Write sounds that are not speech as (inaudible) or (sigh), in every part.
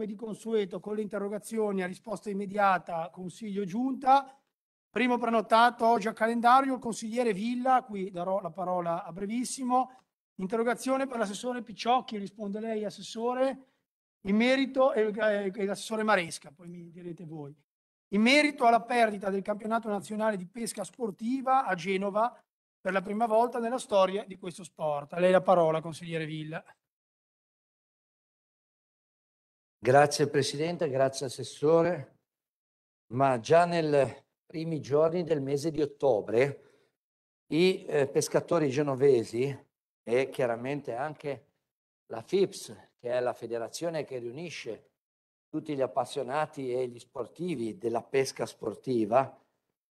come di consueto con le interrogazioni a risposta immediata Consiglio Giunta. Primo prenotato oggi a calendario il consigliere Villa, qui darò la parola a brevissimo. Interrogazione per l'assessore Picciocchi, risponde lei assessore, in merito e l'assessore Maresca, poi mi direte voi. In merito alla perdita del campionato nazionale di pesca sportiva a Genova per la prima volta nella storia di questo sport. A lei la parola, consigliere Villa. Grazie Presidente, grazie Assessore. Ma già nei primi giorni del mese di ottobre i eh, pescatori genovesi e chiaramente anche la FIPS, che è la federazione che riunisce tutti gli appassionati e gli sportivi della pesca sportiva,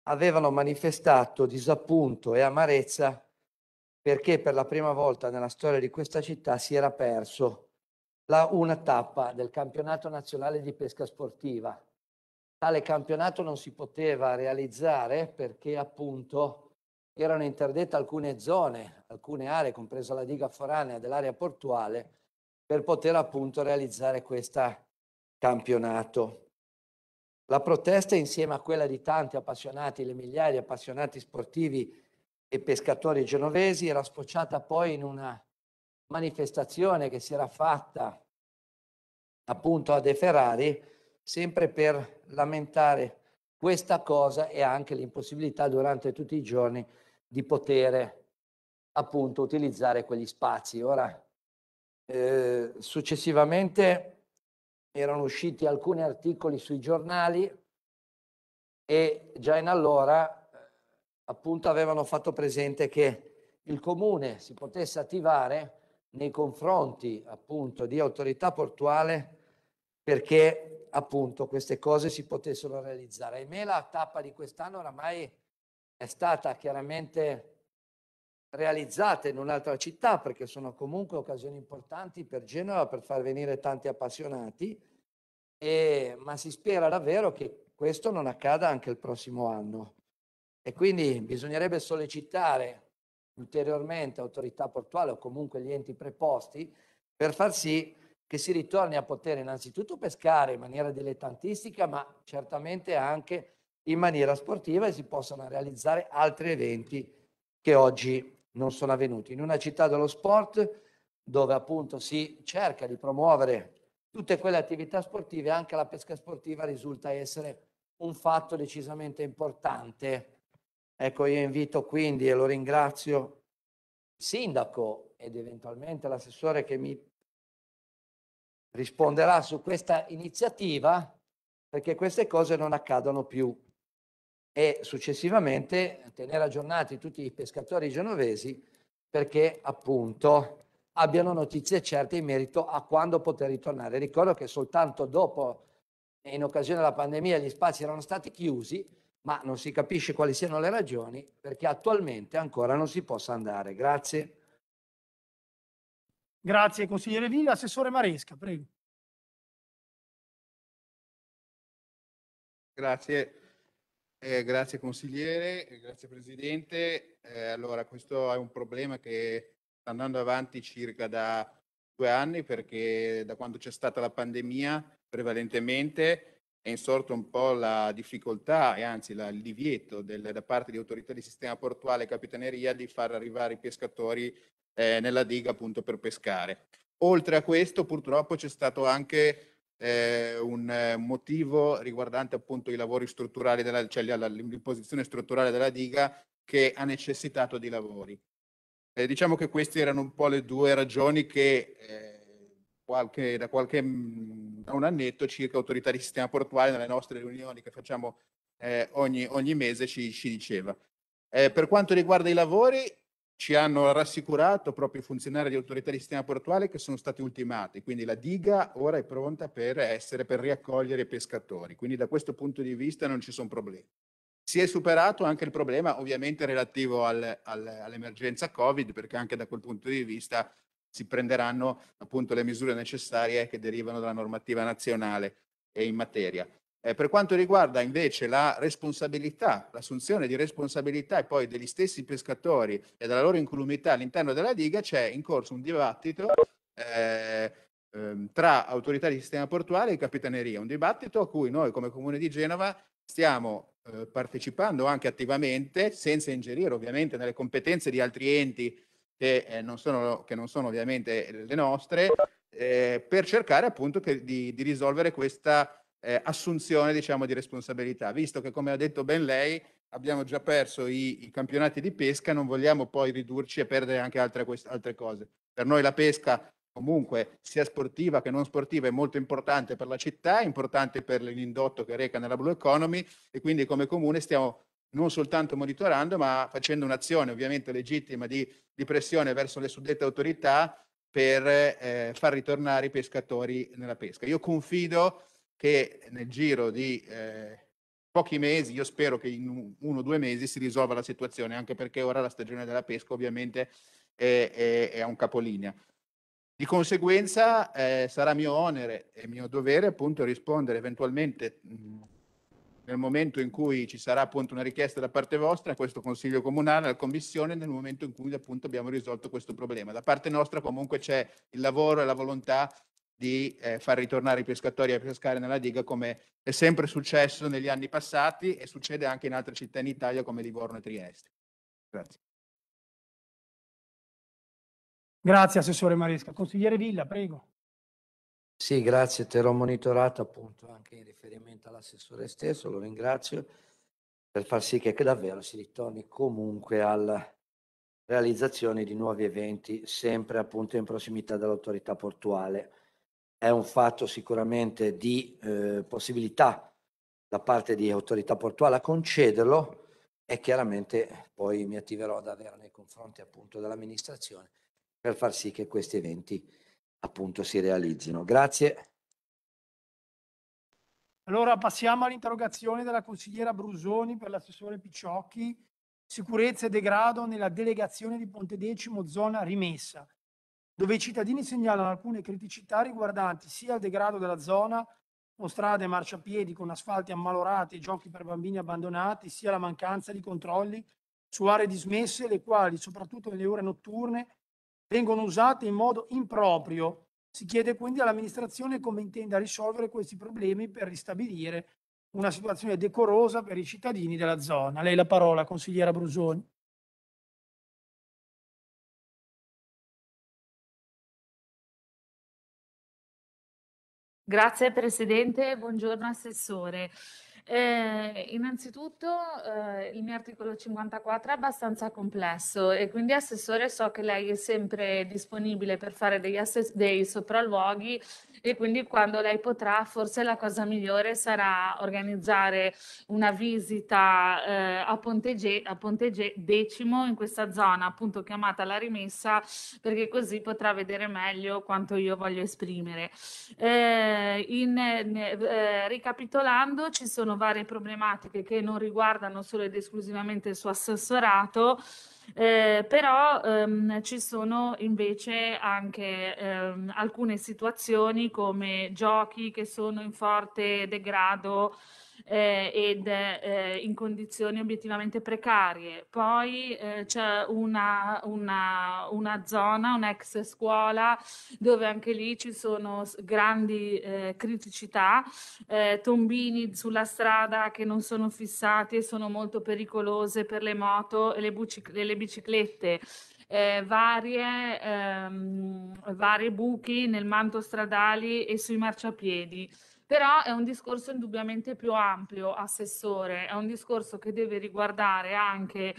avevano manifestato disappunto e amarezza perché per la prima volta nella storia di questa città si era perso la, una tappa del campionato nazionale di pesca sportiva. Tale campionato non si poteva realizzare perché appunto erano interdette alcune zone, alcune aree, compresa la diga foranea dell'area portuale, per poter appunto realizzare questo campionato. La protesta insieme a quella di tanti appassionati, le migliaia di appassionati sportivi e pescatori genovesi, era sfociata poi in una manifestazione che si era fatta appunto a De Ferrari, sempre per lamentare questa cosa e anche l'impossibilità durante tutti i giorni di poter appunto utilizzare quegli spazi. Ora, eh, successivamente erano usciti alcuni articoli sui giornali e già in allora appunto avevano fatto presente che il comune si potesse attivare nei confronti appunto di autorità portuale perché appunto queste cose si potessero realizzare. Ahimè la tappa di quest'anno oramai è stata chiaramente realizzata in un'altra città perché sono comunque occasioni importanti per Genova per far venire tanti appassionati, e, ma si spera davvero che questo non accada anche il prossimo anno. E quindi bisognerebbe sollecitare ulteriormente autorità portuale o comunque gli enti preposti per far sì che si ritorni a poter innanzitutto pescare in maniera dilettantistica, ma certamente anche in maniera sportiva e si possano realizzare altri eventi che oggi non sono avvenuti. In una città dello sport dove appunto si cerca di promuovere tutte quelle attività sportive, anche la pesca sportiva risulta essere un fatto decisamente importante Ecco, io invito quindi e lo ringrazio il sindaco ed eventualmente l'assessore che mi risponderà su questa iniziativa perché queste cose non accadono più e successivamente tenere aggiornati tutti i pescatori genovesi perché appunto abbiano notizie certe in merito a quando poter ritornare. Ricordo che soltanto dopo, in occasione della pandemia, gli spazi erano stati chiusi, ma non si capisce quali siano le ragioni perché attualmente ancora non si possa andare. Grazie. Grazie consigliere Villa, assessore Maresca, prego. Grazie. Eh, grazie consigliere, eh, grazie presidente. Eh, allora, questo è un problema che sta andando avanti circa da due anni perché da quando c'è stata la pandemia prevalentemente è insorto un po' la difficoltà e anzi la, il divieto del, da parte di autorità di sistema portuale e capitaneria di far arrivare i pescatori eh, nella diga appunto per pescare. Oltre a questo purtroppo c'è stato anche eh, un eh, motivo riguardante appunto i lavori strutturali, della, cioè l'imposizione strutturale della diga che ha necessitato di lavori. Eh, diciamo che queste erano un po' le due ragioni che eh, qualche, da, qualche, mm, da un annetto circa autorità di sistema portuale nelle nostre riunioni che facciamo eh, ogni, ogni, mese ci, ci diceva. Eh, per quanto riguarda i lavori, ci hanno rassicurato proprio i funzionari di autorità di sistema portuale che sono stati ultimati, quindi la diga ora è pronta per, essere, per riaccogliere i pescatori, quindi da questo punto di vista non ci sono problemi. Si è superato anche il problema ovviamente relativo al, al, all'emergenza Covid, perché anche da quel punto di vista si prenderanno appunto le misure necessarie che derivano dalla normativa nazionale in materia. Eh, per quanto riguarda invece la responsabilità, l'assunzione di responsabilità e poi degli stessi pescatori e della loro incolumità all'interno della diga, c'è in corso un dibattito eh, eh, tra autorità di sistema portuale e capitaneria, un dibattito a cui noi come Comune di Genova stiamo eh, partecipando anche attivamente, senza ingerire ovviamente nelle competenze di altri enti che, eh, non, sono, che non, sono, ovviamente eh, le nostre, eh, per cercare appunto che, di, di, risolvere questa eh, assunzione diciamo, di responsabilità, visto che come ha detto ben lei abbiamo già perso i, i campionati di pesca, non vogliamo poi ridurci e perdere anche altre, queste, altre cose. Per noi la pesca comunque sia sportiva che non sportiva è molto importante per la città, è importante per l'indotto che reca nella Blue Economy e quindi come comune stiamo non soltanto monitorando, ma facendo un'azione ovviamente legittima di, di, pressione verso le suddette autorità per eh, far ritornare i pescatori nella pesca. Io confido che nel giro di eh, pochi mesi, io spero che in uno o due mesi si risolva la situazione, anche perché ora la stagione della pesca ovviamente è, è, è un capolinea. Di conseguenza eh, sarà mio onere e mio dovere appunto rispondere eventualmente mh, nel momento in cui ci sarà appunto una richiesta da parte vostra, a questo Consiglio Comunale, alla Commissione, nel momento in cui appunto abbiamo risolto questo problema. Da parte nostra comunque c'è il lavoro e la volontà di eh, far ritornare i pescatori a pescare nella diga come è sempre successo negli anni passati e succede anche in altre città in Italia come Livorno e Trieste. Grazie. Grazie Assessore Maresca. Consigliere Villa, prego. Sì, grazie, terrò monitorato appunto anche in riferimento all'assessore stesso, lo ringrazio per far sì che, davvero si ritorni comunque alla realizzazione di nuovi eventi sempre appunto in prossimità dell'autorità portuale. È un fatto sicuramente di eh, possibilità da parte di autorità portuale a concederlo e chiaramente poi mi attiverò davvero nei confronti appunto dell'amministrazione per far sì che questi eventi appunto si realizzino. Grazie. Allora passiamo all'interrogazione della consigliera Brusoni per l'assessore Picciocchi, sicurezza e degrado nella delegazione di Ponte Decimo zona rimessa, dove i cittadini segnalano alcune criticità riguardanti sia il degrado della zona con strade e marciapiedi, con asfalti ammalorati e giochi per bambini abbandonati, sia la mancanza di controlli su aree dismesse, le quali, soprattutto nelle ore notturne, vengono usate in modo improprio. Si chiede quindi all'amministrazione come intenda risolvere questi problemi per ristabilire una situazione decorosa per i cittadini della zona. Lei la parola, consigliera Brusoni. Grazie Presidente, buongiorno Assessore. Eh, innanzitutto eh, il mio articolo 54 è abbastanza complesso e quindi Assessore so che lei è sempre disponibile per fare degli assess- dei sopralluoghi e quindi quando lei potrà forse la cosa migliore sarà organizzare una visita eh, a Pontegge, a Pontegge decimo in questa zona appunto chiamata la rimessa perché così potrà vedere meglio quanto io voglio esprimere. Eh, in, eh, ricapitolando ci sono varie problematiche che non riguardano solo ed esclusivamente il suo assessorato, eh, però ehm, ci sono invece anche ehm, alcune situazioni come giochi che sono in forte degrado eh, ed eh, in condizioni obiettivamente precarie. Poi eh, c'è una, una, una, zona, un'ex scuola, dove anche lì ci sono grandi eh, criticità, eh, tombini sulla strada che non sono fissati e sono molto pericolose per le moto e le, bucic- le biciclette. Eh, varie, ehm, varie buchi nel manto stradali e sui marciapiedi però è un discorso indubbiamente più ampio, assessore, è un discorso che deve riguardare anche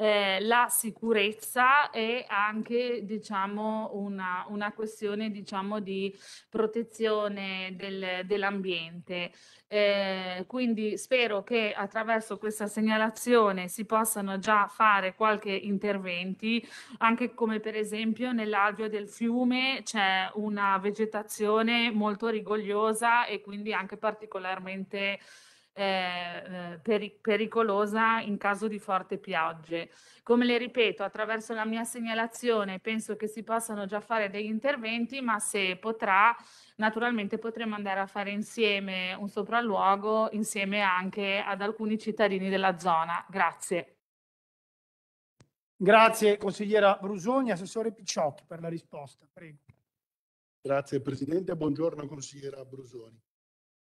eh, la sicurezza e anche diciamo, una, una questione diciamo, di protezione del, dell'ambiente. Eh, quindi spero che attraverso questa segnalazione si possano già fare qualche interventi, anche come per esempio nell'alveo del fiume c'è una vegetazione molto rigogliosa e quindi anche particolarmente eh, eh pericolosa in caso di forte piogge. Come le ripeto, attraverso la mia segnalazione penso che si possano già fare degli interventi, ma se potrà, naturalmente potremo andare a fare insieme un sopralluogo insieme anche ad alcuni cittadini della zona. Grazie. Grazie consigliera Brusoni, assessore Picciocchi per la risposta. Prego. Grazie Presidente, buongiorno consigliera Brusoni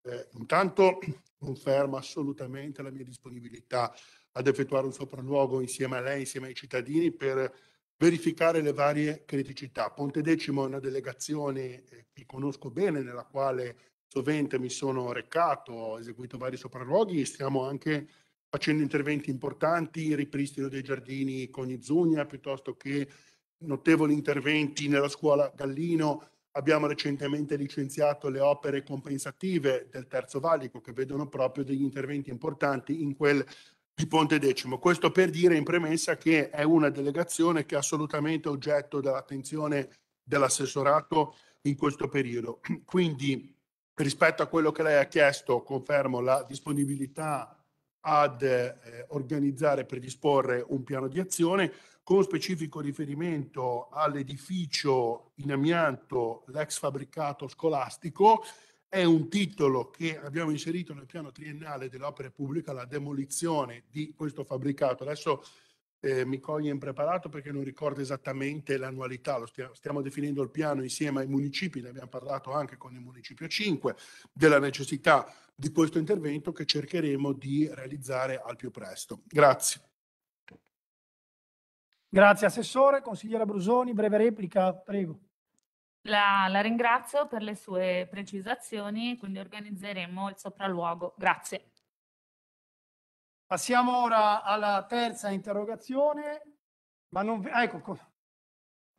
eh, intanto conferma assolutamente la mia disponibilità ad effettuare un sopralluogo insieme a lei, insieme ai cittadini per verificare le varie criticità. Ponte Decimo è una delegazione eh, che conosco bene, nella quale sovente mi sono recato, ho eseguito vari sopralluoghi e stiamo anche facendo interventi importanti, ripristino dei giardini con Izugna, piuttosto che notevoli interventi nella scuola Gallino Abbiamo recentemente licenziato le opere compensative del Terzo Valico che vedono proprio degli interventi importanti in quel di Ponte Decimo. Questo per dire in premessa che è una delegazione che è assolutamente oggetto dell'attenzione dell'assessorato in questo periodo. (clears throat) Quindi rispetto a quello che lei ha chiesto, confermo la disponibilità ad eh, organizzare e predisporre un piano di azione con specifico riferimento all'edificio in amianto, l'ex fabbricato scolastico, è un titolo che abbiamo inserito nel piano triennale dell'opera pubblica, la demolizione di questo fabbricato. Adesso eh, mi coglie impreparato perché non ricordo esattamente l'annualità, lo stiamo, stiamo, definendo il piano insieme ai municipi, ne abbiamo parlato anche con il Municipio 5, della necessità di questo intervento che cercheremo di realizzare al più presto. Grazie. Grazie Assessore. Consigliere Brusoni, breve replica, prego. La, la ringrazio per le sue precisazioni, quindi organizzeremo il sopralluogo. Grazie. Passiamo ora alla terza interrogazione, ma non... Ah, ecco, ho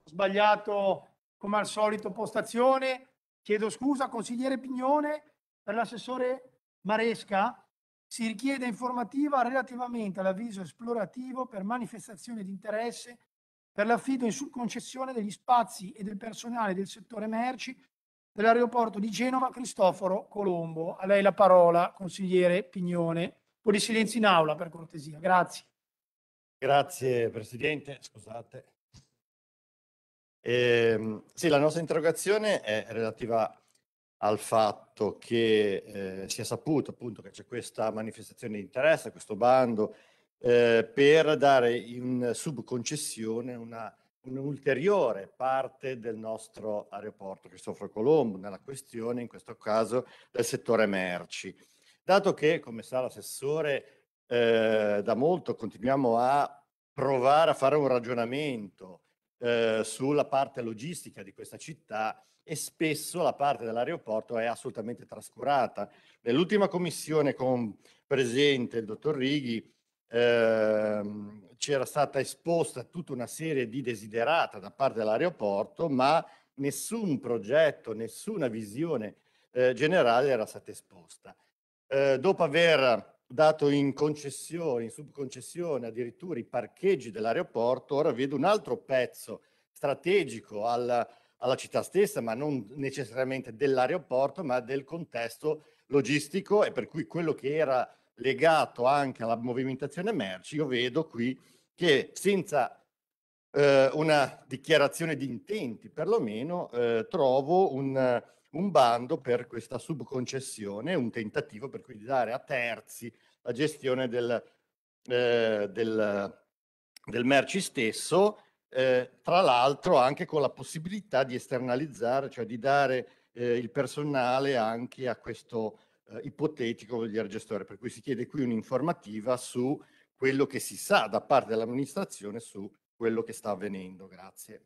sbagliato come al solito postazione. Chiedo scusa, consigliere Pignone, per l'assessore Maresca. Si richiede informativa relativamente all'avviso esplorativo per manifestazione di interesse per l'affido in subconcessione degli spazi e del personale del settore merci dell'aeroporto di Genova Cristoforo Colombo. A lei la parola, consigliere Pignone. Un po' di silenzio in aula per cortesia. Grazie. Grazie Presidente, scusate. Eh, sì, la nostra interrogazione è relativa al fatto che eh, si saputo appunto che c'è questa manifestazione di interesse, questo bando, eh, per dare in subconcessione una, un'ulteriore parte del nostro aeroporto Cristoforo Colombo, nella questione in questo caso del settore merci. Dato che, come sa l'assessore, eh, da molto continuiamo a provare a fare un ragionamento eh, sulla parte logistica di questa città, e spesso la parte dell'aeroporto è assolutamente trascurata. Nell'ultima commissione con presente il dottor Righi ehm, c'era stata esposta tutta una serie di desiderata da parte dell'aeroporto, ma nessun progetto, nessuna visione eh, generale era stata esposta. Eh, dopo aver dato in concessione, in subconcessione addirittura i parcheggi dell'aeroporto, ora vedo un altro pezzo strategico al, alla città stessa, ma non necessariamente dell'aeroporto, ma del contesto logistico e per cui quello che era legato anche alla movimentazione merci, io vedo qui che senza eh, una dichiarazione di intenti, perlomeno, eh, trovo un, un bando per questa subconcessione, un tentativo per cui di dare a terzi la gestione del, eh, del, del merci stesso eh, tra l'altro anche con la possibilità di esternalizzare, cioè di dare eh, il personale anche a questo eh, ipotetico gestore, per cui si chiede qui un'informativa su quello che si sa da parte dell'amministrazione su quello che sta avvenendo. Grazie.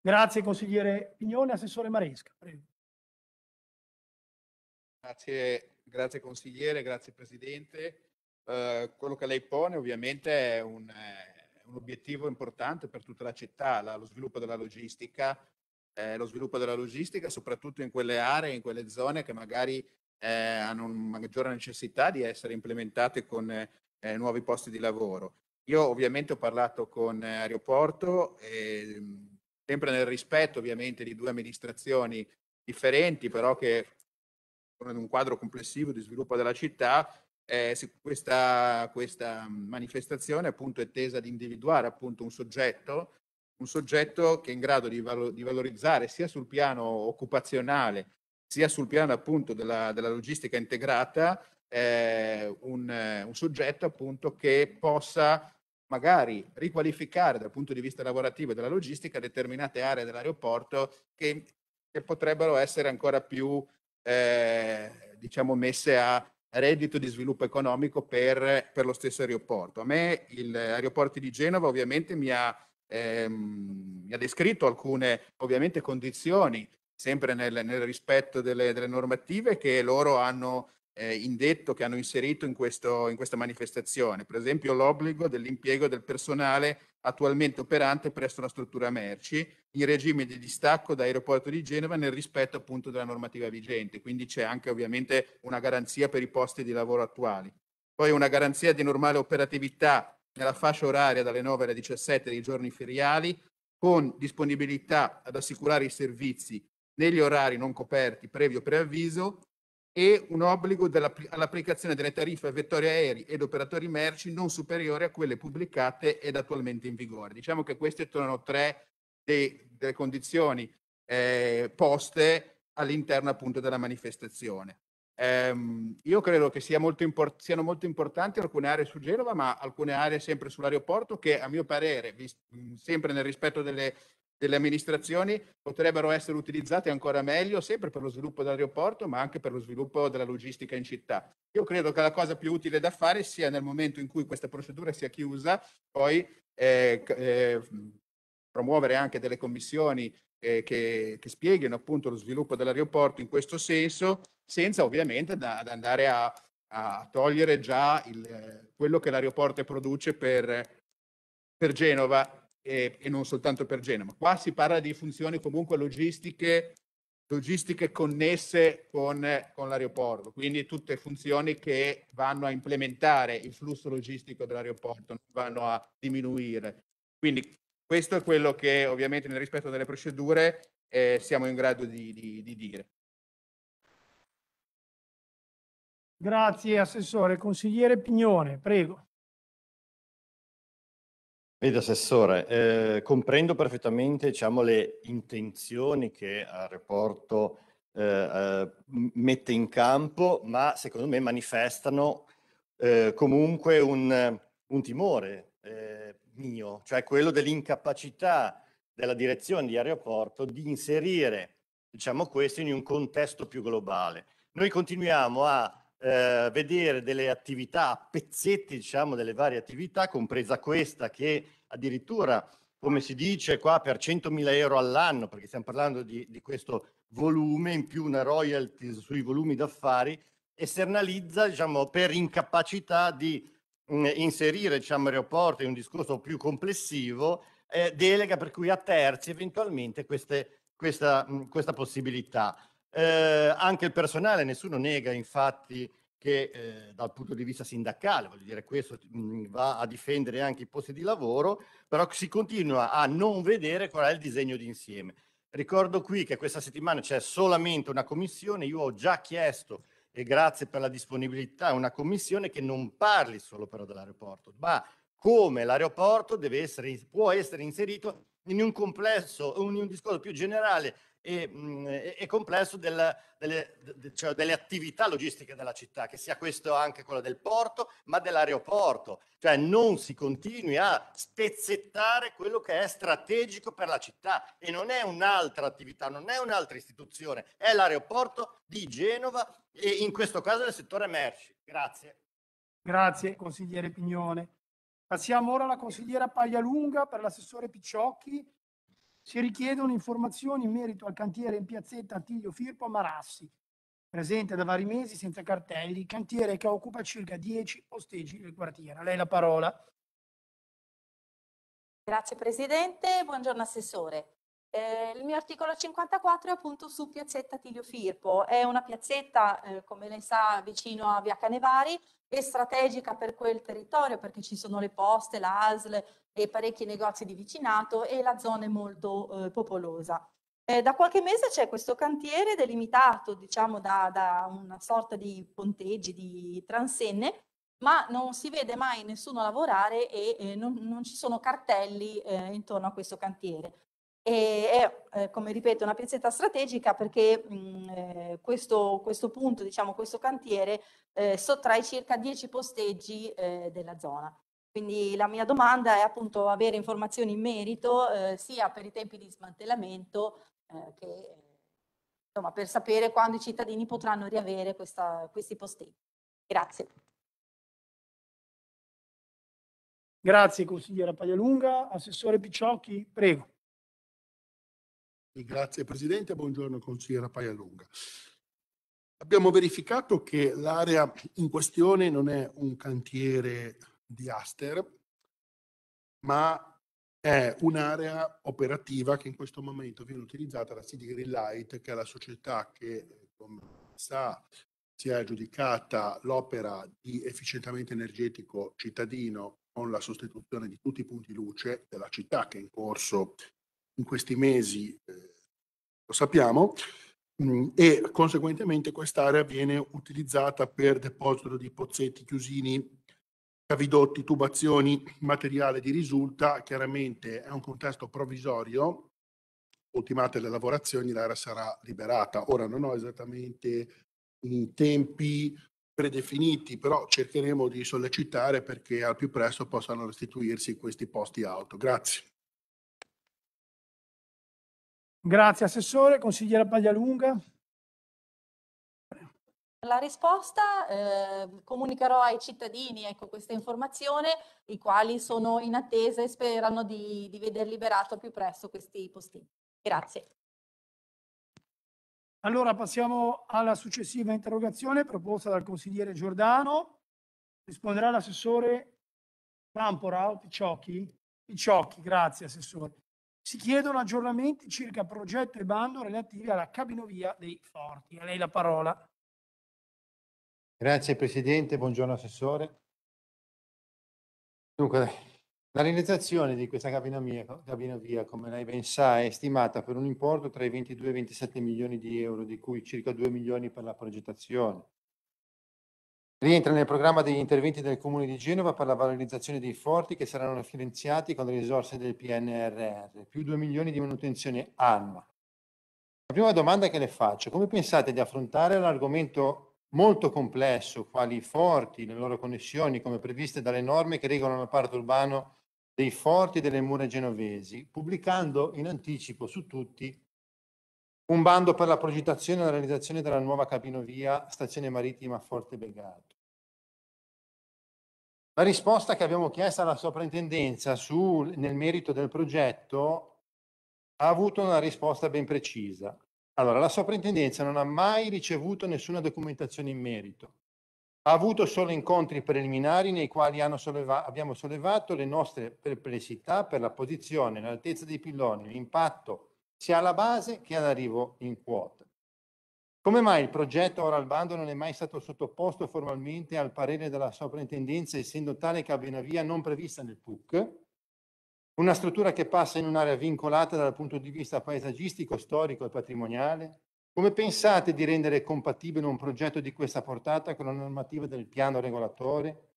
Grazie consigliere Pignone, assessore Maresca. Prego. Grazie, grazie consigliere, grazie presidente. Eh, quello che lei pone ovviamente è un, eh, un obiettivo importante per tutta la città, la, lo sviluppo della logistica, eh, lo sviluppo della logistica soprattutto in quelle aree, in quelle zone che magari eh, hanno una maggiore necessità di essere implementate con eh, nuovi posti di lavoro. Io ovviamente ho parlato con eh, Aeroporto, ehm, sempre nel rispetto ovviamente di due amministrazioni differenti, però che sono in un quadro complessivo di sviluppo della città, eh, questa, questa, manifestazione appunto è tesa ad individuare appunto un soggetto, un soggetto che è in grado di, valo, di valorizzare sia sul piano occupazionale sia sul piano appunto della, della logistica integrata eh, un, eh, un, soggetto appunto che possa magari riqualificare dal punto di vista lavorativo e della logistica determinate aree dell'aeroporto che, che potrebbero essere ancora più eh, diciamo messe a reddito di sviluppo economico per, per lo stesso aeroporto. A me l'aeroporto di Genova ovviamente mi ha, ehm, mi ha descritto alcune condizioni sempre nel, nel rispetto delle, delle, normative che loro hanno eh, indetto che hanno inserito in, questo, in questa manifestazione, per esempio l'obbligo dell'impiego del personale attualmente operante presso la struttura merci in regime di distacco da aeroporto di Genova nel rispetto appunto della normativa vigente, quindi c'è anche ovviamente una garanzia per i posti di lavoro attuali. Poi una garanzia di normale operatività nella fascia oraria dalle 9 alle 17 dei giorni feriali, con disponibilità ad assicurare i servizi negli orari non coperti previo preavviso e un obbligo all'applicazione delle tariffe a vettori aerei ed operatori merci non superiori a quelle pubblicate ed attualmente in vigore. Diciamo che queste sono tre delle condizioni eh, poste all'interno appunto della manifestazione. Ehm, io credo che sia molto siano molto importanti alcune aree su Genova, ma alcune aree sempre sull'aeroporto che a mio parere, sempre nel rispetto delle delle amministrazioni potrebbero essere utilizzate ancora meglio, sempre per lo sviluppo dell'aeroporto, ma anche per lo sviluppo della logistica in città. Io credo che la cosa più utile da fare sia nel momento in cui questa procedura sia chiusa, poi eh, eh, promuovere anche delle commissioni eh, che, che, spieghino appunto lo sviluppo dell'aeroporto in questo senso, senza ovviamente da, ad andare a, a, togliere già il, quello che l'aeroporto produce per, per Genova e, e non soltanto per Genova. Qua si parla di funzioni comunque logistiche, logistiche connesse con, con l'aeroporto, quindi tutte funzioni che vanno a implementare il flusso logistico dell'aeroporto, vanno a diminuire. Quindi questo è quello che ovviamente nel rispetto delle procedure eh, siamo in grado di, di, di dire. Grazie Assessore. Consigliere Pignone, prego. Vede Assessore, eh, comprendo perfettamente diciamo, le intenzioni che Aeroporto eh, eh mette in campo, ma secondo me manifestano eh, comunque un, un timore eh, mio, cioè quello dell'incapacità della direzione di aeroporto di inserire diciamo, questo in un contesto più globale. Noi continuiamo a eh, vedere delle attività a pezzetti, diciamo, delle varie attività, compresa questa che addirittura, come si dice qua, per 100.000 euro all'anno, perché stiamo parlando di, di questo volume, in più una royalty sui volumi d'affari, esternalizza diciamo, per incapacità di mh, mm, inserire diciamo, l'aeroporto in un discorso più complessivo, eh, delega per cui a terzi eventualmente queste, questa, mh, mm, questa possibilità. Eh, anche il personale, nessuno nega infatti che eh, dal punto di vista sindacale, voglio dire, questo mh, mhmm, va a difendere anche i posti di lavoro, però si continua a non vedere qual è il disegno d'insieme. Ricordo qui che questa settimana c'è solamente una commissione, io ho già chiesto e grazie per la disponibilità, una commissione che non parli solo però dell'aeroporto, ma come l'aeroporto essere, può essere inserito in un complesso, in un discorso più generale e, mh, mm, e complesso del, delle, de, cioè delle, attività logistiche della città, che sia questo anche quello del porto, ma dell'aeroporto. Cioè non si continui a spezzettare quello che è strategico per la città e non è un'altra attività, non è un'altra istituzione, è l'aeroporto di Genova e in questo caso del settore merci. Grazie. Grazie consigliere Pignone. Passiamo ora alla consigliera Paglialunga per l'assessore Picciocchi si richiedono informazioni in merito al cantiere in piazzetta Attilio Firpo a Marassi, presente da vari mesi senza cartelli, cantiere che occupa circa 10 osteggi del quartiere. A lei la parola. Grazie Presidente, buongiorno Assessore. Eh, il mio articolo 54 è appunto su piazzetta Tilio Firpo, è una piazzetta, eh, come lei sa, vicino a Via Canevari, e strategica per quel territorio perché ci sono le poste, l'ASL e parecchi negozi di vicinato e la zona è molto eh, popolosa. Eh, da qualche mese c'è questo cantiere delimitato diciamo da, da una sorta di ponteggi, di transenne, ma non si vede mai nessuno lavorare e eh, non, non, ci sono cartelli eh, intorno a questo cantiere. E è, eh, come ripeto, una piazzetta strategica perché mh, mm, eh, questo, questo, punto, diciamo, questo cantiere eh, sottrae circa 10 posteggi eh, della zona. Quindi la mia domanda è appunto avere informazioni in merito eh, sia per i tempi di smantellamento che insomma, per sapere quando i cittadini potranno riavere questa, questi posteggi. Grazie. Grazie consigliera Paglialunga. Assessore Picciocchi, prego. Grazie Presidente, buongiorno consigliera Paialunga. Abbiamo verificato che l'area in questione non è un cantiere di Aster, ma è un'area operativa che in questo momento viene utilizzata da City Green Light, che è la società che, come sa, si è aggiudicata l'opera di efficientamento energetico cittadino con la sostituzione di tutti i punti luce della città che è in corso in questi mesi, eh, lo sappiamo, mh, mm, e conseguentemente quest'area viene utilizzata per deposito di pozzetti, chiusini, cavidotti, tubazioni, materiale di risulta, chiaramente è un contesto provvisorio, ultimate le lavorazioni l'area sarà liberata. Ora non ho esattamente i tempi predefiniti, però cercheremo di sollecitare perché al più presto possano restituirsi questi posti auto. Grazie. Grazie Assessore. Consigliera Paglialunga. La risposta eh, comunicherò ai cittadini ecco, questa informazione, i quali sono in attesa e sperano di, di veder liberato più presto questi postini. Grazie. Allora passiamo alla successiva interrogazione proposta dal consigliere Giordano. Risponderà l'assessore Lampora o Picciocchi? Picciocchi, grazie Assessore. Si chiedono aggiornamenti circa progetto e bando relativi alla cabinovia dei Forti. A lei la parola. Grazie Presidente, buongiorno Assessore. Dunque, la realizzazione di questa cabinovia, cabinovia, come lei ben sa, è stimata per un importo tra i 22 e i 27 milioni di euro, di cui circa 2 milioni per la progettazione, Rientra nel programma degli interventi del Comune di Genova per la valorizzazione dei forti che saranno finanziati con le risorse del PNRR, più 2 milioni di manutenzione annua. La prima domanda che le faccio, come pensate di affrontare l'argomento molto complesso, quali i forti, le loro connessioni, come previste dalle norme che regolano il parto urbano dei forti e delle mura genovesi, pubblicando in anticipo su tutti un bando per la progettazione e la realizzazione della nuova cabinovia stazione marittima Forte Begato? La risposta che abbiamo chiesto alla soprintendenza su, nel merito del progetto ha avuto una risposta ben precisa. Allora, la soprintendenza non ha mai ricevuto nessuna documentazione in merito. Ha avuto solo incontri preliminari nei quali solleva- abbiamo sollevato le nostre perplessità per la posizione, l'altezza dei pilloni, l'impatto sia alla base che all'arrivo in quota. Come mai il progetto ora al bando non è mai stato sottoposto formalmente al parere della sovrintendenza, essendo tale che abbia una via non prevista nel PUC? Una struttura che passa in un'area vincolata dal punto di vista paesaggistico, storico e patrimoniale? Come pensate di rendere compatibile un progetto di questa portata con la normativa del piano regolatore?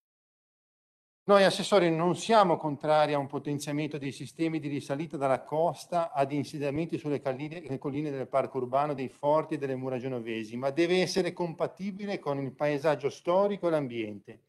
Noi assessori non siamo contrari a un potenziamento dei sistemi di risalita dalla costa ad insediamenti sulle colline, colline del parco urbano dei forti e delle mura genovesi, ma deve essere compatibile con il paesaggio storico e l'ambiente.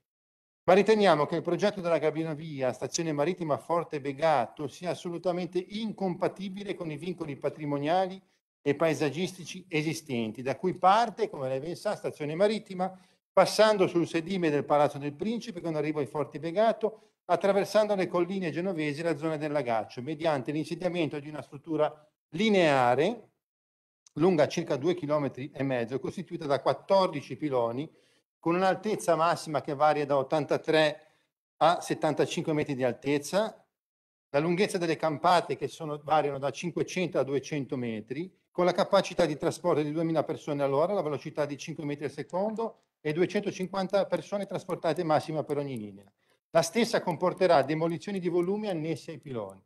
Ma riteniamo che il progetto della Gabinovia, stazione marittima Forte Begato, sia assolutamente incompatibile con i vincoli patrimoniali e paesaggistici esistenti, da cui parte, come lei ben sa, stazione marittima passando sul sedime del Palazzo del Principe con arrivo ai Forti Vegato, attraversando le colline genovesi e la zona del Lagaccio, mediante l'insediamento di una struttura lineare lunga circa 2 km e mezzo, costituita da 14 piloni con un'altezza massima che varia da 83 a 75 metri di altezza, la lunghezza delle campate che sono, variano da 500 a 200 metri, con la capacità di trasporto di 2000 persone all'ora, la velocità di 5 metri al secondo, e 250 persone trasportate massima per ogni linea. La stessa comporterà demolizioni di volumi annessi ai piloni.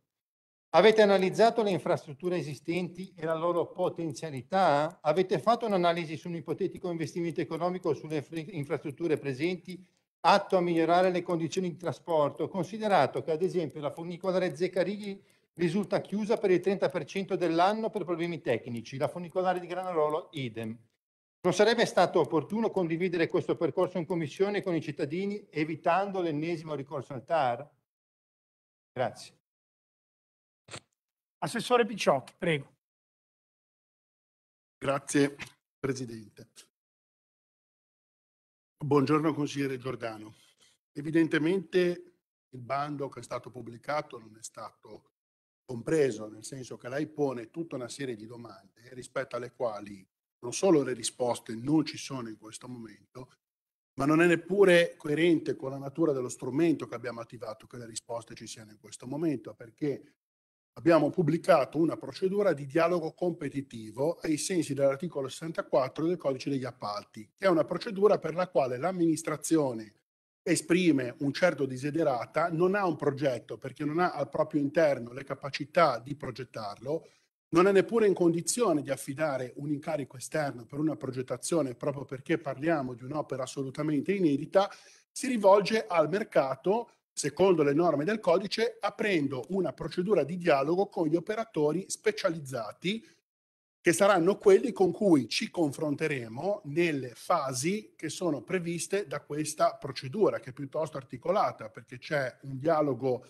Avete analizzato le infrastrutture esistenti e la loro potenzialità? Avete fatto un'analisi su un ipotetico investimento economico sulle infrastrutture presenti atto a migliorare le condizioni di trasporto, considerato che ad esempio la funicolare Zeccarigli risulta chiusa per il 30% dell'anno per problemi tecnici, la funicolare di Granarolo idem. Non sarebbe stato opportuno condividere questo percorso in commissione con i cittadini evitando l'ennesimo ricorso al TAR? Grazie. Assessore Picciotti, prego. Grazie Presidente. Buongiorno consigliere Giordano. Evidentemente il bando che è stato pubblicato non è stato compreso, nel senso che lei pone tutta una serie di domande rispetto alle quali non solo le risposte non ci sono in questo momento, ma non è neppure coerente con la natura dello strumento che abbiamo attivato che le risposte ci siano in questo momento, perché abbiamo pubblicato una procedura di dialogo competitivo ai sensi dell'articolo 64 del codice degli appalti, che è una procedura per la quale l'amministrazione esprime un certo desiderata, non ha un progetto perché non ha al proprio interno le capacità di progettarlo, non è neppure in condizione di affidare un incarico esterno per una progettazione, proprio perché parliamo di un'opera assolutamente inedita, si rivolge al mercato, secondo le norme del codice, aprendo una procedura di dialogo con gli operatori specializzati, che saranno quelli con cui ci confronteremo nelle fasi che sono previste da questa procedura, che è piuttosto articolata, perché c'è un dialogo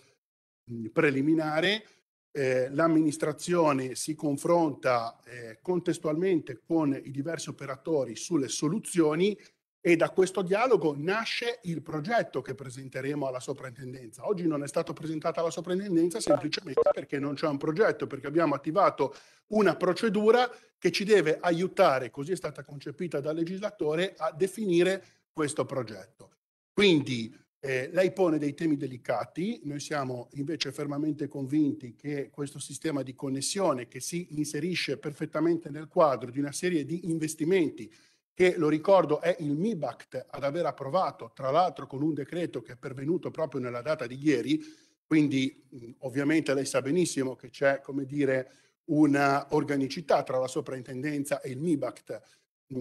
preliminare, eh, l'amministrazione si confronta eh, contestualmente con i diversi operatori sulle soluzioni e da questo dialogo nasce il progetto che presenteremo alla soprintendenza. Oggi non è stato presentato alla soprintendenza semplicemente perché non c'è un progetto, perché abbiamo attivato una procedura che ci deve aiutare, così è stata concepita dal legislatore, a definire questo progetto. Quindi eh, lei pone dei temi delicati, noi siamo invece fermamente convinti che questo sistema di connessione che si inserisce perfettamente nel quadro di una serie di investimenti che lo ricordo è il MIBACT ad aver approvato, tra l'altro con un decreto che è pervenuto proprio nella data di ieri, quindi ovviamente lei sa benissimo che c'è, come dire, una organicità tra la sovrintendenza e il MIBACT.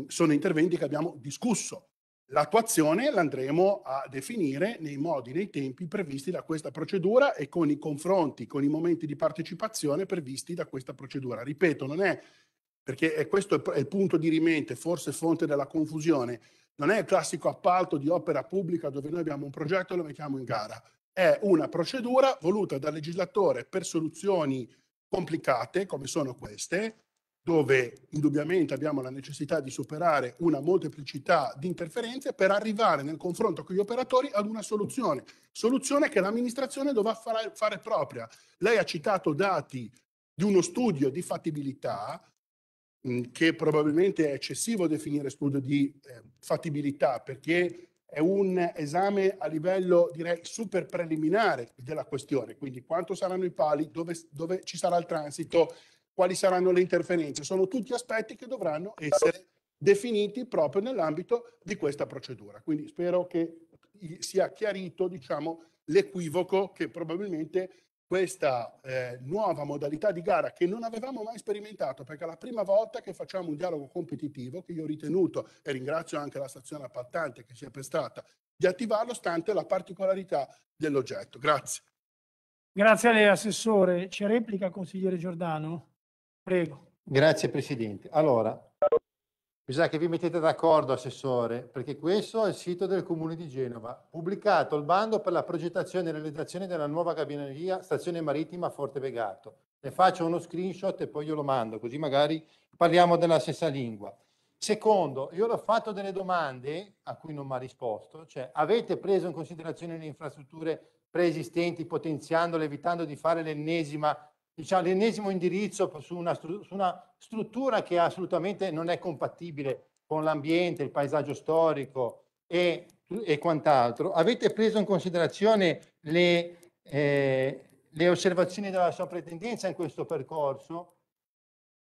Sono interventi che abbiamo discusso L'attuazione l'andremo a definire nei modi, nei tempi previsti da questa procedura e con i confronti, con i momenti di partecipazione previsti da questa procedura. Ripeto, non è, perché questo è il punto di rimente, forse fonte della confusione, non è il classico appalto di opera pubblica dove noi abbiamo un progetto e lo mettiamo in gara. È una procedura voluta dal legislatore per soluzioni complicate, come sono queste, dove indubbiamente abbiamo la necessità di superare una molteplicità di interferenze per arrivare nel confronto con gli operatori ad una soluzione, soluzione che l'amministrazione dovrà fare, fare propria. Lei ha citato dati di uno studio di fattibilità mm, che probabilmente è eccessivo definire studio di eh, fattibilità perché è un esame a livello direi super preliminare della questione, quindi quanto saranno i pali, dove, dove ci sarà il transito, quali saranno le interferenze. Sono tutti aspetti che dovranno essere definiti proprio nell'ambito di questa procedura. Quindi spero che sia chiarito diciamo, l'equivoco che probabilmente questa eh, nuova modalità di gara che non avevamo mai sperimentato, perché è la prima volta che facciamo un dialogo competitivo, che io ho ritenuto, e ringrazio anche la stazione appaltante che si è prestata, di attivarlo stante la particolarità dell'oggetto. Grazie. Grazie a lei, Assessore. C'è replica, Consigliere Giordano? Prego. Grazie Presidente. Allora, bisogna che vi mettete d'accordo, Assessore, perché questo è il sito del Comune di Genova, pubblicato il bando per la progettazione e realizzazione della nuova cabineria stazione marittima Forte Vegato. Ne faccio uno screenshot e poi glielo mando, così magari parliamo della stessa lingua. Secondo, io le ho fatto delle domande a cui non mi ha risposto, cioè avete preso in considerazione le infrastrutture preesistenti potenziandole, evitando di fare l'ennesima diciamo, l'ennesimo indirizzo su una, su una, struttura che assolutamente non è compatibile con l'ambiente, il paesaggio storico e, e quant'altro. Avete preso in considerazione le, eh, le osservazioni della soprintendenza in questo percorso?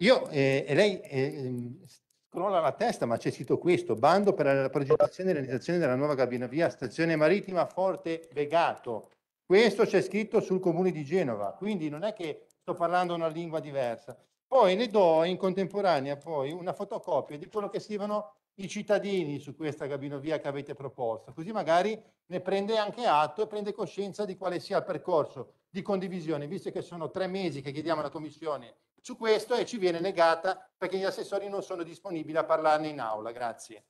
Io eh, e lei eh, ehm, scrolla la testa, ma c'è scritto questo: bando per la progettazione e realizzazione della nuova cabina via stazione marittima Forte Vegato. Questo c'è scritto sul comune di Genova, quindi non è che sto parlando una lingua diversa. Poi ne do in contemporanea poi una fotocopia di quello che scrivono i cittadini su questa gabinovia che avete proposto, così magari ne prende anche atto e prende coscienza di quale sia il percorso di condivisione, visto che sono tre mesi che chiediamo alla Commissione su questo e ci viene negata perché gli assessori non sono disponibili a parlarne in aula. Grazie.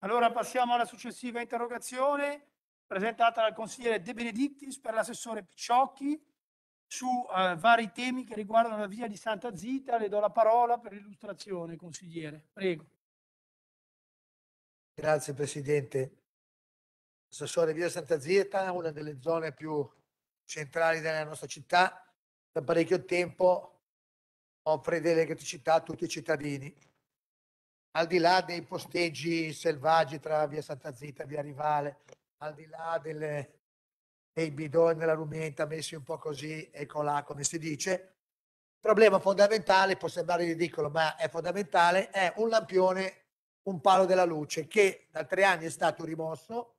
Allora passiamo alla successiva interrogazione presentata dal consigliere De Benedictis per l'assessore Picciocchi su uh, vari temi che riguardano la via di Santa Zita. Le do la parola per l'illustrazione, consigliere. Prego. Grazie Presidente. Assessore Via Santa Zita, una delle zone più centrali della nostra città, da parecchio tempo offre delle gratuità a tutti i cittadini. Al di là dei posteggi selvaggi tra Via Santa Zita e Via Rivale, al di là delle, e il bidone nella rumenta messi un po' così e colà, come si dice. Il Problema fondamentale, può sembrare ridicolo, ma è fondamentale, è un lampione, un palo della luce, che da tre anni è stato rimosso,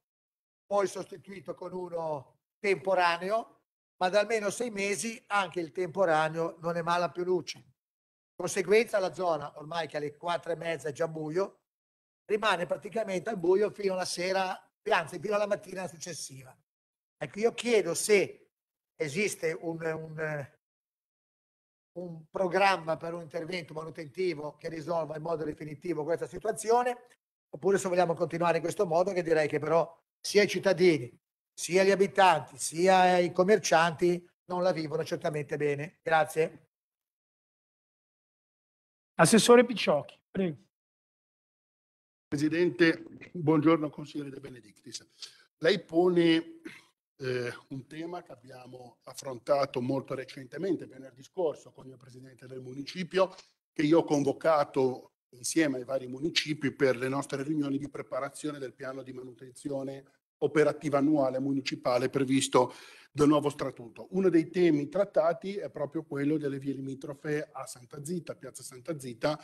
poi sostituito con uno temporaneo, ma da almeno sei mesi anche il temporaneo non è mala più luce. Conseguenza la zona, ormai che alle quattro e mezza è già buio, rimane praticamente al buio fino alla sera, anzi fino alla mattina successiva. Ecco, io chiedo se esiste un, un, un programma per un intervento manutentivo che risolva in modo definitivo questa situazione, oppure se vogliamo continuare in questo modo, che direi che però sia i cittadini, sia gli abitanti, sia i commercianti non la vivono certamente bene. Grazie. Assessore Picciocchi, prego. Presidente, buongiorno consigliere De Benedictis. Lei pone eh, un tema che abbiamo affrontato molto recentemente, venerdì scorso, con il presidente del municipio, che io ho convocato insieme ai vari municipi per le nostre riunioni di preparazione del piano di manutenzione operativa annuale municipale previsto dal nuovo statuto. Uno dei temi trattati è proprio quello delle vie limitrofe a Santa Zita, Piazza Santa Zita,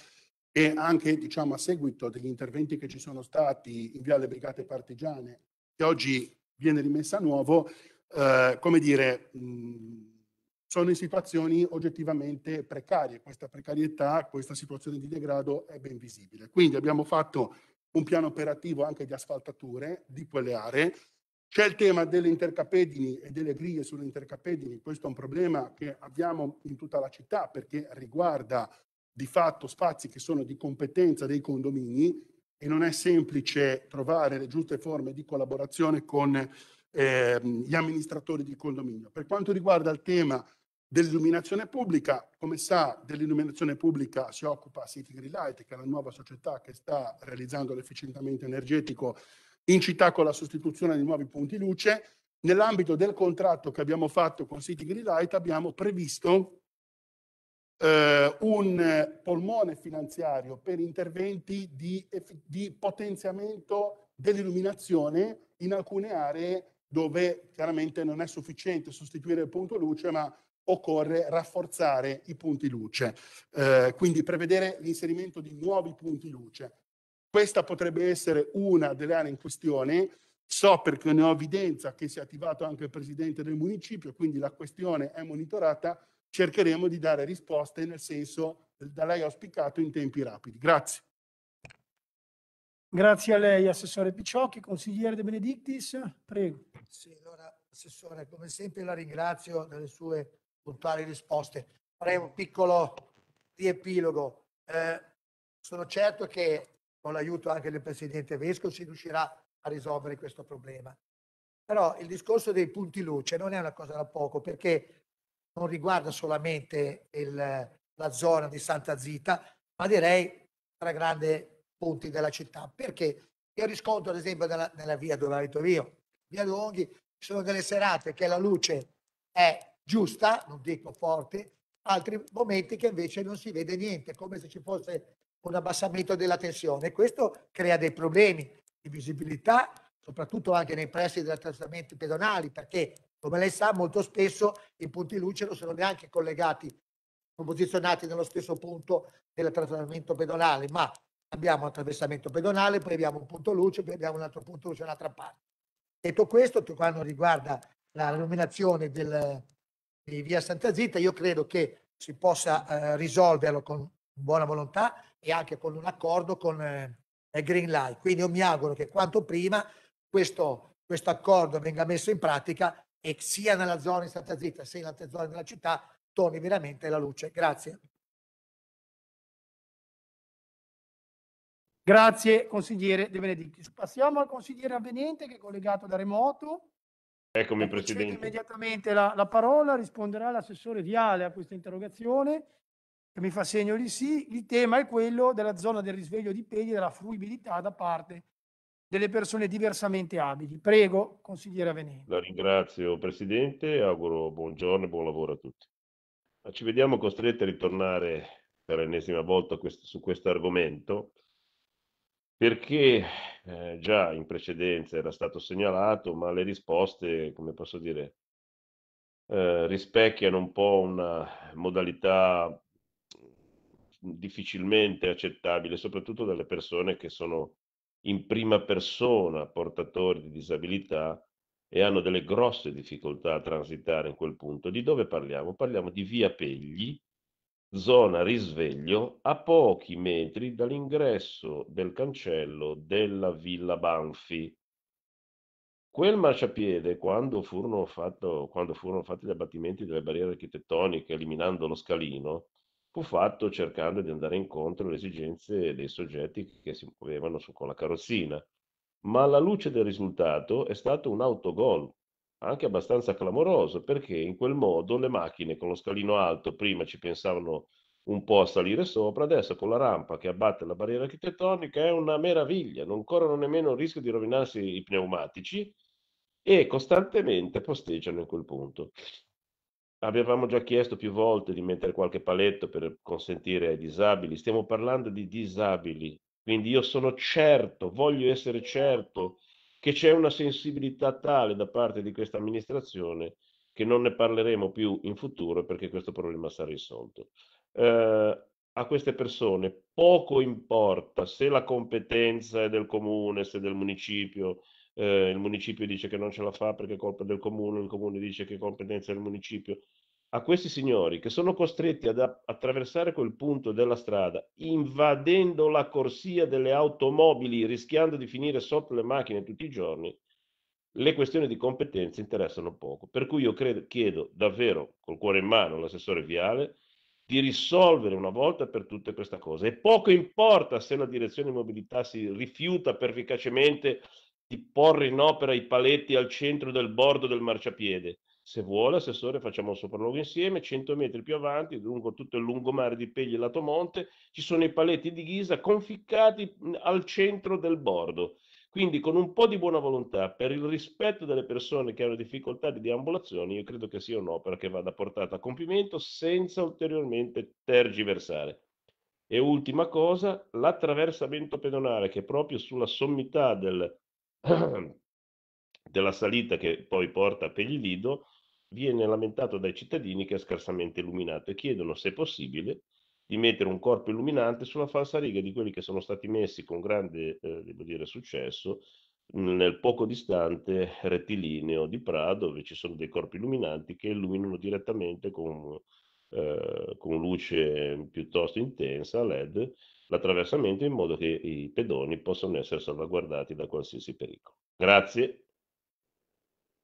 e anche diciamo, a seguito degli interventi che ci sono stati in via alle Brigate Partigiane, che oggi viene rimessa a nuovo, eh, come dire, mh, sono in situazioni oggettivamente precarie. Questa precarietà, questa situazione di degrado è ben visibile. Quindi abbiamo fatto un piano operativo anche di asfaltature di quelle aree. C'è il tema delle intercapedini e delle griglie sulle intercapedini, questo è un problema che abbiamo in tutta la città perché riguarda di fatto spazi che sono di competenza dei condomini e non è semplice trovare le giuste forme di collaborazione con eh, gli amministratori di condominio. Per quanto riguarda il tema dell'illuminazione pubblica, come sa dell'illuminazione pubblica si occupa City Green Light, che è la nuova società che sta realizzando l'efficientamento energetico in città con la sostituzione di nuovi punti luce. Nell'ambito del contratto che abbiamo fatto con City Green Light abbiamo previsto eh, un polmone finanziario per interventi di, di potenziamento dell'illuminazione in alcune aree dove chiaramente non è sufficiente sostituire il punto luce, ma occorre rafforzare i punti luce, eh, quindi prevedere l'inserimento di nuovi punti luce. Questa potrebbe essere una delle aree in questione. So perché ne ho evidenza che si è attivato anche il presidente del municipio, quindi la questione è monitorata cercheremo di dare risposte nel senso da lei auspicato in tempi rapidi. Grazie. Grazie a lei, Assessore Picciocchi, consigliere De Benedictis, prego. Sì, allora, Assessore, come sempre la ringrazio delle sue puntuali risposte. Farei un piccolo riepilogo. Eh, sono certo che con l'aiuto anche del Presidente Vesco si riuscirà a risolvere questo problema. Però il discorso dei punti luce non è una cosa da poco, perché non riguarda solamente il, la zona di Santa Zita, ma direi tra grandi punti della città. Perché io riscontro, ad esempio, nella, nella via dove abito io, via Longhi, ci sono delle serate che la luce è giusta, non dico forte, altri momenti che invece non si vede niente, come se ci fosse un abbassamento della tensione. Questo crea dei problemi di visibilità, soprattutto anche nei pressi degli attraversamenti pedonali, perché come lei sa, molto spesso i punti luce non sono neanche collegati, non posizionati nello stesso punto del trattamento pedonale, ma abbiamo un attraversamento pedonale, poi abbiamo un punto luce, poi abbiamo un altro punto luce, un'altra parte. Detto questo, per quanto riguarda la nominazione del, di via Santa Zita, io credo che si possa eh, risolverlo con buona volontà e anche con un accordo con eh, Green Light. Quindi io mi auguro che quanto prima questo, questo accordo venga messo in pratica e sia nella zona di Santa Zita sia in altre zone della città torni veramente la luce. Grazie. Grazie consigliere De Benedetti. Passiamo al consigliere avveniente che è collegato da remoto. Eccomi Presidente. Immediatamente la, la parola, risponderà l'assessore Viale a questa interrogazione che mi fa segno di sì. Il tema è quello della zona del risveglio di pedi e della fruibilità da parte delle persone diversamente abili. Prego, consigliere Aveniente. La ringrazio Presidente, auguro buongiorno e buon lavoro a tutti. Ma ci vediamo costretti a ritornare per l'ennesima volta quest- su questo argomento perché eh, già in precedenza era stato segnalato, ma le risposte, come posso dire, eh, rispecchiano un po' una modalità difficilmente accettabile, soprattutto dalle persone che sono in prima persona portatori di disabilità e hanno delle grosse difficoltà a transitare in quel punto. Di dove parliamo? Parliamo di Via Pegli, zona risveglio, a pochi metri dall'ingresso del cancello della Villa Banfi. Quel marciapiede, quando furono, fatto, quando furono fatti gli abbattimenti delle barriere architettoniche eliminando lo scalino, fu fatto cercando di andare incontro alle esigenze dei soggetti che si muovevano su, con la carrozzina. Ma alla luce del risultato è stato un autogol, anche abbastanza clamoroso, perché in quel modo le macchine con lo scalino alto prima ci pensavano un po' a salire sopra, adesso con la rampa che abbatte la barriera architettonica è una meraviglia, non corrono nemmeno il rischio di rovinarsi i pneumatici e costantemente posteggiano in quel punto. Avevamo già chiesto più volte di mettere qualche paletto per consentire ai disabili, stiamo parlando di disabili, quindi io sono certo, voglio essere certo che c'è una sensibilità tale da parte di questa amministrazione che non ne parleremo più in futuro perché questo problema sarà risolto. Eh, a queste persone poco importa se la competenza è del comune, se del municipio, eh, il municipio dice che non ce la fa perché è colpa del comune, il comune dice che è competenza del municipio. A questi signori che sono costretti ad attraversare quel punto della strada, invadendo la corsia delle automobili, rischiando di finire sotto le macchine tutti i giorni, le questioni di competenza interessano poco. Per cui io credo, chiedo davvero, col cuore in mano, all'assessore Viale, di risolvere una volta per tutte questa cosa. E poco importa se la direzione di mobilità si rifiuta perficacemente di porre in opera i paletti al centro del bordo del marciapiede. Se vuole, assessore, facciamo un sopralluogo insieme, 100 metri più avanti, lungo tutto il lungomare di Pegli e Lato Monte, ci sono i paletti di ghisa conficcati al centro del bordo. Quindi con un po' di buona volontà, per il rispetto delle persone che hanno difficoltà di deambulazione, io credo che sia un'opera che vada portata a compimento senza ulteriormente tergiversare. E ultima cosa, l'attraversamento pedonale che proprio sulla sommità del (clears throat) della salita che poi porta a Peglidido, viene lamentato dai cittadini che è scarsamente illuminato e chiedono, se è possibile, di mettere un corpo illuminante sulla falsariga di quelli che sono stati messi con grande, eh, devo dire, successo nel poco distante rettilineo di Prado, dove ci sono dei corpi illuminanti che illuminano direttamente con, eh, con luce piuttosto intensa, LED, l'attraversamento in modo che i pedoni possano essere salvaguardati da qualsiasi pericolo. Grazie.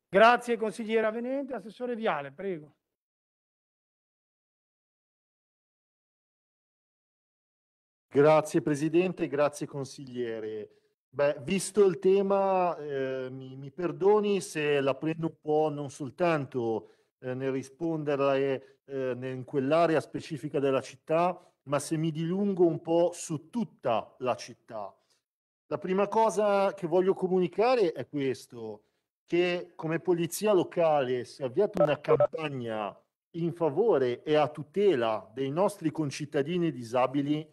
Grazie consigliera Venente, assessore Viale, prego. Grazie Presidente, grazie consigliere. Beh, visto il tema, eh, mi, mi, perdoni se la prendo un po' non soltanto eh, nel rispondere eh, eh, in quell'area specifica della città, ma se mi dilungo un po' su tutta la città. La prima cosa che voglio comunicare è questo, che come polizia locale si è avviata una campagna in favore e a tutela dei nostri concittadini disabili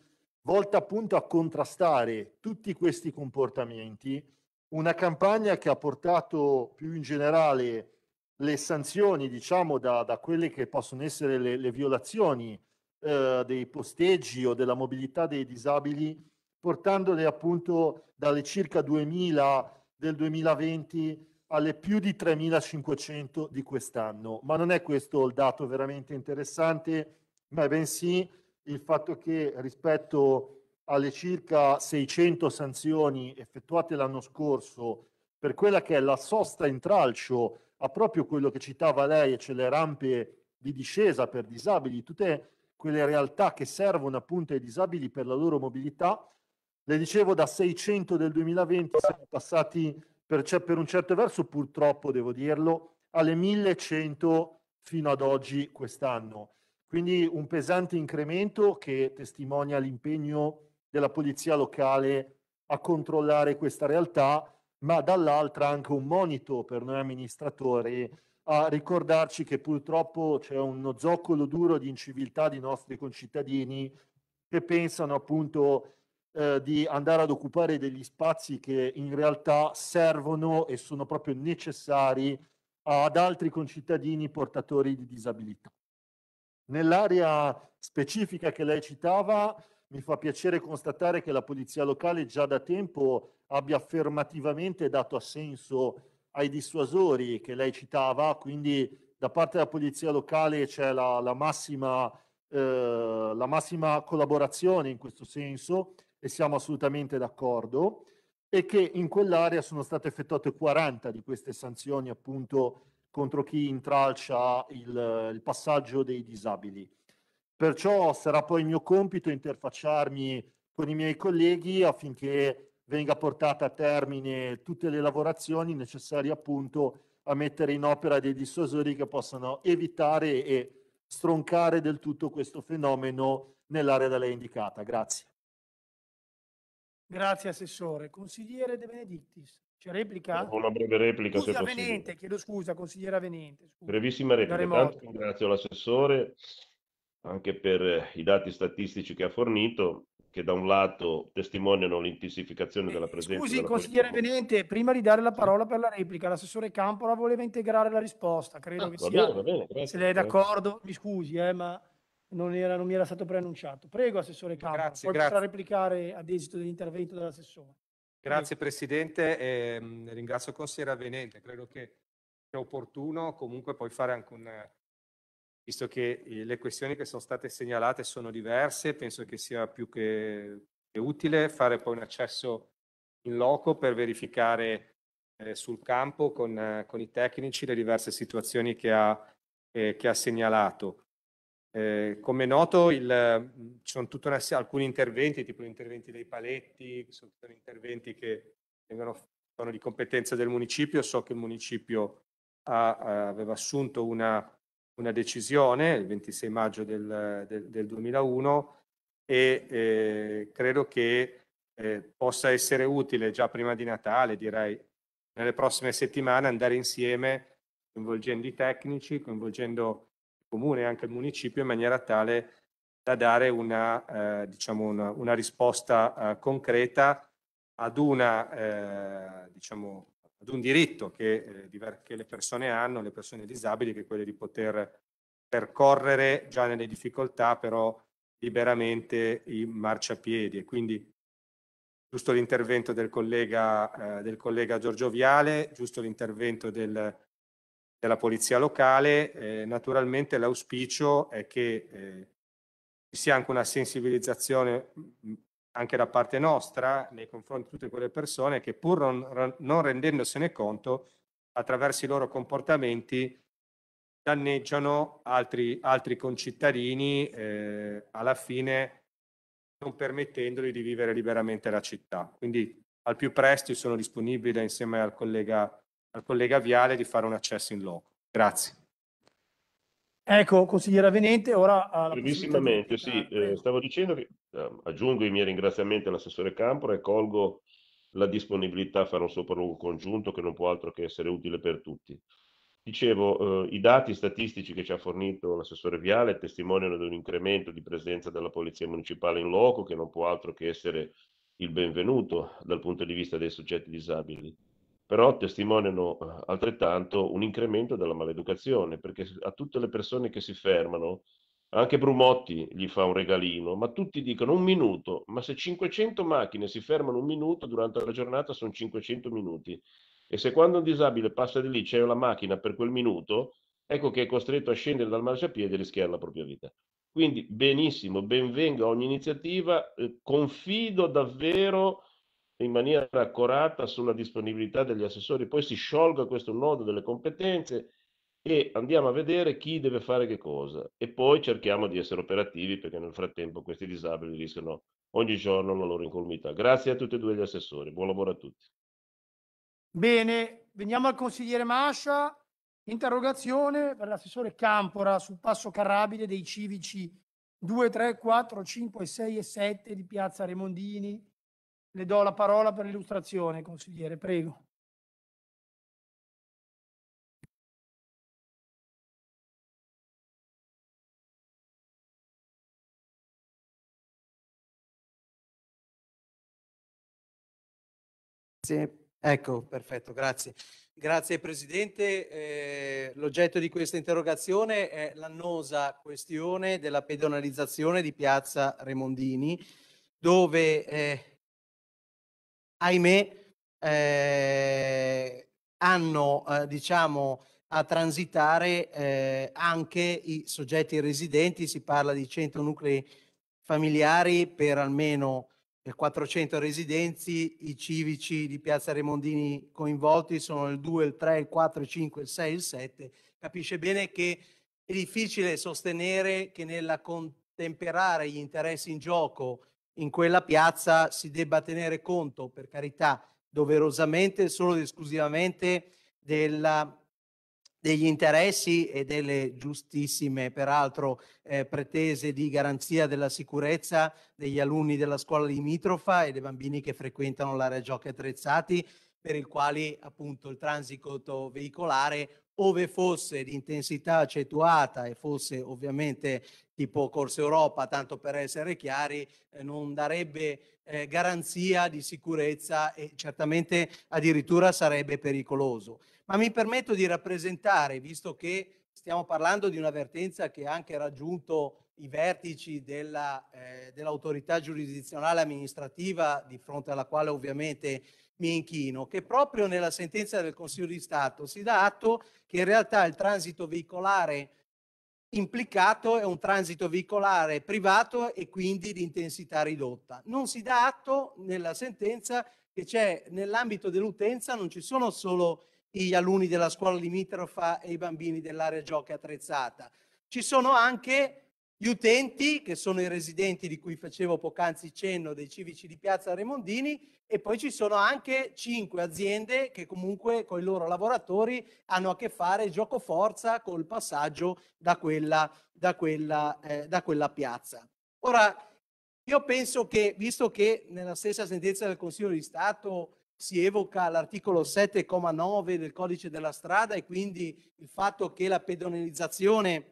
volta appunto a contrastare tutti questi comportamenti, una campagna che ha portato più in generale le sanzioni, diciamo, da, da quelle che possono essere le, le violazioni eh, dei posteggi o della mobilità dei disabili, portandole appunto dalle circa 2.000 del 2020 alle più di 3.500 di quest'anno. Ma non è questo il dato veramente interessante, ma è bensì il fatto che rispetto alle circa 600 sanzioni effettuate l'anno scorso per quella che è la sosta in tralcio a proprio quello che citava lei, cioè le rampe di discesa per disabili, tutte quelle realtà che servono appunto ai disabili per la loro mobilità. Le dicevo, da 600 del 2020 siamo passati per, per un certo verso, purtroppo devo dirlo, alle 1100 fino ad oggi quest'anno. Quindi un pesante incremento che testimonia l'impegno della polizia locale a controllare questa realtà, ma dall'altra anche un monito per noi amministratori a ricordarci che purtroppo c'è uno zoccolo duro di inciviltà di nostri concittadini che pensano appunto eh, di andare ad occupare degli spazi che in realtà servono e sono proprio necessari ad altri concittadini portatori di disabilità. Nell'area specifica che lei citava, mi fa piacere constatare che la polizia locale già da tempo abbia affermativamente dato assenso ai dissuasori che lei citava, quindi da parte della polizia locale c'è la, la, massima, eh, la massima collaborazione in questo senso e siamo assolutamente d'accordo e che in quell'area sono state effettuate 40 di queste sanzioni appunto contro chi intralcia il, il, passaggio dei disabili. Perciò sarà poi mio compito interfacciarmi con i miei colleghi affinché venga portata a termine tutte le lavorazioni necessarie appunto a mettere in opera dei dissuasori che possano evitare e stroncare del tutto questo fenomeno nell'area da lei indicata. Grazie. Grazie Assessore. Consigliere De Benedictis, c'è replica? Una breve replica scusa, se possibile. Venente, chiedo scusa, consigliere Venente. Scusa. Brevissima replica. Tanto ringrazio l'Assessore anche per i dati statistici che ha fornito che da un lato testimoniano l'intensificazione della eh, presenza. Scusi, della consigliere politica. Venente, prima di dare la parola per la replica, l'assessore Campola voleva integrare la risposta, credo ah, che sia. Bene, bene, grazie, Se lei è d'accordo, mi scusi, eh, ma non, era, non, mi era stato preannunciato. Prego, assessore Campola, grazie, poi grazie. potrà replicare ad esito dell'intervento dell'assessore. Grazie Prego. Presidente, eh, ringrazio il consigliere Venente, credo che sia opportuno comunque poi fare anche un visto che eh, le questioni che sono state segnalate sono diverse, penso che sia più che utile fare poi un accesso in loco per verificare eh, sul campo con, eh, con, i tecnici le diverse situazioni che ha, eh, che ha segnalato. Eh, come noto, il, ci sono tutta una, alcuni interventi, tipo gli interventi dei paletti, sono interventi che vengono, sono di competenza del municipio. So che il municipio ha, eh, aveva assunto una una decisione il 26 maggio del, del, del 2001 e eh, credo che eh, possa essere utile già prima di Natale, direi nelle prossime settimane, andare insieme coinvolgendo i tecnici, coinvolgendo il comune e anche il municipio in maniera tale da dare una, eh, diciamo una, una risposta eh, concreta ad una eh, diciamo, ad un diritto che, eh, che, le persone hanno, le persone disabili, che è quello di poter percorrere già nelle difficoltà, però liberamente i marciapiedi. E quindi giusto l'intervento del, collega, eh, del collega Giorgio Viale, giusto l'intervento del, della polizia locale, eh, naturalmente l'auspicio è che eh, ci sia anche una sensibilizzazione anche da parte nostra nei confronti di tutte quelle persone che pur non, non rendendosene conto attraverso i loro comportamenti danneggiano altri, altri concittadini eh, alla fine non permettendoli di vivere liberamente la città. Quindi al più presto sono disponibile insieme al collega, al collega Viale di fare un accesso in loco. Grazie. Ecco, consigliera Venente, ora... Brevissimamente, sì, eh, stavo dicendo che eh, aggiungo i miei ringraziamenti all'assessore Campora e colgo la disponibilità a fare un sopralluogo congiunto che non può altro che essere utile per tutti. Dicevo, eh, i dati statistici che ci ha fornito l'assessore Viale testimoniano di un incremento di presenza della Polizia Municipale in loco che non può altro che essere il benvenuto dal punto di vista dei soggetti disabili però testimoniano eh, altrettanto un incremento della maleducazione, perché a tutte le persone che si fermano, anche Brumotti gli fa un regalino, ma tutti dicono un minuto, ma se 500 macchine si fermano un minuto durante la giornata sono 500 minuti, e se quando un disabile passa di lì c'è la macchina per quel minuto, ecco che è costretto a scendere dal marciapiede e rischiare la propria vita. Quindi benissimo, benvenga ogni iniziativa, eh, confido davvero in maniera accurata sulla disponibilità degli assessori, poi si sciolga questo nodo delle competenze e andiamo a vedere chi deve fare che cosa e poi cerchiamo di essere operativi perché nel frattempo questi disabili rischiano ogni giorno la loro incolumità. Grazie a tutti e due gli assessori, buon lavoro a tutti. Bene, veniamo al consigliere Mascia. Interrogazione per l'assessore Campora sul passo carrabile dei civici 2, 3, 4, 5, 6 e 7 di Piazza Remondini le do la parola per l'illustrazione, consigliere, prego. Sì, ecco, perfetto, grazie. Grazie Presidente. Eh, l'oggetto di questa interrogazione è l'annosa questione della pedonalizzazione di Piazza Remondini, dove eh, ahimè, eh, hanno eh, diciamo a transitare eh, anche i soggetti residenti, si parla di 100 nuclei familiari per almeno 400 eh, residenti, i civici di Piazza Remondini coinvolti sono il 2, il 3, il 4, il 5, il 6, il 7. Capisce bene che è difficile sostenere che nella contemperare gli interessi in gioco in quella piazza si debba tenere conto, per carità, doverosamente solo ed esclusivamente della, degli interessi e delle giustissime, peraltro, eh, pretese di garanzia della sicurezza degli alunni della scuola limitrofa e dei bambini che frequentano l'area giochi attrezzati per i quali appunto il transito veicolare ove fosse di intensità accentuata e fosse ovviamente tipo Corsa Europa, tanto per essere chiari, eh, non darebbe eh, garanzia di sicurezza e certamente addirittura sarebbe pericoloso. Ma mi permetto di rappresentare, visto che stiamo parlando di una vertenza che ha anche raggiunto i vertici della, eh, dell'autorità giurisdizionale amministrativa, di fronte alla quale ovviamente mi inchino, che proprio nella sentenza del Consiglio di Stato si dà atto che in realtà il transito veicolare implicato è un transito veicolare privato e quindi di intensità ridotta. Non si dà atto nella sentenza che c'è nell'ambito dell'utenza non ci sono solo gli alunni della scuola limitrofa e i bambini dell'area giochi attrezzata, ci sono anche gli utenti, che sono i residenti di cui facevo poc'anzi cenno, dei civici di Piazza Remondini, e poi ci sono anche cinque aziende che comunque con i loro lavoratori hanno a che fare gioco forza col passaggio da quella, da quella, eh, da quella piazza. Ora, io penso che, visto che nella stessa sentenza del Consiglio di Stato si evoca l'articolo 7,9 del codice della strada e quindi il fatto che la pedonalizzazione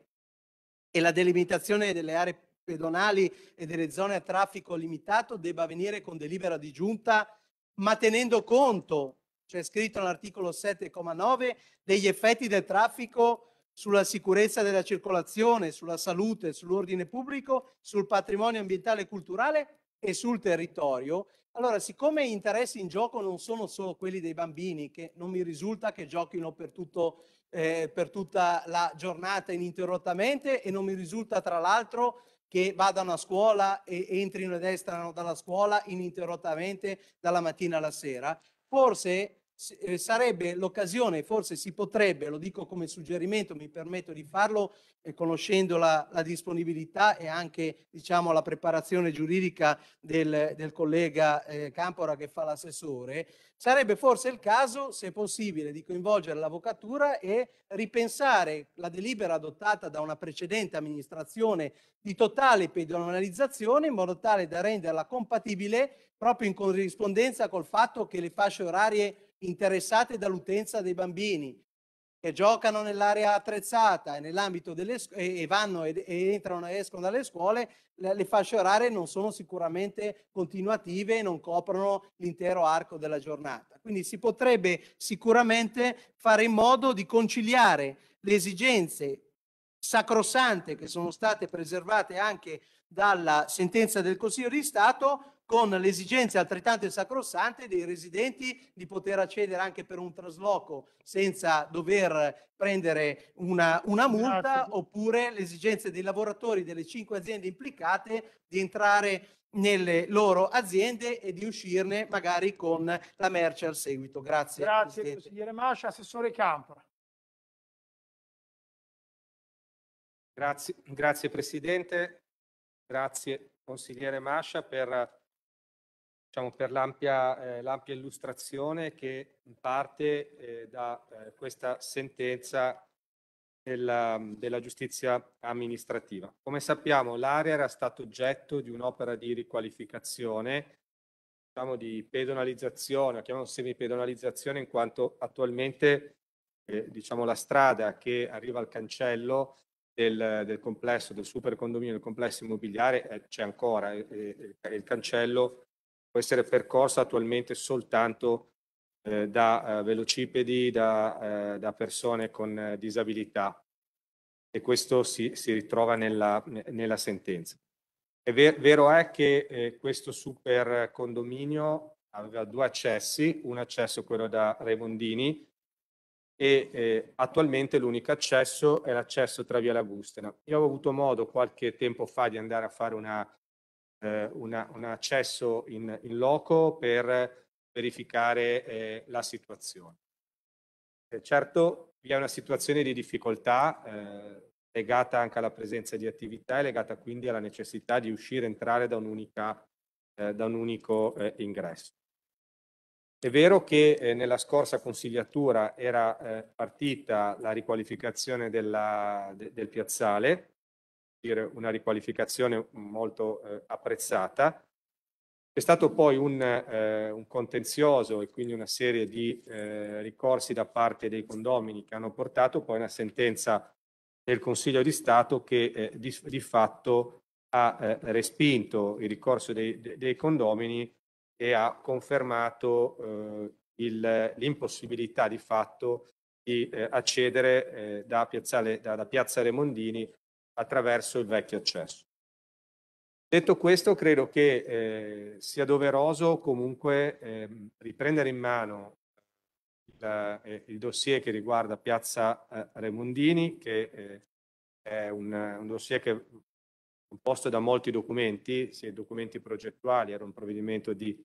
e la delimitazione delle aree pedonali e delle zone a traffico limitato debba avvenire con delibera di giunta, ma tenendo conto, c'è scritto nell'articolo 7,9, degli effetti del traffico sulla sicurezza della circolazione, sulla salute, sull'ordine pubblico, sul patrimonio ambientale e culturale e sul territorio. Allora, siccome gli interessi in gioco non sono solo quelli dei bambini, che non mi risulta che giochino per tutto il eh, per tutta la giornata ininterrottamente e non mi risulta tra l'altro che vadano a scuola e entrino ed estrano dalla scuola ininterrottamente dalla mattina alla sera. Forse eh, sarebbe l'occasione, forse si potrebbe, lo dico come suggerimento, mi permetto di farlo, eh, conoscendo la, la, disponibilità e anche diciamo, la preparazione giuridica del, del collega eh, Campora che fa l'assessore, sarebbe forse il caso, se possibile, di coinvolgere l'avvocatura e ripensare la delibera adottata da una precedente amministrazione di totale pedonalizzazione in modo tale da renderla compatibile proprio in corrispondenza col fatto che le fasce orarie interessate dall'utenza dei bambini che giocano nell'area attrezzata e nell'ambito delle e vanno ed, e entrano e escono dalle scuole, le, le fasce orarie non sono sicuramente continuative e non coprono l'intero arco della giornata. Quindi si potrebbe sicuramente fare in modo di conciliare le esigenze sacrosante che sono state preservate anche dalla sentenza del Consiglio di Stato con le esigenze altrettanto sacrosante dei residenti di poter accedere anche per un trasloco senza dover prendere una, una multa Grazie. oppure le esigenze dei lavoratori delle cinque aziende implicate di entrare nelle loro aziende e di uscirne magari con la merce al seguito. Grazie. Grazie Presidente. consigliere Mascia, assessore Campora. Grazie, grazie Presidente, grazie consigliere Mascia per diciamo, per l'ampia, eh, l'ampia, illustrazione che parte eh, da eh, questa sentenza della, della, giustizia amministrativa. Come sappiamo l'area era stata oggetto di un'opera di riqualificazione, diciamo di pedonalizzazione, la chiamiamo semipedonalizzazione in quanto attualmente eh, diciamo, la strada che arriva al cancello del, del complesso, del super condominio, del complesso immobiliare eh, c'è ancora, eh, il cancello può essere percorsa attualmente soltanto eh, da eh, velocipedi, da, eh, da, persone con eh, disabilità e questo si, si ritrova nella, nella, sentenza. È ver vero è che eh, questo super condominio aveva due accessi, un accesso quello da Remondini, e eh, attualmente l'unico accesso è l'accesso tra via Lagustena. Io ho avuto modo qualche tempo fa di andare a fare una eh, una, un accesso in, in, loco per verificare eh, la situazione. Eh, certo, vi è una situazione di difficoltà eh, legata anche alla presenza di attività e legata quindi alla necessità di uscire e entrare da, eh, da un unico eh, ingresso. È vero che eh, nella scorsa consigliatura era partita la riqualificazione della, de, del piazzale, dire, una riqualificazione molto eh, apprezzata. C'è stato poi un, eh, un, contenzioso e quindi una serie di eh, ricorsi da parte dei condomini che hanno portato poi una sentenza del Consiglio di Stato che eh, di, di, fatto ha eh, respinto il ricorso dei, dei, condomini e ha confermato eh, il, l'impossibilità di fatto di accedere da, piazzale, da, da Piazza Remondini attraverso il vecchio accesso. Detto questo, credo che eh, sia doveroso comunque eh, riprendere in mano il, eh, il, dossier che riguarda Piazza eh, Remondini, che eh, è un, un, dossier che è composto da molti documenti, sia i documenti progettuali, era un provvedimento di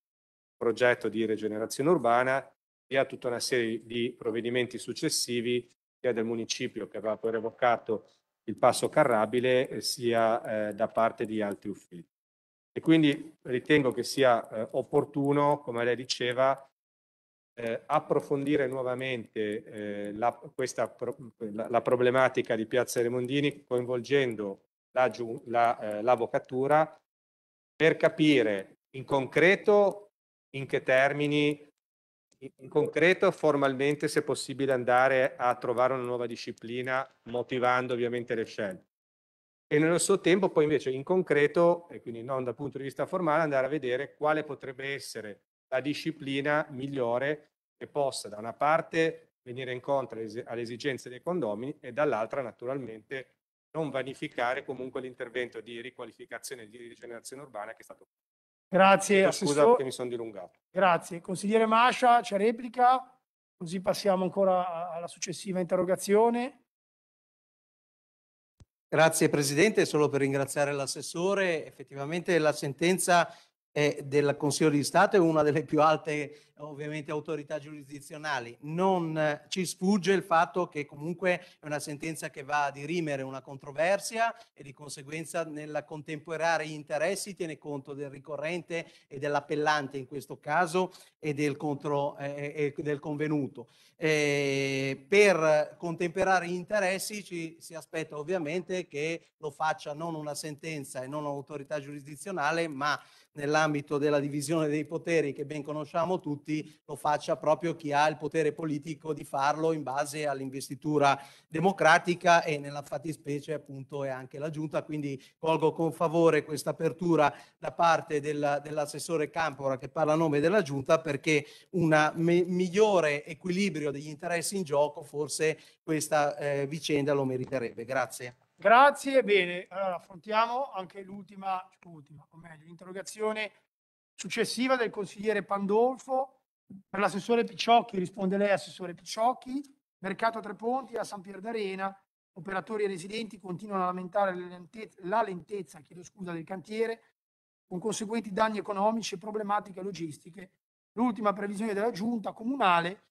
progetto di rigenerazione urbana, e a tutta una serie di provvedimenti successivi, sia del municipio che aveva poi revocato il passo carrabile eh, sia eh, da parte di altri uffici. E quindi ritengo che sia eh, opportuno, come lei diceva, eh, approfondire nuovamente eh, la, questa, la, la, problematica di Piazza Remondini coinvolgendo la, la, eh, l'avvocatura per capire in concreto in che termini in concreto, formalmente, se possibile, andare a trovare una nuova disciplina motivando ovviamente le scelte. E nello stesso tempo, poi invece, in concreto, e quindi non dal punto di vista formale, andare a vedere quale potrebbe essere la disciplina migliore che possa, da una parte, venire incontro alle esigenze dei condomini e dall'altra, naturalmente, non vanificare comunque l'intervento di riqualificazione e di rigenerazione urbana che è stato fatto. Grazie. Scusa perché mi sono dilungato. Grazie. Consigliere Mascia, c'è replica? Così passiamo ancora alla successiva interrogazione. Grazie Presidente, solo per ringraziare l'assessore. Effettivamente la sentenza eh, del Consiglio di Stato è una delle più alte ovviamente autorità giurisdizionali. Non eh, ci sfugge il fatto che comunque è una sentenza che va a dirimere una controversia e di conseguenza nel contemperare gli interessi tiene conto del ricorrente e dell'appellante in questo caso e del, contro, eh, eh, e del convenuto. Eh, per contemperare gli interessi ci si aspetta ovviamente che lo faccia non una sentenza e non un'autorità giurisdizionale ma nell'ambito della divisione dei poteri che ben conosciamo tutti, lo faccia proprio chi ha il potere politico di farlo in base all'investitura democratica e nella fattispecie appunto è anche la giunta. Quindi colgo con favore questa apertura da parte del, dell'assessore Campora che parla a nome della giunta perché un me- migliore equilibrio degli interessi in gioco forse questa eh, vicenda lo meriterebbe. Grazie. Grazie, bene. Allora affrontiamo anche l'ultima, l'ultima, o meglio, l'interrogazione successiva del consigliere Pandolfo per l'assessore Picciocchi, risponde lei assessore Picciocchi, mercato Tre Ponti a San Pier d'Arena, operatori e residenti continuano a lamentare lentezza, la lentezza chiedo scusa, del cantiere con conseguenti danni economici e problematiche logistiche. L'ultima previsione della giunta comunale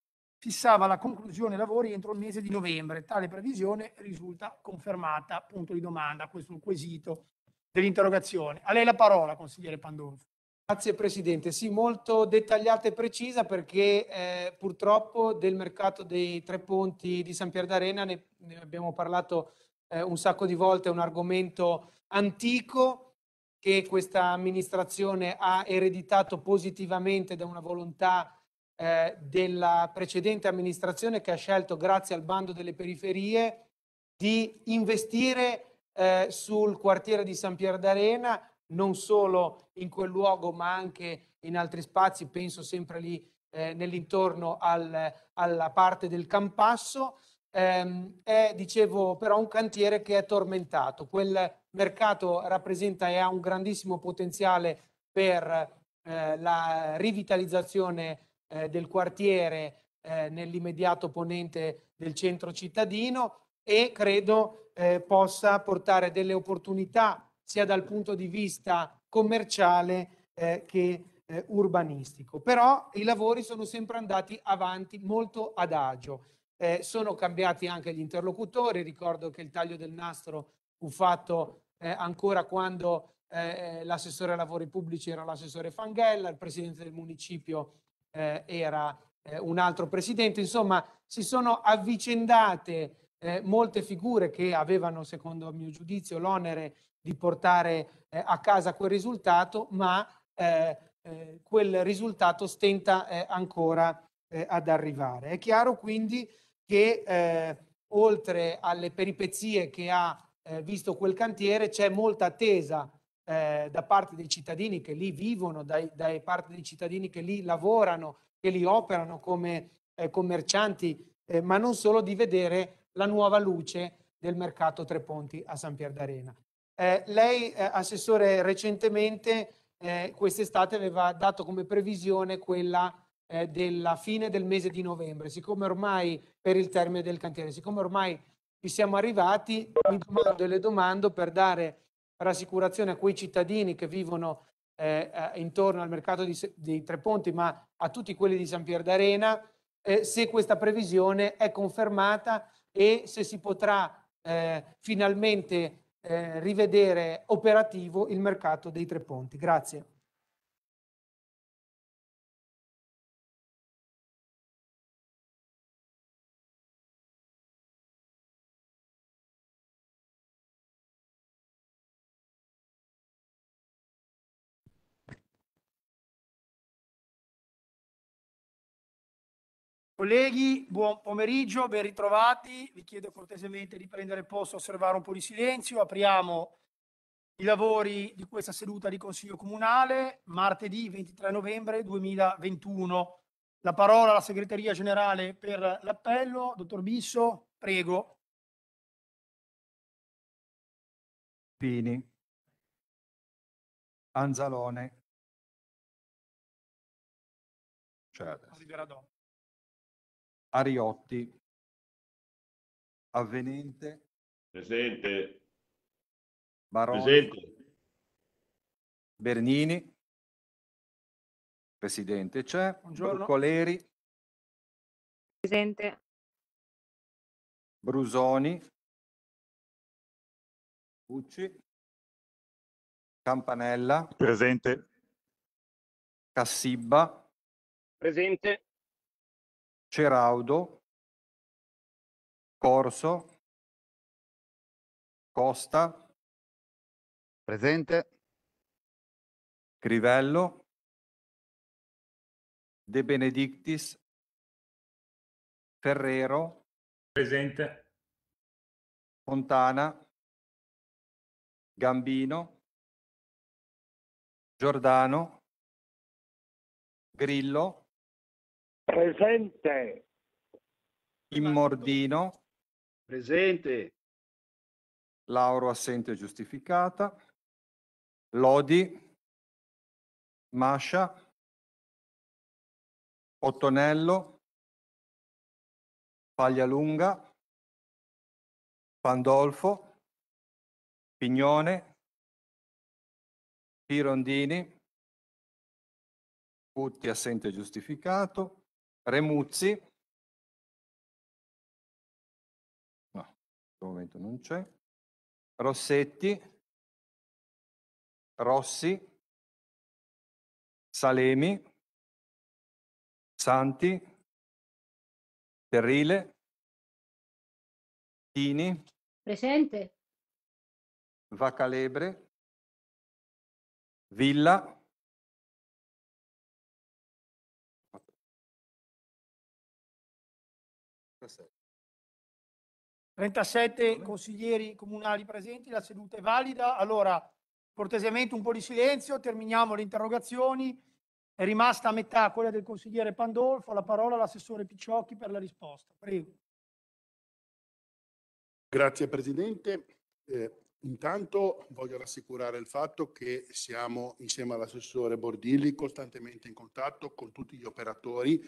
fissava la conclusione dei lavori entro il mese di novembre. Tale previsione risulta confermata. Punto di domanda, questo è un quesito dell'interrogazione. A lei la parola, consigliere Pandolfo. Grazie Presidente, sì molto dettagliata e precisa perché eh, purtroppo del mercato dei tre ponti di San Pier d'Arena ne, ne abbiamo parlato eh, un sacco di volte, è un argomento antico che questa amministrazione ha ereditato positivamente da una volontà eh, della precedente amministrazione che ha scelto, grazie al bando delle periferie, di investire eh, sul quartiere di San Pier d'Arena, non solo in quel luogo ma anche in altri spazi, penso sempre lì eh, nell'intorno al, alla parte del Campasso. Ehm, è, dicevo, però un cantiere che è tormentato. Quel mercato rappresenta e ha un grandissimo potenziale per eh, la rivitalizzazione eh, del quartiere eh, nell'immediato ponente del centro cittadino e credo eh, possa portare delle opportunità sia dal punto di vista commerciale eh, che eh, urbanistico. Però i lavori sono sempre andati avanti molto ad agio. Eh, sono cambiati anche gli interlocutori, ricordo che il taglio del nastro fu fatto eh, ancora quando eh, l'assessore ai lavori pubblici era l'assessore Fanghella, il presidente del municipio eh, era eh, un altro presidente, insomma si sono avvicendate eh, molte figure che avevano, secondo il mio giudizio, l'onere di portare eh, a casa quel risultato, ma eh, quel risultato stenta ancora ad arrivare. È chiaro quindi che oltre alle peripezie che ha visto quel cantiere c'è molta attesa eh, da parte dei cittadini che lì vivono, dai, da parte dei cittadini che lì lavorano, che lì operano come eh, commercianti, eh, ma non solo di vedere la nuova luce del mercato Tre Ponti a San Pier d'Arena. Eh, lei, eh, assessore, recentemente eh, quest'estate aveva dato come previsione quella della fine del mese di novembre, siccome ormai per il termine del cantiere, siccome ormai ci siamo arrivati, mi domando e le domando per dare rassicurazione a quei cittadini che vivono eh, intorno al mercato di, di Tre Ponti, ma a tutti quelli di San Pier d'Arena, eh, se questa previsione è confermata e se si potrà eh, finalmente eh, rivedere operativo il mercato dei Tre Ponti. Grazie. Colleghi, buon pomeriggio, ben ritrovati. Vi chiedo cortesemente di prendere posto, osservare un po' di silenzio. Apriamo i lavori di questa seduta di Consiglio Comunale, martedì 23 novembre 2021. La parola alla Segreteria Generale per l'appello. Dottor Bisso, prego. Pini. Anzalone. Certo. Ariotti, Avvenente, presente, Baroni, presente. Bernini, Presidente c'è, Buongiorno. Coleri, presente, Brusoni, Pucci, Campanella, presente, Cassibba, presente, Ceraudo, Corso, Costa. Presente. Crivello, De Benedictis, Ferrero. Presente. Fontana, Gambino, Giordano, Grillo. Presente. Mordino. Presente. Lauro assente giustificata. Lodi. Mascia. Ottonello. Paglialunga. Pandolfo. Pignone. Pirondini. Putti assente giustificato. Remuzzi, no, in questo momento non c'è, Rossetti, Rossi, Salemi, Santi, Terrile, Tini. Presente. Vacalebre, Villa, 37. 37 consiglieri comunali presenti, la seduta è valida. Allora, cortesemente un po' di silenzio, terminiamo le interrogazioni. È rimasta a metà quella del consigliere Pandolfo, la parola all'assessore Picciocchi per la risposta. Prego. Grazie Presidente. Eh, intanto voglio rassicurare il fatto che siamo insieme all'assessore Bordilli costantemente in contatto con tutti gli operatori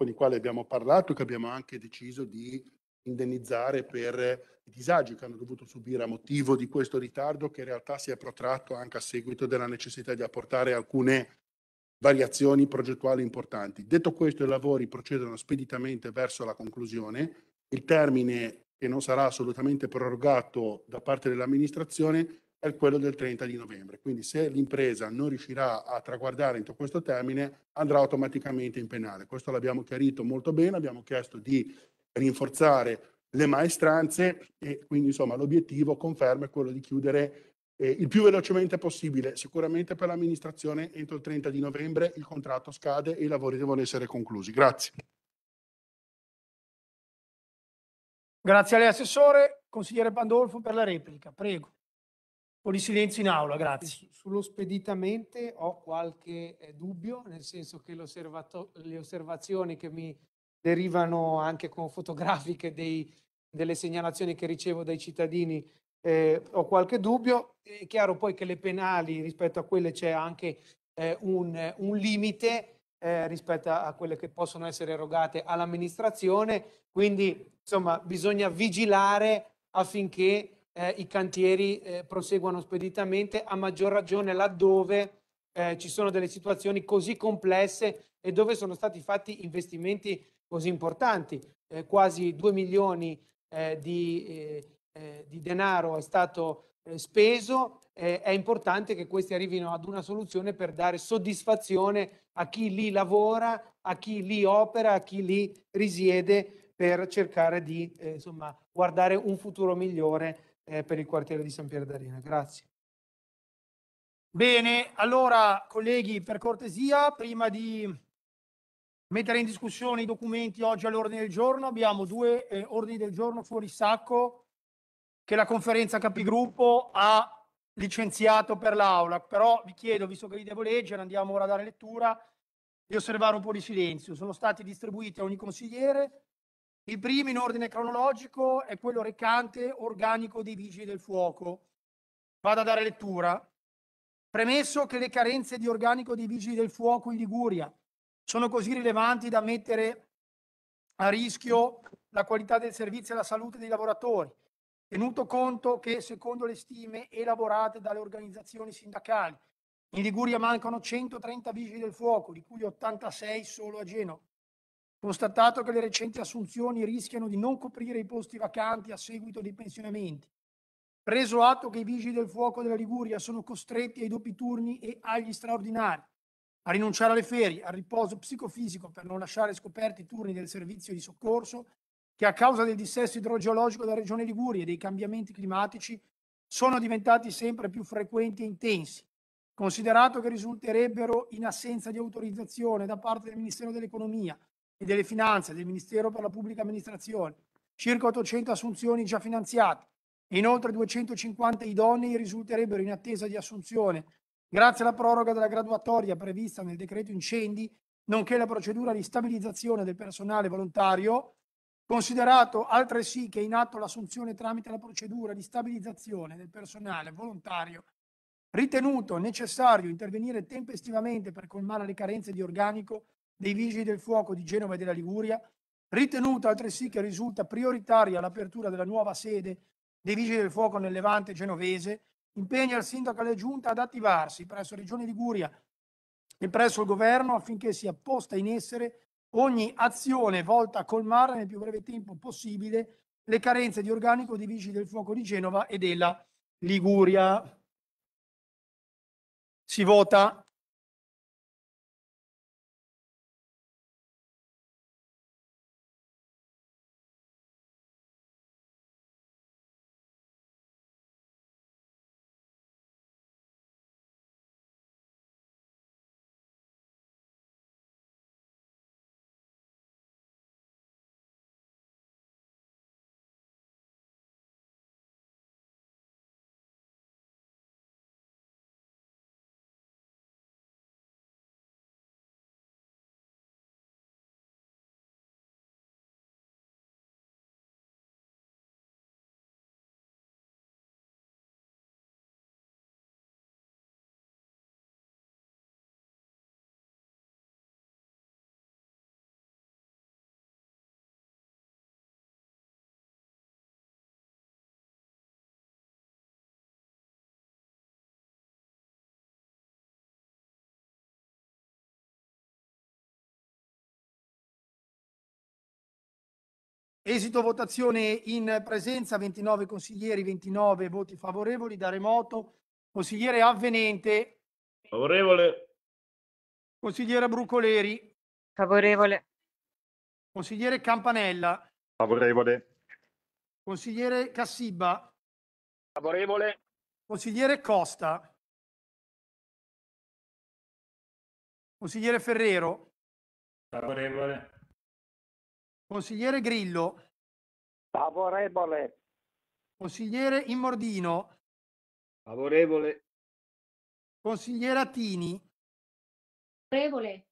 con i quali abbiamo parlato e che abbiamo anche deciso di indennizzare per i disagi che hanno dovuto subire a motivo di questo ritardo che in realtà si è protratto anche a seguito della necessità di apportare alcune variazioni progettuali importanti. Detto questo, i lavori procedono speditamente verso la conclusione. Il termine che non sarà assolutamente prorogato da parte dell'amministrazione è quello del 30 di novembre. Quindi se l'impresa non riuscirà a traguardare entro questo termine, andrà automaticamente in penale. Questo l'abbiamo chiarito molto bene, abbiamo chiesto di rinforzare le maestranze e quindi insomma l'obiettivo conferma è quello di chiudere eh, il più velocemente possibile. Sicuramente per l'amministrazione entro il 30 di novembre il contratto scade e i lavori devono essere conclusi. Grazie. Grazie a lei Assessore. Consigliere Pandolfo per la replica, prego po' di silenzio in aula, grazie. Sullo speditamente ho qualche eh, dubbio, nel senso che le osservazioni che mi derivano anche con fotografiche dei, delle segnalazioni che ricevo dai cittadini eh, ho qualche dubbio. È chiaro poi che le penali rispetto a quelle c'è anche eh, un, un, limite eh, rispetto a quelle che possono essere erogate all'amministrazione, quindi insomma bisogna vigilare affinché eh, i cantieri eh, proseguano speditamente, a maggior ragione laddove eh, ci sono delle situazioni così complesse e dove sono stati fatti investimenti così importanti. Eh, quasi 2 milioni eh, di, eh, di, denaro è stato speso, è importante che questi arrivino ad una soluzione per dare soddisfazione a chi lì lavora, a chi lì opera, a chi lì risiede per cercare di insomma, guardare un futuro migliore eh, per il quartiere di San Pier d'Arena. Grazie. Bene, allora colleghi, per cortesia, prima di mettere in discussione i documenti oggi all'ordine del giorno, abbiamo due eh, ordini del giorno fuori sacco che la conferenza capigruppo ha licenziato per l'aula, però vi chiedo, visto che li devo leggere, andiamo ora a dare lettura, di osservare un po' di silenzio. Sono stati distribuiti a ogni consigliere il primo in ordine cronologico è quello recante organico dei vigili del fuoco. Vado a dare lettura. Premesso che le carenze di organico dei vigili del fuoco in Liguria sono così rilevanti da mettere a rischio la qualità del servizio e la salute dei lavoratori, tenuto conto che secondo le stime elaborate dalle organizzazioni sindacali in Liguria mancano 130 vigili del fuoco, di cui 86 solo a Genova. Constatato che le recenti assunzioni rischiano di non coprire i posti vacanti a seguito dei pensionamenti, preso atto che i vigili del fuoco della Liguria sono costretti ai doppi turni e agli straordinari, a rinunciare alle ferie, al riposo psicofisico per non lasciare scoperti i turni del servizio di soccorso, che a causa del dissesto idrogeologico della regione Liguria e dei cambiamenti climatici sono diventati sempre più frequenti e intensi, considerato che risulterebbero in assenza di autorizzazione da parte del Ministero dell'Economia e delle Finanze del Ministero per la Pubblica Amministrazione, circa 800 assunzioni già finanziate e inoltre 250 idonei risulterebbero in attesa di assunzione grazie alla proroga della graduatoria prevista nel decreto incendi, nonché la procedura di stabilizzazione del personale volontario, considerato altresì che è in atto l'assunzione tramite la procedura di stabilizzazione del personale volontario, ritenuto necessario intervenire tempestivamente per colmare le carenze di organico dei Vigili del Fuoco di Genova e della Liguria, ritenuta altresì che risulta prioritaria l'apertura della nuova sede dei Vigili del Fuoco nel Levante genovese, impegna il Sindaco e la Giunta ad attivarsi presso Regione Liguria e presso il Governo affinché sia posta in essere ogni azione volta a colmare nel più breve tempo possibile le carenze di organico dei Vigili del Fuoco di Genova e della Liguria. Si vota Esito votazione in presenza, 29 consiglieri, 29 voti favorevoli, da remoto. Consigliere Avvenente. Favorevole. Consigliere Brucoleri. Favorevole. Consigliere Campanella. Favorevole. Consigliere Cassibba. Favorevole. Consigliere Costa. Consigliere Ferrero. Favorevole. Consigliere Grillo. Favorevole. Consigliere Immordino. Favorevole. Consigliera Tini. Favorevole.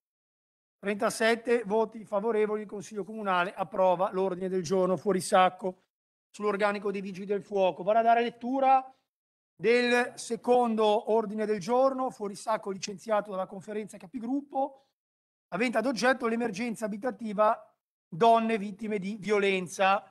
37 voti favorevoli, il Consiglio Comunale approva l'ordine del giorno fuori sacco sull'organico dei Vigili del Fuoco. Vado a dare lettura del secondo ordine del giorno, fuori sacco licenziato dalla conferenza capigruppo, avente ad oggetto l'emergenza abitativa donne vittime di violenza,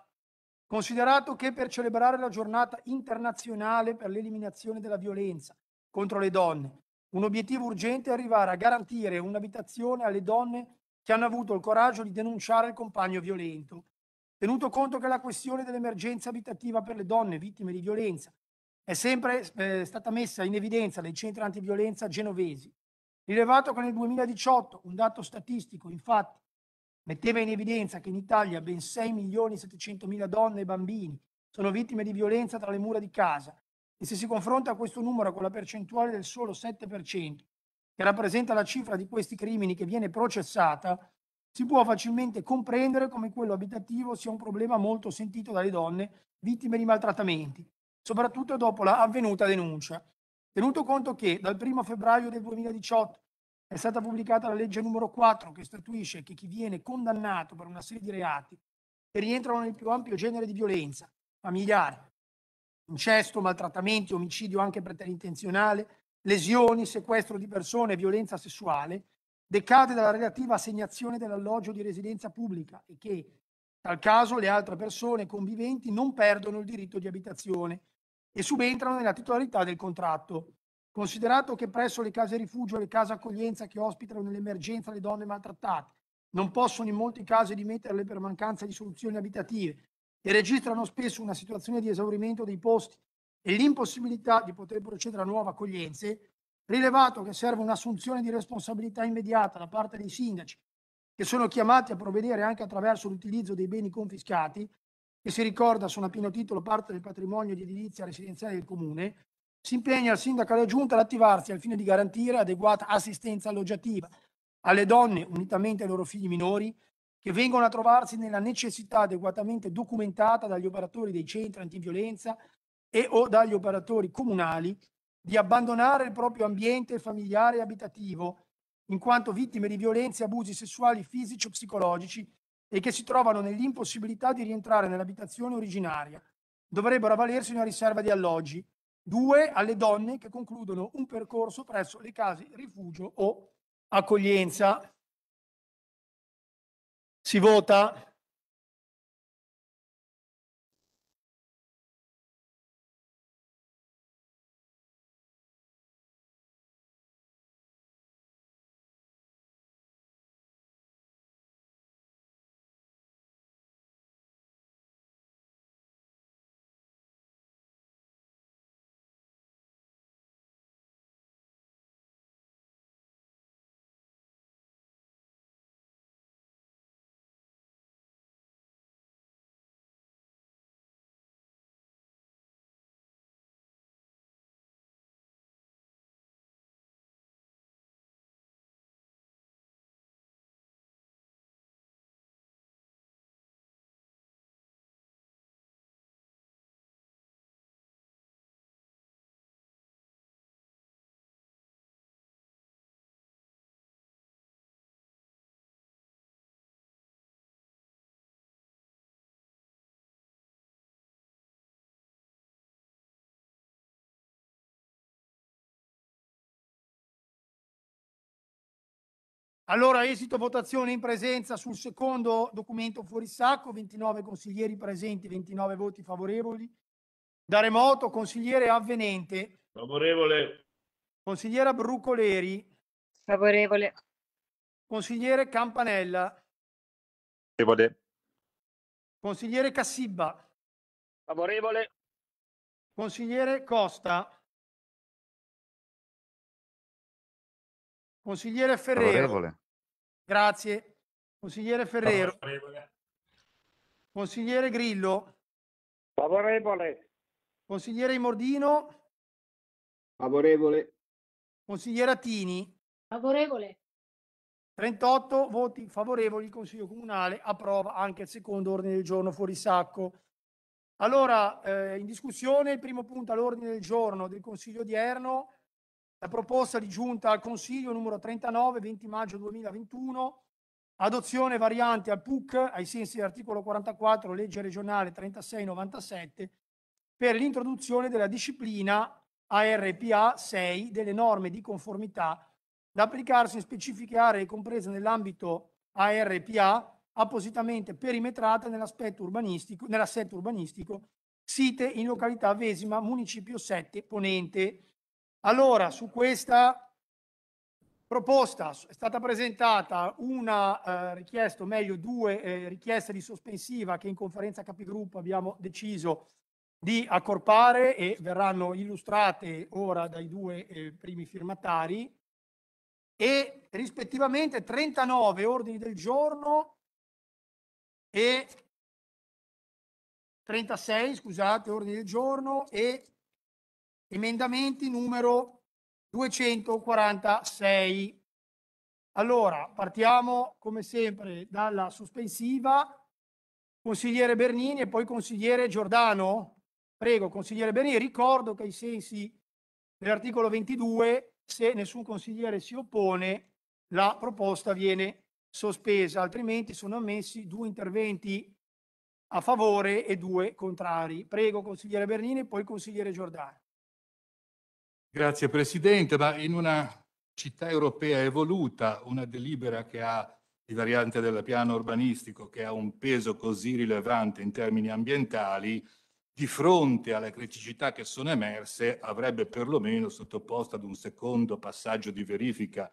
considerato che per celebrare la giornata internazionale per l'eliminazione della violenza contro le donne, un obiettivo urgente è arrivare a garantire un'abitazione alle donne che hanno avuto il coraggio di denunciare il compagno violento. Tenuto conto che la questione dell'emergenza abitativa per le donne vittime di violenza è sempre eh, stata messa in evidenza dai centri antiviolenza genovesi, rilevato che nel 2018 un dato statistico infatti metteva in evidenza che in Italia ben 6 milioni e 700 mila donne e bambini sono vittime di violenza tra le mura di casa e se si confronta questo numero con la percentuale del solo 7%, che rappresenta la cifra di questi crimini che viene processata, si può facilmente comprendere come quello abitativo sia un problema molto sentito dalle donne vittime di maltrattamenti, soprattutto dopo la avvenuta denuncia. Tenuto conto che dal 1 febbraio del 2018 è stata pubblicata la legge numero 4 che statuisce che chi viene condannato per una serie di reati che rientrano nel più ampio genere di violenza familiare, incesto, maltrattamenti, omicidio anche preterintenzionale, lesioni, sequestro di persone e violenza sessuale, decade dalla relativa assegnazione dell'alloggio di residenza pubblica e che, tal caso, le altre persone conviventi non perdono il diritto di abitazione e subentrano nella titolarità del contratto considerato che presso le case rifugio e le case accoglienza che ospitano nell'emergenza le donne maltrattate non possono in molti casi dimetterle per mancanza di soluzioni abitative e registrano spesso una situazione di esaurimento dei posti e l'impossibilità di poter procedere a nuove accoglienze, rilevato che serve un'assunzione di responsabilità immediata da parte dei sindaci, che sono chiamati a provvedere anche attraverso l'utilizzo dei beni confiscati, che si ricorda sono a pieno titolo parte del patrimonio di edilizia residenziale del comune, si impegna il sindaco e giunta ad attivarsi al fine di garantire adeguata assistenza alloggiativa alle donne, unitamente ai loro figli minori, che vengono a trovarsi nella necessità adeguatamente documentata dagli operatori dei centri antiviolenza e o dagli operatori comunali di abbandonare il proprio ambiente familiare e abitativo in quanto vittime di violenze e abusi sessuali fisici o psicologici e che si trovano nell'impossibilità di rientrare nell'abitazione originaria. Dovrebbero avvalersi una riserva di alloggi Due, alle donne che concludono un percorso presso le case rifugio o accoglienza. Si vota. Allora, esito votazione in presenza sul secondo documento fuori sacco, 29 consiglieri presenti, 29 voti favorevoli. Da remoto, consigliere avvenente. Favorevole. Consigliera Brucoleri. Favorevole. Consigliere Campanella. Favorevole. Consigliere Cassibba. Favorevole. Consigliere Costa. Consigliere Ferrero. Favorevole. Grazie. Consigliere Ferrero. Favorevole. Consigliere Grillo. Favorevole. Consigliere Imordino. Favorevole. Consigliere Attini. Favorevole. 38 voti favorevoli, il Consiglio Comunale approva anche il secondo ordine del giorno fuori sacco. Allora, eh, in discussione il primo punto all'ordine del giorno del Consiglio odierno la proposta di giunta al Consiglio numero 39, 20 maggio 2021, adozione variante al PUC ai sensi dell'articolo 44, legge regionale 3697, per l'introduzione della disciplina ARPA 6 delle norme di conformità da applicarsi in specifiche aree comprese nell'ambito ARPA appositamente perimetrate nell'aspetto urbanistico, nell'assetto urbanistico, site in località Vesima, municipio 7 Ponente allora, su questa proposta è stata presentata una eh, richiesta, o meglio due eh, richieste di sospensiva che in conferenza capigruppo abbiamo deciso di accorpare e verranno illustrate ora dai due eh, primi firmatari e rispettivamente 39 ordini del giorno e 36 scusate ordini del giorno e emendamenti numero 246. Allora, partiamo come sempre dalla sospensiva. Consigliere Bernini e poi consigliere Giordano. Prego, consigliere Bernini, ricordo che ai sensi dell'articolo 22, se nessun consigliere si oppone, la proposta viene sospesa, altrimenti sono ammessi due interventi a favore e due contrari. Prego, consigliere Bernini e poi consigliere Giordano. Grazie Presidente, ma in una città europea evoluta, una delibera che ha di variante del piano urbanistico che ha un peso così rilevante in termini ambientali, di fronte alle criticità che sono emerse, avrebbe perlomeno sottoposto ad un secondo passaggio di verifica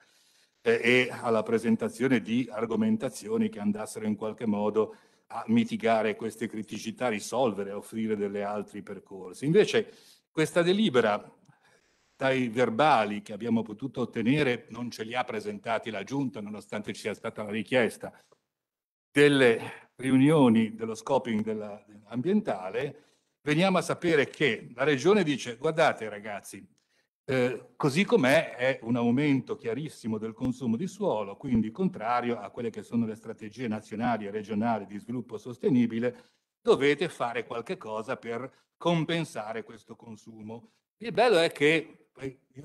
eh, e alla presentazione di argomentazioni che andassero in qualche modo a mitigare queste criticità, risolvere, offrire delle altri percorsi. Invece questa delibera dai verbali che abbiamo potuto ottenere, non ce li ha presentati la Giunta, nonostante ci sia stata la richiesta, delle riunioni dello scoping della, ambientale, veniamo a sapere che la Regione dice guardate ragazzi, eh, così com'è è un aumento chiarissimo del consumo di suolo, quindi contrario a quelle che sono le strategie nazionali e regionali di sviluppo sostenibile, dovete fare qualche cosa per compensare questo consumo. Il bello è che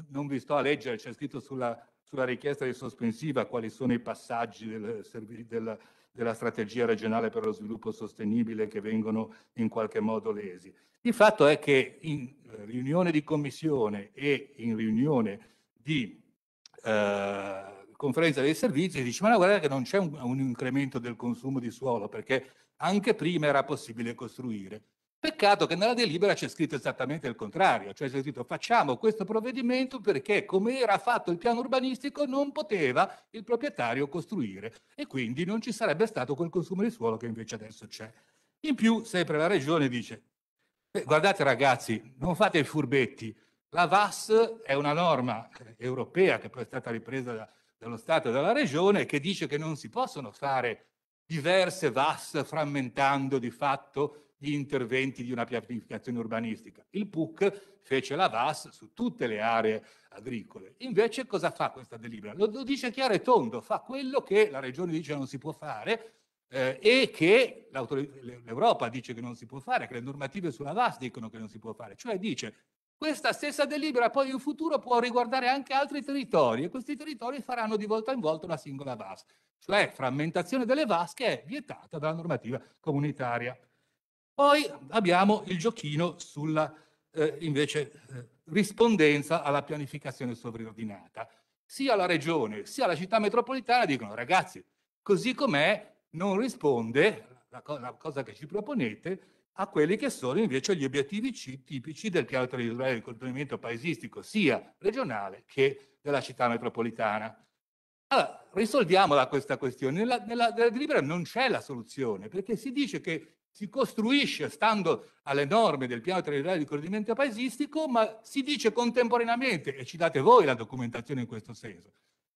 non vi sto a leggere, c'è scritto sulla, sulla, richiesta di sospensiva quali sono i passaggi del, della, della strategia regionale per lo sviluppo sostenibile che vengono in qualche modo lesi. Il fatto è che in riunione di commissione e in riunione di eh, conferenza dei servizi dice ma no, guarda che non c'è un, un incremento del consumo di suolo perché anche prima era possibile costruire. Peccato che nella delibera c'è scritto esattamente il contrario, cioè c'è scritto facciamo questo provvedimento perché come era fatto il piano urbanistico non poteva il proprietario costruire e quindi non ci sarebbe stato quel consumo di suolo che invece adesso c'è. In più sempre la regione dice eh, guardate ragazzi non fate i furbetti, la VAS è una norma europea che poi è stata ripresa da, dallo Stato e dalla regione che dice che non si possono fare diverse VAS frammentando di fatto gli interventi di una pianificazione urbanistica. Il PUC fece la VAS su tutte le aree agricole. Invece cosa fa questa delibera? Lo, lo dice chiaro e tondo, fa quello che la regione dice non si può fare, eh, e che l'Europa dice che non si può fare, che le normative sulla VAS dicono che non si può fare, cioè dice questa stessa delibera poi in futuro può riguardare anche altri territori e questi territori faranno di volta in volta una singola VAS, cioè frammentazione delle VAS che è vietata dalla normativa comunitaria. Poi abbiamo il giochino sulla eh, invece eh, rispondenza alla pianificazione sovraordinata. Sia la regione sia la città metropolitana dicono ragazzi, così com'è non risponde la, co la cosa che ci proponete a quelli che sono invece gli obiettivi C tipici del piano territoriale di coordinamento paesistico, sia regionale che della città metropolitana. Allora, risolviamola questa questione. Nella, nella, nella delibera non c'è la soluzione, perché si dice che si costruisce stando alle norme del piano territoriale di coordinamento paesistico, ma si dice contemporaneamente, e ci date voi la documentazione in questo senso,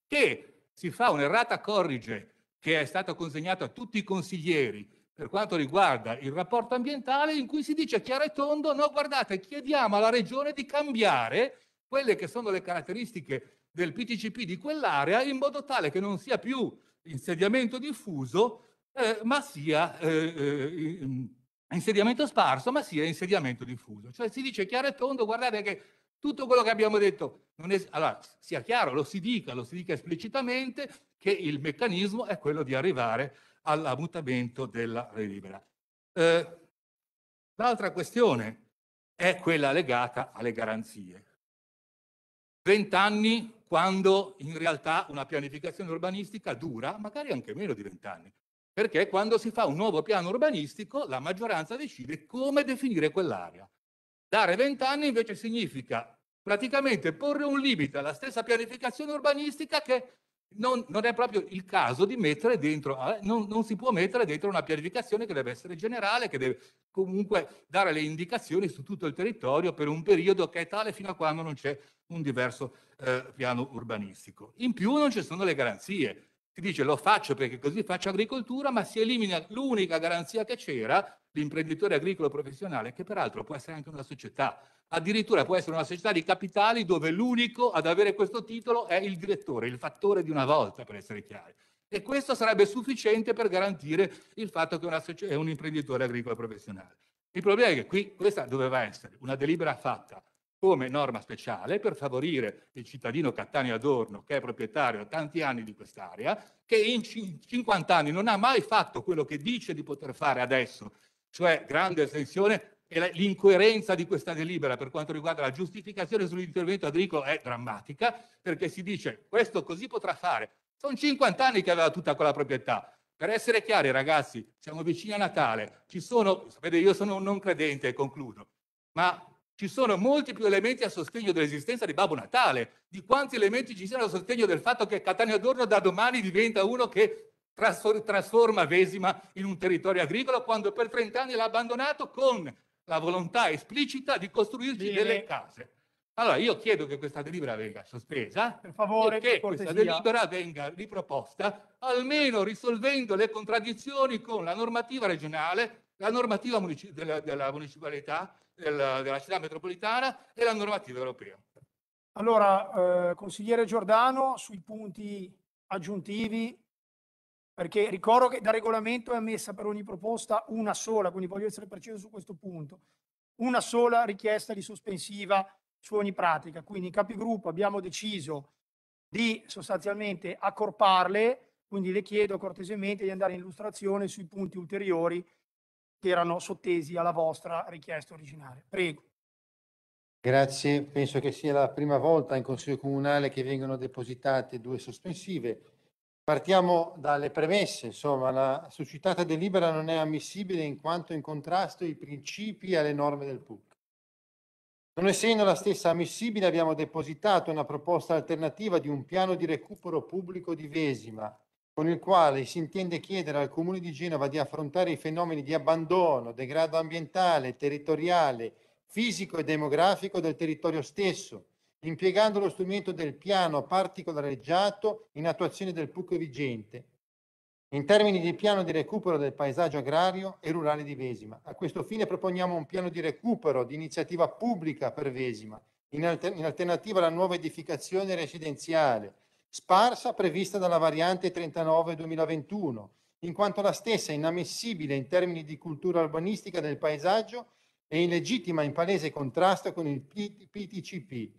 che si fa un'errata corrige che è stata consegnata a tutti i consiglieri per quanto riguarda il rapporto ambientale in cui si dice chiaro e tondo, no guardate, chiediamo alla regione di cambiare quelle che sono le caratteristiche del PTCP di quell'area in modo tale che non sia più insediamento diffuso, eh, ma sia eh, eh, insediamento sparso, ma sia insediamento diffuso. Cioè si dice chiaro e tondo, guardate che tutto quello che abbiamo detto, non è, allora sia chiaro, lo si dica, lo si dica esplicitamente, che il meccanismo è quello di arrivare al mutamento della delibera. Eh, l'altra questione è quella legata alle garanzie. Vent'anni quando in realtà una pianificazione urbanistica dura magari anche meno di vent'anni, perché quando si fa un nuovo piano urbanistico la maggioranza decide come definire quell'area. Dare vent'anni invece significa praticamente porre un limite alla stessa pianificazione urbanistica che non, non è proprio il caso di mettere dentro, eh, non, non, si può mettere dentro una pianificazione che deve essere generale, che deve comunque dare le indicazioni su tutto il territorio per un periodo che è tale fino a quando non c'è un diverso eh, piano urbanistico. In più non ci sono le garanzie si dice lo faccio perché così faccio agricoltura, ma si elimina l'unica garanzia che c'era, l'imprenditore agricolo professionale, che peraltro può essere anche una società, addirittura può essere una società di capitali dove l'unico ad avere questo titolo è il direttore, il fattore di una volta, per essere chiari. E questo sarebbe sufficiente per garantire il fatto che una, è un imprenditore agricolo professionale. Il problema è che qui questa doveva essere una delibera fatta come norma speciale per favorire il cittadino Cattaneo Adorno, che è proprietario da tanti anni di quest'area, che in 50 anni non ha mai fatto quello che dice di poter fare adesso, cioè grande estensione e l'incoerenza di questa delibera per quanto riguarda la giustificazione sull'intervento agricolo è drammatica, perché si dice questo così potrà fare. Sono 50 anni che aveva tutta quella proprietà, per essere chiari, ragazzi, siamo vicini a Natale, ci sono, sapete, io sono un non credente e concludo, ma ci sono molti più elementi a sostegno dell'esistenza di Babbo Natale di quanti elementi ci siano a sostegno del fatto che Catania d'Orno da domani diventa uno che trasforma Vesima in un territorio agricolo quando per 30 anni l'ha abbandonato con la volontà esplicita di costruirci Bene. delle case. Allora io chiedo che questa delibera venga sospesa per favore, e che cortesia. questa delibera venga riproposta almeno risolvendo le contraddizioni con la normativa regionale, la normativa della, della municipalità del, della città metropolitana e la normativa europea. Allora, eh, consigliere Giordano, sui punti aggiuntivi, perché ricordo che da regolamento è ammessa per ogni proposta una sola, quindi voglio essere preciso su questo punto, una sola richiesta di sospensiva su ogni pratica. Quindi in capigruppo abbiamo deciso di sostanzialmente accorparle, quindi le chiedo cortesemente di andare in illustrazione sui punti ulteriori che erano sottesi alla vostra richiesta originaria. Prego. Grazie, penso che sia la prima volta in Consiglio Comunale che vengono depositate due sospensive. Partiamo dalle premesse, insomma, la suscitata delibera non è ammissibile in quanto in contrasto ai principi e alle norme del PUC. Non essendo la stessa ammissibile, abbiamo depositato una proposta alternativa di un piano di recupero pubblico di Vesima, con il quale si intende chiedere al Comune di Genova di affrontare i fenomeni di abbandono, degrado ambientale, territoriale, fisico e demografico del territorio stesso, impiegando lo strumento del piano particolareggiato in attuazione del PUC vigente, in termini di piano di recupero del paesaggio agrario e rurale di Vesima. A questo fine proponiamo un piano di recupero di iniziativa pubblica per Vesima, in, alter in alternativa alla nuova edificazione residenziale, sparsa prevista dalla variante 39-2021, in quanto la stessa è inammissibile in termini di cultura urbanistica del paesaggio e illegittima in palese contrasto con il PTCP,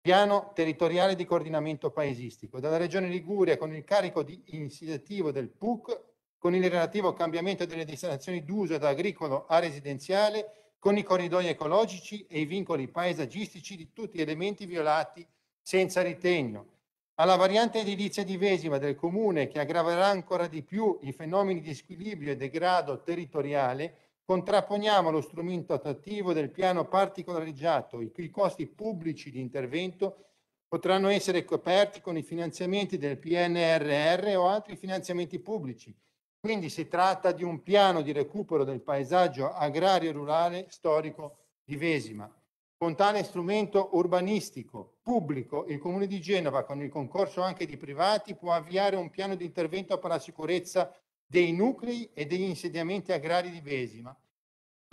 Piano Territoriale di Coordinamento Paesistico, dalla Regione Liguria con il carico iniziativo del PUC, con il relativo cambiamento delle destinazioni d'uso da agricolo a residenziale, con i corridoi ecologici e i vincoli paesaggistici di tutti gli elementi violati senza ritegno alla variante edilizia di Vesima del Comune che aggraverà ancora di più i fenomeni di squilibrio e degrado territoriale, contrapponiamo lo strumento attrattivo del piano particolareggiato, i cui costi pubblici di intervento potranno essere coperti con i finanziamenti del PNRR o altri finanziamenti pubblici. Quindi si tratta di un piano di recupero del paesaggio agrario e rurale storico di Vesima. Con tale strumento urbanistico pubblico, il Comune di Genova, con il concorso anche di privati, può avviare un piano di intervento per la sicurezza dei nuclei e degli insediamenti agrari di Vesima,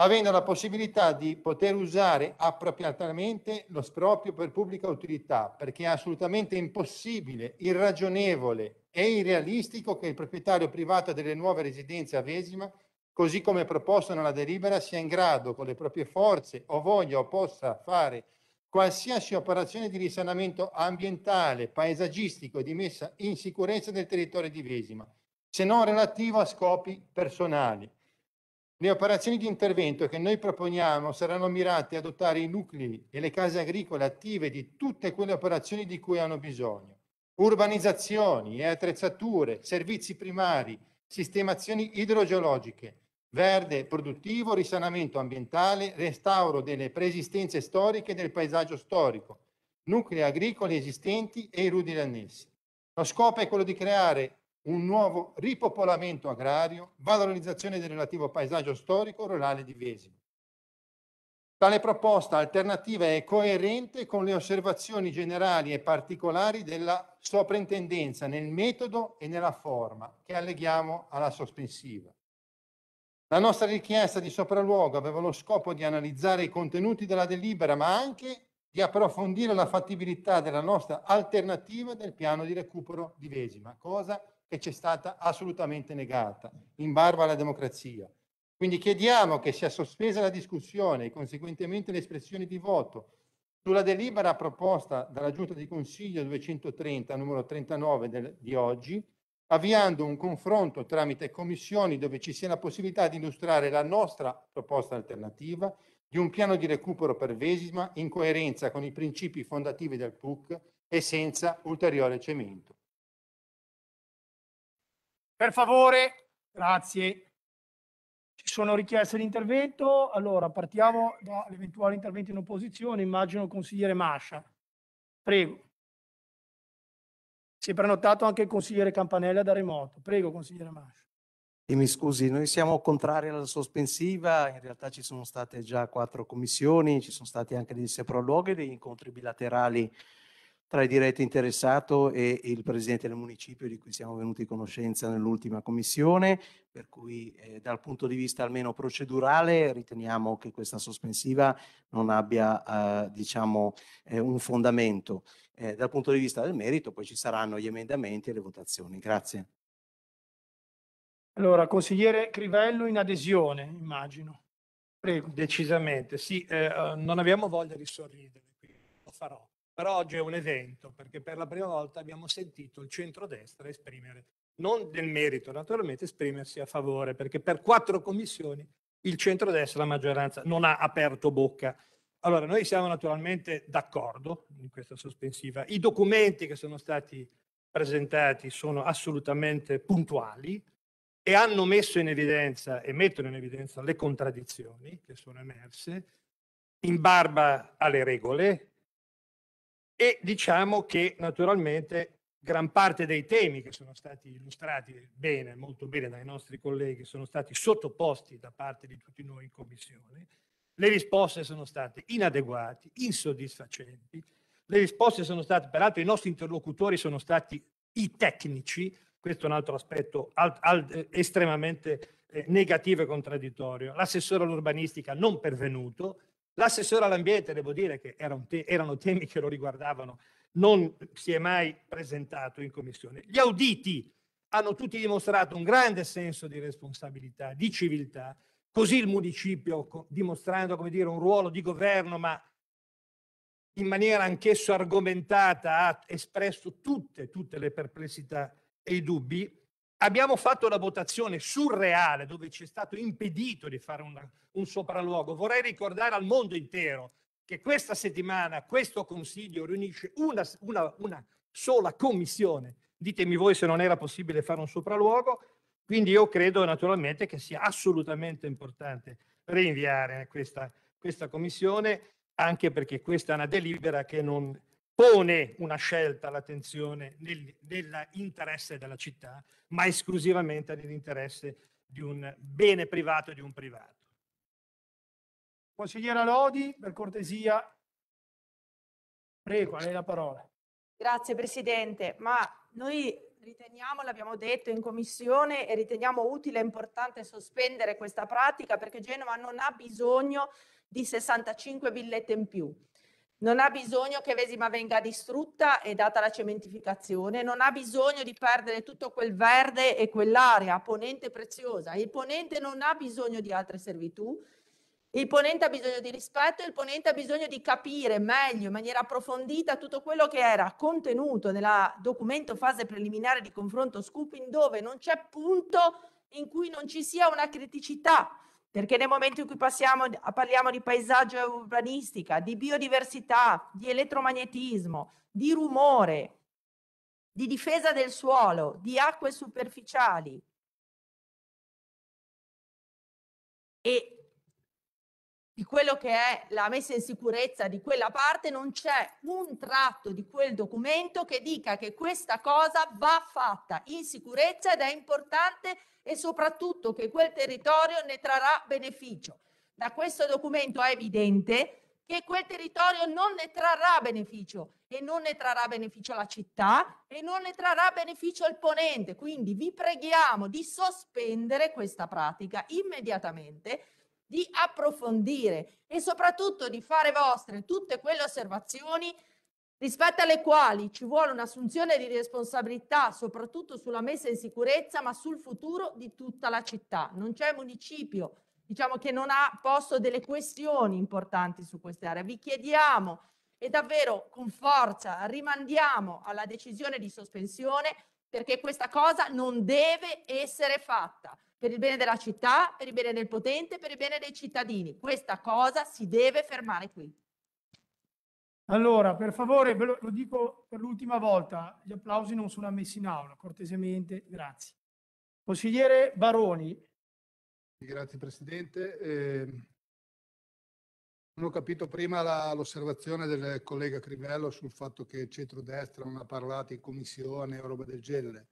avendo la possibilità di poter usare appropriatamente lo sproprio per pubblica utilità, perché è assolutamente impossibile, irragionevole e irrealistico che il proprietario privato delle nuove residenze a Vesima, così come proposto nella delibera, sia in grado con le proprie forze o voglia o possa fare qualsiasi operazione di risanamento ambientale, paesaggistico e di messa in sicurezza del territorio di Vesima, se non relativo a scopi personali. Le operazioni di intervento che noi proponiamo saranno mirate a dotare i nuclei e le case agricole attive di tutte quelle operazioni di cui hanno bisogno. Urbanizzazioni e attrezzature, servizi primari, sistemazioni idrogeologiche, verde produttivo, risanamento ambientale, restauro delle preesistenze storiche del paesaggio storico, nuclei agricoli esistenti e i rudi annessi. Lo scopo è quello di creare un nuovo ripopolamento agrario, valorizzazione del relativo paesaggio storico rurale di Vesimo. Tale proposta alternativa è coerente con le osservazioni generali e particolari della soprintendenza nel metodo e nella forma che alleghiamo alla sospensiva la nostra richiesta di sopralluogo aveva lo scopo di analizzare i contenuti della delibera, ma anche di approfondire la fattibilità della nostra alternativa del piano di recupero di Vesima, cosa che ci è stata assolutamente negata, in barba alla democrazia. Quindi chiediamo che sia sospesa la discussione e conseguentemente le espressioni di voto sulla delibera proposta dalla Giunta di Consiglio 230, numero 39 del, di oggi, avviando un confronto tramite commissioni dove ci sia la possibilità di illustrare la nostra proposta alternativa di un piano di recupero per Vesima in coerenza con i principi fondativi del PUC e senza ulteriore cemento. Per favore, grazie. Ci sono richieste di intervento, allora partiamo dall'eventuale intervento in opposizione, immagino consigliere Mascia. Prego. Si è prenotato anche il consigliere Campanella da remoto. Prego, consigliere Mascio. E mi scusi, noi siamo contrari alla sospensiva, in realtà ci sono state già quattro commissioni, ci sono stati anche dei sopralluoghi, degli incontri bilaterali tra i diretti interessato e il presidente del municipio di cui siamo venuti in conoscenza nell'ultima commissione, per cui eh, dal punto di vista almeno procedurale riteniamo che questa sospensiva non abbia eh, diciamo, eh, un fondamento. Eh, dal punto di vista del merito poi ci saranno gli emendamenti e le votazioni. Grazie. Allora, consigliere Crivello in adesione, immagino. Prego. Decisamente, sì, eh, eh, non abbiamo voglia di sorridere, lo farò però oggi è un evento perché per la prima volta abbiamo sentito il centrodestra esprimere, non del merito naturalmente, esprimersi a favore, perché per quattro commissioni il centrodestra, la maggioranza, non ha aperto bocca. Allora, noi siamo naturalmente d'accordo in questa sospensiva. I documenti che sono stati presentati sono assolutamente puntuali e hanno messo in evidenza e mettono in evidenza le contraddizioni che sono emerse in barba alle regole e diciamo che naturalmente gran parte dei temi che sono stati illustrati bene, molto bene dai nostri colleghi, sono stati sottoposti da parte di tutti noi in commissione, le risposte sono state inadeguate, insoddisfacenti, le risposte sono state, peraltro i nostri interlocutori sono stati i tecnici, questo è un altro aspetto alt, alt, estremamente eh, negativo e contraddittorio, l'assessore all'urbanistica non pervenuto, L'assessore all'ambiente, devo dire che era te- erano temi che lo riguardavano, non si è mai presentato in commissione. Gli auditi hanno tutti dimostrato un grande senso di responsabilità, di civiltà, così il municipio, co- dimostrando dire, un ruolo di governo, ma in maniera anch'esso argomentata, ha espresso tutte, tutte le perplessità e i dubbi. Abbiamo fatto la votazione surreale dove ci è stato impedito di fare una, un sopralluogo. Vorrei ricordare al mondo intero che questa settimana questo Consiglio riunisce una, una, una sola commissione. Ditemi voi se non era possibile fare un sopralluogo. Quindi io credo naturalmente che sia assolutamente importante rinviare questa, questa commissione, anche perché questa è una delibera che non, pone una scelta all'attenzione dell'interesse della città, ma esclusivamente dell'interesse di un bene privato e di un privato. Consigliera Lodi, per cortesia, prego, a lei la parola. Grazie Presidente, ma noi riteniamo, l'abbiamo detto in commissione, e riteniamo utile e importante sospendere questa pratica perché Genova non ha bisogno di 65 villette in più non ha bisogno che Vesima venga distrutta e data la cementificazione, non ha bisogno di perdere tutto quel verde e quell'area, ponente preziosa. Il ponente non ha bisogno di altre servitù, il ponente ha bisogno di rispetto, il ponente ha bisogno di capire meglio, in maniera approfondita, tutto quello che era contenuto nella documento fase preliminare di confronto scooping, dove non c'è punto in cui non ci sia una criticità perché nel momento in cui passiamo, parliamo di paesaggio e urbanistica, di biodiversità, di elettromagnetismo, di rumore, di difesa del suolo, di acque superficiali e di quello che è la messa in sicurezza di quella parte, non c'è un tratto di quel documento che dica che questa cosa va fatta in sicurezza ed è importante e soprattutto che quel territorio ne trarrà beneficio. Da questo documento è evidente che quel territorio non ne trarrà beneficio e non ne trarrà beneficio la città e non ne trarrà beneficio il ponente. Quindi vi preghiamo di sospendere questa pratica immediatamente, di approfondire e soprattutto di fare vostre tutte quelle osservazioni rispetto alle quali ci vuole un'assunzione di responsabilità soprattutto sulla messa in sicurezza ma sul futuro di tutta la città. Non c'è municipio diciamo, che non ha posto delle questioni importanti su queste aree. Vi chiediamo e davvero con forza rimandiamo alla decisione di sospensione perché questa cosa non deve essere fatta per il bene della città, per il bene del potente, per il bene dei cittadini. Questa cosa si deve fermare qui. Allora, per favore, ve lo, lo dico per l'ultima volta, gli applausi non sono ammessi in aula, cortesemente, grazie. Consigliere Baroni. Grazie Presidente. Eh, non ho capito prima l'osservazione del collega Crivello sul fatto che il centrodestra non ha parlato in commissione o roba del genere.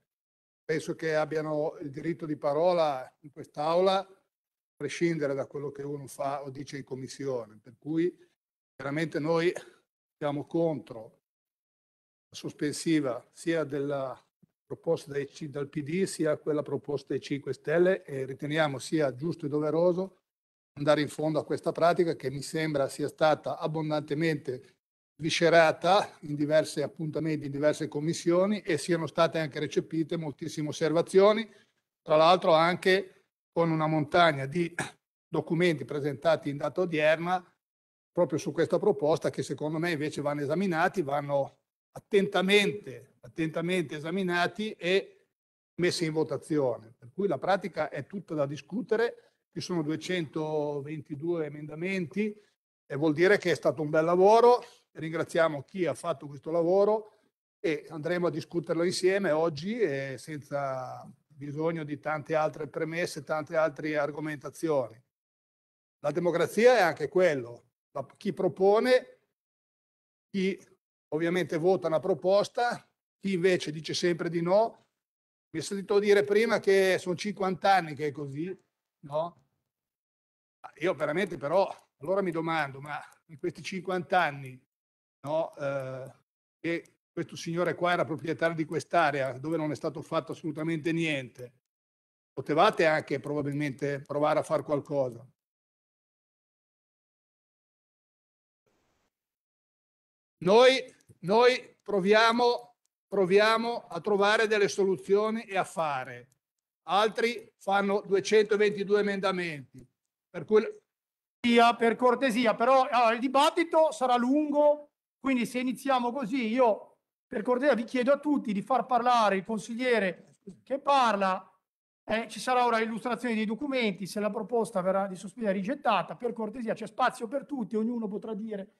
Penso che abbiano il diritto di parola in quest'Aula, a prescindere da quello che uno fa o dice in commissione. Per cui veramente noi siamo contro la sospensiva sia della proposta dal PD sia quella proposta dei 5 Stelle e riteniamo sia giusto e doveroso andare in fondo a questa pratica che mi sembra sia stata abbondantemente sviscerata in diversi appuntamenti, in diverse commissioni e siano state anche recepite moltissime osservazioni, tra l'altro anche con una montagna di documenti presentati in data odierna proprio su questa proposta che secondo me invece vanno esaminati, vanno attentamente, attentamente esaminati e messi in votazione. Per cui la pratica è tutta da discutere, ci sono 222 emendamenti e vuol dire che è stato un bel lavoro, ringraziamo chi ha fatto questo lavoro e andremo a discuterlo insieme oggi eh, senza bisogno di tante altre premesse, tante altre argomentazioni. La democrazia è anche quello, chi propone, chi ovviamente vota una proposta, chi invece dice sempre di no. Mi è sentito dire prima che sono 50 anni che è così, no? Ah, io veramente però, allora mi domando, ma in questi 50 anni, no, eh, che questo signore qua era proprietario di quest'area dove non è stato fatto assolutamente niente, potevate anche probabilmente provare a fare qualcosa. Noi, noi proviamo, proviamo a trovare delle soluzioni e a fare. Altri fanno 222 emendamenti. Per cui... Per cortesia, però allora, il dibattito sarà lungo, quindi se iniziamo così io per cortesia vi chiedo a tutti di far parlare il consigliere che parla eh, ci sarà ora l'illustrazione dei documenti, se la proposta verrà di sospendere rigettata, per cortesia c'è spazio per tutti, ognuno potrà dire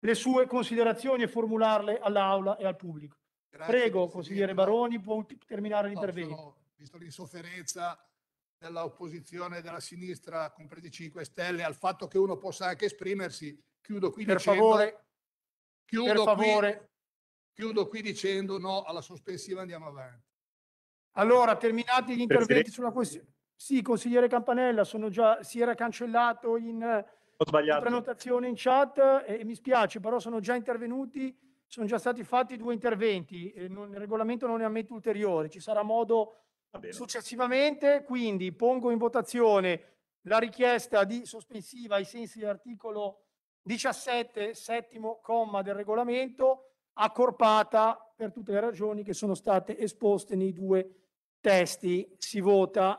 le sue considerazioni e formularle all'Aula e al pubblico. Grazie, Prego, consigliere Baroni, può terminare l'intervento. No, visto l'insofferenza dell'opposizione della sinistra, compresi 5 Stelle, al fatto che uno possa anche esprimersi, chiudo qui per dicendo... Favore, chiudo per favore. Qui, chiudo qui dicendo no alla sospensiva, andiamo avanti. Allora, terminati gli interventi Presidente. sulla questione. Sì, consigliere Campanella, già, si era cancellato in ho sbagliato. prenotazione in chat eh, e mi spiace, però sono già intervenuti, sono già stati fatti due interventi, non, il regolamento non ne ammette ulteriori, ci sarà modo successivamente, quindi pongo in votazione la richiesta di sospensiva ai sensi dell'articolo 17, settimo comma del regolamento, accorpata per tutte le ragioni che sono state esposte nei due testi. Si vota.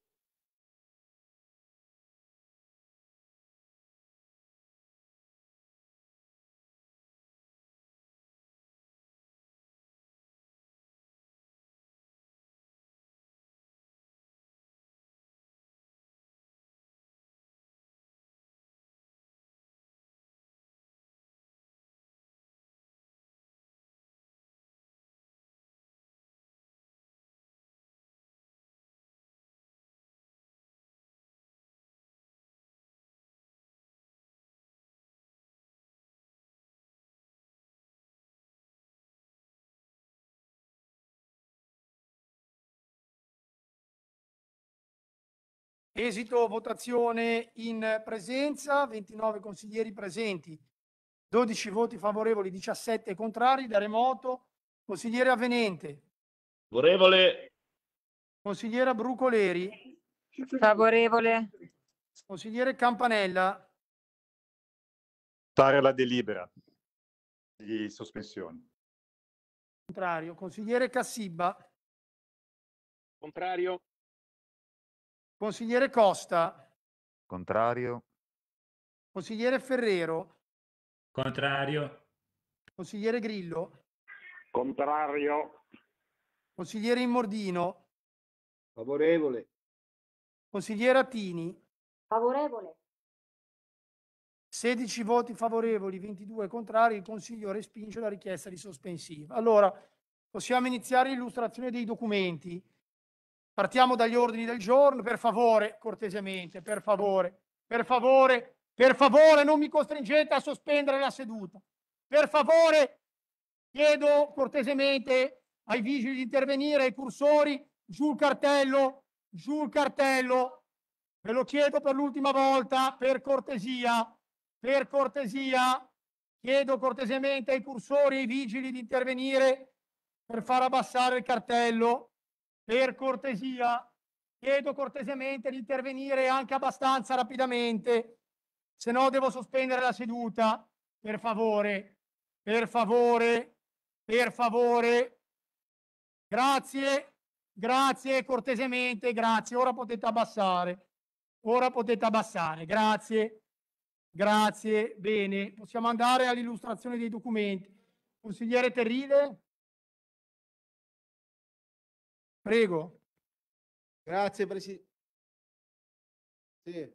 Esito votazione in presenza, 29 consiglieri presenti, 12 voti favorevoli, 17 contrari, da remoto, consigliere avvenente. Favorevole. Consigliera Brucoleri. Favorevole. Consigliere Campanella. Fare la delibera di sospensione. Contrario. Consigliere Cassiba. Contrario. Consigliere Costa. Contrario. Consigliere Ferrero. Contrario. Consigliere Grillo. Contrario. Consigliere Immordino. Favorevole. Consigliere Attini. Favorevole. 16 voti favorevoli, 22 contrari, il Consiglio respinge la richiesta di sospensiva. Allora, possiamo iniziare l'illustrazione dei documenti. Partiamo dagli ordini del giorno, per favore, cortesemente, per favore, per favore, per favore, non mi costringete a sospendere la seduta. Per favore, chiedo cortesemente ai vigili di intervenire, ai cursori, giù il cartello, giù il cartello. Ve lo chiedo per l'ultima volta, per cortesia, per cortesia. Chiedo cortesemente ai cursori e ai vigili di intervenire per far abbassare il cartello per cortesia, chiedo cortesemente di intervenire anche abbastanza rapidamente, se no devo sospendere la seduta. Per favore, per favore, per favore. Grazie, grazie cortesemente, grazie. Ora potete abbassare, ora potete abbassare, grazie. Grazie, bene. Possiamo andare all'illustrazione dei documenti. Consigliere Terrile? Prego. Grazie Presidente. Sì.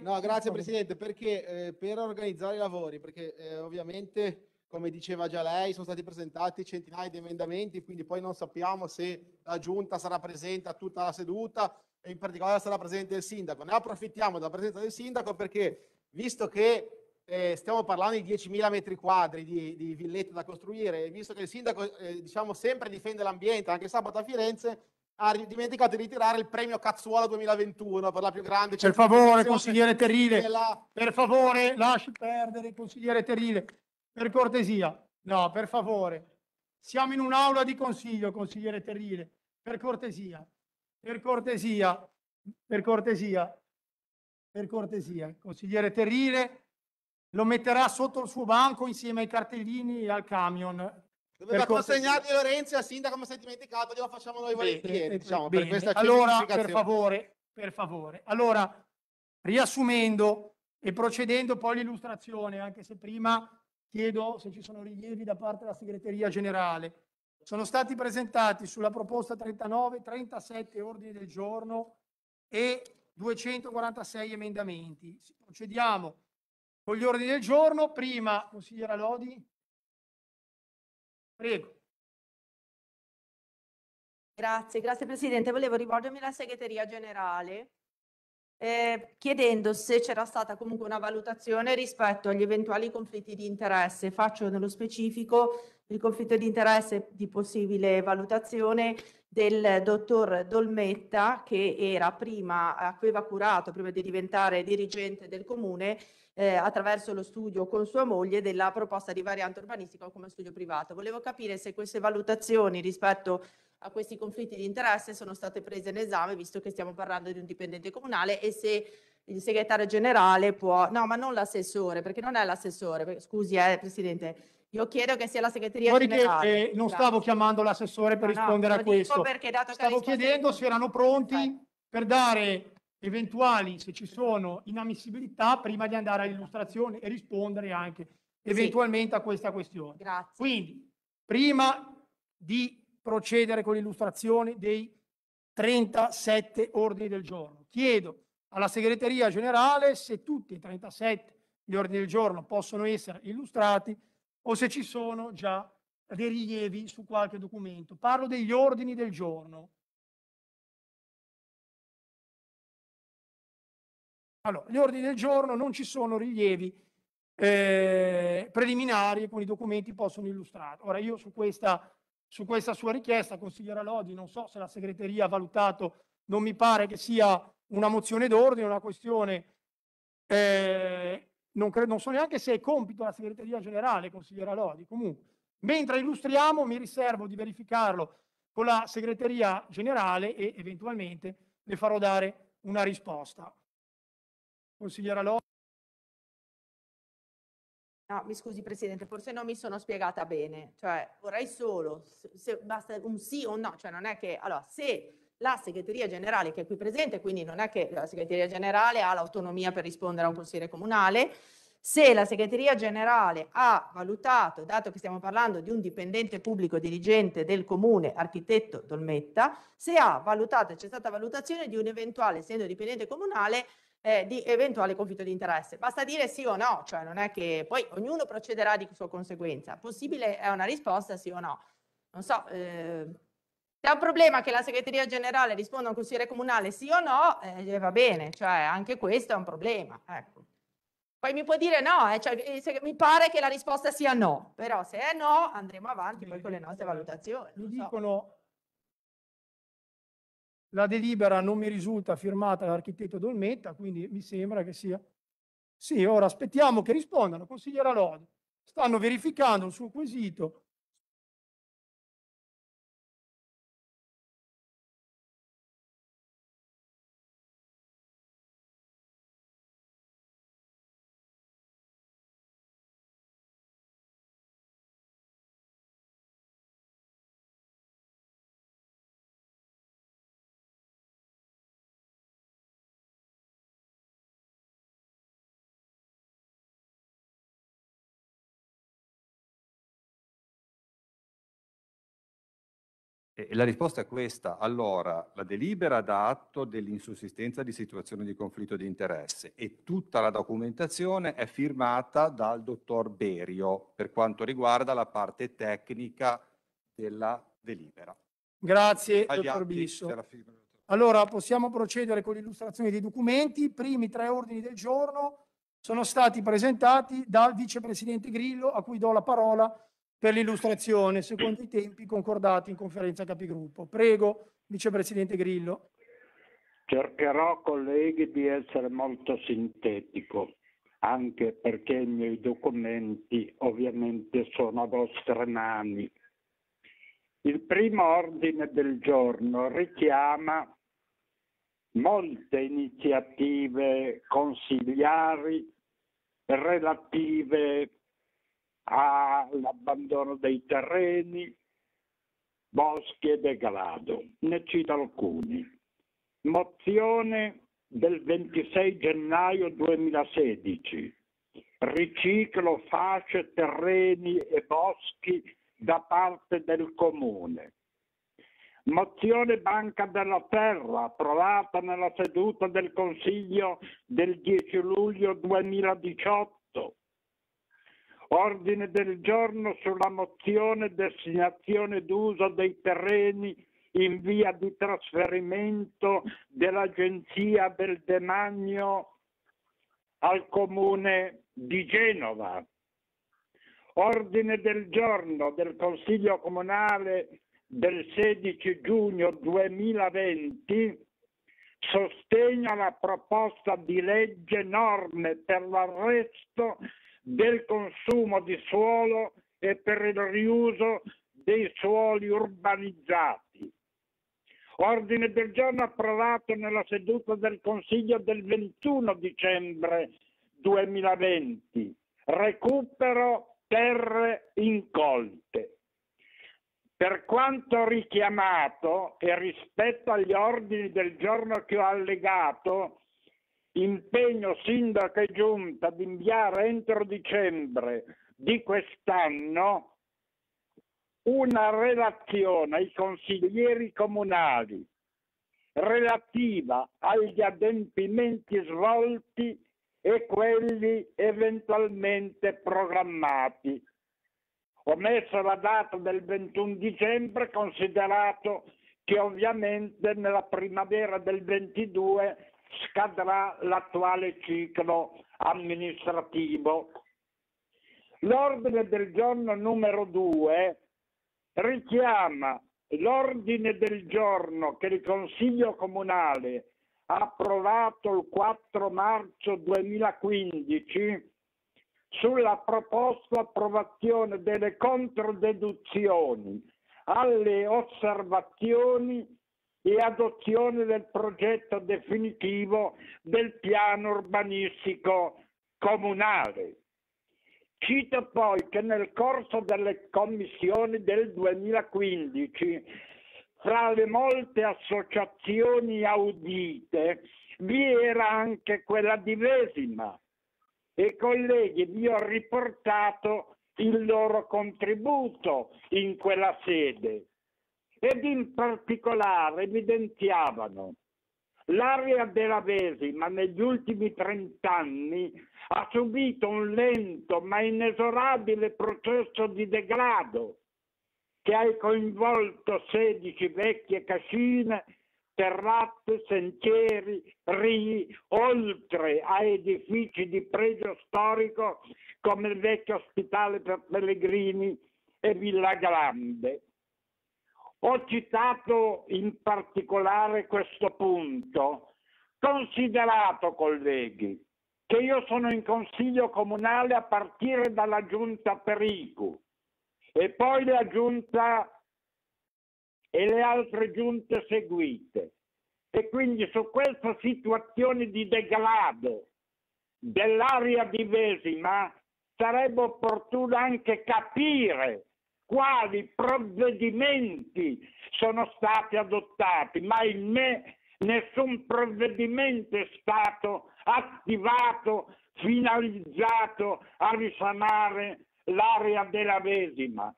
No, grazie Presidente, perché eh, per organizzare i lavori, perché eh, ovviamente, come diceva già lei, sono stati presentati centinaia di emendamenti, quindi poi non sappiamo se la Giunta sarà presente a tutta la seduta e in particolare sarà presente il Sindaco. Ne approfittiamo della presenza del Sindaco perché, visto che eh, stiamo parlando di 10.000 metri quadri di, di villette da costruire, visto che il sindaco eh, diciamo sempre difende l'ambiente, anche sabato a Firenze, ha dimenticato di ritirare il premio Cazzuola 2021 per la più grande... Per favore, consigliere Terrile, della... per favore, lasci perdere, consigliere Terrile, per cortesia, no, per favore. Siamo in un'aula di consiglio, consigliere Terrile, per cortesia, per cortesia, per cortesia, per cortesia, consigliere Terrile, lo metterà sotto il suo banco insieme ai cartellini e al camion. Doveva consegnarti Lorenzo al sindaco, ma si è dimenticato, glielo facciamo noi volentieri. Eh, diciamo, bene. Per allora, per favore, per favore. Allora, riassumendo e procedendo poi all'illustrazione, anche se prima chiedo se ci sono rilievi da parte della segreteria generale. Sono stati presentati sulla proposta 39 37 ordini del giorno e 246 emendamenti. Procediamo con gli ordini del giorno. Prima, consigliera Lodi. Prego. Grazie, grazie Presidente. Volevo rivolgermi alla Segreteria Generale eh, chiedendo se c'era stata comunque una valutazione rispetto agli eventuali conflitti di interesse. Faccio nello specifico il conflitto di interesse di possibile valutazione del dottor Dolmetta che era prima, aveva curato prima di diventare dirigente del comune eh, attraverso lo studio con sua moglie della proposta di variante urbanistica come studio privato. Volevo capire se queste valutazioni rispetto a questi conflitti di interesse sono state prese in esame visto che stiamo parlando di un dipendente comunale e se il segretario generale può, no ma non l'assessore perché non è l'assessore, scusi eh, Presidente, io chiedo che sia la segreteria Fuori generale. Eh, non stavo chiamando l'assessore per no, rispondere no, a questo. Stavo chiedendo se erano pronti Vai. per dare eventuali, se ci sono, inammissibilità prima di andare all'illustrazione e rispondere anche eventualmente sì. a questa questione. Grazie. Quindi, prima di procedere con l'illustrazione dei 37 ordini del giorno, chiedo alla segreteria generale se tutti i 37 gli ordini del giorno possono essere illustrati o se ci sono già dei rilievi su qualche documento. Parlo degli ordini del giorno. Allora, gli ordini del giorno non ci sono rilievi eh, preliminari e quindi i documenti possono illustrare. Ora io su questa, su questa sua richiesta, consigliera Lodi, non so se la segreteria ha valutato, non mi pare che sia una mozione d'ordine, una questione eh, non, credo, non so neanche se è compito della segreteria generale, consigliera Lodi, comunque. Mentre illustriamo mi riservo di verificarlo con la segreteria generale e eventualmente le farò dare una risposta. Consigliera Lodi. No, mi scusi Presidente, forse non mi sono spiegata bene, cioè vorrei solo, se, se basta un sì o un no, cioè non è che, allora se la segreteria generale che è qui presente, quindi non è che la segreteria generale ha l'autonomia per rispondere a un consigliere comunale, se la segreteria generale ha valutato, dato che stiamo parlando di un dipendente pubblico dirigente del comune, architetto Dolmetta, se ha valutato, c'è stata valutazione di un eventuale, essendo dipendente comunale, eh, di eventuale conflitto di interesse. Basta dire sì o no, cioè non è che poi ognuno procederà di sua conseguenza. Possibile è una risposta sì o no. Non so, eh, se è un problema che la segreteria generale risponda a un consigliere comunale sì o no, eh, va bene, cioè anche questo è un problema. Ecco. Poi mi può dire no, eh, cioè, eh, se, mi pare che la risposta sia no, però se è no andremo avanti poi con le nostre valutazioni. Mi so. la delibera non mi risulta firmata dall'architetto Dolmetta, quindi mi sembra che sia... Sì, ora aspettiamo che rispondano, consigliera Lodi. Stanno verificando il suo quesito, E la risposta è questa. Allora, la delibera dà atto dell'insussistenza di situazioni di conflitto di interesse e tutta la documentazione è firmata dal dottor Berio per quanto riguarda la parte tecnica della delibera. Grazie, Agli dottor Bisso. Allora, possiamo procedere con l'illustrazione dei documenti. I primi tre ordini del giorno sono stati presentati dal vicepresidente Grillo, a cui do la parola per l'illustrazione secondo i tempi concordati in conferenza capigruppo. Prego, vicepresidente Grillo. Cercherò, colleghi, di essere molto sintetico, anche perché i miei documenti ovviamente sono a vostre mani. Il primo ordine del giorno richiama molte iniziative consigliari relative all'abbandono dei terreni, boschi e degrado. Ne cito alcuni. Mozione del 26 gennaio 2016. Riciclo fasce, terreni e boschi da parte del comune. Mozione Banca della Terra, approvata nella seduta del Consiglio del 10 luglio 2018 Ordine del giorno sulla mozione destinazione d'uso dei terreni in via di trasferimento dell'Agenzia del Demanio al Comune di Genova. Ordine del giorno del Consiglio Comunale del 16 giugno 2020 sostegno alla proposta di legge norme per l'arresto del consumo di suolo e per il riuso dei suoli urbanizzati. Ordine del giorno approvato nella seduta del Consiglio del 21 dicembre 2020. Recupero terre incolte. Per quanto richiamato e rispetto agli ordini del giorno che ho allegato, impegno sindaco e giunta di inviare entro dicembre di quest'anno una relazione ai consiglieri comunali relativa agli adempimenti svolti e quelli eventualmente programmati. Ho messo la data del 21 dicembre considerato che ovviamente nella primavera del 22 scadrà l'attuale ciclo amministrativo. L'ordine del giorno numero 2 richiama l'ordine del giorno che il Consiglio Comunale ha approvato il 4 marzo 2015 sulla proposta approvazione delle controdeduzioni alle osservazioni e adozione del progetto definitivo del piano urbanistico comunale. Cito poi che nel corso delle commissioni del 2015, fra le molte associazioni audite, vi era anche quella di Vesima e colleghi vi ho riportato il loro contributo in quella sede ed in particolare evidenziavano l'area dell'Avesi, ma negli ultimi trent'anni ha subito un lento ma inesorabile processo di degrado che ha coinvolto 16 vecchie cascine, terrazze, sentieri, rii, oltre a edifici di pregio storico come il vecchio ospitale per pellegrini e Villa Grande. Ho citato in particolare questo punto, considerato, colleghi, che io sono in consiglio comunale a partire dalla giunta Pericu e poi la giunta e le altre giunte seguite. E quindi su questa situazione di degrado dell'area di Vesima sarebbe opportuno anche capire quali provvedimenti sono stati adottati, ma in me nessun provvedimento è stato attivato, finalizzato a risanare l'area della Vesima,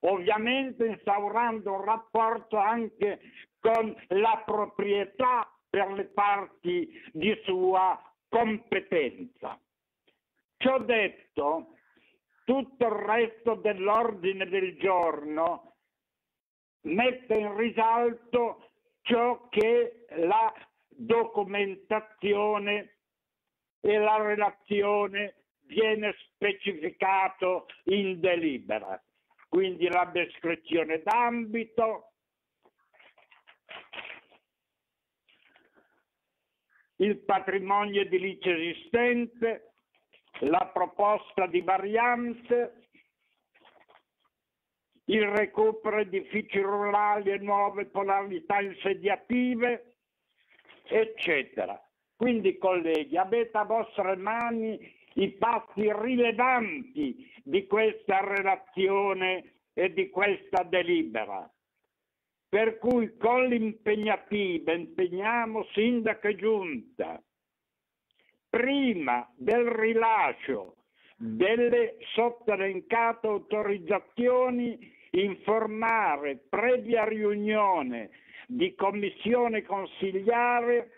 ovviamente instaurando un rapporto anche con la proprietà per le parti di sua competenza. Ciò detto, tutto il resto dell'ordine del giorno mette in risalto ciò che la documentazione e la relazione viene specificato in delibera. Quindi la descrizione d'ambito, il patrimonio edilizio esistente, la proposta di variante, il recupero edifici rurali e nuove polarità insediative, eccetera. Quindi colleghi, avete a vostre mani i passi rilevanti di questa relazione e di questa delibera. Per cui con l'impegnativa impegniamo sindaco e giunta prima del rilascio delle sottoelencate autorizzazioni informare previa riunione di commissione consigliare,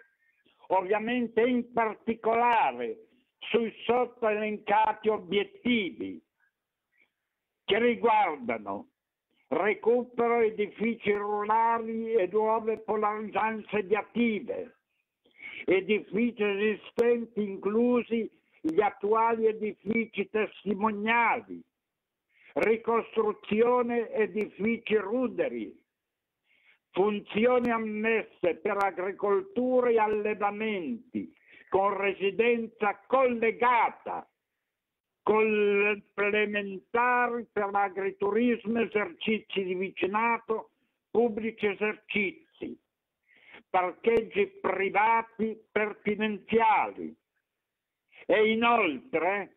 ovviamente in particolare sui sottoelencati obiettivi che riguardano recupero edifici rurali e nuove polarizzanze di attive, edifici esistenti, inclusi gli attuali edifici testimoniali, ricostruzione edifici ruderi, funzioni ammesse per agricoltura e allevamenti, con residenza collegata, complementari per l'agriturismo, esercizi di vicinato, pubblici esercizi parcheggi privati pertinenziali e inoltre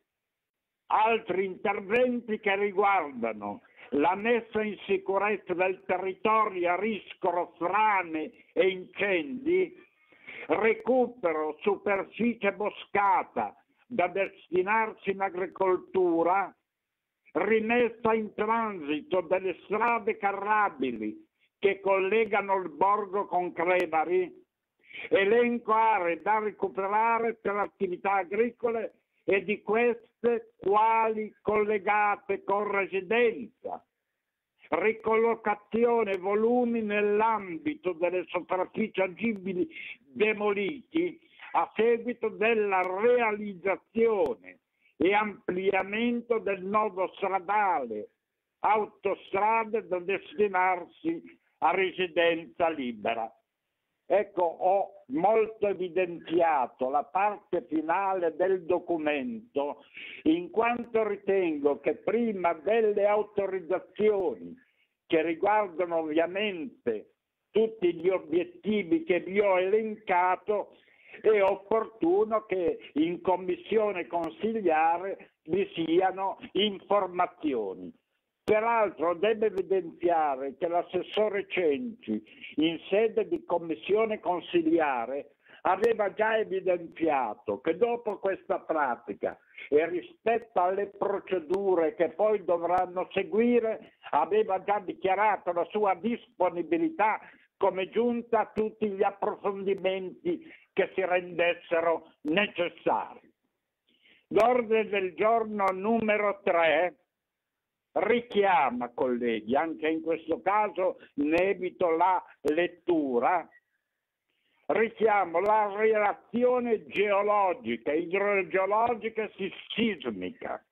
altri interventi che riguardano la messa in sicurezza del territorio a rischio frane e incendi, recupero superficie boscata da destinarsi in agricoltura, rimessa in transito delle strade carrabili che collegano il borgo con Crevari, elenco aree da recuperare per attività agricole e di queste quali collegate con residenza, ricollocazione volumi nell'ambito delle superfici agibili demoliti a seguito della realizzazione e ampliamento del nodo stradale, autostrade da destinarsi a residenza libera. Ecco, ho molto evidenziato la parte finale del documento in quanto ritengo che prima delle autorizzazioni che riguardano ovviamente tutti gli obiettivi che vi ho elencato, è opportuno che in commissione consigliare vi siano informazioni. Peraltro deve evidenziare che l'assessore Cenci, in sede di commissione consigliare, aveva già evidenziato che dopo questa pratica e rispetto alle procedure che poi dovranno seguire, aveva già dichiarato la sua disponibilità come giunta a tutti gli approfondimenti che si rendessero necessari. L'ordine del giorno numero 3 richiama, colleghi, anche in questo caso ne evito la lettura, richiamo la relazione geologica, idrogeologica e sismica,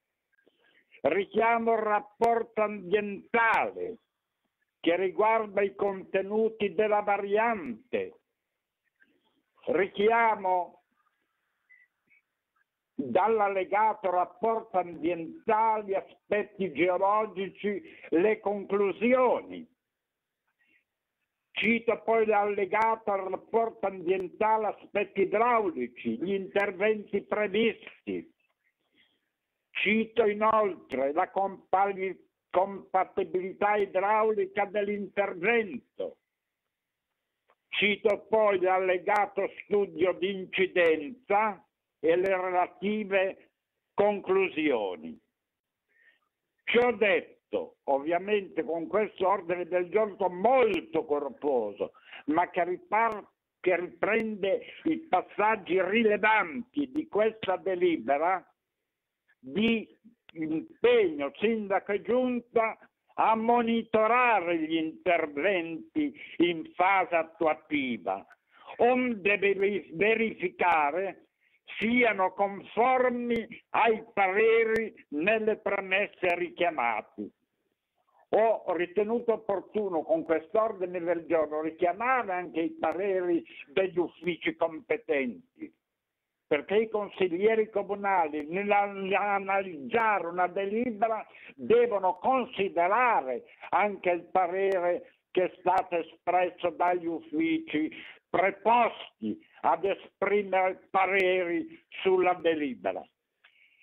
richiamo il rapporto ambientale che riguarda i contenuti della variante, richiamo dall'allegato rapporto ambientale, aspetti geologici, le conclusioni. Cito poi l'allegato al rapporto ambientale, aspetti idraulici, gli interventi previsti. Cito inoltre la compatibilità idraulica dell'intervento. Cito poi l'allegato studio di incidenza, e le relative conclusioni. Ciò detto, ovviamente con questo ordine del giorno molto corposo, ma che riparte che riprende i passaggi rilevanti di questa delibera di impegno sindaco e giunta a monitorare gli interventi in fase attuativa, onde verificare siano conformi ai pareri nelle premesse richiamati. Ho ritenuto opportuno con quest'ordine del giorno richiamare anche i pareri degli uffici competenti, perché i consiglieri comunali nell'analizzare una delibera devono considerare anche il parere che è stato espresso dagli uffici preposti ad esprimere pareri sulla delibera.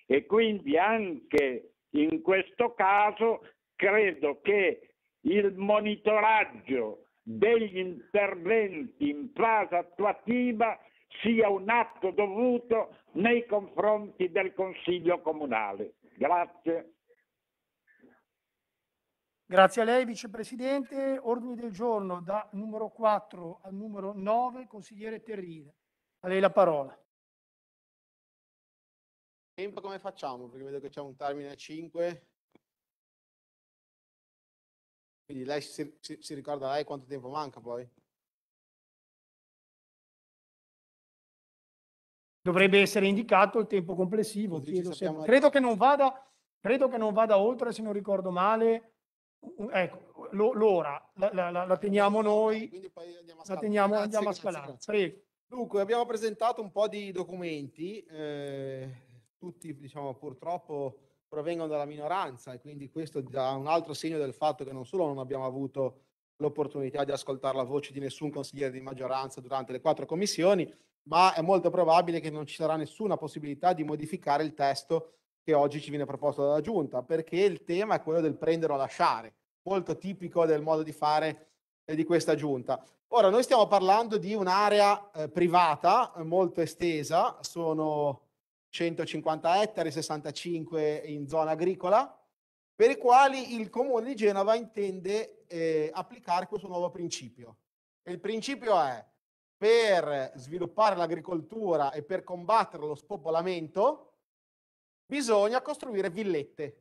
E quindi anche in questo caso credo che il monitoraggio degli interventi in fase attuativa sia un atto dovuto nei confronti del Consiglio Comunale. Grazie. Grazie a lei, Vicepresidente. Ordini del giorno da numero 4 al numero 9, consigliere Terrine. A lei la parola. Tempo come facciamo? Perché vedo che c'è un termine a 5. Quindi lei si, si, si ricorda lei quanto tempo manca poi? Dovrebbe essere indicato il tempo complessivo. Credo, se... credo, che vada, credo che non vada oltre, se non ricordo male, ecco, l'ora la, la, la, la, teniamo noi, Quindi poi andiamo a scalare. Teniamo, grazie, andiamo a scalare. Prego. Dunque, abbiamo presentato un po' di documenti, eh, tutti diciamo purtroppo provengono dalla minoranza e quindi questo dà un altro segno del fatto che non solo non abbiamo avuto l'opportunità di ascoltare la voce di nessun consigliere di maggioranza durante le quattro commissioni, ma è molto probabile che non ci sarà nessuna possibilità di modificare il testo che oggi ci viene proposto dalla giunta, perché il tema è quello del prendere o lasciare, molto tipico del modo di fare eh, di questa giunta. Ora, noi stiamo parlando di un'area eh, privata eh, molto estesa, sono 150 ettari, 65 in zona agricola, per i quali il Comune di Genova intende eh, applicare questo nuovo principio. E il principio è per sviluppare l'agricoltura e per combattere lo spopolamento, bisogna costruire villette.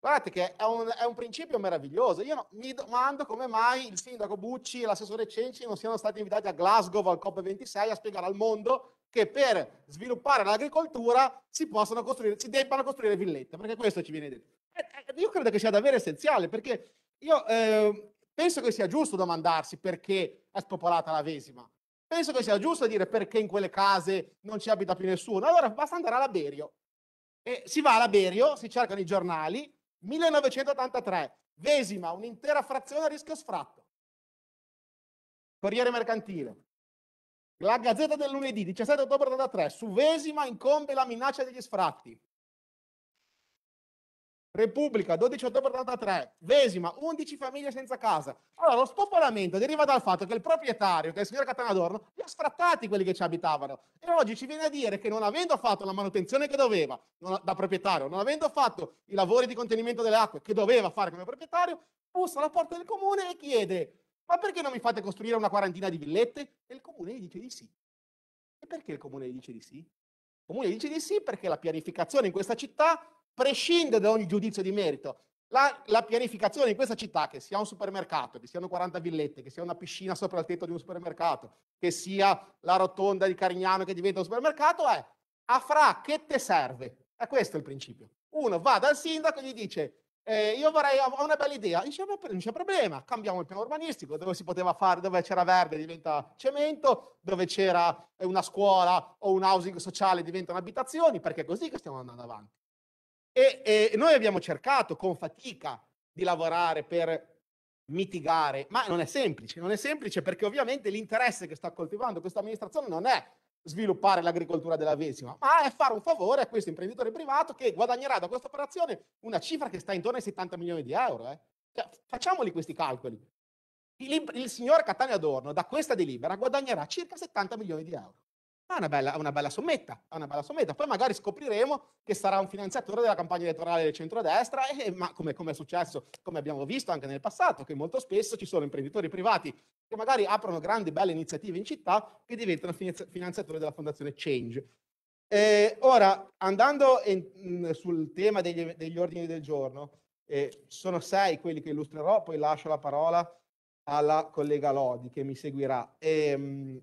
Guardate che è un, è un principio meraviglioso. Io no, mi domando come mai il sindaco Bucci e l'assessore Cenci non siano stati invitati a Glasgow al COP26 a spiegare al mondo che per sviluppare l'agricoltura si possono costruire, si debbano costruire villette, perché questo ci viene detto. Eh, eh, io credo che sia davvero essenziale, perché io eh, penso che sia giusto domandarsi perché è spopolata la Vesima. Penso che sia giusto dire perché in quelle case non ci abita più nessuno. Allora basta andare all'Aberio e si va a Laberio, si cercano i giornali, 1983, Vesima, un'intera frazione a rischio sfratto. Corriere mercantile. La Gazzetta del lunedì, 17 ottobre 1983, su Vesima incombe la minaccia degli sfratti. Repubblica 12 ottobre 83, vesima, 11 famiglie senza casa. Allora, lo spopolamento deriva dal fatto che il proprietario, che è il signor Catanadorno, li ha sfrattati quelli che ci abitavano. E oggi ci viene a dire che non avendo fatto la manutenzione che doveva non, da proprietario, non avendo fatto i lavori di contenimento delle acque che doveva fare come proprietario, bussa alla porta del comune e chiede ma perché non mi fate costruire una quarantina di villette? E il comune gli dice di sì. E perché il comune gli dice di sì? Il comune gli dice di sì perché la pianificazione in questa città prescinde da ogni giudizio di merito. La, la, pianificazione in questa città, che sia un supermercato, che siano 40 villette, che sia una piscina sopra il tetto di un supermercato, che sia la rotonda di Carignano che diventa un supermercato, è a fra che te serve? È questo il principio. Uno va dal sindaco e gli dice eh, io vorrei, ho una bella idea, dice non c'è problema, cambiamo il piano urbanistico, dove si poteva fare, dove c'era verde diventa cemento, dove c'era una scuola o un housing sociale diventano abitazioni, perché è così che stiamo andando avanti. E, e noi abbiamo cercato con fatica di lavorare per mitigare, ma non è semplice, non è semplice perché ovviamente l'interesse che sta coltivando questa amministrazione non è sviluppare l'agricoltura della Vesima, ma è fare un favore a questo imprenditore privato che guadagnerà da questa operazione una cifra che sta intorno ai 70 milioni di euro. Eh. Cioè, facciamoli questi calcoli. Il, il signor Catania Adorno da questa delibera guadagnerà circa 70 milioni di euro ha ah, una bella, una bella, sommetta, ah, una bella sommetta. Poi magari scopriremo che sarà un finanziatore della campagna elettorale del centrodestra, e, ma come, come, è successo, come abbiamo visto anche nel passato, che molto spesso ci sono imprenditori privati che magari aprono grandi belle iniziative in città e diventano finanziatori della fondazione Change. Eh, ora, andando in, mm, sul tema degli, degli, ordini del giorno, eh, sono sei quelli che illustrerò, poi lascio la parola alla collega Lodi che mi seguirà. E, ehm,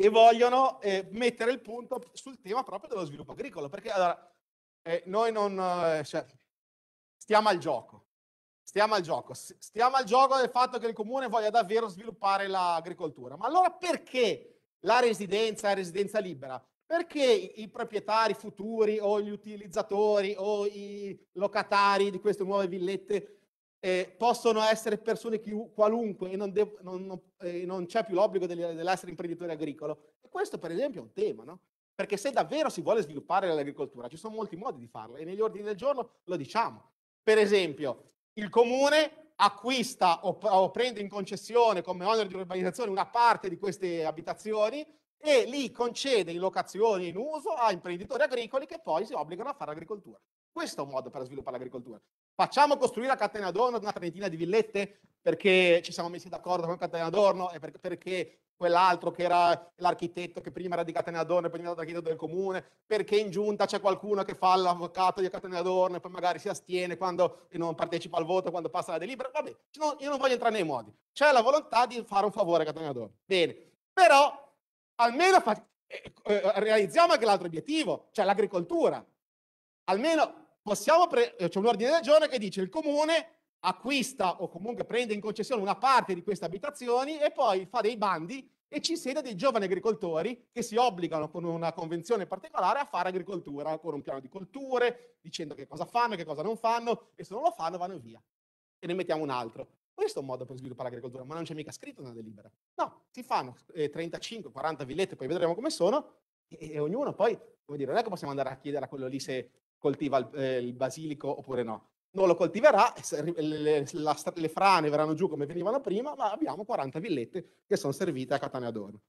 e vogliono eh, mettere il punto sul tema proprio dello sviluppo agricolo, perché allora, eh, noi non eh, cioè, stiamo al gioco. Stiamo al gioco, stiamo al gioco del fatto che il comune voglia davvero sviluppare l'agricoltura. Ma allora perché la residenza è residenza libera? Perché i, i proprietari futuri o gli utilizzatori o i locatari di queste nuove villette eh, possono essere persone chi, qualunque e non, non, non, eh, non c'è più l'obbligo dell'essere imprenditore agricolo. E questo per esempio è un tema, no? Perché se davvero si vuole sviluppare l'agricoltura, ci sono molti modi di farlo e negli ordini del giorno lo diciamo. Per esempio, il comune acquista o, o prende in concessione come onere di urbanizzazione una parte di queste abitazioni e li concede in locazione in uso a imprenditori agricoli che poi si obbligano a fare agricoltura. Questo è un modo per sviluppare l'agricoltura. Facciamo costruire a Catena d'Orno una trentina di villette perché ci siamo messi d'accordo con Catena d'Orno e perché quell'altro che era l'architetto che prima era di Catena d'Orno e poi è diventato architetto del comune, perché in giunta c'è qualcuno che fa l'avvocato di Catena d'Orno e poi magari si astiene quando non partecipa al voto, quando passa la delibera. Vabbè, io non voglio entrare nei modi. C'è la volontà di fare un favore a Catena d'Orno. Bene, però almeno fa... Eh, eh, realizziamo anche l'altro obiettivo, cioè l'agricoltura. Almeno possiamo pre- eh, c'è un ordine del giorno che dice il comune acquista o comunque prende in concessione una parte di queste abitazioni e poi fa dei bandi e ci siede dei giovani agricoltori che si obbligano con una convenzione particolare a fare agricoltura, con un piano di colture, dicendo che cosa fanno, che cosa non fanno e se non lo fanno vanno via. E ne mettiamo un altro. Questo è un modo per sviluppare l'agricoltura, ma non c'è mica scritto nella delibera. No, si fanno eh, 35-40 villette, poi vedremo come sono, e, e, ognuno poi, come dire, non è che possiamo andare a chiedere a quello lì se coltiva il, eh, il basilico oppure no. Non lo coltiverà, le, le, la, le, frane verranno giù come venivano prima, ma abbiamo 40 villette che sono servite a Catania d'Oro.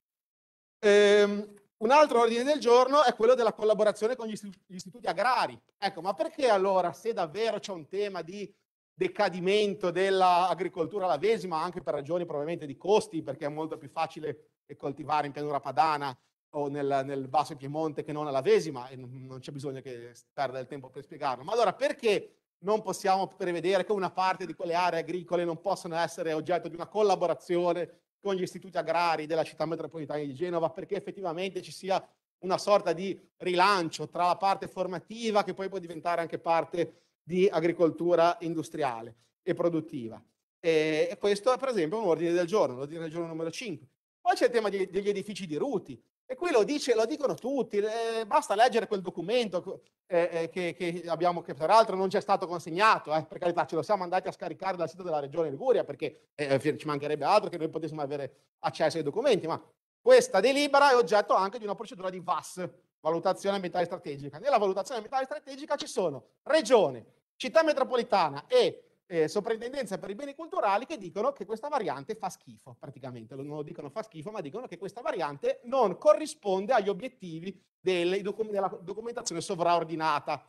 Ehm, un altro ordine del giorno è quello della collaborazione con gli, istituti, gli istituti agrari. Ecco, ma perché allora, se davvero c'è un tema di decadimento dell'agricoltura alavesi, ma anche per ragioni probabilmente di costi, perché è molto più facile coltivare in pianura padana o nel, nel Basso Piemonte che non alla Vesima, e non c'è bisogno che perda il tempo per spiegarlo. Ma allora perché non possiamo prevedere che una parte di quelle aree agricole non possano essere oggetto di una collaborazione con gli istituti agrari della città metropolitana di Genova perché effettivamente ci sia una sorta di rilancio tra la parte formativa che poi può diventare anche parte di agricoltura industriale e produttiva. E questo è per esempio un ordine del giorno, l'ordine del giorno numero 5. Poi c'è il tema degli edifici di ruti. E qui lo, dice, lo dicono tutti, eh, basta leggere quel documento eh, eh, che, che, abbiamo, che peraltro non ci è stato consegnato, eh, per carità ce lo siamo andati a scaricare dal sito della Regione Liguria perché eh, ci mancherebbe altro che noi potessimo avere accesso ai documenti, ma questa delibera è oggetto anche di una procedura di VAS, valutazione ambientale strategica. Nella valutazione ambientale strategica ci sono Regione, Città metropolitana e eh, soprintendenza per i beni culturali che dicono che questa variante fa schifo, praticamente non lo dicono fa schifo, ma dicono che questa variante non corrisponde agli obiettivi delle, della documentazione sovraordinata.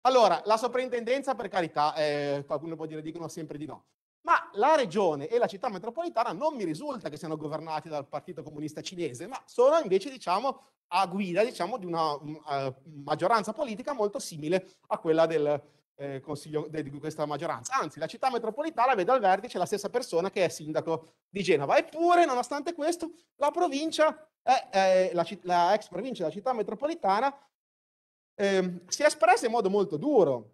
Allora, la soprintendenza, per carità, eh, qualcuno può dire dicono sempre di no, ma la regione e la città metropolitana non mi risulta che siano governati dal Partito Comunista Cinese, ma sono invece, diciamo, a guida diciamo, di una uh, maggioranza politica molto simile a quella del, eh, consiglio di questa maggioranza. Anzi, la città metropolitana vede al vertice la stessa persona che è sindaco di Genova. Eppure, nonostante questo, la provincia, eh, eh, la, la, ex provincia della città metropolitana, ehm, si è espressa in modo molto duro.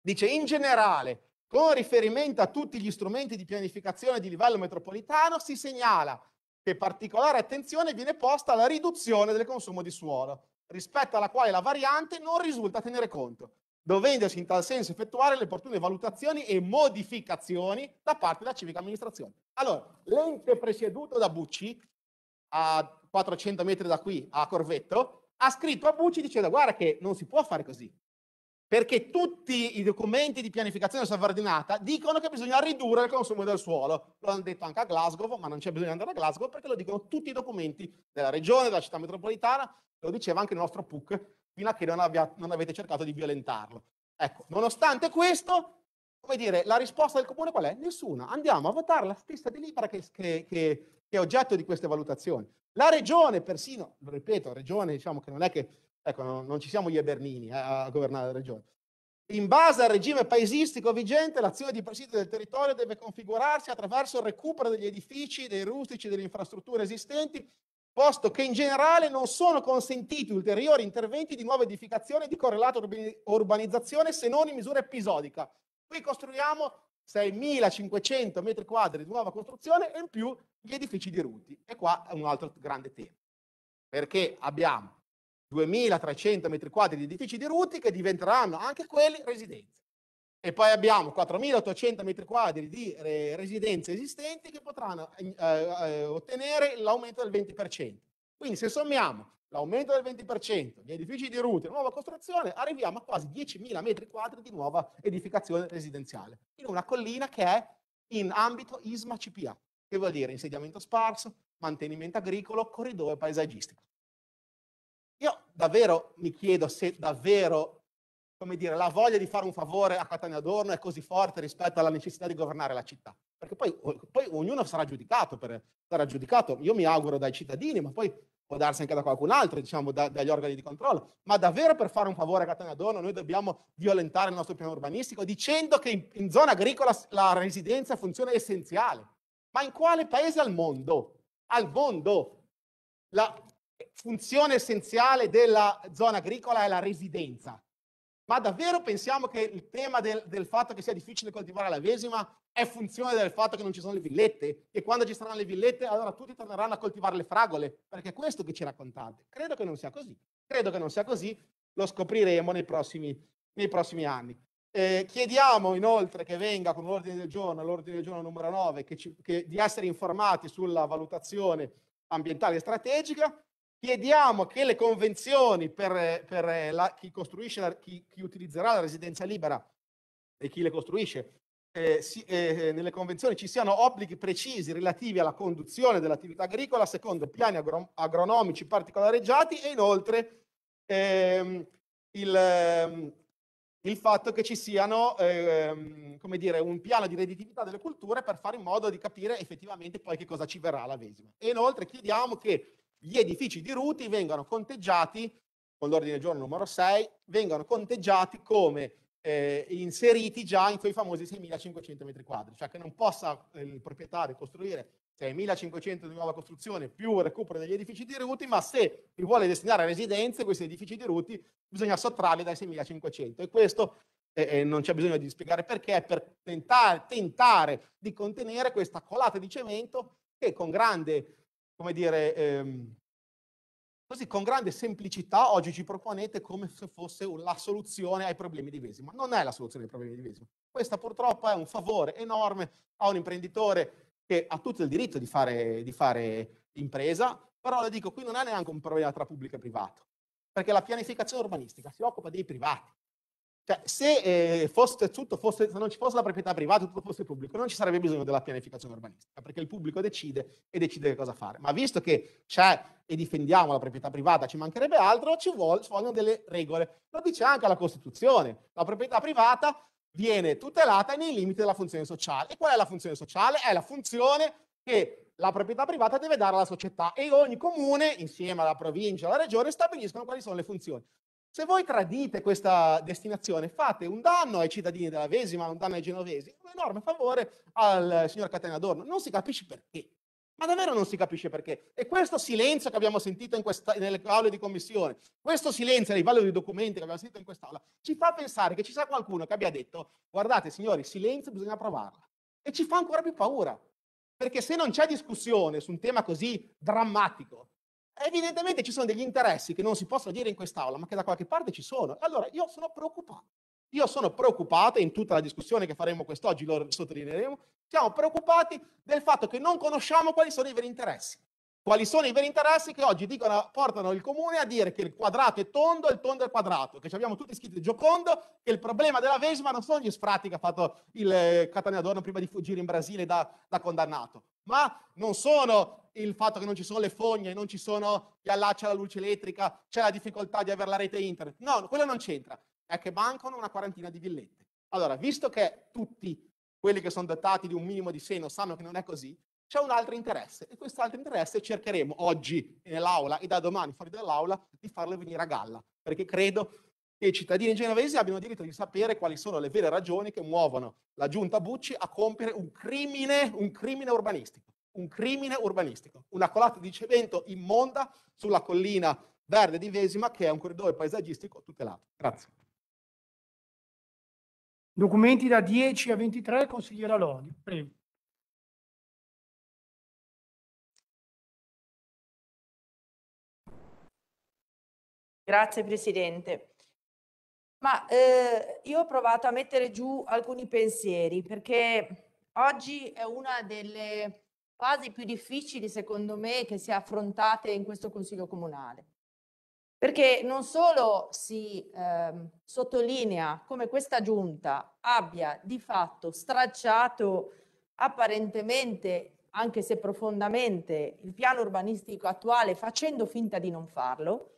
Dice, in generale, con riferimento a tutti gli strumenti di pianificazione di livello metropolitano, si segnala che particolare attenzione viene posta alla riduzione del consumo di suolo, rispetto alla quale la variante non risulta tenere conto dovendosi in tal senso effettuare le opportune valutazioni e modificazioni da parte della civica amministrazione. Allora, l'ente presieduto da Bucci, a 400 metri da qui, a Corvetto, ha scritto a Bucci dicendo guarda che non si può fare così, perché tutti i documenti di pianificazione sovordinata dicono che bisogna ridurre il consumo del suolo. Lo hanno detto anche a Glasgow, ma non c'è bisogno di andare a Glasgow perché lo dicono tutti i documenti della regione, della città metropolitana, lo diceva anche il nostro PUC fino a che non, abbia, non avete cercato di violentarlo. Ecco, nonostante questo, come dire, la risposta del comune qual è? Nessuna. Andiamo a votare la stessa delibera che, che, che, che, è oggetto di queste valutazioni. La regione, persino, lo ripeto, regione, diciamo che non è che, ecco, non, non ci siamo gli Ebernini eh, a governare la regione. In base al regime paesistico vigente, l'azione di presidio del territorio deve configurarsi attraverso il recupero degli edifici, dei rustici, delle infrastrutture esistenti posto che in generale non sono consentiti ulteriori interventi di nuova edificazione e di correlata urbanizzazione se non in misura episodica. Qui costruiamo 6.500 metri quadri di nuova costruzione e in più gli edifici di Ruti. E qua è un altro grande tema, perché abbiamo 2.300 metri quadri di edifici di Ruti che diventeranno anche quelli residenze. E poi abbiamo 4.800 metri quadri di residenze esistenti che potranno eh, eh ottenere l'aumento del 20%. Quindi se sommiamo l'aumento del 20%, gli edifici di rute, nuova costruzione, arriviamo a quasi 10.000 metri quadri di nuova edificazione residenziale, in una collina che è in ambito ISMA CPA, che vuol dire insediamento sparso, mantenimento agricolo, corridoio paesaggistico. Io davvero mi chiedo se davvero come dire, la voglia di fare un favore a Catania d'Orno è così forte rispetto alla necessità di governare la città. Perché poi, poi ognuno sarà giudicato, per, sarà giudicato, io mi auguro dai cittadini, ma poi può darsi anche da qualcun altro, diciamo, da, dagli organi di controllo. Ma davvero per fare un favore a Catania d'Orno noi dobbiamo violentare il nostro piano urbanistico dicendo che in, in zona agricola la residenza funziona essenziale. Ma in quale paese al mondo? Al mondo! La funzione essenziale della zona agricola è la residenza ma davvero pensiamo che il tema del, del, fatto che sia difficile coltivare la vesima è funzione del fatto che non ci sono le villette? E quando ci saranno le villette, allora tutti torneranno a coltivare le fragole? Perché è questo che ci raccontate. Credo che non sia così. Credo che non sia così. Lo scopriremo nei prossimi, nei prossimi anni. Eh, chiediamo inoltre che venga con l'ordine del giorno, l'ordine del giorno numero 9, che ci, che, di essere informati sulla valutazione ambientale strategica Chiediamo che le convenzioni per, per eh, la, chi, la, chi, chi utilizzerà la residenza libera e chi le costruisce, eh, si, eh, eh, nelle convenzioni ci siano obblighi precisi relativi alla conduzione dell'attività agricola secondo piani agro, agronomici particolareggiati e inoltre ehm, il, ehm, il, fatto che ci siano ehm, come dire, un piano di redditività delle culture per fare in modo di capire effettivamente poi che cosa ci verrà la vesima. E inoltre chiediamo che gli edifici di Ruti vengono conteggiati, con l'ordine giorno numero 6, vengono conteggiati come eh, inseriti già in quei famosi 6.500 metri quadri, cioè che non possa eh, il proprietario costruire 6.500 di nuova costruzione più il recupero degli edifici di Ruti, ma se li vuole destinare a residenze, questi edifici di Ruti bisogna sottrarli dai 6.500 e questo eh, eh, non c'è bisogno di spiegare perché, per tentare, tentare di contenere questa colata di cemento che con grande come dire, ehm, così con grande semplicità oggi ci proponete come se fosse la soluzione ai problemi di Vesima. Non è la soluzione ai problemi di Vesima. Questa purtroppo è un favore enorme a un imprenditore che ha tutto il diritto di fare, di fare impresa, però le dico, qui non è neanche un problema tra pubblico e privato, perché la pianificazione urbanistica si occupa dei privati, cioè, se, eh, fosse fosse, se non ci fosse la proprietà privata, tutto fosse pubblico, non ci sarebbe bisogno della pianificazione urbanistica, perché il pubblico decide e decide che cosa fare. Ma visto che c'è e difendiamo la proprietà privata, ci mancherebbe altro, ci, vuol, ci vogliono delle regole. Lo dice anche la Costituzione. La proprietà privata viene tutelata nei limiti della funzione sociale. E qual è la funzione sociale? È la funzione che la proprietà privata deve dare alla società e ogni comune, insieme alla provincia, alla regione, stabiliscono quali sono le funzioni. Se voi tradite questa destinazione, fate un danno ai cittadini della Vesima, un danno ai genovesi, un enorme favore al signor Catena Adorno. Non si capisce perché. Ma davvero non si capisce perché. E questo silenzio che abbiamo sentito questa, nelle aule di commissione, questo silenzio a livello di documenti che abbiamo sentito in quest'aula, ci fa pensare che ci sia qualcuno che abbia detto guardate signori, silenzio bisogna provarla. E ci fa ancora più paura. Perché se non c'è discussione su un tema così drammatico, Evidentemente ci sono degli interessi che non si possono dire in quest'aula, ma che da qualche parte ci sono. Allora io sono preoccupato. Io sono preoccupato, in tutta la discussione che faremo quest'oggi lo sottolineeremo, siamo preoccupati del fatto che non conosciamo quali sono i veri interessi. Quali sono i veri interessi che oggi dicono, portano il comune a dire che il quadrato è tondo e il tondo è quadrato, che ci abbiamo tutti scritto Giocondo, che il problema della Vesma non sono gli sfratti che ha fatto il eh, Catania d'Orno prima di fuggire in Brasile da, da condannato, ma non sono il fatto che non ci sono le fogne, non ci sono gli allacci alla luce elettrica, c'è la difficoltà di avere la rete internet. No, quello non c'entra. È che mancano una quarantina di villette. Allora, visto che tutti quelli che sono dotati di un minimo di seno sanno che non è così, c'è un altro interesse e questo altro interesse cercheremo oggi nell'aula e da domani fuori dall'aula di farlo venire a galla, perché credo che i cittadini genovesi abbiano diritto di sapere quali sono le vere ragioni che muovono la giunta Bucci a compiere un crimine, un crimine urbanistico, un crimine urbanistico, una colata di cemento immonda sulla collina verde di Vesima che è un corridoio paesaggistico tutelato. Grazie. Documenti da 10 a 23, consigliere Lodi, prego. Grazie Presidente. Ma eh, io ho provato a mettere giù alcuni pensieri perché oggi è una delle fasi più difficili secondo me che si è affrontate in questo Consiglio Comunale. Perché non solo si eh, sottolinea come questa giunta abbia di fatto stracciato apparentemente anche se profondamente, il piano urbanistico attuale facendo finta di non farlo,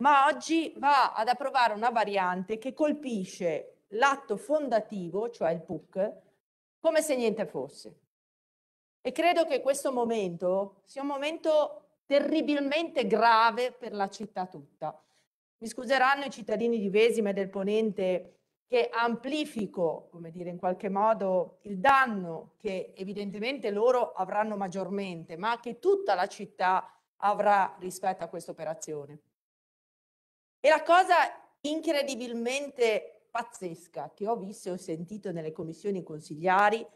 ma oggi va ad approvare una variante che colpisce l'atto fondativo, cioè il PUC, come se niente fosse. E credo che questo momento sia un momento terribilmente grave per la città tutta. Mi scuseranno i cittadini di Vesima e del Ponente che amplifico, come dire, in qualche modo il danno che evidentemente loro avranno maggiormente, ma che tutta la città avrà rispetto a questa operazione. E la cosa incredibilmente pazzesca che ho visto e ho sentito nelle commissioni consigliari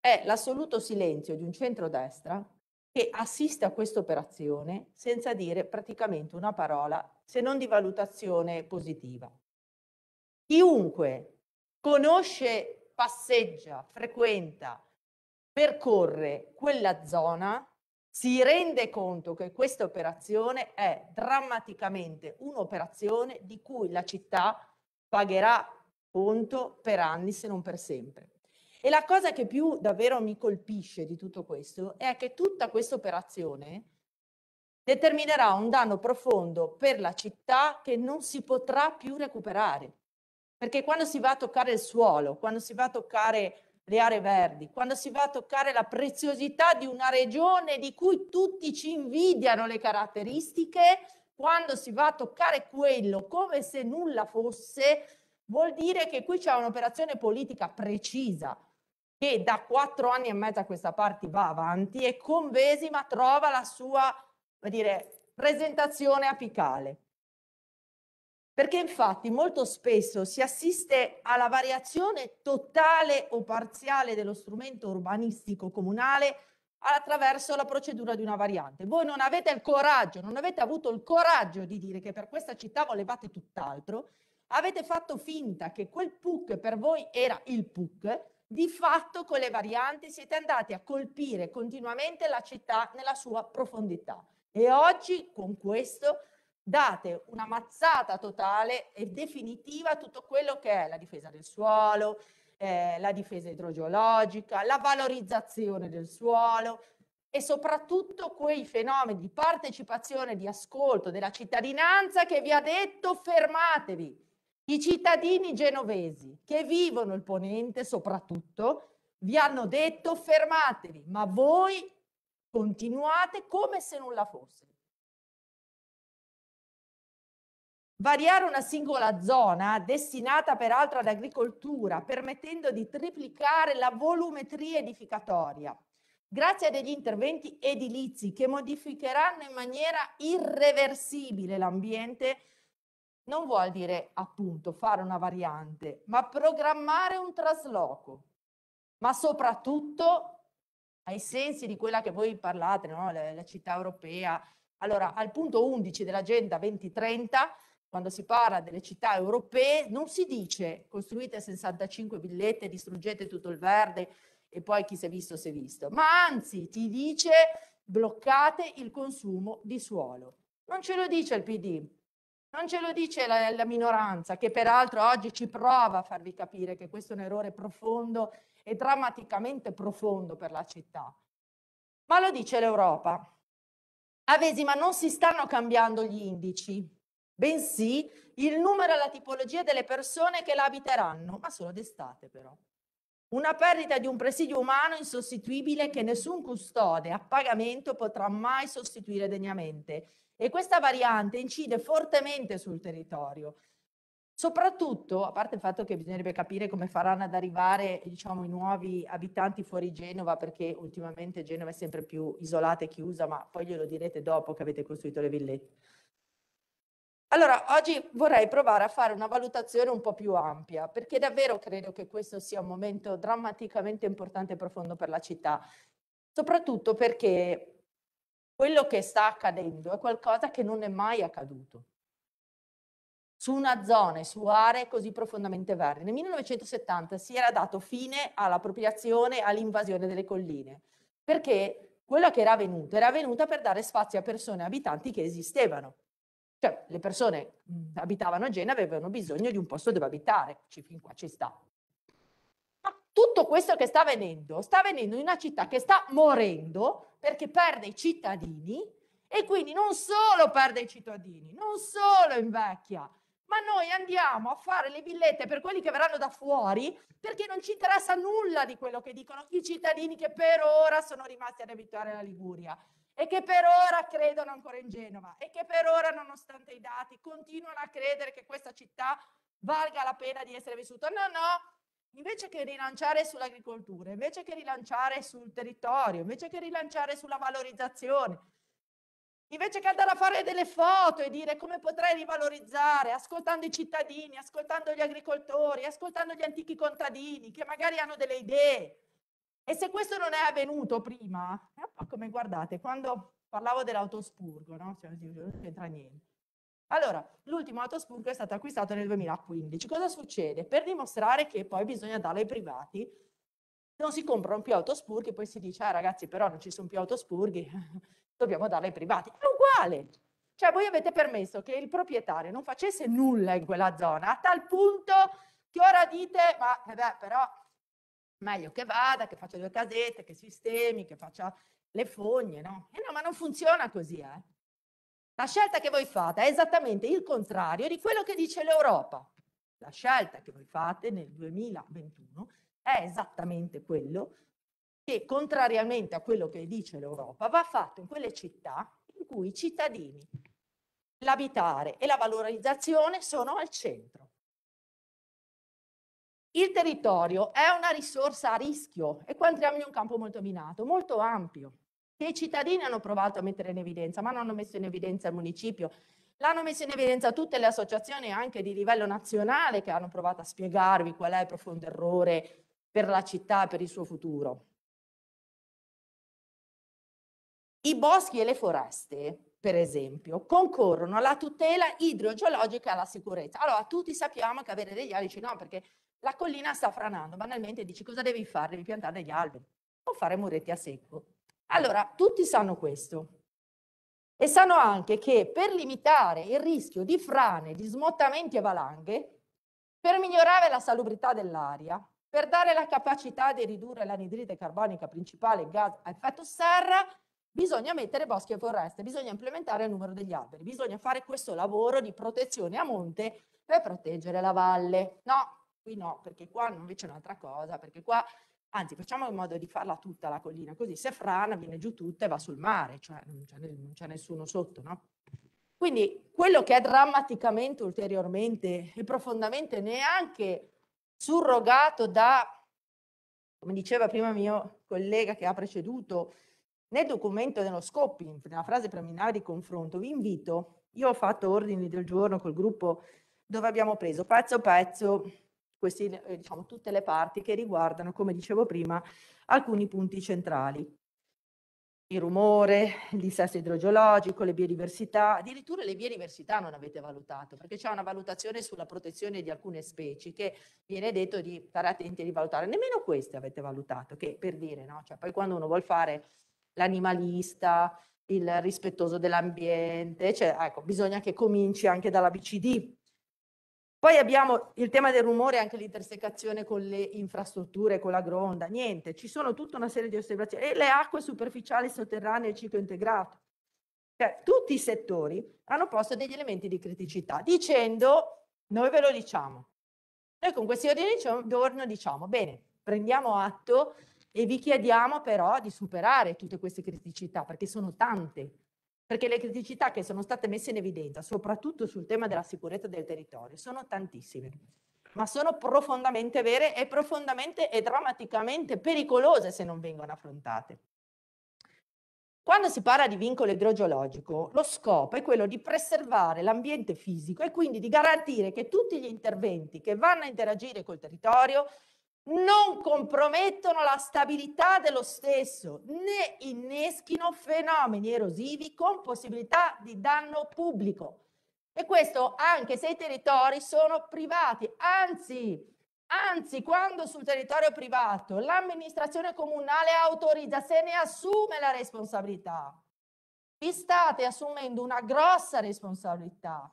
è l'assoluto silenzio di un centrodestra che assiste a questa operazione senza dire praticamente una parola se non di valutazione positiva. Chiunque conosce, passeggia, frequenta, percorre quella zona si rende conto che questa operazione è drammaticamente un'operazione di cui la città pagherà conto per anni se non per sempre. E la cosa che più davvero mi colpisce di tutto questo è che tutta questa operazione determinerà un danno profondo per la città che non si potrà più recuperare. Perché quando si va a toccare il suolo, quando si va a toccare le aree verdi, quando si va a toccare la preziosità di una regione di cui tutti ci invidiano le caratteristiche, quando si va a toccare quello come se nulla fosse, vuol dire che qui c'è un'operazione politica precisa che da quattro anni e mezzo a questa parte va avanti e con Vesima trova la sua dire, presentazione apicale. Perché infatti molto spesso si assiste alla variazione totale o parziale dello strumento urbanistico comunale attraverso la procedura di una variante. Voi non avete il coraggio, non avete avuto il coraggio di dire che per questa città volevate tutt'altro, avete fatto finta che quel PUC per voi era il PUC, di fatto con le varianti siete andati a colpire continuamente la città nella sua profondità. E oggi con questo date una mazzata totale e definitiva a tutto quello che è la difesa del suolo, eh, la difesa idrogeologica, la valorizzazione del suolo e soprattutto quei fenomeni di partecipazione, di ascolto della cittadinanza che vi ha detto fermatevi. I cittadini genovesi che vivono il ponente soprattutto vi hanno detto fermatevi, ma voi continuate come se nulla fosse. Variare una singola zona destinata peraltro ad agricoltura, permettendo di triplicare la volumetria edificatoria. Grazie a degli interventi edilizi che modificheranno in maniera irreversibile l'ambiente, non vuol dire appunto fare una variante, ma programmare un trasloco, ma soprattutto ai sensi di quella che voi parlate, no? la, la città europea. Allora, al punto 11 dell'agenda 2030 quando si parla delle città europee, non si dice costruite 65 villette, distruggete tutto il verde e poi chi si è visto si è visto, ma anzi ti dice bloccate il consumo di suolo. Non ce lo dice il PD, non ce lo dice la, la minoranza, che peraltro oggi ci prova a farvi capire che questo è un errore profondo e drammaticamente profondo per la città. Ma lo dice l'Europa. Avesi, ma non si stanno cambiando gli indici, bensì il numero e la tipologia delle persone che la abiteranno, ma solo d'estate però. Una perdita di un presidio umano insostituibile che nessun custode a pagamento potrà mai sostituire degnamente e questa variante incide fortemente sul territorio. Soprattutto, a parte il fatto che bisognerebbe capire come faranno ad arrivare diciamo, i nuovi abitanti fuori Genova, perché ultimamente Genova è sempre più isolata e chiusa, ma poi glielo direte dopo che avete costruito le villette. Allora, oggi vorrei provare a fare una valutazione un po' più ampia, perché davvero credo che questo sia un momento drammaticamente importante e profondo per la città, soprattutto perché quello che sta accadendo è qualcosa che non è mai accaduto su una zona su aree così profondamente verdi. Nel 1970 si era dato fine all'appropriazione, e all'invasione delle colline, perché quello che era avvenuto era avvenuto per dare spazio a persone e abitanti che esistevano cioè, le persone mm. abitavano a Gena, avevano bisogno di un posto dove abitare, ci, fin qua ci sta. Ma tutto questo che sta avvenendo, sta avvenendo in una città che sta morendo perché perde i cittadini e quindi non solo perde i cittadini, non solo invecchia, ma noi andiamo a fare le villette per quelli che verranno da fuori perché non ci interessa nulla di quello che dicono i cittadini che per ora sono rimasti ad abitare la Liguria e che per ora credono ancora in Genova e che per ora, nonostante i dati, continuano a credere che questa città valga la pena di essere vissuta. No, no, invece che rilanciare sull'agricoltura, invece che rilanciare sul territorio, invece che rilanciare sulla valorizzazione, invece che andare a fare delle foto e dire come potrei rivalorizzare, ascoltando i cittadini, ascoltando gli agricoltori, ascoltando gli antichi contadini che magari hanno delle idee, e se questo non è avvenuto prima, è un po' come guardate, quando parlavo dell'autospurgo, no? Cioè, non c'entra niente. Allora, l'ultimo autospurgo è stato acquistato nel 2015. Cosa succede? Per dimostrare che poi bisogna darlo ai privati, non si comprano più autospurghi, e poi si dice, ah ragazzi, però non ci sono più autospurghi, (laughs) dobbiamo darlo ai privati. È uguale! Cioè, voi avete permesso che il proprietario non facesse nulla in quella zona, a tal punto che ora dite, ma vabbè, eh però meglio che vada, che faccia due casette, che sistemi, che faccia le fogne, no? E eh no, ma non funziona così, eh. La scelta che voi fate è esattamente il contrario di quello che dice l'Europa. La scelta che voi fate nel 2021 è esattamente quello che, contrariamente a quello che dice l'Europa, va fatto in quelle città in cui i cittadini, l'abitare e la valorizzazione sono al centro. Il territorio è una risorsa a rischio e qua entriamo in un campo molto minato, molto ampio, che i cittadini hanno provato a mettere in evidenza, ma non hanno messo in evidenza il municipio, l'hanno messo in evidenza tutte le associazioni anche di livello nazionale che hanno provato a spiegarvi qual è il profondo errore per la città e per il suo futuro. I boschi e le foreste, per esempio, concorrono alla tutela idrogeologica e alla sicurezza. Allora, tutti sappiamo che avere degli alici no, perché la collina sta franando, banalmente dici cosa devi fare? Devi piantare degli alberi o fare muretti a secco. Allora, tutti sanno questo e sanno anche che per limitare il rischio di frane, di smottamenti e valanghe, per migliorare la salubrità dell'aria, per dare la capacità di ridurre l'anidride carbonica principale gas a effetto serra, bisogna mettere boschi e foreste, bisogna implementare il numero degli alberi, bisogna fare questo lavoro di protezione a monte per proteggere la valle. No, qui no, perché qua invece è un'altra cosa, perché qua, anzi facciamo in modo di farla tutta la collina, così se frana viene giù tutta e va sul mare, cioè non c'è, nessuno sotto, no? Quindi quello che è drammaticamente, ulteriormente e profondamente neanche surrogato da, come diceva prima mio collega che ha preceduto, nel documento dello scoping, nella frase preliminare di confronto, vi invito, io ho fatto ordini del giorno col gruppo dove abbiamo preso pezzo a pezzo queste, eh, diciamo, tutte le parti che riguardano, come dicevo prima, alcuni punti centrali. Il rumore, il dissesto idrogeologico, le biodiversità, addirittura le biodiversità non avete valutato, perché c'è una valutazione sulla protezione di alcune specie che viene detto di stare attenti a rivalutare. nemmeno queste avete valutato, che per dire, no? Cioè, poi quando uno vuole fare l'animalista, il rispettoso dell'ambiente, cioè, ecco, bisogna che cominci anche dalla BCD, poi abbiamo il tema del rumore e anche l'intersecazione con le infrastrutture, con la gronda, niente, ci sono tutta una serie di osservazioni. E le acque superficiali sotterranee e il ciclo integrato. Cioè, tutti i settori hanno posto degli elementi di criticità, dicendo, noi ve lo diciamo. Noi con questi ordini di giorno diciamo, bene, prendiamo atto e vi chiediamo però di superare tutte queste criticità, perché sono tante perché le criticità che sono state messe in evidenza, soprattutto sul tema della sicurezza del territorio, sono tantissime, ma sono profondamente vere e profondamente e drammaticamente pericolose se non vengono affrontate. Quando si parla di vincolo idrogeologico, lo scopo è quello di preservare l'ambiente fisico e quindi di garantire che tutti gli interventi che vanno a interagire col territorio non compromettono la stabilità dello stesso né inneschino fenomeni erosivi con possibilità di danno pubblico. E questo anche se i territori sono privati, anzi, anzi quando sul territorio privato l'amministrazione comunale autorizza, se ne assume la responsabilità. Vi state assumendo una grossa responsabilità.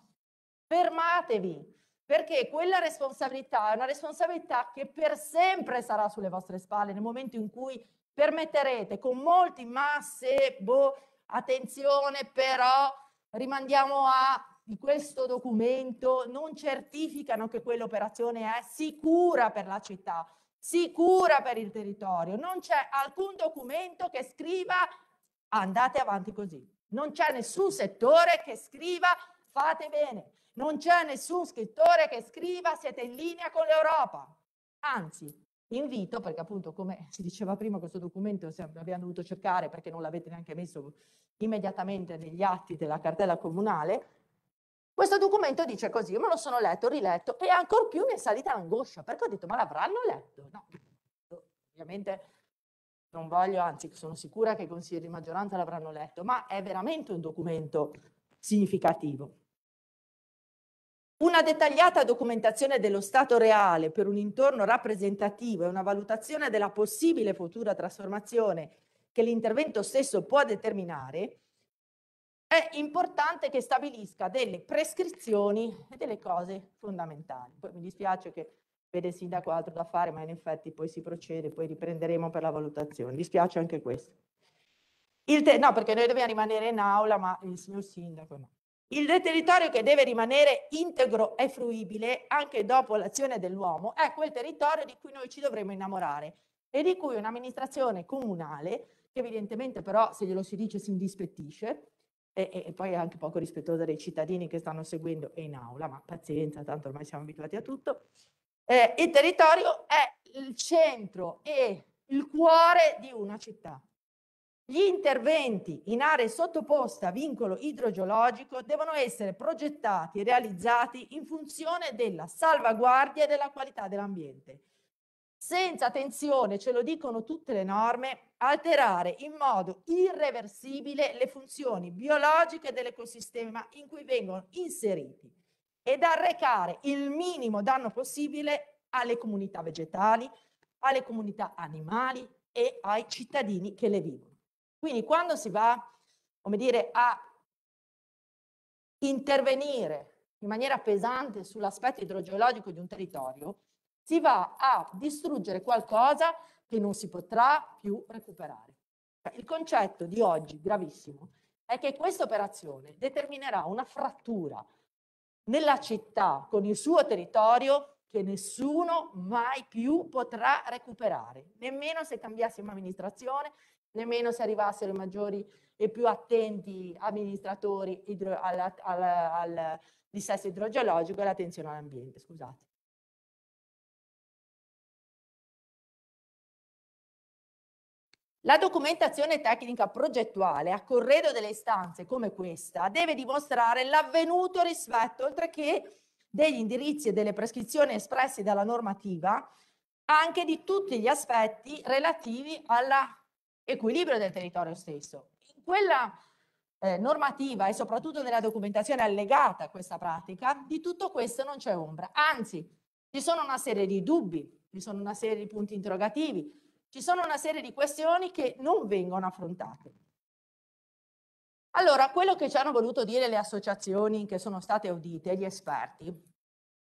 Fermatevi, perché quella responsabilità è una responsabilità che per sempre sarà sulle vostre spalle nel momento in cui permetterete con molti ma se, boh, attenzione però, rimandiamo a questo documento, non certificano che quell'operazione è sicura per la città, sicura per il territorio, non c'è alcun documento che scriva andate avanti così, non c'è nessun settore che scriva fate bene non c'è nessun scrittore che scriva siete in linea con l'Europa. Anzi, invito, perché appunto come (laughs) si diceva prima questo documento abbiamo dovuto cercare perché non l'avete neanche messo immediatamente negli atti della cartella comunale, questo documento dice così, io me lo sono letto, riletto e ancor più mi è salita l'angoscia perché ho detto ma l'avranno letto? No, ovviamente non voglio, anzi sono sicura che i consiglieri di maggioranza l'avranno letto, ma è veramente un documento significativo. Una dettagliata documentazione dello stato reale per un intorno rappresentativo e una valutazione della possibile futura trasformazione che l'intervento stesso può determinare, è importante che stabilisca delle prescrizioni e delle cose fondamentali. Poi mi dispiace che vede il sindaco altro da fare, ma in effetti poi si procede, poi riprenderemo per la valutazione. Mi dispiace anche questo. no, perché noi dobbiamo rimanere in aula, ma il signor sindaco no. Il territorio che deve rimanere integro e fruibile anche dopo l'azione dell'uomo è quel territorio di cui noi ci dovremmo innamorare e di cui un'amministrazione comunale, che evidentemente però se glielo si dice si indispettisce, e, e, poi è anche poco rispettosa dei cittadini che stanno seguendo e in aula, ma pazienza, tanto ormai siamo abituati a tutto. Eh, il territorio è il centro e il cuore di una città. Gli interventi in aree sottoposte a vincolo idrogeologico devono essere progettati e realizzati in funzione della salvaguardia della qualità dell'ambiente. Senza attenzione, ce lo dicono tutte le norme, alterare in modo irreversibile le funzioni biologiche dell'ecosistema in cui vengono inseriti ed arrecare il minimo danno possibile alle comunità vegetali, alle comunità animali e ai cittadini che le vivono. Quindi quando si va, come dire, a intervenire in maniera pesante sull'aspetto idrogeologico di un territorio, si va a distruggere qualcosa che non si potrà più recuperare. Cioè, il concetto di oggi, gravissimo, è che questa operazione determinerà una frattura nella città con il suo territorio che nessuno mai più potrà recuperare, nemmeno se cambiassimo amministrazione, nemmeno se arrivassero i maggiori e più attenti amministratori idro, al, al, al dissesto idrogeologico e l'attenzione all'ambiente, scusate. La documentazione tecnica progettuale a corredo delle istanze come questa deve dimostrare l'avvenuto rispetto, oltre che degli indirizzi e delle prescrizioni espressi dalla normativa, anche di tutti gli aspetti relativi alla equilibrio del territorio stesso. In quella eh, normativa e soprattutto nella documentazione allegata a questa pratica, di tutto questo non c'è ombra. Anzi, ci sono una serie di dubbi, ci sono una serie di punti interrogativi, ci sono una serie di questioni che non vengono affrontate. Allora, quello che ci hanno voluto dire le associazioni che sono state audite, gli esperti,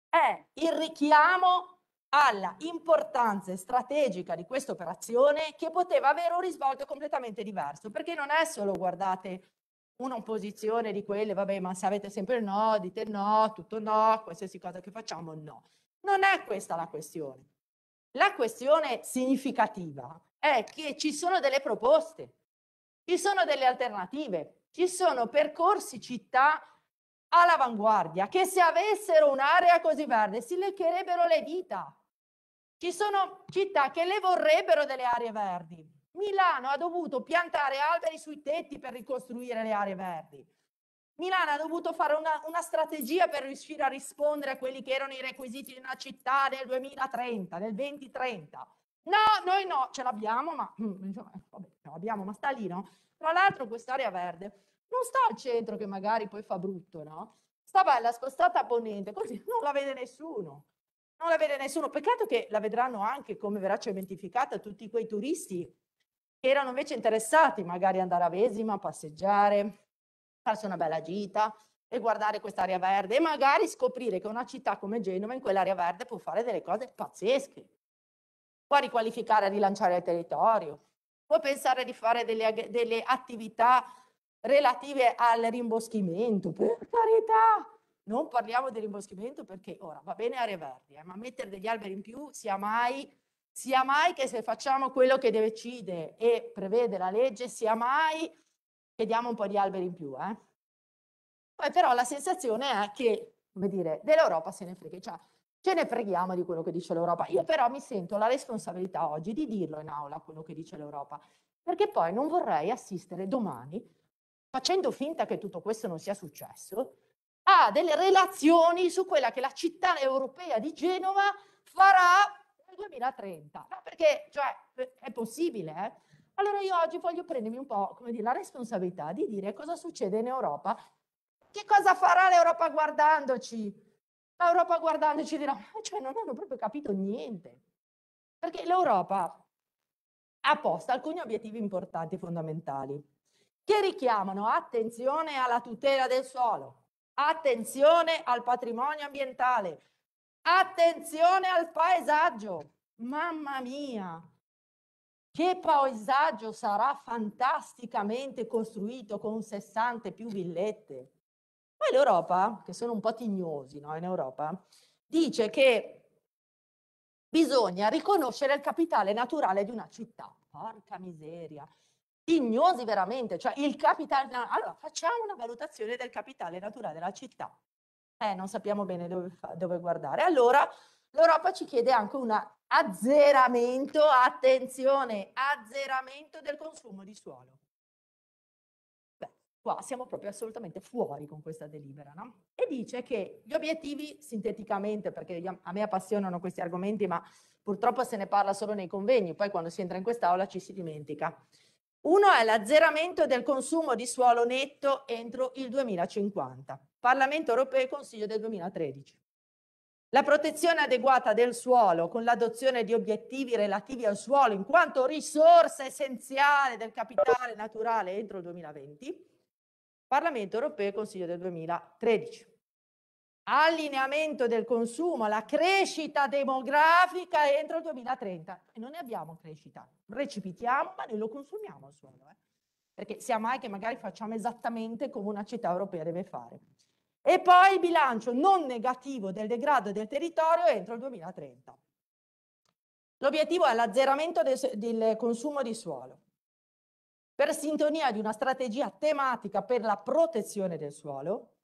è il richiamo alla importanza strategica di questa operazione che poteva avere un risvolto completamente diverso, perché non è solo guardate un'opposizione di quelle, vabbè, ma se avete sempre il no, dite no, tutto no, qualsiasi cosa che facciamo no. Non è questa la questione. La questione significativa è che ci sono delle proposte, ci sono delle alternative, ci sono percorsi città all'avanguardia che se avessero un'area così verde si leccherebbero le dita ci sono città che le vorrebbero delle aree verdi. Milano ha dovuto piantare alberi sui tetti per ricostruire le aree verdi. Milano ha dovuto fare una, una, strategia per riuscire a rispondere a quelli che erano i requisiti di una città del 2030, del 2030. No, noi no, ce l'abbiamo, ma mm, insomma, vabbè, ce l'abbiamo, ma sta lì, no? Tra l'altro quest'area verde non sta al centro che magari poi fa brutto, no? Sta bella spostata a ponente, così non la vede nessuno non la vede nessuno. Peccato che la vedranno anche come verrà cementificata tutti quei turisti che erano invece interessati magari andare a Vesima, a passeggiare, farsi una bella gita e guardare quest'area verde e magari scoprire che una città come Genova in quell'area verde può fare delle cose pazzesche. Può riqualificare, e rilanciare il territorio, può pensare di fare delle, delle attività relative al rimboschimento, per carità, non parliamo del rimboschimento perché ora va bene aree verdi, eh, ma mettere degli alberi in più sia mai, sia mai che se facciamo quello che decide e prevede la legge, sia mai che diamo un po' di alberi in più. Eh. Poi però la sensazione è che, come dire, dell'Europa se ne frega, cioè ce ne freghiamo di quello che dice l'Europa. Io però mi sento la responsabilità oggi di dirlo in aula quello che dice l'Europa, perché poi non vorrei assistere domani, facendo finta che tutto questo non sia successo, ha delle relazioni su quella che la città europea di Genova farà nel 2030. perché cioè, è possibile. Eh? Allora io oggi voglio prendermi un po' dire, la responsabilità di dire cosa succede in Europa. Che cosa farà l'Europa guardandoci? L'Europa guardandoci dirà, cioè non hanno proprio capito niente. Perché l'Europa ha posto alcuni obiettivi importanti, fondamentali, che richiamano attenzione alla tutela del suolo, attenzione al patrimonio ambientale, attenzione al paesaggio. Mamma mia, che paesaggio sarà fantasticamente costruito con 60 più villette. Poi l'Europa, che sono un po' tignosi no, in Europa, dice che bisogna riconoscere il capitale naturale di una città. Porca miseria, ignosi veramente, cioè il capitale, allora facciamo una valutazione del capitale naturale della città. Eh, non sappiamo bene dove, dove guardare. Allora l'Europa ci chiede anche un azzeramento, attenzione, azzeramento del consumo di suolo. Beh, qua siamo proprio assolutamente fuori con questa delibera, no? E dice che gli obiettivi, sinteticamente, perché a me appassionano questi argomenti, ma purtroppo se ne parla solo nei convegni, poi quando si entra in quest'aula ci si dimentica. Uno è l'azzeramento del consumo di suolo netto entro il 2050, Parlamento europeo e Consiglio del 2013. La protezione adeguata del suolo con l'adozione di obiettivi relativi al suolo in quanto risorsa essenziale del capitale naturale entro il 2020, Parlamento europeo e Consiglio del 2013 allineamento del consumo alla crescita demografica entro il 2030 e non ne abbiamo crescita, recipitiamo ma noi lo consumiamo solo, eh? perché sia mai che magari facciamo esattamente come una città europea deve fare. E poi il bilancio non negativo del degrado del territorio entro il 2030. L'obiettivo è l'azzeramento del, del consumo di suolo per sintonia di una strategia tematica per la protezione del suolo,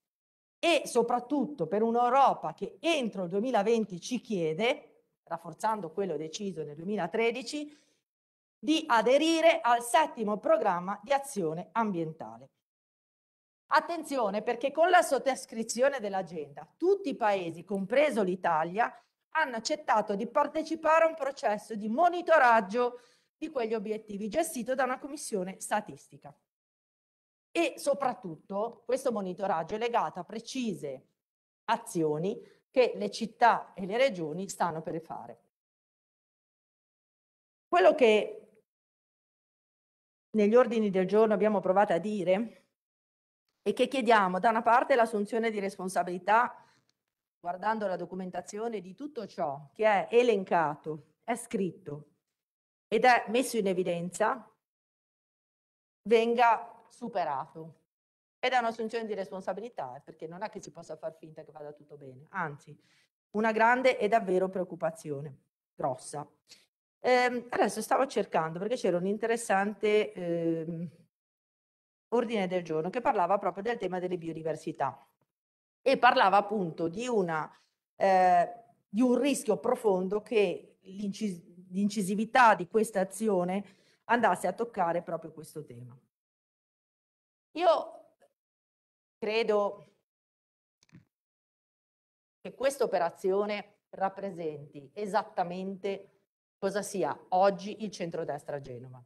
e soprattutto per un'Europa che entro il 2020 ci chiede, rafforzando quello deciso nel 2013, di aderire al settimo programma di azione ambientale. Attenzione perché con la sottoscrizione dell'agenda tutti i paesi, compreso l'Italia, hanno accettato di partecipare a un processo di monitoraggio di quegli obiettivi gestito da una commissione statistica e soprattutto questo monitoraggio è legato a precise azioni che le città e le regioni stanno per fare. Quello che negli ordini del giorno abbiamo provato a dire è che chiediamo da una parte l'assunzione di responsabilità guardando la documentazione di tutto ciò che è elencato, è scritto ed è messo in evidenza, venga superato. Ed è un'assunzione di responsabilità, eh, perché non è che si possa far finta che vada tutto bene, anzi, una grande e davvero preoccupazione, grossa. Eh, adesso stavo cercando, perché c'era un interessante eh, ordine del giorno che parlava proprio del tema delle biodiversità e parlava appunto di, una, eh, di un rischio profondo che l'incis- l'incisività di questa azione andasse a toccare proprio questo tema. Io credo che questa operazione rappresenti esattamente cosa sia oggi il centrodestra a Genova.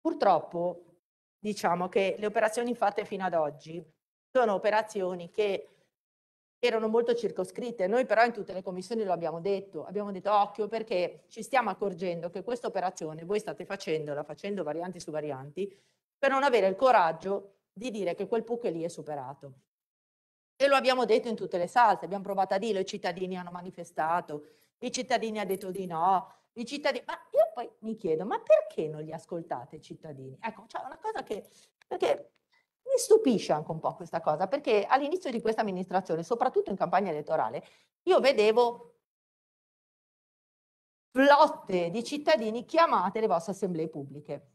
Purtroppo diciamo che le operazioni fatte fino ad oggi sono operazioni che erano molto circoscritte, noi però in tutte le commissioni lo abbiamo detto, abbiamo detto occhio perché ci stiamo accorgendo che questa operazione voi state facendola, facendo varianti su varianti, per non avere il coraggio di dire che quel PUC lì è superato. E lo abbiamo detto in tutte le salse, abbiamo provato a dirlo, i cittadini hanno manifestato, i cittadini hanno detto di no, i cittadini... Ma io poi mi chiedo, ma perché non li ascoltate i cittadini? Ecco, cioè una cosa che... Perché mi stupisce anche un po' questa cosa, perché all'inizio di questa amministrazione, soprattutto in campagna elettorale, io vedevo flotte di cittadini chiamate le vostre assemblee pubbliche.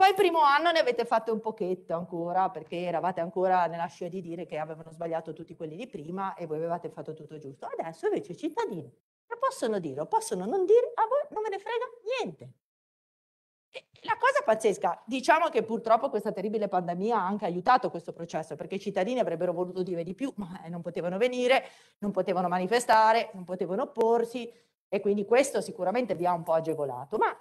Poi primo anno ne avete fatto un pochetto ancora, perché eravate ancora nella scia di dire che avevano sbagliato tutti quelli di prima e voi avevate fatto tutto giusto. Adesso invece i cittadini lo possono dire, lo possono non dire, a voi non ve ne frega niente. la cosa pazzesca, diciamo che purtroppo questa terribile pandemia ha anche aiutato questo processo, perché i cittadini avrebbero voluto dire di più, ma eh, non potevano venire, non potevano manifestare, non potevano opporsi e quindi questo sicuramente vi ha un po' agevolato. Ma la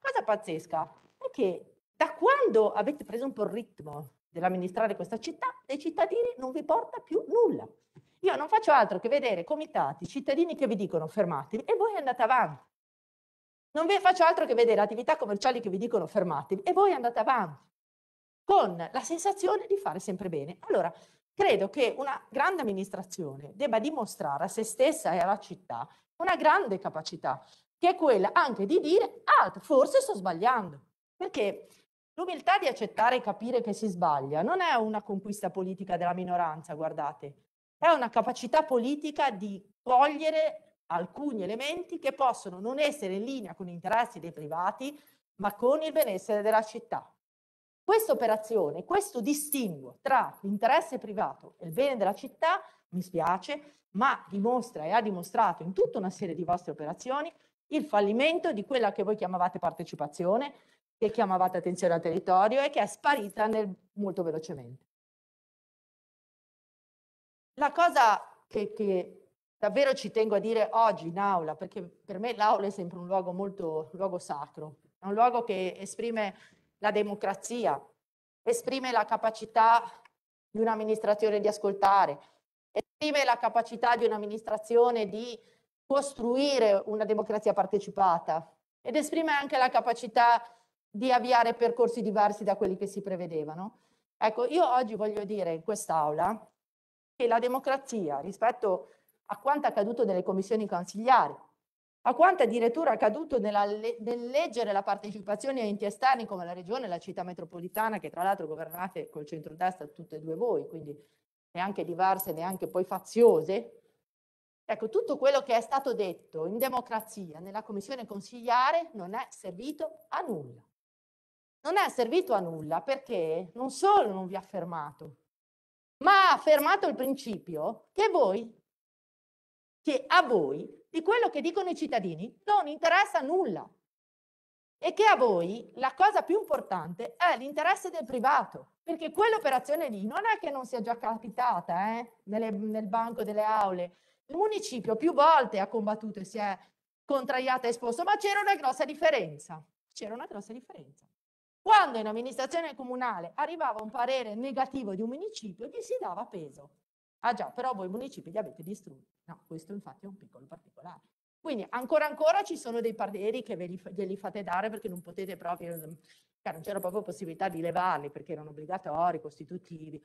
cosa pazzesca è che da quando avete preso un po' il ritmo dell'amministrare questa città, dei cittadini non vi porta più nulla. Io non faccio altro che vedere comitati, cittadini che vi dicono fermatevi e voi andate avanti. Non vi faccio altro che vedere attività commerciali che vi dicono fermatevi e voi andate avanti con la sensazione di fare sempre bene. Allora, credo che una grande amministrazione debba dimostrare a se stessa e alla città una grande capacità, che è quella anche di dire, ah, forse sto sbagliando, perché L'umiltà di accettare e capire che si sbaglia non è una conquista politica della minoranza, guardate, è una capacità politica di cogliere alcuni elementi che possono non essere in linea con gli interessi dei privati, ma con il benessere della città. Questa operazione, questo distinguo tra l'interesse privato e il bene della città, mi spiace, ma dimostra e ha dimostrato in tutta una serie di vostre operazioni il fallimento di quella che voi chiamavate partecipazione, che chiamavate attenzione al territorio e che è sparita nel, molto velocemente. La cosa che, che, davvero ci tengo a dire oggi in aula, perché per me l'aula è sempre un luogo molto un luogo sacro, è un luogo che esprime la democrazia, esprime la capacità di un'amministrazione di ascoltare, esprime la capacità di un'amministrazione di costruire una democrazia partecipata ed esprime anche la capacità di avviare percorsi diversi da quelli che si prevedevano. Ecco, io oggi voglio dire in quest'Aula che la democrazia rispetto a quanto accaduto nelle commissioni consigliari, a quanto addirittura accaduto nella, nel leggere la partecipazione a enti esterni come la regione e la città metropolitana, che tra l'altro governate col centrodestra tutte e due voi, quindi neanche diverse, neanche poi faziose. Ecco, tutto quello che è stato detto in democrazia nella commissione consigliare non è servito a nulla non è servito a nulla perché non solo non vi ha fermato, ma ha fermato il principio che voi, che a voi, di quello che dicono i cittadini, non interessa nulla e che a voi la cosa più importante è l'interesse del privato, perché quell'operazione lì non è che non sia già capitata eh, nelle, nel banco delle aule. Il municipio più volte ha combattuto e si è contraiato e esposto, ma c'era una grossa differenza. C'era una grossa differenza. Quando in amministrazione comunale arrivava un parere negativo di un municipio, gli si dava peso. Ah già, però voi municipi li avete distrutti. No, questo infatti è un piccolo particolare. Quindi ancora ancora ci sono dei pareri che ve li, glieli fate dare perché non potete proprio, ehm, cioè non c'era proprio possibilità di levarli perché erano obbligatori, costitutivi.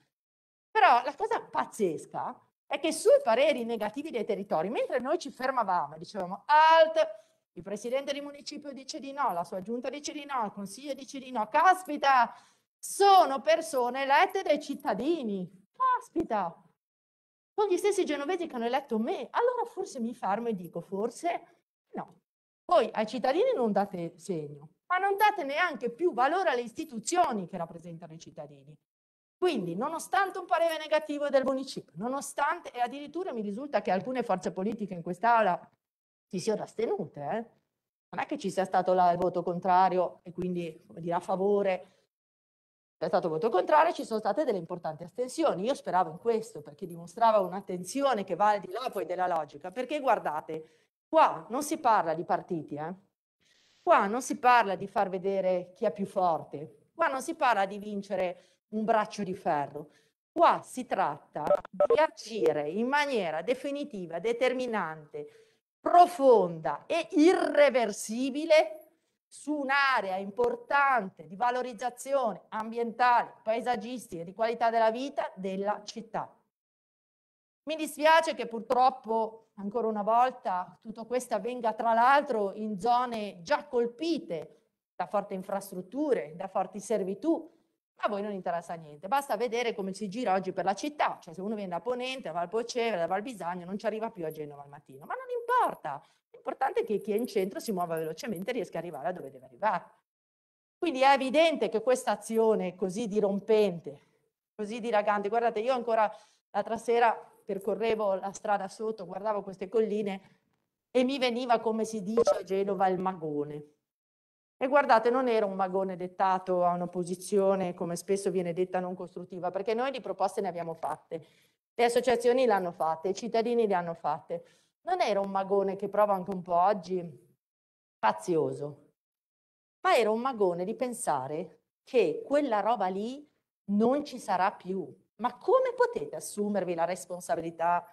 Però la cosa pazzesca è che sui pareri negativi dei territori, mentre noi ci fermavamo e dicevamo alt, il presidente di municipio dice di no, la sua giunta dice di no, il consiglio dice di no. Caspita, sono persone elette dai cittadini. Caspita, sono gli stessi genovesi che hanno eletto me. Allora forse mi fermo e dico forse no. Voi ai cittadini non date segno, ma non date neanche più valore alle istituzioni che rappresentano i cittadini. Quindi, nonostante un parere negativo del municipio, nonostante, e addirittura mi risulta che alcune forze politiche in quest'Aula si siano astenute. Eh? Non è che ci sia stato là il voto contrario e quindi come dire, a favore c'è stato voto contrario, ci sono state delle importanti astensioni. Io speravo in questo perché dimostrava un'attenzione che va al di là poi della logica. Perché guardate, qua non si parla di partiti, eh? qua non si parla di far vedere chi è più forte, qua non si parla di vincere un braccio di ferro. Qua si tratta di agire in maniera definitiva, determinante, profonda e irreversibile su un'area importante di valorizzazione ambientale, paesaggistica e di qualità della vita della città. Mi dispiace che purtroppo ancora una volta tutto questo avvenga tra l'altro in zone già colpite da forti infrastrutture, da forti servitù, ma a voi non interessa niente. Basta vedere come si gira oggi per la città, cioè se uno viene da Ponente, da Valpoceve, da Valbisagno, non ci arriva più a Genova al mattino, ma non importa, l'importante è che chi è in centro si muova velocemente e riesca ad arrivare a dove deve arrivare. Quindi è evidente che questa azione così dirompente, così dilagante, guardate, io ancora l'altra sera percorrevo la strada sotto, guardavo queste colline e mi veniva, come si dice a Genova, il magone. E guardate, non era un magone dettato a una posizione, come spesso viene detta, non costruttiva, perché noi di proposte ne abbiamo fatte, le associazioni le hanno fatte, i cittadini le hanno fatte non era un magone che provo anche un po' oggi fazioso, ma era un magone di pensare che quella roba lì non ci sarà più. Ma come potete assumervi la responsabilità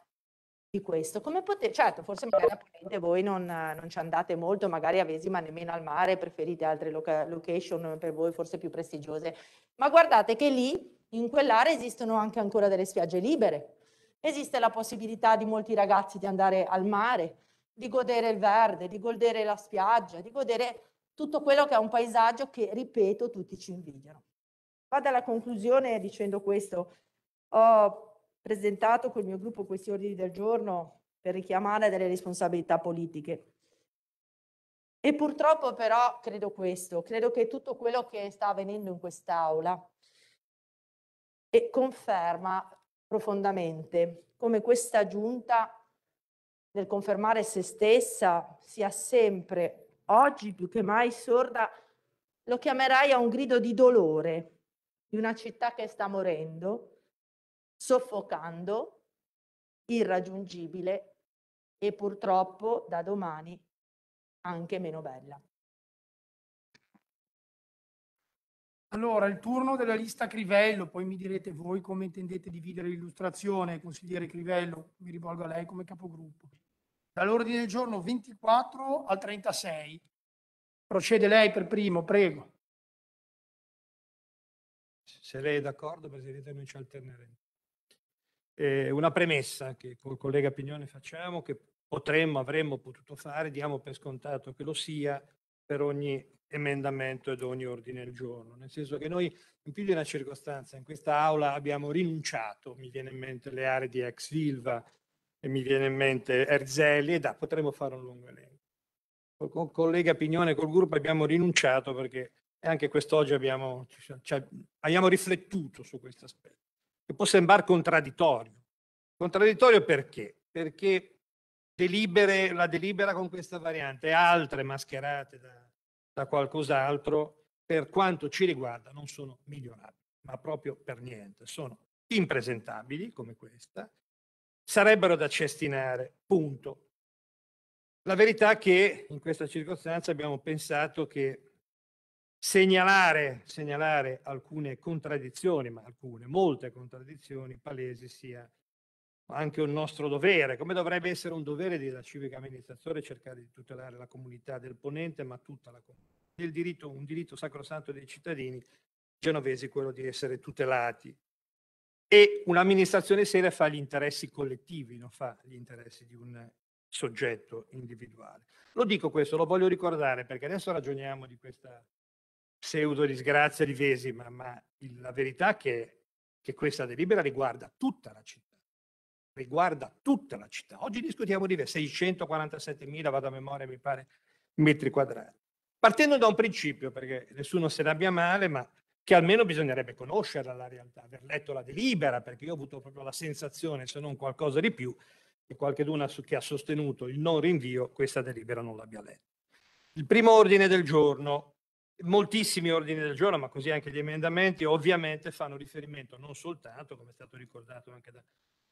di questo? Come potete, certo, forse magari voi non, non, ci andate molto, magari a Vesima nemmeno al mare, preferite altre loca- location per voi forse più prestigiose, ma guardate che lì in quell'area esistono anche ancora delle spiagge libere Esiste la possibilità di molti ragazzi di andare al mare, di godere il verde, di godere la spiaggia, di godere tutto quello che è un paesaggio che, ripeto, tutti ci invidiano. Vado alla conclusione dicendo questo. Ho presentato col mio gruppo questi ordini del giorno per richiamare delle responsabilità politiche. E purtroppo però credo questo, credo che tutto quello che sta avvenendo in quest'Aula e conferma profondamente come questa giunta nel confermare se stessa sia sempre oggi più che mai sorda, lo chiamerai a un grido di dolore di una città che sta morendo, soffocando, irraggiungibile e purtroppo da domani anche meno bella. Allora, il turno della lista Crivello, poi mi direte voi come intendete dividere l'illustrazione, consigliere Crivello, mi rivolgo a lei come capogruppo. Dall'ordine del giorno 24 al 36. Procede lei per primo, prego. Se lei è d'accordo, Presidente, noi ci alterneremo. Eh, una premessa che col collega Pignone facciamo, che potremmo, avremmo potuto fare, diamo per scontato che lo sia per ogni emendamento ed ogni ordine del giorno, nel senso che noi in più di una circostanza in questa aula abbiamo rinunciato, mi viene in mente le aree di ex Silva e mi viene in mente Erzelli, e da, potremmo fare un lungo elenco. Col collega Pignone e col gruppo abbiamo rinunciato perché anche quest'oggi abbiamo, cioè, abbiamo riflettuto su questo aspetto, che può sembrare contraddittorio. Contraddittorio perché? Perché delibere, la delibera con questa variante e altre mascherate da da qualcos'altro, per quanto ci riguarda, non sono migliorabili, ma proprio per niente. Sono impresentabili come questa, sarebbero da cestinare, punto. La verità è che in questa circostanza abbiamo pensato che segnalare, segnalare alcune contraddizioni, ma alcune, molte contraddizioni palesi sia anche un nostro dovere, come dovrebbe essere un dovere della civica amministrazione cercare di tutelare la comunità del ponente, ma tutta la comunità. Il diritto, un diritto sacrosanto dei cittadini genovesi quello di essere tutelati. E un'amministrazione seria fa gli interessi collettivi, non fa gli interessi di un soggetto individuale. Lo dico questo, lo voglio ricordare perché adesso ragioniamo di questa pseudo disgrazia di Vesima, ma la verità è che, che questa delibera riguarda tutta la città riguarda tutta la città. Oggi discutiamo di 647.000, vado a memoria, mi pare, metri quadrati. Partendo da un principio, perché nessuno se ne abbia male, ma che almeno bisognerebbe conoscere la realtà, aver letto la delibera, perché io ho avuto proprio la sensazione, se non qualcosa di più, che qualcheduna che ha sostenuto il non rinvio questa delibera non l'abbia letta. Il primo ordine del giorno, moltissimi ordini del giorno, ma così anche gli emendamenti, ovviamente fanno riferimento non soltanto, come è stato ricordato anche da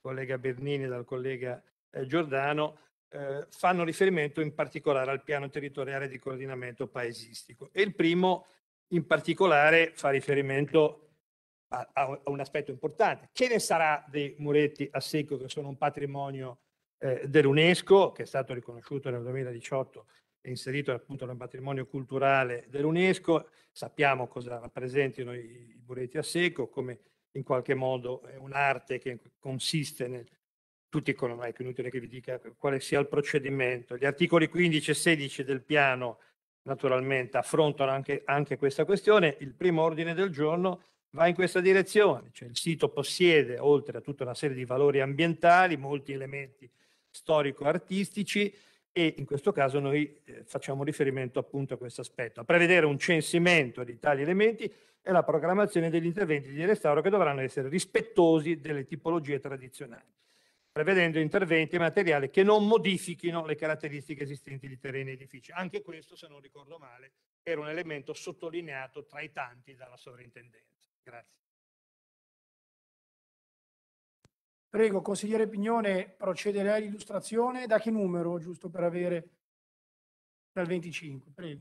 collega Bernini e dal collega eh, Giordano, eh, fanno riferimento in particolare al piano territoriale di coordinamento paesistico. E il primo in particolare fa riferimento a, a, a un aspetto importante. Che ne sarà dei muretti a secco che sono un patrimonio eh, dell'UNESCO, che è stato riconosciuto nel 2018 e inserito appunto nel patrimonio culturale dell'UNESCO. Sappiamo cosa rappresentano i, i muretti a secco, come in qualche modo è un'arte che consiste nel, tutti conoscono, è inutile che vi dica quale sia il procedimento. Gli articoli 15 e 16 del piano naturalmente affrontano anche, anche questa questione. Il primo ordine del giorno va in questa direzione, cioè il sito possiede, oltre a tutta una serie di valori ambientali, molti elementi storico-artistici, e in questo caso noi eh, facciamo riferimento appunto a questo aspetto, a prevedere un censimento di tali elementi e la programmazione degli interventi di restauro che dovranno essere rispettosi delle tipologie tradizionali, prevedendo interventi e materiali che non modifichino le caratteristiche esistenti di terreni e edifici. Anche questo, se non ricordo male, era un elemento sottolineato tra i tanti dalla sovrintendenza. Grazie. Prego, consigliere Pignone, procede lei all'illustrazione. Da che numero, giusto per avere dal 25? Prego.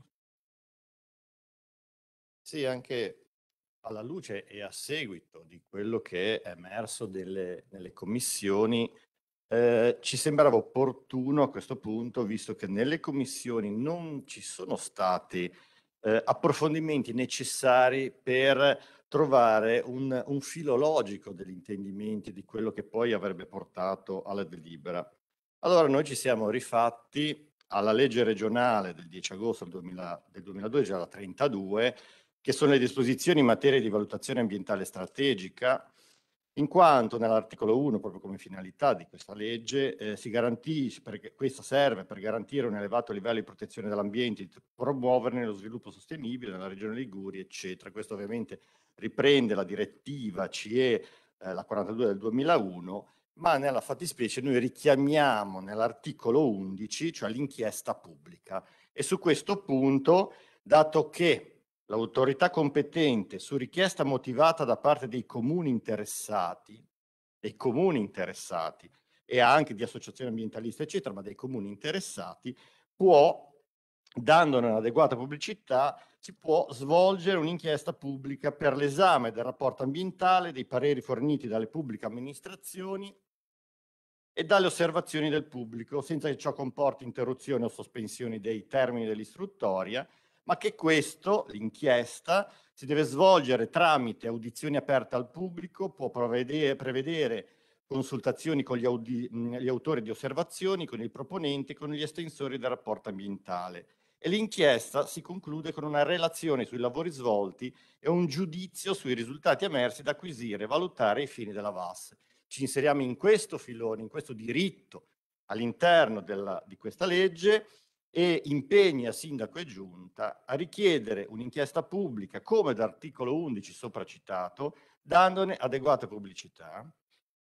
Sì, anche alla luce e a seguito di quello che è emerso delle, nelle commissioni, eh, ci sembrava opportuno a questo punto, visto che nelle commissioni non ci sono stati eh, approfondimenti necessari per trovare un, un filo logico degli intendimenti di quello che poi avrebbe portato alla delibera. Allora noi ci siamo rifatti alla legge regionale del 10 agosto del, 2000, del 2012, alla 32, che sono le disposizioni in materia di valutazione ambientale strategica, in quanto nell'articolo 1, proprio come finalità di questa legge, eh, si garantisce, perché questa serve per garantire un elevato livello di protezione dell'ambiente, promuoverne lo sviluppo sostenibile nella regione Liguria, eccetera. Questo ovviamente è riprende la direttiva CE eh, la 42 del 2001, ma nella fattispecie noi richiamiamo nell'articolo 11, cioè l'inchiesta pubblica. E su questo punto, dato che l'autorità competente su richiesta motivata da parte dei comuni interessati, dei comuni interessati e anche di associazioni ambientaliste eccetera, ma dei comuni interessati, può, dandone un'adeguata pubblicità, si può svolgere un'inchiesta pubblica per l'esame del rapporto ambientale, dei pareri forniti dalle pubbliche amministrazioni e dalle osservazioni del pubblico, senza che ciò comporti interruzione o sospensione dei termini dell'istruttoria, ma che questo, l'inchiesta, si deve svolgere tramite audizioni aperte al pubblico, può prevedere, prevedere consultazioni con gli, audi, gli, autori di osservazioni, con i proponenti, con gli estensori del rapporto ambientale e l'inchiesta si conclude con una relazione sui lavori svolti e un giudizio sui risultati emersi da acquisire e valutare ai fini della VAS. Ci inseriamo in questo filone, in questo diritto all'interno della, di questa legge e impegna Sindaco e Giunta a richiedere un'inchiesta pubblica come d'articolo 11 sopracitato, dandone adeguata pubblicità,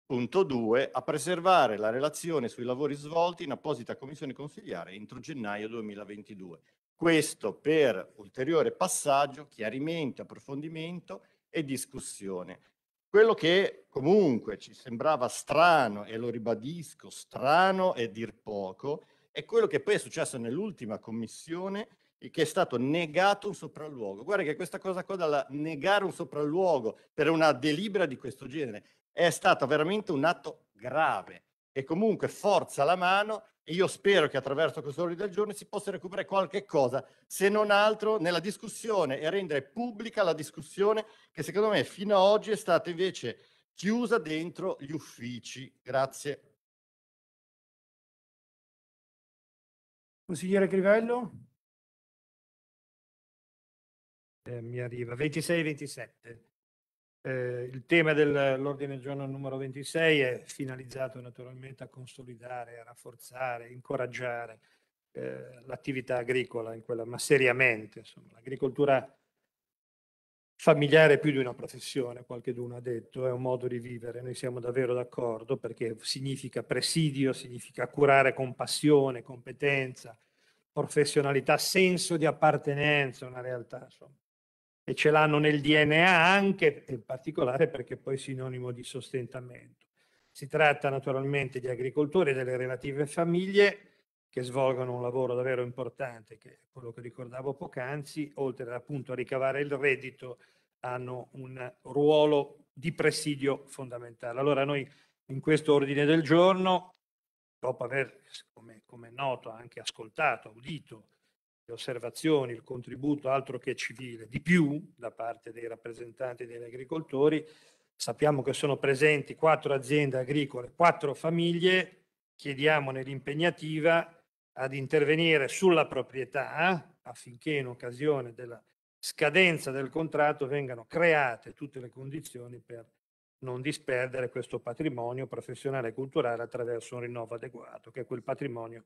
Punto 2. A preservare la relazione sui lavori svolti in apposita commissione consigliare entro gennaio 2022. Questo per ulteriore passaggio, chiarimento, approfondimento e discussione. Quello che comunque ci sembrava strano, e lo ribadisco, strano e dir poco, è quello che poi è successo nell'ultima commissione, e che è stato negato un sopralluogo. Guarda che questa cosa qua, negare un sopralluogo per una delibera di questo genere, è stato veramente un atto grave e comunque forza la mano e io spero che attraverso questo ordine del giorno si possa recuperare qualche cosa, se non altro nella discussione e rendere pubblica la discussione che secondo me fino ad oggi è stata invece chiusa dentro gli uffici. Grazie. Consigliere Crivello? Eh, mi arriva 26-27. Eh, il tema dell'ordine del giorno numero 26 è finalizzato naturalmente a consolidare, a rafforzare, a incoraggiare eh, l'attività agricola, quella, ma seriamente. Insomma, l'agricoltura familiare è più di una professione, qualcheduno ha detto, è un modo di vivere, noi siamo davvero d'accordo perché significa presidio, significa curare con passione, competenza, professionalità, senso di appartenenza a una realtà. Insomma e ce l'hanno nel DNA anche, in particolare perché poi è sinonimo di sostentamento. Si tratta naturalmente di agricoltori e delle relative famiglie che svolgono un lavoro davvero importante, che è quello che ricordavo poc'anzi, oltre appunto a ricavare il reddito, hanno un ruolo di presidio fondamentale. Allora noi in questo ordine del giorno, dopo aver, come, come noto, anche ascoltato, udito le osservazioni, il contributo altro che civile, di più da parte dei rappresentanti degli agricoltori. Sappiamo che sono presenti quattro aziende agricole, quattro famiglie, chiediamo nell'impegnativa ad intervenire sulla proprietà affinché in occasione della scadenza del contratto vengano create tutte le condizioni per non disperdere questo patrimonio professionale e culturale attraverso un rinnovo adeguato, che è quel patrimonio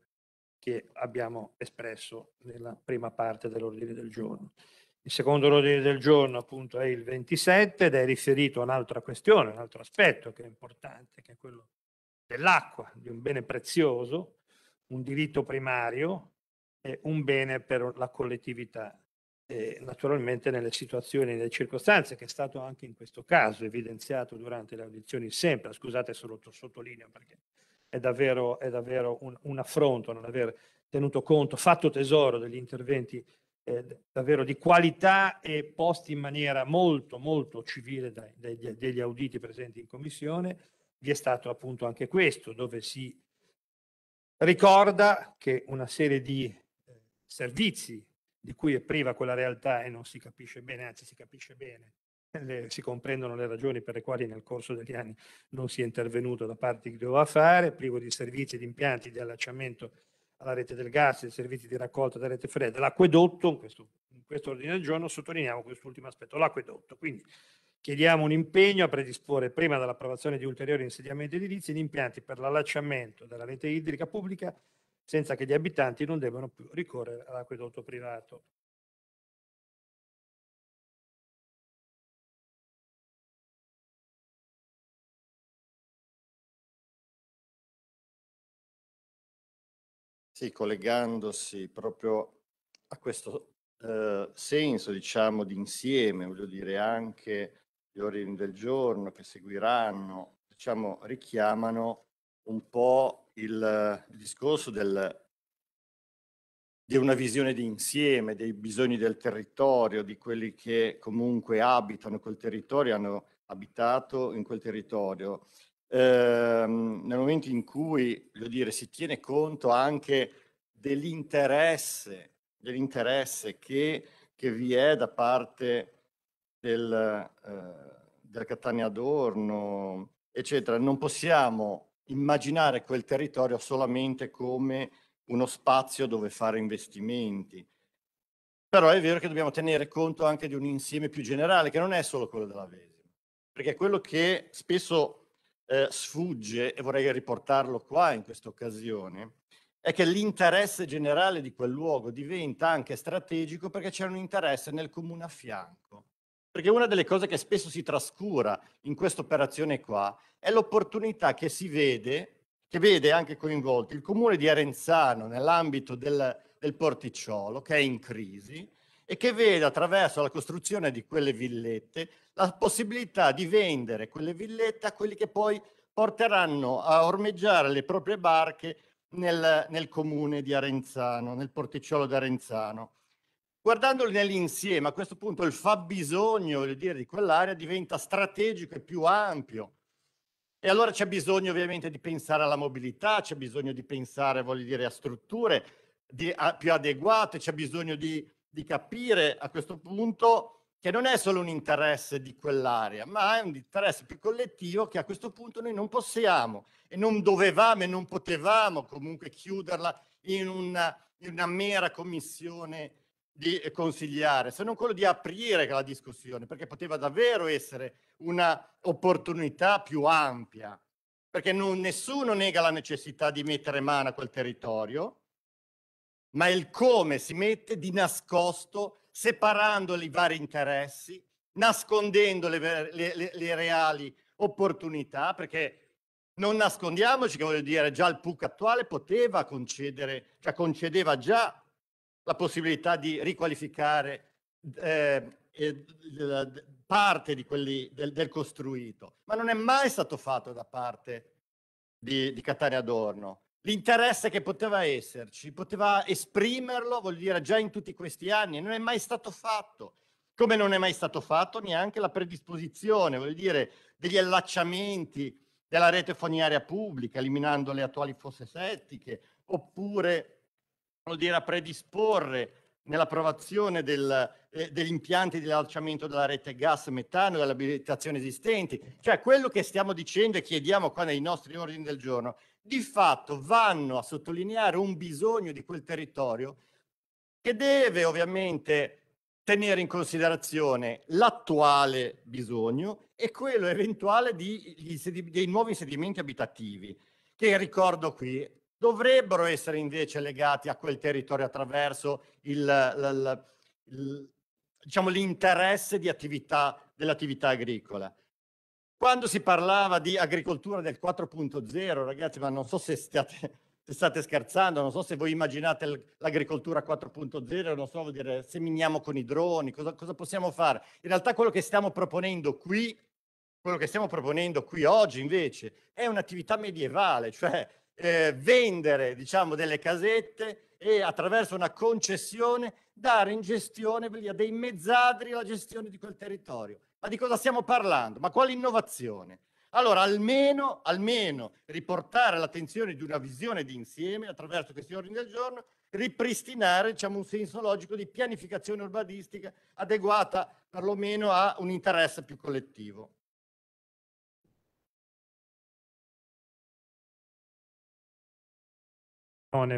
che abbiamo espresso nella prima parte dell'ordine del giorno. Il secondo ordine del giorno appunto è il 27 ed è riferito a un'altra questione, un altro aspetto che è importante, che è quello dell'acqua, di un bene prezioso, un diritto primario e un bene per la collettività. E naturalmente nelle situazioni, nelle circostanze, che è stato anche in questo caso evidenziato durante le audizioni sempre, scusate se lo sottolineo perché è davvero, è davvero un, un, affronto non aver tenuto conto, fatto tesoro degli interventi eh, davvero di qualità e posti in maniera molto, molto civile dai, dai, degli auditi presenti in commissione. Vi è stato appunto anche questo, dove si ricorda che una serie di eh, servizi di cui è priva quella realtà e non si capisce bene, anzi si capisce bene le, si comprendono le ragioni per le quali nel corso degli anni non si è intervenuto da parte di chi doveva fare, privo di servizi di impianti di allacciamento alla rete del gas, di servizi di raccolta della rete fredda, l'acquedotto, in questo, in questo ordine del giorno sottolineiamo quest'ultimo aspetto, l'acquedotto. Quindi chiediamo un impegno a predisporre prima dell'approvazione di ulteriori insediamenti edilizi gli impianti per l'allacciamento della rete idrica pubblica senza che gli abitanti non debbano più ricorrere all'acquedotto privato. Sì, collegandosi proprio a questo eh, senso, diciamo, di insieme, voglio dire, anche gli ordini del giorno che seguiranno, diciamo, richiamano un po' il, il discorso del, di una visione di insieme, dei bisogni del territorio, di quelli che comunque abitano quel territorio, hanno abitato in quel territorio ehm, nel momento in cui dire, si tiene conto anche dell'interesse, dell'interesse che, che, vi è da parte del, eh, del Catania Adorno, eccetera, non possiamo immaginare quel territorio solamente come uno spazio dove fare investimenti. Però è vero che dobbiamo tenere conto anche di un insieme più generale, che non è solo quello della Vesima, perché quello che spesso eh, sfugge, e vorrei riportarlo qua in questa occasione, è che l'interesse generale di quel luogo diventa anche strategico perché c'è un interesse nel comune a fianco. Perché una delle cose che spesso si trascura in questa operazione qua è l'opportunità che si vede, che vede anche coinvolto il comune di Arenzano nell'ambito del, del porticciolo che è in crisi e che vede attraverso la costruzione di quelle villette la possibilità di vendere quelle villette a quelli che poi porteranno a ormeggiare le proprie barche nel, nel comune di Arenzano, nel porticciolo di Arenzano. Guardandoli nell'insieme, a questo punto il fabbisogno dire, di quell'area diventa strategico e più ampio. E allora c'è bisogno ovviamente di pensare alla mobilità, c'è bisogno di pensare dire, a strutture di, a, più adeguate, c'è bisogno di, di capire a questo punto che non è solo un interesse di quell'area, ma è un interesse più collettivo che a questo punto noi non possiamo e non dovevamo e non potevamo comunque chiuderla in una, in una mera commissione di consigliare, se non quello di aprire la discussione, perché poteva davvero essere una opportunità più ampia, perché non, nessuno nega la necessità di mettere mano a quel territorio, ma il come si mette di nascosto, separando i vari interessi, nascondendo le, le, le, le reali opportunità, perché non nascondiamoci che voglio dire, già il PUC attuale poteva concedere, cioè concedeva già la possibilità di riqualificare eh, eh, parte di quelli del, del, costruito, ma non è mai stato fatto da parte di, di Catania Adorno l'interesse che poteva esserci, poteva esprimerlo, vuol dire già in tutti questi anni, non è mai stato fatto, come non è mai stato fatto neanche la predisposizione, vuol dire degli allacciamenti della rete foniaria pubblica, eliminando le attuali fosse settiche, oppure vuol dire predisporre nell'approvazione del, eh, degli impianti di allacciamento della rete gas metano e delle abilitazioni esistenti. Cioè quello che stiamo dicendo e chiediamo qua nei nostri ordini del giorno di fatto vanno a sottolineare un bisogno di quel territorio che deve ovviamente tenere in considerazione l'attuale bisogno e quello eventuale di, di, dei nuovi insediamenti abitativi, che ricordo qui dovrebbero essere invece legati a quel territorio attraverso il, il, il, diciamo, l'interesse di attività, dell'attività agricola. Quando si parlava di agricoltura del 4.0, ragazzi, ma non so se state, se state scherzando, non so se voi immaginate l'agricoltura 4.0, non so, vuol dire seminiamo con i droni, cosa, cosa possiamo fare? In realtà quello che stiamo proponendo qui, quello che stiamo proponendo qui oggi invece, è un'attività medievale, cioè eh, vendere diciamo, delle casette e attraverso una concessione dare in gestione via, dei mezzadri la gestione di quel territorio. Ma di cosa stiamo parlando? Ma quale innovazione? Allora, almeno, almeno riportare l'attenzione di una visione di insieme attraverso questi ordini del giorno, ripristinare diciamo, un senso logico di pianificazione urbanistica adeguata perlomeno a un interesse più collettivo.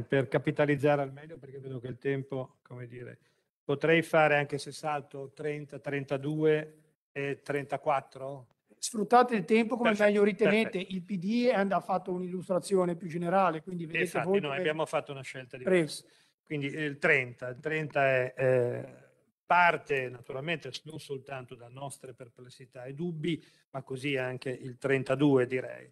per capitalizzare al meglio perché vedo che il tempo, come dire, potrei fare anche se salto 30, 32, 34? Sfruttate il tempo come perfetto, meglio ritenete. Perfetto. Il PD ha fatto un'illustrazione più generale, quindi vedete Infatti, voi... Noi dove... abbiamo fatto una scelta di Prego. Quindi il 30, il 30 è... Eh, parte naturalmente non soltanto da nostre perplessità e dubbi, ma così anche il 32 direi,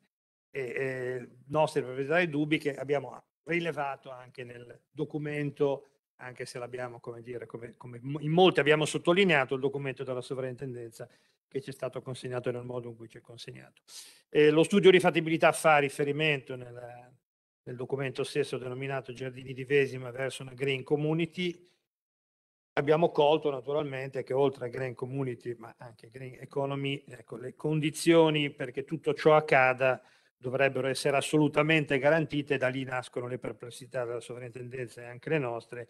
e, e eh, nostre perplessità e dubbi che abbiamo rilevato anche nel documento anche se l'abbiamo, come dire, come, come in molti abbiamo sottolineato il documento della sovrintendenza che ci è stato consegnato nel modo in cui ci è consegnato. Eh, lo studio di fattibilità fa riferimento nella, nel documento stesso denominato Giardini di Vesima verso una green community. Abbiamo colto naturalmente che oltre a green community, ma anche green economy, ecco, le condizioni perché tutto ciò accada dovrebbero essere assolutamente garantite, da lì nascono le perplessità della sovrintendenza e anche le nostre,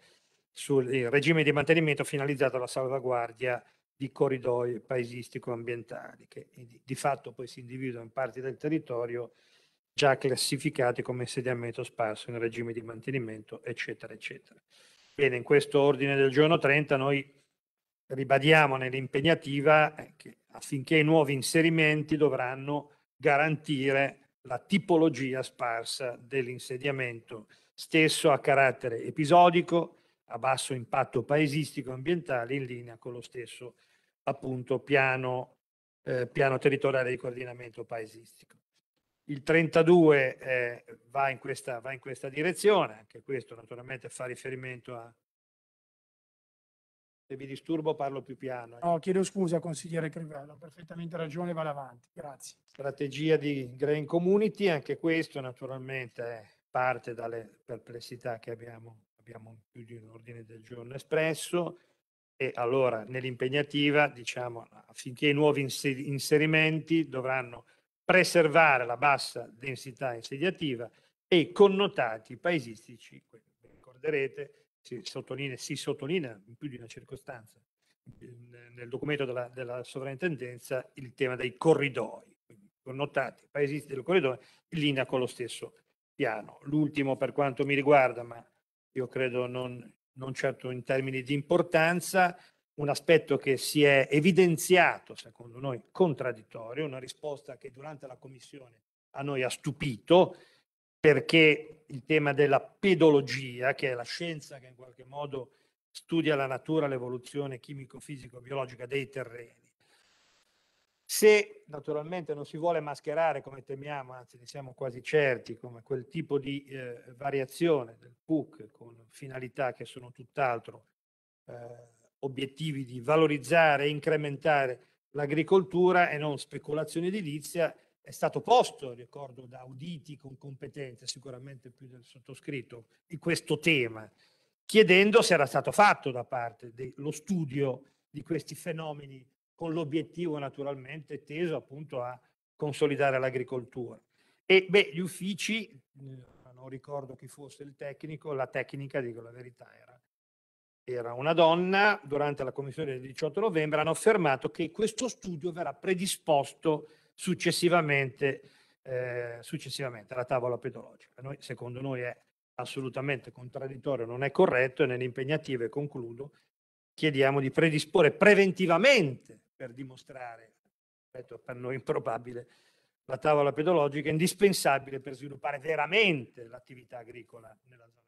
sul regime di mantenimento finalizzato alla salvaguardia di corridoi paesistico-ambientali, che di fatto poi si individuano in parti del territorio già classificate come insediamento sparso in regime di mantenimento, eccetera, eccetera. Bene, in questo ordine del giorno 30 noi ribadiamo nell'impegnativa eh, che affinché i nuovi inserimenti dovranno garantire la tipologia sparsa dell'insediamento stesso a carattere episodico, a basso impatto paesistico e ambientale in linea con lo stesso appunto piano, eh, piano territoriale di coordinamento paesistico. Il 32 eh, va, in questa, va in questa direzione, anche questo naturalmente fa riferimento a se vi disturbo parlo più piano. Eh. No, chiedo scusa, consigliere Crivello, ha perfettamente ragione, vado avanti. Grazie. Strategia di Green Community, anche questo naturalmente eh, parte dalle perplessità che abbiamo, abbiamo più di un ordine del giorno espresso. E allora nell'impegnativa, diciamo, affinché i nuovi inserimenti dovranno preservare la bassa densità insediativa e i connotati paesistici, ricorderete, si sottolinea, si sottolinea in più di una circostanza nel documento della, della sovrintendenza il tema dei corridoi, connotati paesi del corridoio in linea con lo stesso piano. L'ultimo per quanto mi riguarda, ma io credo non, non certo in termini di importanza, un aspetto che si è evidenziato, secondo noi, contraddittorio, una risposta che durante la Commissione a noi ha stupito, perché il tema della pedologia, che è la scienza che in qualche modo studia la natura, l'evoluzione chimico-fisico-biologica dei terreni. Se naturalmente non si vuole mascherare, come temiamo, anzi ne siamo quasi certi, come quel tipo di eh, variazione del PUC con finalità che sono tutt'altro eh, obiettivi di valorizzare e incrementare l'agricoltura e non speculazione edilizia, è stato posto, ricordo, da auditi con competenze, sicuramente più del sottoscritto, di questo tema, chiedendo se era stato fatto da parte dello studio di questi fenomeni con l'obiettivo naturalmente teso appunto a consolidare l'agricoltura. E beh, gli uffici, eh, non ricordo chi fosse il tecnico, la tecnica, dico la verità, era, era una donna, durante la commissione del 18 novembre hanno affermato che questo studio verrà predisposto successivamente, eh, successivamente alla tavola pedologica. Noi, secondo noi è assolutamente contraddittorio, non è corretto e nell'impegnativa, e concludo, chiediamo di predisporre preventivamente per dimostrare, ripeto, per noi improbabile, la tavola pedologica indispensabile per sviluppare veramente l'attività agricola nella zona.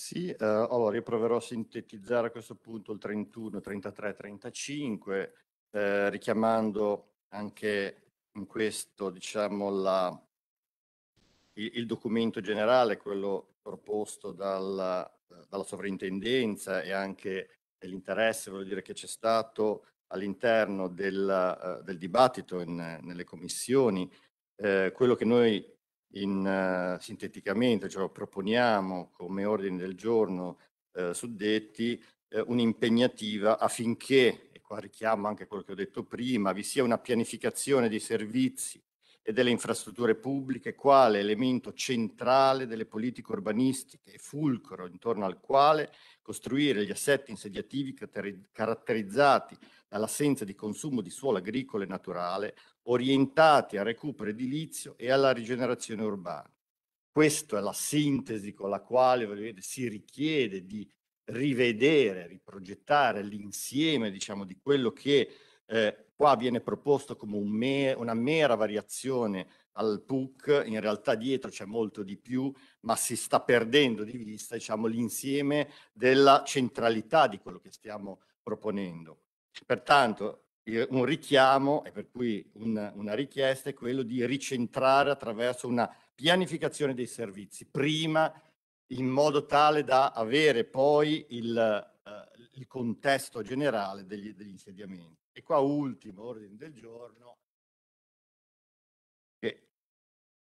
Sì, eh, allora io proverò a sintetizzare a questo punto il 31, 33, 35, eh, richiamando anche in questo diciamo, la, il, il, documento generale, quello proposto dalla, dalla sovrintendenza e anche l'interesse voglio dire, che c'è stato all'interno del, uh, del dibattito in, nelle commissioni. Eh, quello che noi in, uh, sinteticamente, cioè proponiamo come ordine del giorno eh, suddetti eh, un'impegnativa affinché, e qua richiamo anche quello che ho detto prima, vi sia una pianificazione dei servizi e delle infrastrutture pubbliche quale elemento centrale delle politiche urbanistiche e fulcro intorno al quale costruire gli assetti insediativi caratterizzati dall'assenza di consumo di suolo agricolo e naturale, orientati al recupero edilizio e alla rigenerazione urbana. Questa è la sintesi con la quale vedere, si richiede di rivedere, riprogettare l'insieme diciamo, di quello che eh, qua viene proposto come un me, una mera variazione al PUC, in realtà dietro c'è molto di più, ma si sta perdendo di vista diciamo, l'insieme della centralità di quello che stiamo proponendo. Pertanto un richiamo e per cui una, una richiesta è quello di ricentrare attraverso una pianificazione dei servizi, prima in modo tale da avere poi il, eh, il contesto generale degli, degli, insediamenti. E qua ultimo ordine del giorno, che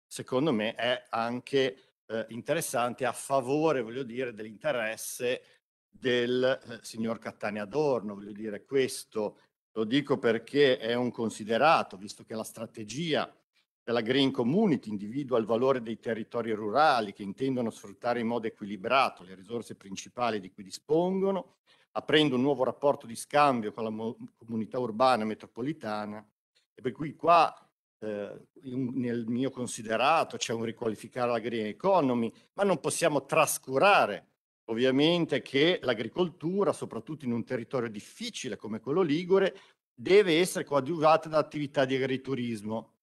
secondo me è anche eh, interessante a favore, voglio dire, dell'interesse del eh, signor Catania Adorno, voglio dire, questo lo dico perché è un considerato, visto che la strategia della Green Community individua il valore dei territori rurali che intendono sfruttare in modo equilibrato le risorse principali di cui dispongono, aprendo un nuovo rapporto di scambio con la comunità urbana e metropolitana. E per cui qua eh, nel mio considerato c'è un riqualificare la green economy, ma non possiamo trascurare ovviamente che l'agricoltura, soprattutto in un territorio difficile come quello ligure, deve essere coadiuvata da attività di agriturismo.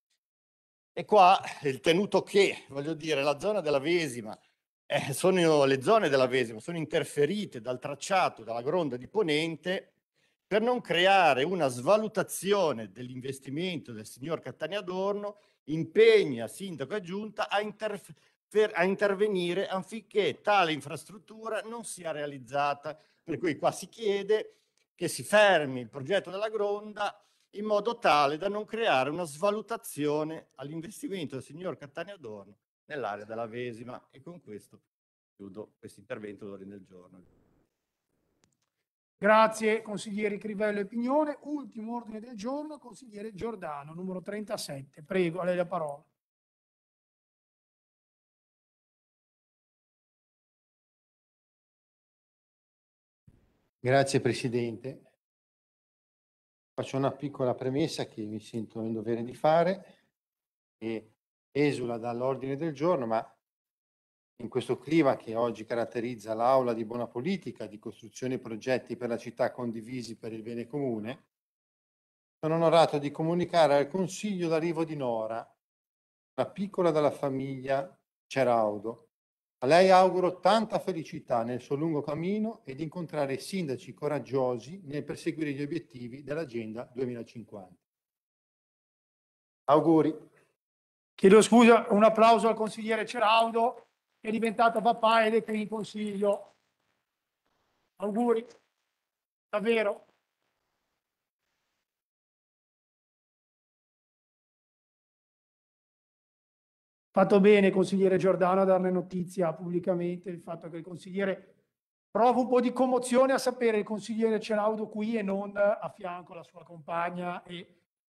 E qua il tenuto che, voglio dire, la zona della Vesima, eh, sono, le zone della Vesima sono interferite dal tracciato, dalla gronda di Ponente, per non creare una svalutazione dell'investimento del signor Catania Adorno, impegna sindaco e giunta a, interferire per, a intervenire affinché tale infrastruttura non sia realizzata. Per cui qua si chiede che si fermi il progetto della Gronda in modo tale da non creare una svalutazione all'investimento del signor Cattaneo Adorno nell'area della Vesima. E con questo chiudo questo intervento d'ordine del giorno. Grazie consiglieri Crivello e Pignone. Ultimo ordine del giorno, consigliere Giordano, numero 37. Prego, a lei la parola. Grazie Presidente. Faccio una piccola premessa che mi sento in dovere di fare e esula dall'ordine del giorno, ma in questo clima che oggi caratterizza l'Aula di Buona Politica, di costruzione e progetti per la città condivisi per il bene comune, sono onorato di comunicare al Consiglio l'arrivo di Nora, la piccola della famiglia Ceraudo, a lei auguro tanta felicità nel suo lungo cammino e di incontrare sindaci coraggiosi nel perseguire gli obiettivi dell'Agenda 2050. Auguri. Chiedo scusa, un applauso al consigliere Ceraudo che è diventato papà ed è qui in consiglio. Auguri, davvero. fatto bene consigliere Giordano a darne notizia pubblicamente il fatto che il consigliere provo un po' di commozione a sapere il consigliere Celaudo qui e non a fianco alla sua compagna e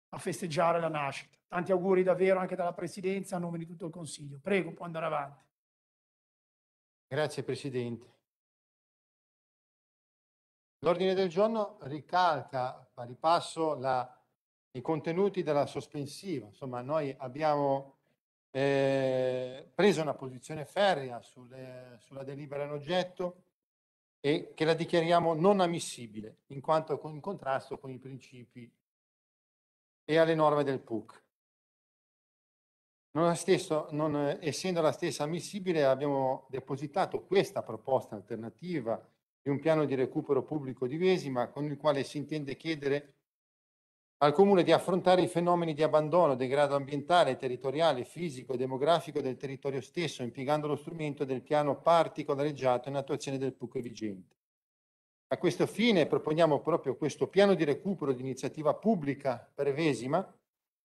a festeggiare la nascita. Tanti auguri davvero anche dalla presidenza a nome di tutto il consiglio. Prego, può andare avanti. Grazie presidente. L'ordine del giorno ricalca a ripasso la, i contenuti della sospensiva. Insomma, noi abbiamo eh, preso una posizione ferrea sulle, sulla delibera in oggetto e che la dichiariamo non ammissibile in quanto in contrasto con i principi e alle norme del PUC. Non, stesso, non essendo la stessa ammissibile, abbiamo depositato questa proposta alternativa di un piano di recupero pubblico di Vesima con il quale si intende chiedere al Comune di affrontare i fenomeni di abbandono, degrado ambientale, territoriale, fisico e demografico del territorio stesso, impiegando lo strumento del piano particolareggiato in attuazione del PUC vigente. A questo fine proponiamo proprio questo piano di recupero di iniziativa pubblica prevesima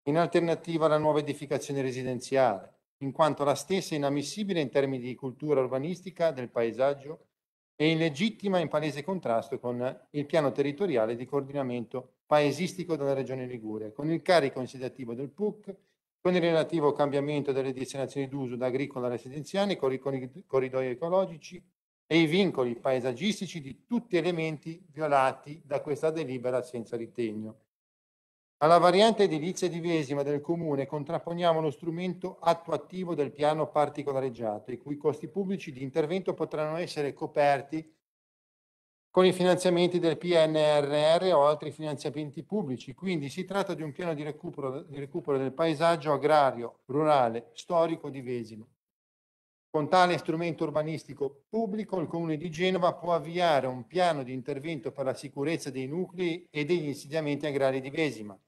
in alternativa alla nuova edificazione residenziale, in quanto la stessa è inammissibile in termini di cultura urbanistica del paesaggio e illegittima in palese contrasto con il piano territoriale di coordinamento paesistico della Regione Liguria, con il carico incitativo del PUC, con il relativo cambiamento delle destinazioni d'uso da agricola a residenziale, con i corridoi ecologici e i vincoli paesaggistici di tutti elementi violati da questa delibera senza ritegno. Alla variante edilizia divesima del Comune contrapponiamo lo strumento attuativo del piano particolareggiato, i cui costi pubblici di intervento potranno essere coperti con i finanziamenti del PNRR o altri finanziamenti pubblici. Quindi si tratta di un piano di recupero, di recupero del paesaggio agrario, rurale, storico di Vesino. Con tale strumento urbanistico pubblico il Comune di Genova può avviare un piano di intervento per la sicurezza dei nuclei e degli insediamenti agrari di Vesima,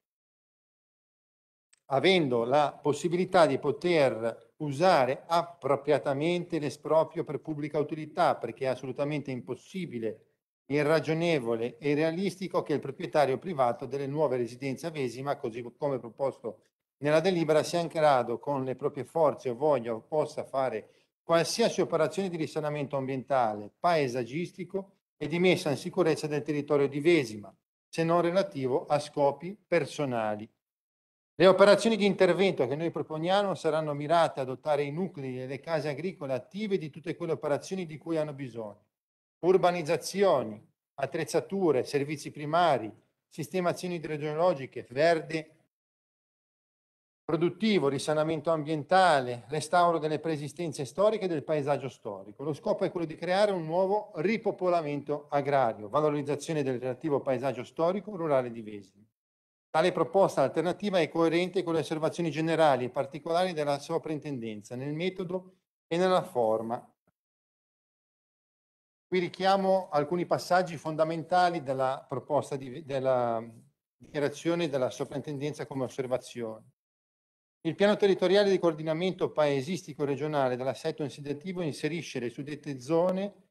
avendo la possibilità di poter usare appropriatamente l'esproprio per pubblica utilità, perché è assolutamente impossibile e ragionevole e realistico che il proprietario privato delle nuove residenze a Vesima, così come proposto nella delibera, sia in grado con le proprie forze o voglia o possa fare qualsiasi operazione di risanamento ambientale, paesaggistico e di messa in sicurezza del territorio di Vesima, se non relativo a scopi personali. Le operazioni di intervento che noi proponiamo saranno mirate ad adottare i nuclei delle case agricole attive di tutte quelle operazioni di cui hanno bisogno urbanizzazioni, attrezzature, servizi primari, sistemazioni idrogeologiche, verde produttivo, risanamento ambientale, restauro delle preesistenze storiche e del paesaggio storico. Lo scopo è quello di creare un nuovo ripopolamento agrario, valorizzazione del relativo paesaggio storico rurale di Vesini. Tale proposta alternativa è coerente con le osservazioni generali e particolari della soprintendenza nel metodo e nella forma Qui richiamo alcuni passaggi fondamentali della proposta di, della dichiarazione della soprintendenza come osservazione. Il piano territoriale di coordinamento paesistico regionale dell'assetto insediativo inserisce le suddette zone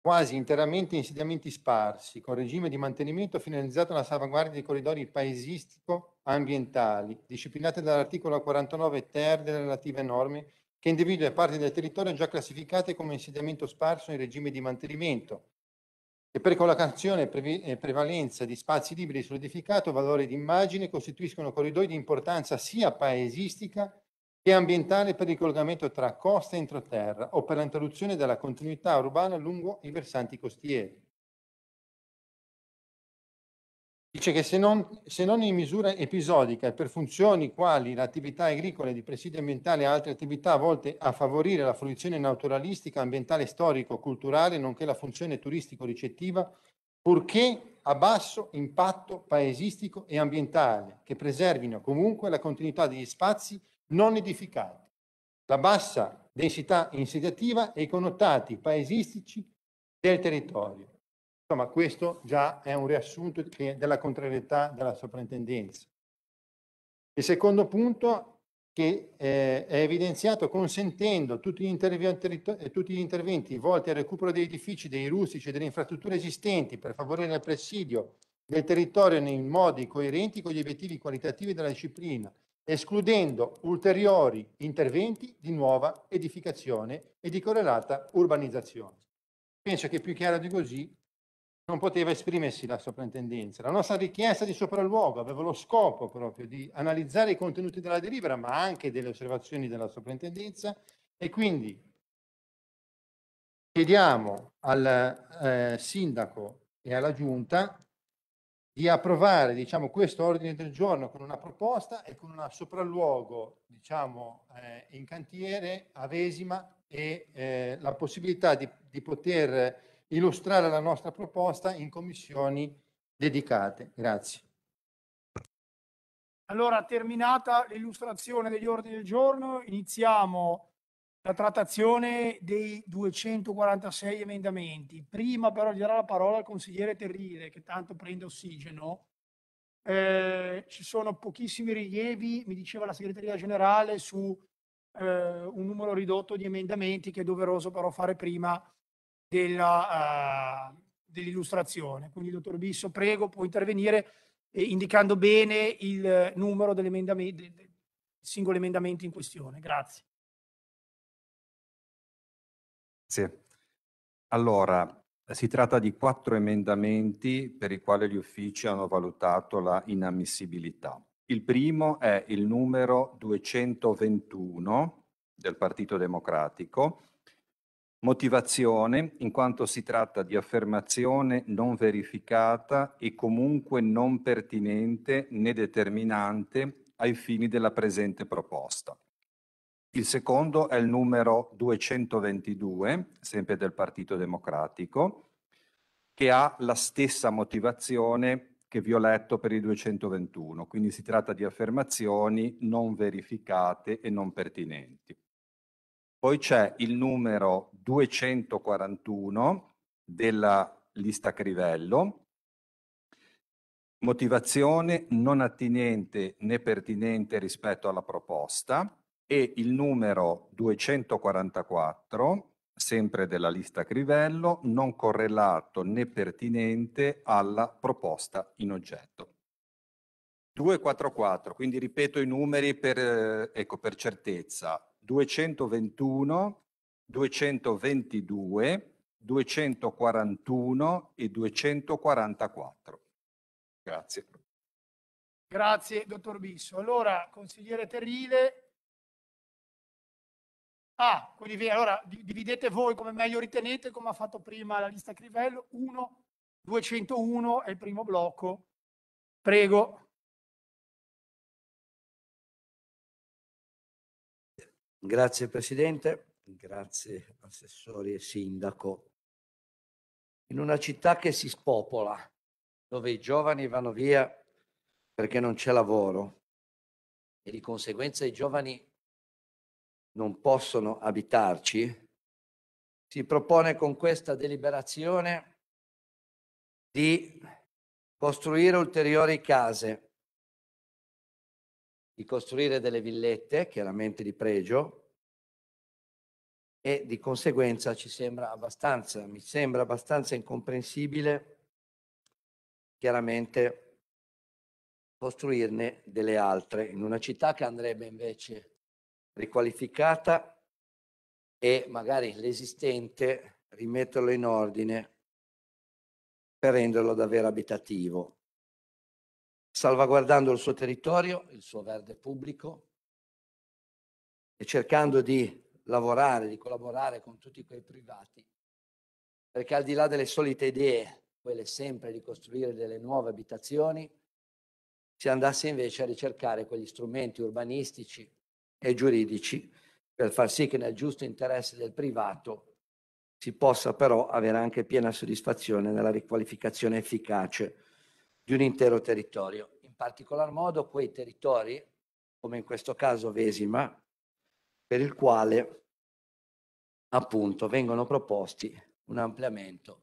quasi interamente in insediamenti sparsi, con regime di mantenimento finalizzato alla salvaguardia dei corridoi paesistico-ambientali, disciplinate dall'articolo 49 ter delle relative norme che individua parti del territorio già classificate come insediamento sparso in regime di mantenimento e per collocazione e prevalenza di spazi liberi solidificato valore di immagine costituiscono corridoi di importanza sia paesistica che ambientale per il collegamento tra costa e entroterra o per l'interruzione della continuità urbana lungo i versanti costieri. Dice che se non, se non, in misura episodica e per funzioni quali l'attività agricola di presidio ambientale e altre attività volte a favorire la fruizione naturalistica, ambientale, storico-culturale, nonché la funzione turistico-ricettiva, purché a basso impatto paesistico e ambientale, che preservino comunque la continuità degli spazi non edificati, la bassa densità insediativa e i connotati paesistici del territorio Insomma, questo già è un riassunto della contrarietà della soprintendenza. Il secondo punto che eh, è evidenziato consentendo tutti gli, eh, tutti gli, interventi, volti al recupero degli edifici, dei rustici cioè e delle infrastrutture esistenti per favorire il presidio del territorio nei modi coerenti con gli obiettivi qualitativi della disciplina, escludendo ulteriori interventi di nuova edificazione e di correlata urbanizzazione. Penso che più chiaro di così non poteva esprimersi la soprintendenza. La nostra richiesta di sopralluogo aveva lo scopo proprio di analizzare i contenuti della delibera, ma anche delle osservazioni della soprintendenza e quindi chiediamo al eh, sindaco e alla giunta di approvare diciamo, questo ordine del giorno con una proposta e con un sopralluogo diciamo, eh, in cantiere a Vesima e eh, la possibilità di, di poter illustrare la nostra proposta in commissioni dedicate. Grazie. Allora, terminata l'illustrazione degli ordini del giorno, iniziamo la trattazione dei 246 emendamenti. Prima però gli darò la parola al consigliere Terrile, che tanto prende ossigeno. Eh, ci sono pochissimi rilievi, mi diceva la segreteria generale, su eh, un numero ridotto di emendamenti che è doveroso però fare prima della, uh, dell'illustrazione. Quindi, dottor Bisso, prego, può intervenire eh, indicando bene il numero dei singoli emendamenti in questione. Grazie. Grazie. Allora, si tratta di quattro emendamenti per i quali gli uffici hanno valutato la inammissibilità. Il primo è il numero 221 del Partito Democratico, Motivazione, in quanto si tratta di affermazione non verificata e comunque non pertinente né determinante ai fini della presente proposta. Il secondo è il numero 222, sempre del Partito Democratico, che ha la stessa motivazione che vi ho letto per il 221, quindi si tratta di affermazioni non verificate e non pertinenti. Poi c'è il numero 241 della lista Crivello, motivazione non attinente né pertinente rispetto alla proposta e il numero 244 sempre della lista Crivello, non correlato né pertinente alla proposta in oggetto. 244, quindi ripeto i numeri per, eh, ecco, per certezza. 221, 222, 241 e 244. Grazie. Grazie, dottor Bisso. Allora, consigliere Terrile. Ah, quindi allora dividete voi come meglio ritenete, come ha fatto prima la lista Crivello. 1, 201 è il primo blocco. Prego. Grazie Presidente, grazie Assessori e Sindaco. In una città che si spopola, dove i giovani vanno via perché non c'è lavoro e di conseguenza i giovani non possono abitarci, si propone con questa deliberazione di costruire ulteriori case di costruire delle villette, chiaramente di pregio, e di conseguenza ci sembra abbastanza, mi sembra abbastanza incomprensibile, chiaramente, costruirne delle altre in una città che andrebbe invece riqualificata e magari l'esistente rimetterlo in ordine per renderlo davvero abitativo salvaguardando il suo territorio, il suo verde pubblico e cercando di lavorare, di collaborare con tutti quei privati, perché al di là delle solite idee, quelle sempre di costruire delle nuove abitazioni, si andasse invece a ricercare quegli strumenti urbanistici e giuridici per far sì che nel giusto interesse del privato si possa però avere anche piena soddisfazione nella riqualificazione efficace di un intero territorio. In particolar modo quei territori, come in questo caso Vesima, per il quale appunto vengono proposti un ampliamento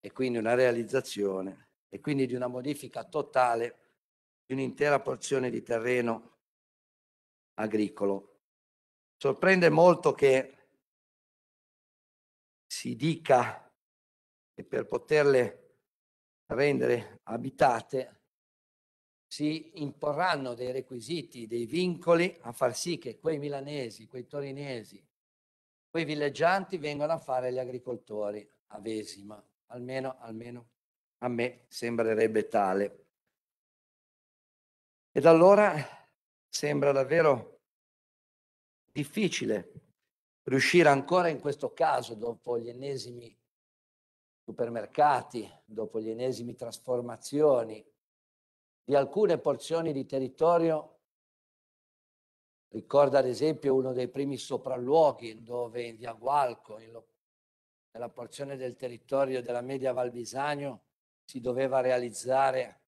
e quindi una realizzazione e quindi di una modifica totale di un'intera porzione di terreno agricolo. Sorprende molto che si dica che per poterle rendere abitate si imporranno dei requisiti, dei vincoli a far sì che quei milanesi, quei torinesi, quei villeggianti vengano a fare gli agricoltori a Vesima, almeno, almeno a me sembrerebbe tale. Ed allora sembra davvero difficile riuscire ancora in questo caso, dopo gli ennesimi supermercati, dopo gli enesimi trasformazioni di alcune porzioni di territorio. Ricorda ad esempio uno dei primi sopralluoghi dove in Diagualco, in lo, nella porzione del territorio della media Valvisagno, si doveva realizzare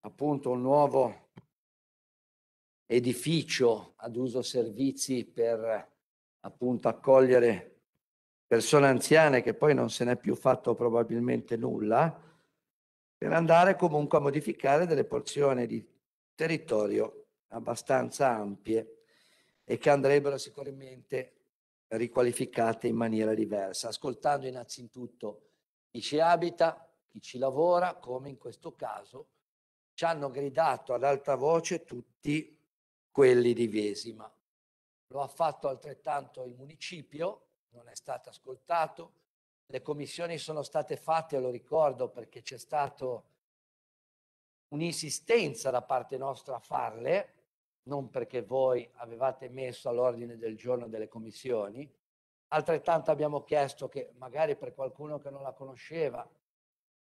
appunto un nuovo edificio ad uso servizi per appunto accogliere persone anziane che poi non se n'è più fatto probabilmente nulla, per andare comunque a modificare delle porzioni di territorio abbastanza ampie e che andrebbero sicuramente riqualificate in maniera diversa, ascoltando innanzitutto chi ci abita, chi ci lavora, come in questo caso ci hanno gridato ad alta voce tutti quelli di Vesima. Lo ha fatto altrettanto il municipio, non è stato ascoltato. Le commissioni sono state fatte, lo ricordo, perché c'è stata un'insistenza da parte nostra a farle, non perché voi avevate messo all'ordine del giorno delle commissioni. Altrettanto abbiamo chiesto che magari per qualcuno che non la conosceva,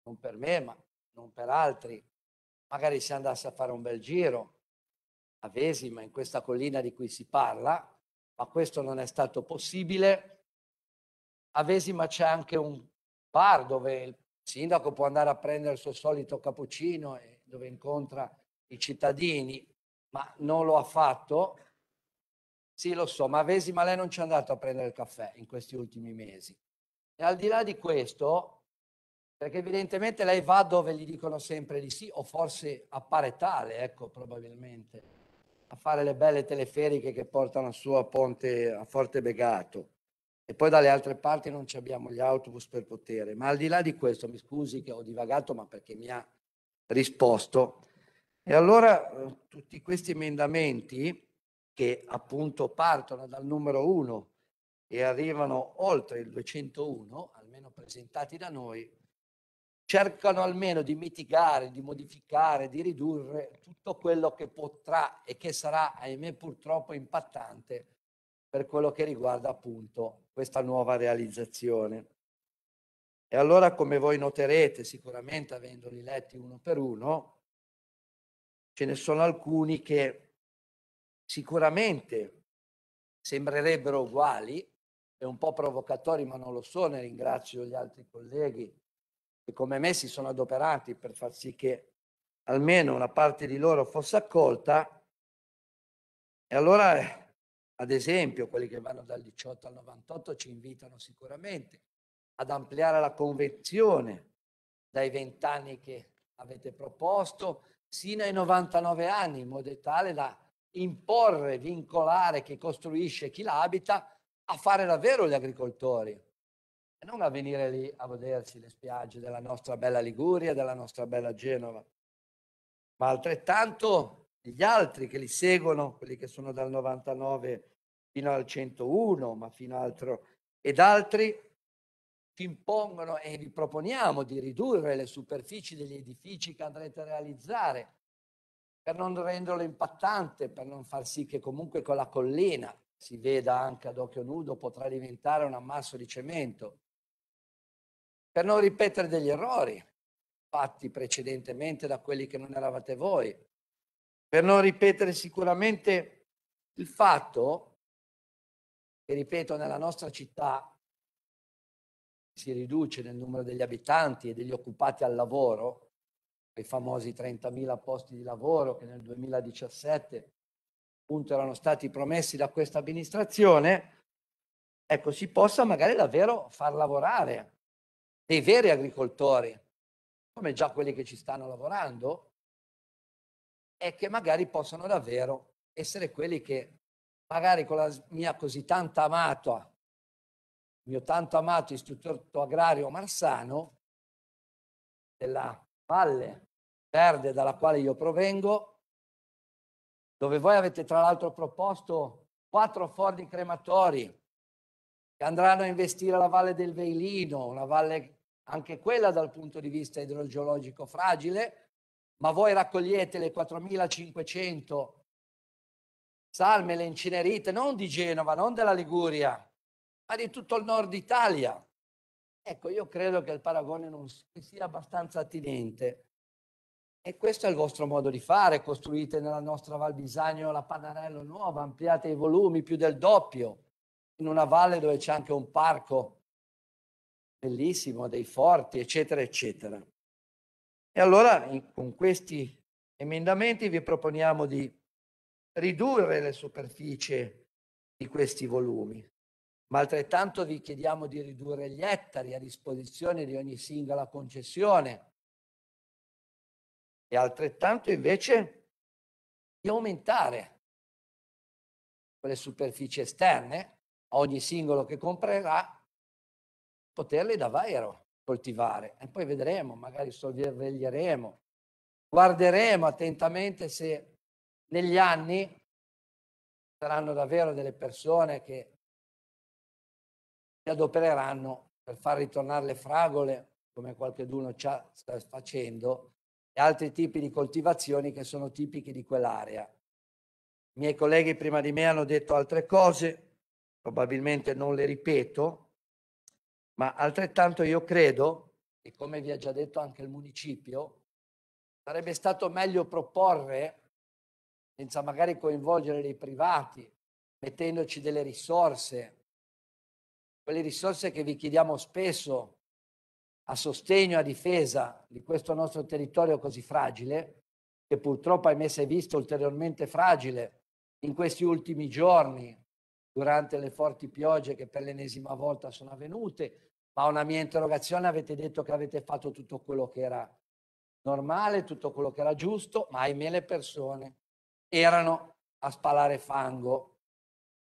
non per me, ma non per altri, magari si andasse a fare un bel giro a Vesima, in questa collina di cui si parla, ma questo non è stato possibile a Vesima c'è anche un bar dove il sindaco può andare a prendere il suo solito cappuccino e dove incontra i cittadini, ma non lo ha fatto. Sì, lo so, ma a Vesima lei non ci è andato a prendere il caffè in questi ultimi mesi. E al di là di questo, perché evidentemente lei va dove gli dicono sempre di sì, o forse appare tale, ecco, probabilmente, a fare le belle teleferiche che portano su a Ponte, a Forte Begato e poi dalle altre parti non ci abbiamo gli autobus per potere. Ma al di là di questo, mi scusi che ho divagato, ma perché mi ha risposto. E allora eh, tutti questi emendamenti che appunto partono dal numero 1 e arrivano oltre il 201, almeno presentati da noi, cercano almeno di mitigare, di modificare, di ridurre tutto quello che potrà e che sarà, ahimè, purtroppo impattante per quello che riguarda appunto questa nuova realizzazione. E allora, come voi noterete, sicuramente avendoli letti uno per uno, ce ne sono alcuni che sicuramente sembrerebbero uguali e un po' provocatori, ma non lo sono, e ringrazio gli altri colleghi che come me si sono adoperati per far sì che almeno una parte di loro fosse accolta. E allora ad esempio, quelli che vanno dal 18 al 98 ci invitano sicuramente ad ampliare la convenzione dai 20 anni che avete proposto sino ai 99 anni, in modo tale da imporre, vincolare chi costruisce, chi l'abita, a fare davvero gli agricoltori e non a venire lì a godersi le spiagge della nostra bella Liguria, della nostra bella Genova, ma altrettanto gli altri che li seguono, quelli che sono dal 99 fino al 101, ma fino ad altro, ed altri ci impongono e vi proponiamo di ridurre le superfici degli edifici che andrete a realizzare per non renderlo impattante, per non far sì che comunque con la collina si veda anche ad occhio nudo potrà diventare un ammasso di cemento, per non ripetere degli errori fatti precedentemente da quelli che non eravate voi, per non ripetere sicuramente il fatto ripeto nella nostra città si riduce nel numero degli abitanti e degli occupati al lavoro, i famosi 30.000 posti di lavoro che nel 2017 appunto erano stati promessi da questa amministrazione, ecco, si possa magari davvero far lavorare dei veri agricoltori, come già quelli che ci stanno lavorando, e che magari possano davvero essere quelli che magari con la mia così tanto amata, mio tanto amato istruttore agrario Marsano, della valle verde dalla quale io provengo, dove voi avete tra l'altro proposto quattro forni crematori che andranno a investire la valle del Veilino, una valle anche quella dal punto di vista idrogeologico fragile, ma voi raccogliete le 4500 salme le incinerite non di Genova, non della Liguria, ma di tutto il nord Italia. Ecco, io credo che il paragone non sia abbastanza attinente. E questo è il vostro modo di fare, costruite nella nostra Val Bisagno la Pannarello Nuova, ampliate i volumi più del doppio, in una valle dove c'è anche un parco bellissimo, dei forti, eccetera, eccetera. E allora in, con questi emendamenti vi proponiamo di ridurre le superfici di questi volumi, ma altrettanto vi chiediamo di ridurre gli ettari a disposizione di ogni singola concessione e altrettanto invece di aumentare quelle superfici esterne a ogni singolo che comprerà, poterle davvero coltivare. E poi vedremo, magari sorveglieremo, guarderemo attentamente se negli anni saranno davvero delle persone che si adopereranno per far ritornare le fragole, come qualcheduno sta facendo, e altri tipi di coltivazioni che sono tipiche di quell'area. I miei colleghi prima di me hanno detto altre cose, probabilmente non le ripeto, ma altrettanto io credo, e come vi ha già detto anche il municipio, sarebbe stato meglio proporre senza magari coinvolgere dei privati, mettendoci delle risorse, quelle risorse che vi chiediamo spesso a sostegno, a difesa di questo nostro territorio così fragile, che purtroppo ahimè si è visto ulteriormente fragile in questi ultimi giorni, durante le forti piogge che per l'ennesima volta sono avvenute, ma una mia interrogazione avete detto che avete fatto tutto quello che era normale, tutto quello che era giusto, ma ahimè le persone erano a spalare fango,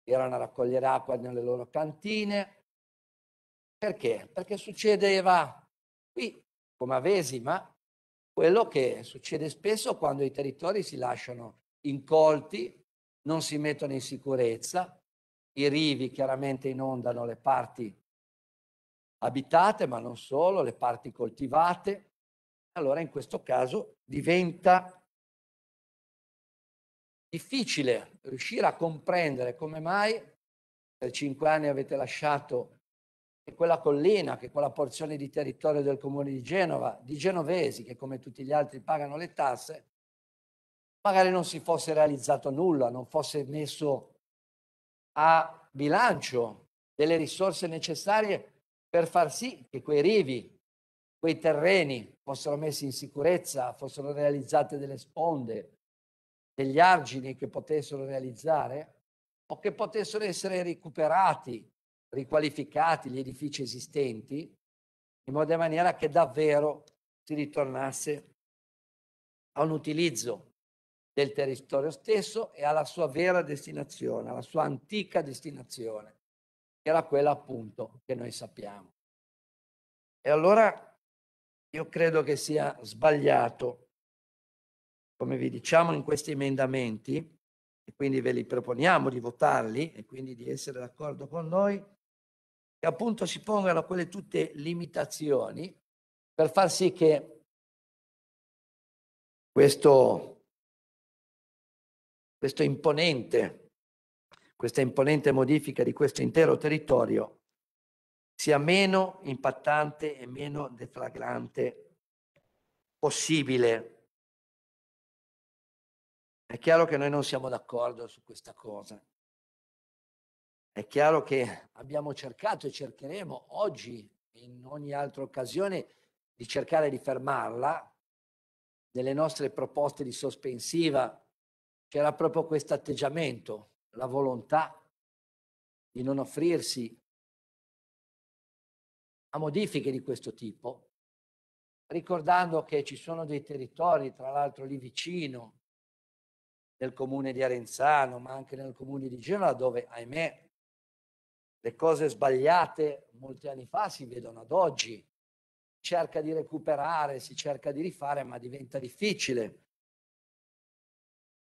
erano a raccogliere acqua nelle loro cantine. Perché? Perché succedeva qui, come a Vesima, quello che succede spesso quando i territori si lasciano incolti, non si mettono in sicurezza, i rivi chiaramente inondano le parti abitate, ma non solo, le parti coltivate. Allora in questo caso diventa difficile riuscire a comprendere come mai per cinque anni avete lasciato che quella collina, che quella porzione di territorio del comune di Genova, di genovesi che come tutti gli altri pagano le tasse, magari non si fosse realizzato nulla, non fosse messo a bilancio delle risorse necessarie per far sì che quei rivi, quei terreni fossero messi in sicurezza, fossero realizzate delle sponde, degli argini che potessero realizzare o che potessero essere recuperati, riqualificati gli edifici esistenti, in modo da maniera che davvero si ritornasse a un utilizzo del territorio stesso e alla sua vera destinazione, alla sua antica destinazione, che era quella appunto che noi sappiamo. E allora io credo che sia sbagliato come vi diciamo in questi emendamenti, e quindi ve li proponiamo di votarli e quindi di essere d'accordo con noi, che appunto si pongano quelle tutte limitazioni per far sì che questo, questo imponente, questa imponente modifica di questo intero territorio sia meno impattante e meno deflagrante possibile è chiaro che noi non siamo d'accordo su questa cosa. È chiaro che abbiamo cercato e cercheremo oggi, in ogni altra occasione, di cercare di fermarla. Nelle nostre proposte di sospensiva c'era proprio questo atteggiamento, la volontà di non offrirsi a modifiche di questo tipo, ricordando che ci sono dei territori, tra l'altro lì vicino, nel comune di Arenzano, ma anche nel comune di Genova, dove ahimè le cose sbagliate molti anni fa si vedono ad oggi. Si Cerca di recuperare, si cerca di rifare, ma diventa difficile.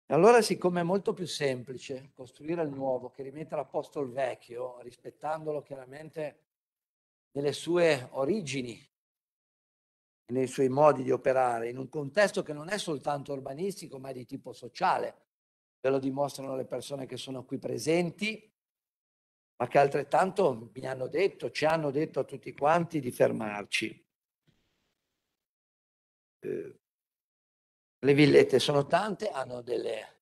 E allora, siccome è molto più semplice costruire il nuovo che rimettere a posto il vecchio, rispettandolo chiaramente nelle sue origini, nei suoi modi di operare, in un contesto che non è soltanto urbanistico, ma è di tipo sociale. Ve lo dimostrano le persone che sono qui presenti, ma che altrettanto mi hanno detto, ci hanno detto a tutti quanti di fermarci. Eh, le villette sono tante, hanno delle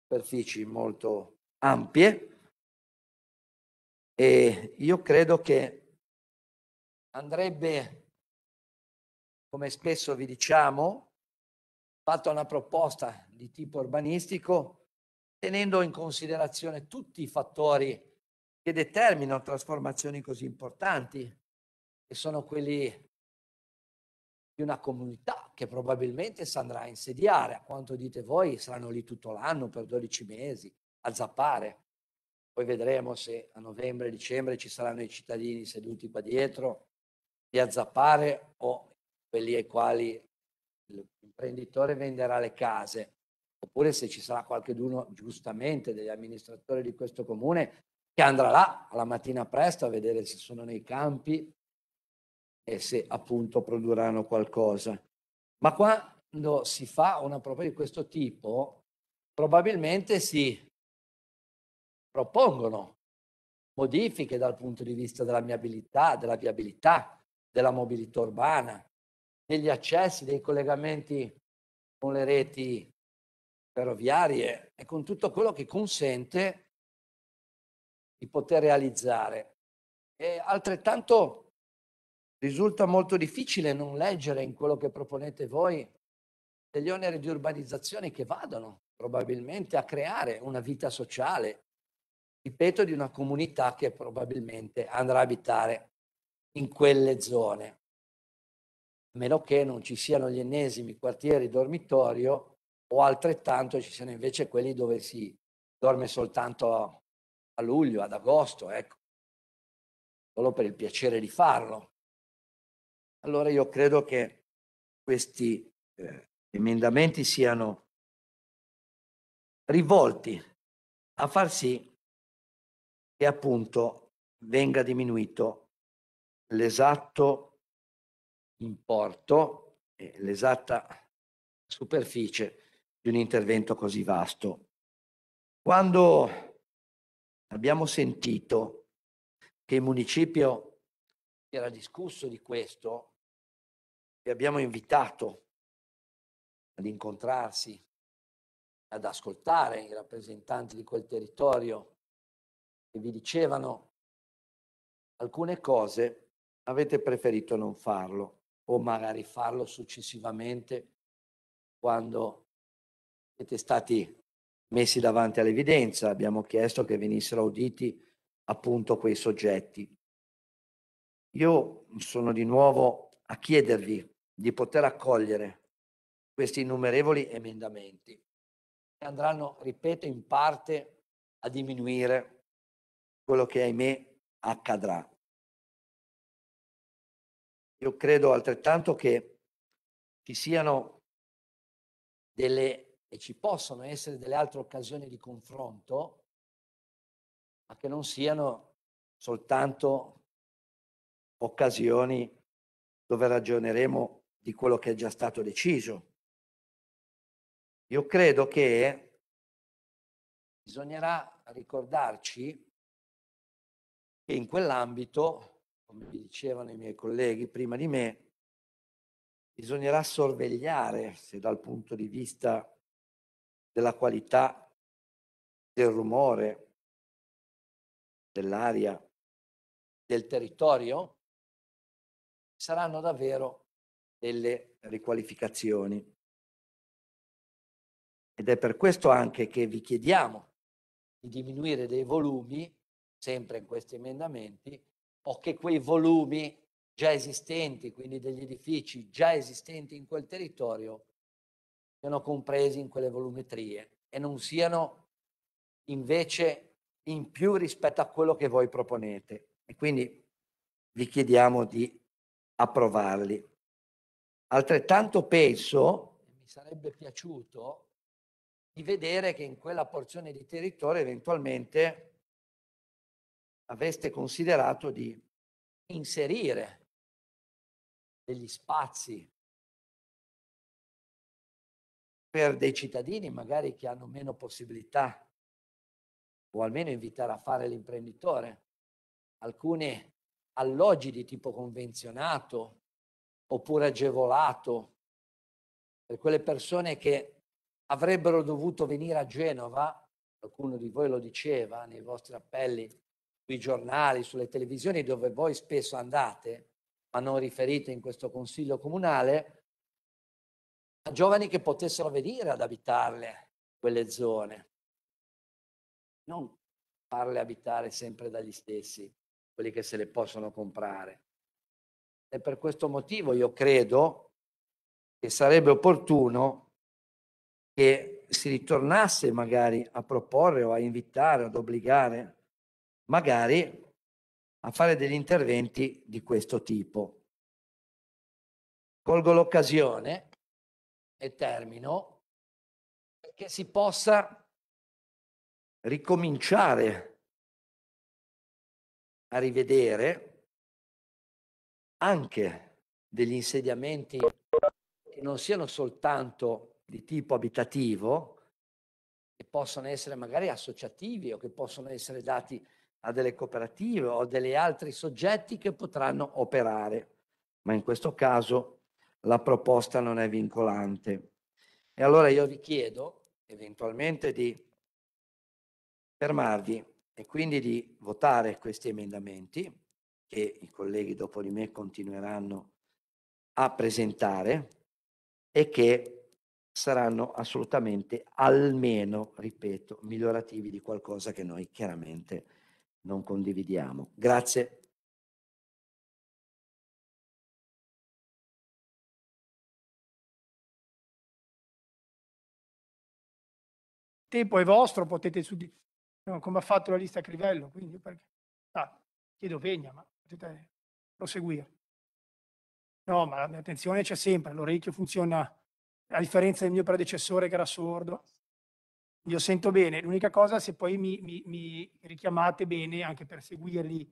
superfici molto ampie e io credo che andrebbe come spesso vi diciamo, fatta una proposta di tipo urbanistico, tenendo in considerazione tutti i fattori che determinano trasformazioni così importanti, che sono quelli di una comunità che probabilmente si andrà a insediare, a quanto dite voi, saranno lì tutto l'anno per 12 mesi a zappare. Poi vedremo se a novembre, dicembre ci saranno i cittadini seduti qua dietro a zappare o quelli ai quali l'imprenditore venderà le case, oppure se ci sarà qualcuno giustamente degli amministratori di questo comune che andrà là alla mattina presto a vedere se sono nei campi e se appunto produrranno qualcosa. Ma quando si fa una proposta di questo tipo, probabilmente si propongono modifiche dal punto di vista della viabilità, della viabilità, della mobilità urbana, negli accessi, dei collegamenti con le reti ferroviarie e con tutto quello che consente di poter realizzare. E altrettanto risulta molto difficile non leggere in quello che proponete voi degli oneri di urbanizzazione che vadano probabilmente a creare una vita sociale, ripeto, di una comunità che probabilmente andrà a abitare in quelle zone meno che non ci siano gli ennesimi quartieri dormitorio o altrettanto ci siano invece quelli dove si dorme soltanto a luglio, ad agosto, ecco, solo per il piacere di farlo. Allora io credo che questi eh, emendamenti siano rivolti a far sì che appunto venga diminuito l'esatto importo e l'esatta superficie di un intervento così vasto. Quando abbiamo sentito che il municipio era discusso di questo, vi abbiamo invitato ad incontrarsi, ad ascoltare i rappresentanti di quel territorio che vi dicevano alcune cose, avete preferito non farlo o magari farlo successivamente quando siete stati messi davanti all'evidenza. Abbiamo chiesto che venissero auditi appunto quei soggetti. Io sono di nuovo a chiedervi di poter accogliere questi innumerevoli emendamenti che andranno, ripeto, in parte a diminuire quello che ahimè accadrà. Io credo altrettanto che ci siano delle, e ci possono essere delle altre occasioni di confronto, ma che non siano soltanto occasioni dove ragioneremo di quello che è già stato deciso. Io credo che bisognerà ricordarci che in quell'ambito come dicevano i miei colleghi prima di me, bisognerà sorvegliare se dal punto di vista della qualità del rumore, dell'aria, del territorio, saranno davvero delle riqualificazioni. Ed è per questo anche che vi chiediamo di diminuire dei volumi, sempre in questi emendamenti, o che quei volumi già esistenti, quindi degli edifici già esistenti in quel territorio, siano compresi in quelle volumetrie e non siano invece in più rispetto a quello che voi proponete. E quindi vi chiediamo di approvarli. Altrettanto penso, mi sarebbe piaciuto, di vedere che in quella porzione di territorio eventualmente aveste considerato di inserire degli spazi per dei cittadini magari che hanno meno possibilità o almeno invitare a fare l'imprenditore alcuni alloggi di tipo convenzionato oppure agevolato per quelle persone che avrebbero dovuto venire a Genova, qualcuno di voi lo diceva nei vostri appelli sui giornali, sulle televisioni dove voi spesso andate, ma non riferite in questo consiglio comunale, a giovani che potessero venire ad abitarle quelle zone. Non farle abitare sempre dagli stessi, quelli che se le possono comprare. E per questo motivo io credo che sarebbe opportuno che si ritornasse magari a proporre o a invitare, ad obbligare magari a fare degli interventi di questo tipo. Colgo l'occasione e termino perché si possa ricominciare a rivedere anche degli insediamenti che non siano soltanto di tipo abitativo, che possono essere magari associativi o che possono essere dati a delle cooperative o a degli altri soggetti che potranno operare, ma in questo caso la proposta non è vincolante. E allora io vi chiedo eventualmente di fermarvi e quindi di votare questi emendamenti che i colleghi dopo di me continueranno a presentare e che saranno assolutamente almeno, ripeto, migliorativi di qualcosa che noi chiaramente non condividiamo. Grazie. tempo è vostro, potete suddividere, no, come ha fatto la lista a Crivello, quindi perché... ah, chiedo vegna, ma potete proseguire. No, ma l'attenzione c'è sempre, l'orecchio funziona, a differenza del mio predecessore che era sordo. Io sento bene. L'unica cosa, se poi mi, mi, mi, richiamate bene anche per seguirli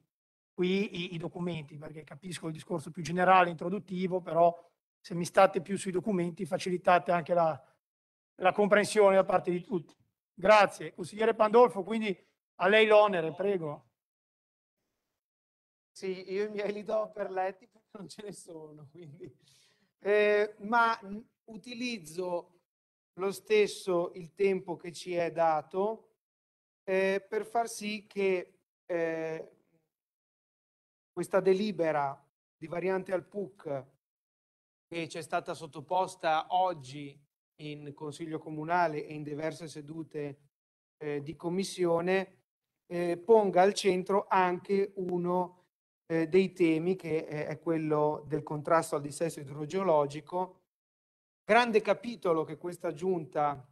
qui i, i, documenti, perché capisco il discorso più generale, introduttivo, però se mi state più sui documenti facilitate anche la, la comprensione da parte di tutti. Grazie. Consigliere Pandolfo, quindi a lei l'onere, prego. Sì, io i miei li do per letti perché non ce ne sono, quindi. Eh, ma utilizzo lo stesso il tempo che ci è dato eh, per far sì che eh, questa delibera di variante al PUC che ci è stata sottoposta oggi in Consiglio Comunale e in diverse sedute eh, di commissione eh, ponga al centro anche uno eh, dei temi che eh, è quello del contrasto al dissesto idrogeologico grande capitolo che questa giunta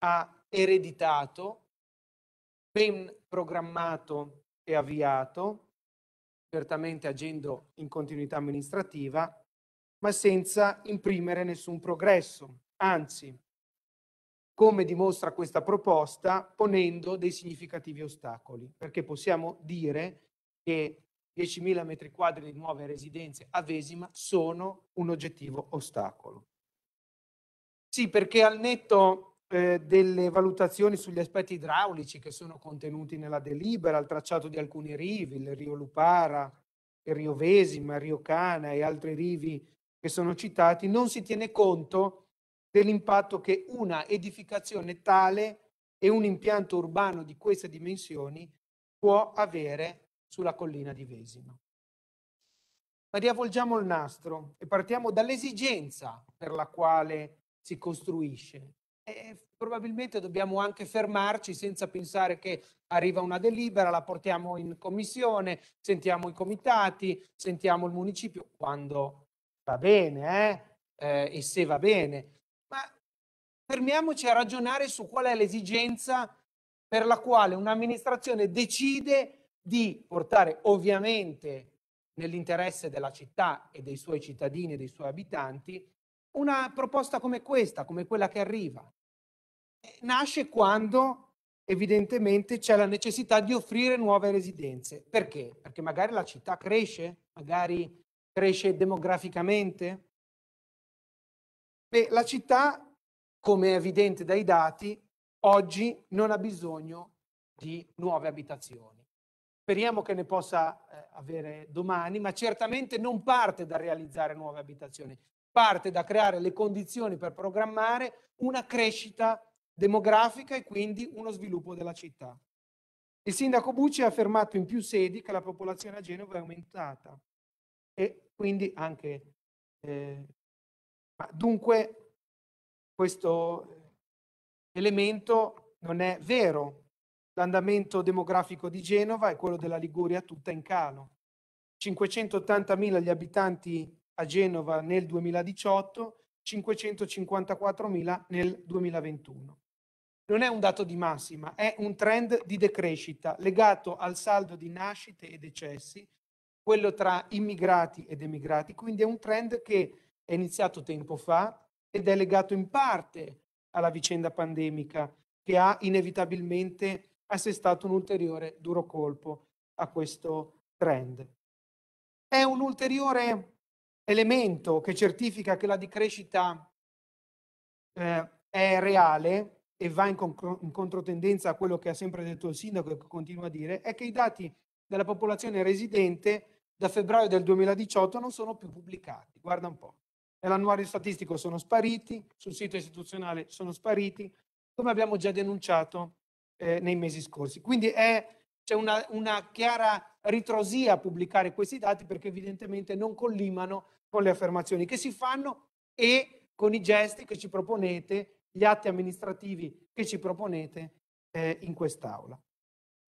ha ereditato, ben programmato e avviato, certamente agendo in continuità amministrativa, ma senza imprimere nessun progresso. Anzi, come dimostra questa proposta, ponendo dei significativi ostacoli, perché possiamo dire che 10.000 metri quadri di nuove residenze a Vesima sono un oggettivo ostacolo. Sì, perché al netto eh, delle valutazioni sugli aspetti idraulici che sono contenuti nella delibera, il tracciato di alcuni rivi, il Rio Lupara, il Rio Vesima, il Rio Cana e altri rivi che sono citati, non si tiene conto dell'impatto che una edificazione tale e un impianto urbano di queste dimensioni può avere sulla collina di Vesima. Ma riavvolgiamo il nastro e partiamo dall'esigenza per la quale si costruisce. E probabilmente dobbiamo anche fermarci senza pensare che arriva una delibera, la portiamo in commissione, sentiamo i comitati, sentiamo il municipio, quando va bene eh? Eh, e se va bene. Ma fermiamoci a ragionare su qual è l'esigenza per la quale un'amministrazione decide di portare ovviamente nell'interesse della città e dei suoi cittadini e dei suoi abitanti una proposta come questa, come quella che arriva, eh, nasce quando evidentemente c'è la necessità di offrire nuove residenze. Perché? Perché magari la città cresce, magari cresce demograficamente. Beh, la città, come è evidente dai dati, oggi non ha bisogno di nuove abitazioni. Speriamo che ne possa eh, avere domani, ma certamente non parte da realizzare nuove abitazioni parte da creare le condizioni per programmare una crescita demografica e quindi uno sviluppo della città. Il sindaco Bucci ha affermato in più sedi che la popolazione a Genova è aumentata e quindi anche... Eh, dunque questo elemento non è vero. L'andamento demografico di Genova è quello della Liguria tutta in calo. 580.000 gli abitanti a Genova nel 2018, mila nel 2021. Non è un dato di massima, è un trend di decrescita legato al saldo di nascite e decessi, quello tra immigrati ed emigrati, quindi è un trend che è iniziato tempo fa ed è legato in parte alla vicenda pandemica che ha inevitabilmente assestato un ulteriore duro colpo a questo trend. È un ulteriore elemento che certifica che la decrescita eh, è reale e va in, con- in, controtendenza a quello che ha sempre detto il sindaco e che continua a dire, è che i dati della popolazione residente da febbraio del 2018 non sono più pubblicati. Guarda un po'. Nell'annuario statistico sono spariti, sul sito istituzionale sono spariti, come abbiamo già denunciato eh, nei mesi scorsi. Quindi è, c'è una, una chiara ritrosia a pubblicare questi dati perché evidentemente non collimano con le affermazioni che si fanno e con i gesti che ci proponete, gli atti amministrativi che ci proponete eh, in quest'Aula.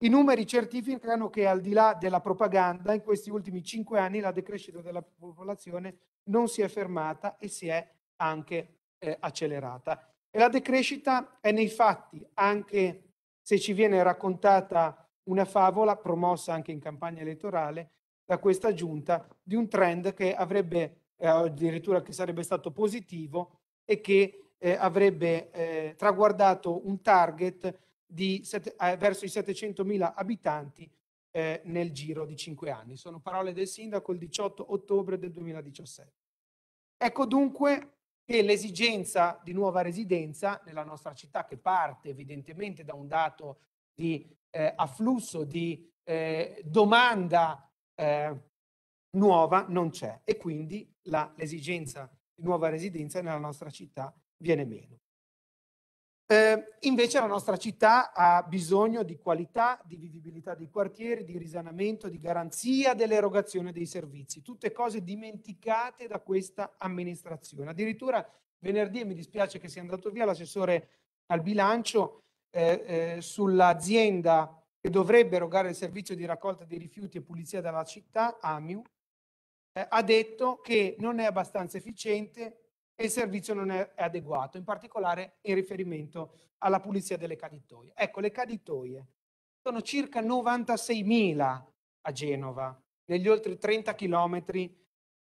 I numeri certificano che al di là della propaganda, in questi ultimi cinque anni la decrescita della popolazione non si è fermata e si è anche eh, accelerata. E la decrescita è nei fatti, anche se ci viene raccontata una favola promossa anche in campagna elettorale da questa giunta di un trend che avrebbe eh, addirittura che sarebbe stato positivo e che eh, avrebbe eh, traguardato un target di set, eh, verso i 700.000 abitanti eh, nel giro di cinque anni. Sono parole del sindaco il 18 ottobre del 2017. Ecco dunque che l'esigenza di nuova residenza nella nostra città, che parte evidentemente da un dato di eh, afflusso di eh, domanda eh, nuova non c'è e quindi la, l'esigenza di nuova residenza nella nostra città viene meno. Ehm, invece la nostra città ha bisogno di qualità, di vivibilità dei quartieri, di risanamento, di garanzia dell'erogazione dei servizi, tutte cose dimenticate da questa amministrazione. Addirittura venerdì, mi dispiace che sia andato via l'assessore al bilancio, eh, eh, sull'azienda che dovrebbe erogare il servizio di raccolta dei rifiuti e pulizia dalla città, AMIU, eh, ha detto che non è abbastanza efficiente e il servizio non è adeguato, in particolare in riferimento alla pulizia delle caditoie. Ecco, le caditoie sono circa 96.000 a Genova, negli oltre 30 chilometri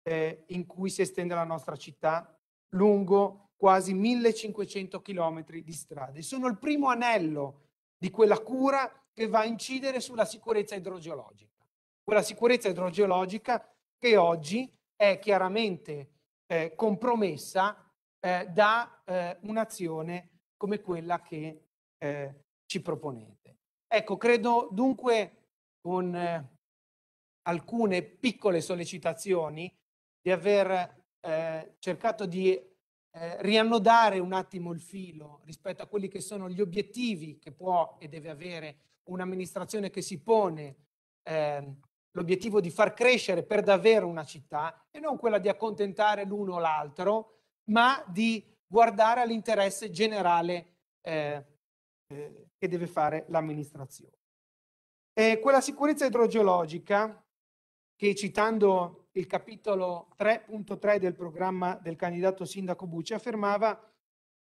eh, in cui si estende la nostra città, lungo quasi 1500 chilometri di strade. Sono il primo anello di quella cura che va a incidere sulla sicurezza idrogeologica. Quella sicurezza idrogeologica che oggi è chiaramente eh, compromessa eh, da eh, un'azione come quella che eh, ci proponete. Ecco, credo dunque con eh, alcune piccole sollecitazioni di aver eh, cercato di eh, riannodare un attimo il filo rispetto a quelli che sono gli obiettivi che può e deve avere un'amministrazione che si pone eh, l'obiettivo di far crescere per davvero una città e non quella di accontentare l'uno o l'altro, ma di guardare all'interesse generale eh, eh che deve fare l'amministrazione. quella sicurezza idrogeologica che citando il capitolo 3.3 del programma del candidato sindaco Bucci affermava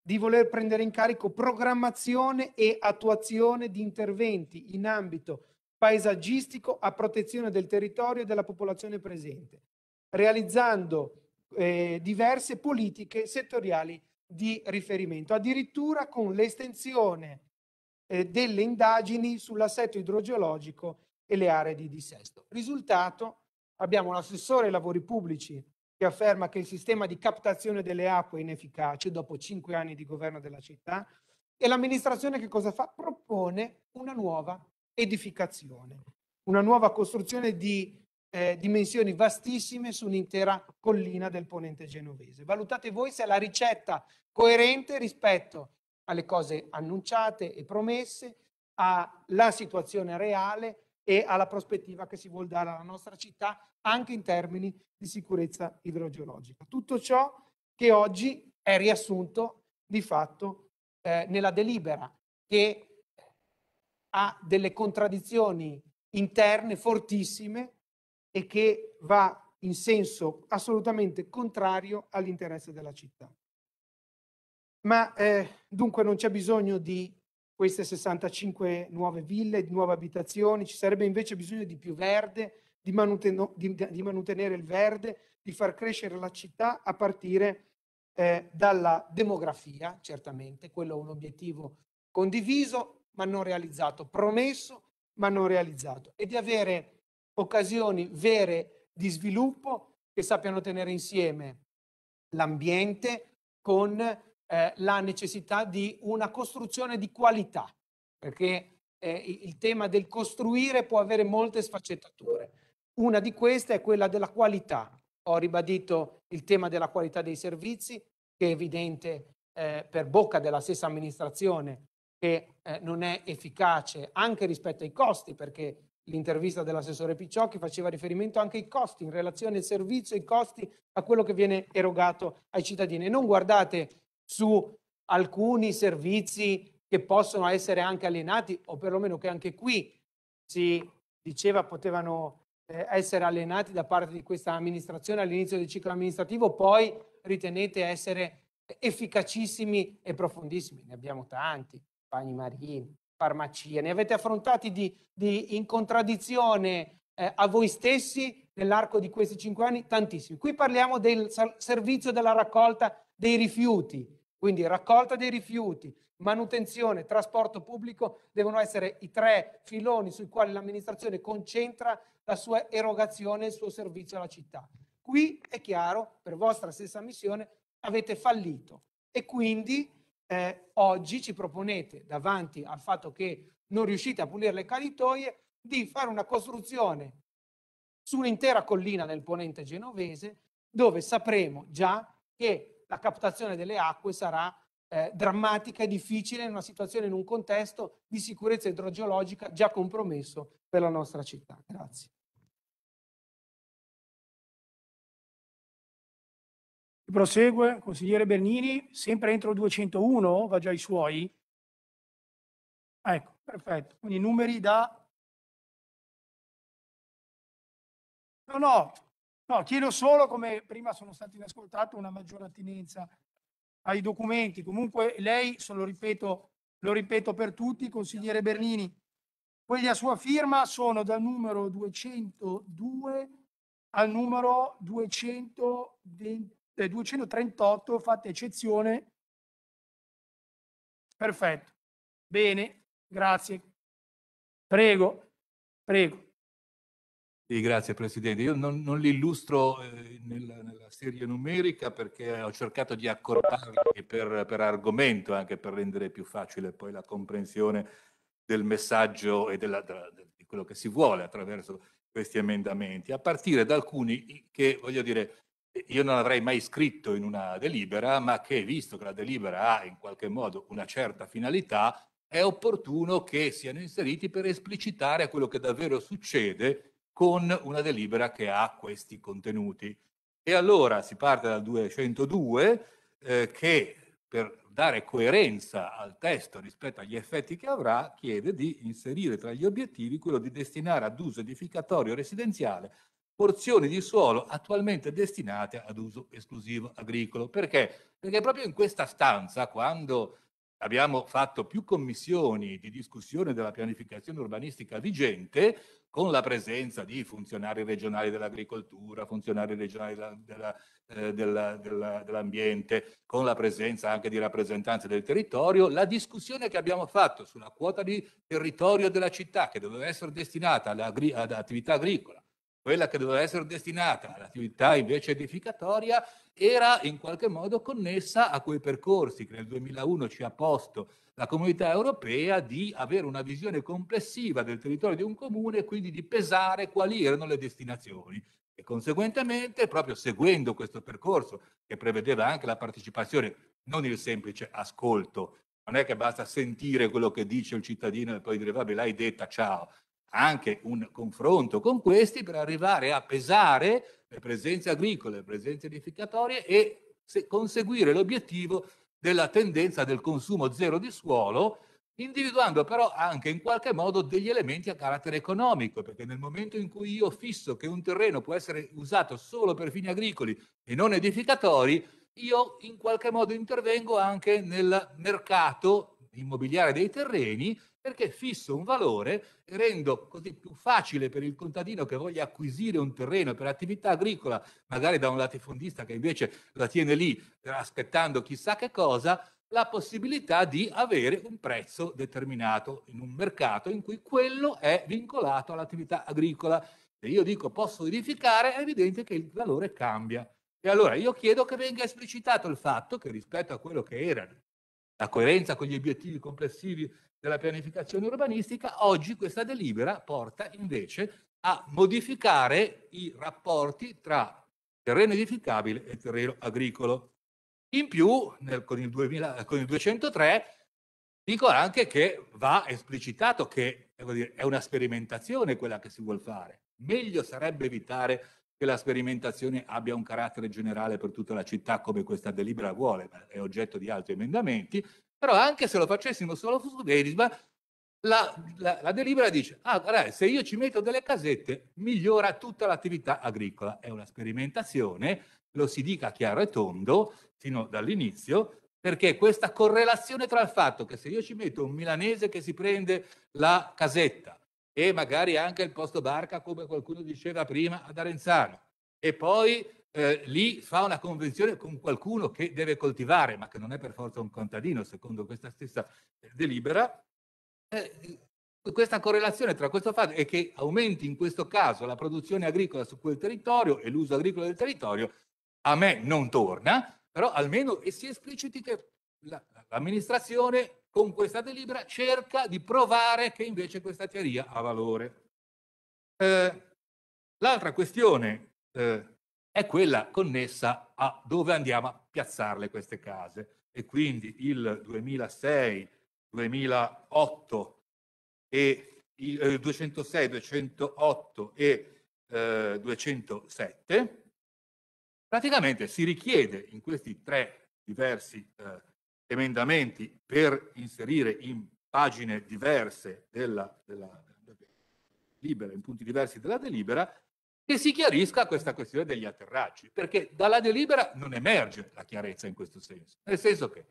di voler prendere in carico programmazione e attuazione di interventi in ambito paesaggistico a protezione del territorio e della popolazione presente, realizzando eh, diverse politiche settoriali di riferimento, addirittura con l'estensione eh, delle indagini sull'assetto idrogeologico e le aree di dissesto. Risultato, Abbiamo un assessore ai lavori pubblici che afferma che il sistema di captazione delle acque è inefficace dopo cinque anni di governo della città e l'amministrazione che cosa fa? Propone una nuova edificazione, una nuova costruzione di eh, dimensioni vastissime su un'intera collina del ponente genovese. Valutate voi se è la ricetta coerente rispetto alle cose annunciate e promesse, alla situazione reale e alla prospettiva che si vuole dare alla nostra città anche in termini di sicurezza idrogeologica. Tutto ciò che oggi è riassunto di fatto eh, nella delibera che ha delle contraddizioni interne fortissime e che va in senso assolutamente contrario all'interesse della città. Ma eh, dunque non c'è bisogno di queste 65 nuove ville, nuove abitazioni, ci sarebbe invece bisogno di più verde, di, manuten- di, di mantenere il verde, di far crescere la città a partire eh, dalla demografia, certamente, quello è un obiettivo condiviso ma non realizzato, promesso ma non realizzato, e di avere occasioni vere di sviluppo che sappiano tenere insieme l'ambiente con eh, la necessità di una costruzione di qualità, perché eh, il tema del costruire può avere molte sfaccettature. Una di queste è quella della qualità. Ho ribadito il tema della qualità dei servizi, che è evidente eh, per bocca della stessa amministrazione che eh, non è efficace anche rispetto ai costi, perché l'intervista dell'assessore Picciocchi faceva riferimento anche ai costi in relazione al servizio, ai costi a quello che viene erogato ai cittadini. E non guardate su alcuni servizi che possono essere anche allenati o perlomeno che anche qui si diceva potevano eh, essere allenati da parte di questa amministrazione all'inizio del ciclo amministrativo, poi ritenete essere efficacissimi e profondissimi. Ne abbiamo tanti, bagni marini, farmacie, ne avete affrontati di, di in contraddizione eh, a voi stessi nell'arco di questi cinque anni tantissimi. Qui parliamo del servizio della raccolta dei rifiuti, quindi raccolta dei rifiuti, manutenzione, trasporto pubblico devono essere i tre filoni sui quali l'amministrazione concentra la sua erogazione, e il suo servizio alla città. Qui è chiaro, per vostra stessa missione, avete fallito e quindi eh, oggi ci proponete davanti al fatto che non riuscite a pulire le calitoie di fare una costruzione su un'intera collina del ponente genovese dove sapremo già che la captazione delle acque sarà eh, drammatica e difficile in una situazione, in un contesto di sicurezza idrogeologica già compromesso per la nostra città. Grazie. Prosegue, consigliere Bernini, sempre entro il 201 va già i suoi? Ecco, perfetto. Quindi numeri da... No, no, No, chiedo solo, come prima sono stato inascoltato, una maggiore attinenza ai documenti. Comunque lei, lo ripeto, lo ripeto per tutti, consigliere Bernini, quelli a sua firma sono dal numero 202 al numero 220, eh, 238, fatta eccezione. Perfetto. Bene, grazie. Prego, prego. Sì, grazie Presidente. Io non, non li illustro eh, nella, nella, serie numerica perché ho cercato di accordarli per, per, argomento, anche per rendere più facile poi la comprensione del messaggio e della, della, di quello che si vuole attraverso questi emendamenti, a partire da alcuni che, voglio dire, io non avrei mai scritto in una delibera, ma che visto che la delibera ha in qualche modo una certa finalità, è opportuno che siano inseriti per esplicitare quello che davvero succede con una delibera che ha questi contenuti. E allora si parte dal 202 eh, che per dare coerenza al testo rispetto agli effetti che avrà, chiede di inserire tra gli obiettivi quello di destinare ad uso edificatorio residenziale porzioni di suolo attualmente destinate ad uso esclusivo agricolo. Perché? Perché proprio in questa stanza, quando abbiamo fatto più commissioni di discussione della pianificazione urbanistica vigente con la presenza di funzionari regionali dell'agricoltura, funzionari regionali dell'ambiente, della, della, eh, con la presenza anche di rappresentanze del territorio, la discussione che abbiamo fatto sulla quota di territorio della città che doveva essere destinata ad attività agricola, quella che doveva essere destinata all'attività invece edificatoria, era in qualche modo connessa a quei percorsi che nel 2001 ci ha posto la comunità europea di avere una visione complessiva del territorio di un comune e quindi di pesare quali erano le destinazioni. E conseguentemente, proprio seguendo questo percorso, che prevedeva anche la partecipazione, non il semplice ascolto, non è che basta sentire quello che dice il cittadino e poi dire vabbè l'hai detta, ciao, anche un confronto con questi per arrivare a pesare le presenze agricole, le presenze edificatorie e conseguire l'obiettivo della tendenza del consumo zero di suolo, individuando però anche in qualche modo degli elementi a carattere economico, perché nel momento in cui io fisso che un terreno può essere usato solo per fini agricoli e non edificatori, io in qualche modo intervengo anche nel mercato immobiliare dei terreni perché fisso un valore e rendo così più facile per il contadino che voglia acquisire un terreno per attività agricola, magari da un latifondista che invece la tiene lì eh, aspettando chissà che cosa, la possibilità di avere un prezzo determinato in un mercato in cui quello è vincolato all'attività agricola. Se io dico posso edificare, è evidente che il valore cambia. E allora io chiedo che venga esplicitato il fatto che rispetto a quello che era la coerenza con gli obiettivi complessivi della pianificazione urbanistica, oggi questa delibera porta invece a modificare i rapporti tra terreno edificabile e terreno agricolo. In più, nel, con, il 2000, con, il 203, dico anche che va esplicitato che eh, dire, è una sperimentazione quella che si vuole fare. Meglio sarebbe evitare che la sperimentazione abbia un carattere generale per tutta la città come questa delibera vuole, ma è oggetto di altri emendamenti, però anche se lo facessimo solo su Verisba, la, la, la, delibera dice, ah, guarda, se io ci metto delle casette migliora tutta l'attività agricola. È una sperimentazione, lo si dica chiaro e tondo, fino dall'inizio, perché questa correlazione tra il fatto che se io ci metto un milanese che si prende la casetta e magari anche il posto barca, come qualcuno diceva prima, ad Arenzano, e poi eh, lì fa una convenzione con qualcuno che deve coltivare, ma che non è per forza un contadino, secondo questa stessa delibera, eh, questa correlazione tra questo fatto e che aumenti in questo caso la produzione agricola su quel territorio e l'uso agricolo del territorio, a me non torna, però almeno si espliciti che l'amministrazione con questa delibera cerca di provare che invece questa teoria ha valore. Eh, l'altra questione eh, è quella connessa a dove andiamo a piazzarle queste case. E quindi il 2006, 2008 e il, 206, eh, 208 e eh, 207, praticamente si richiede in questi tre diversi eh, emendamenti per inserire in pagine diverse della, della, della delibera, in punti diversi della delibera, che si chiarisca questa questione degli atterraggi, perché dalla delibera non emerge la chiarezza in questo senso, nel senso che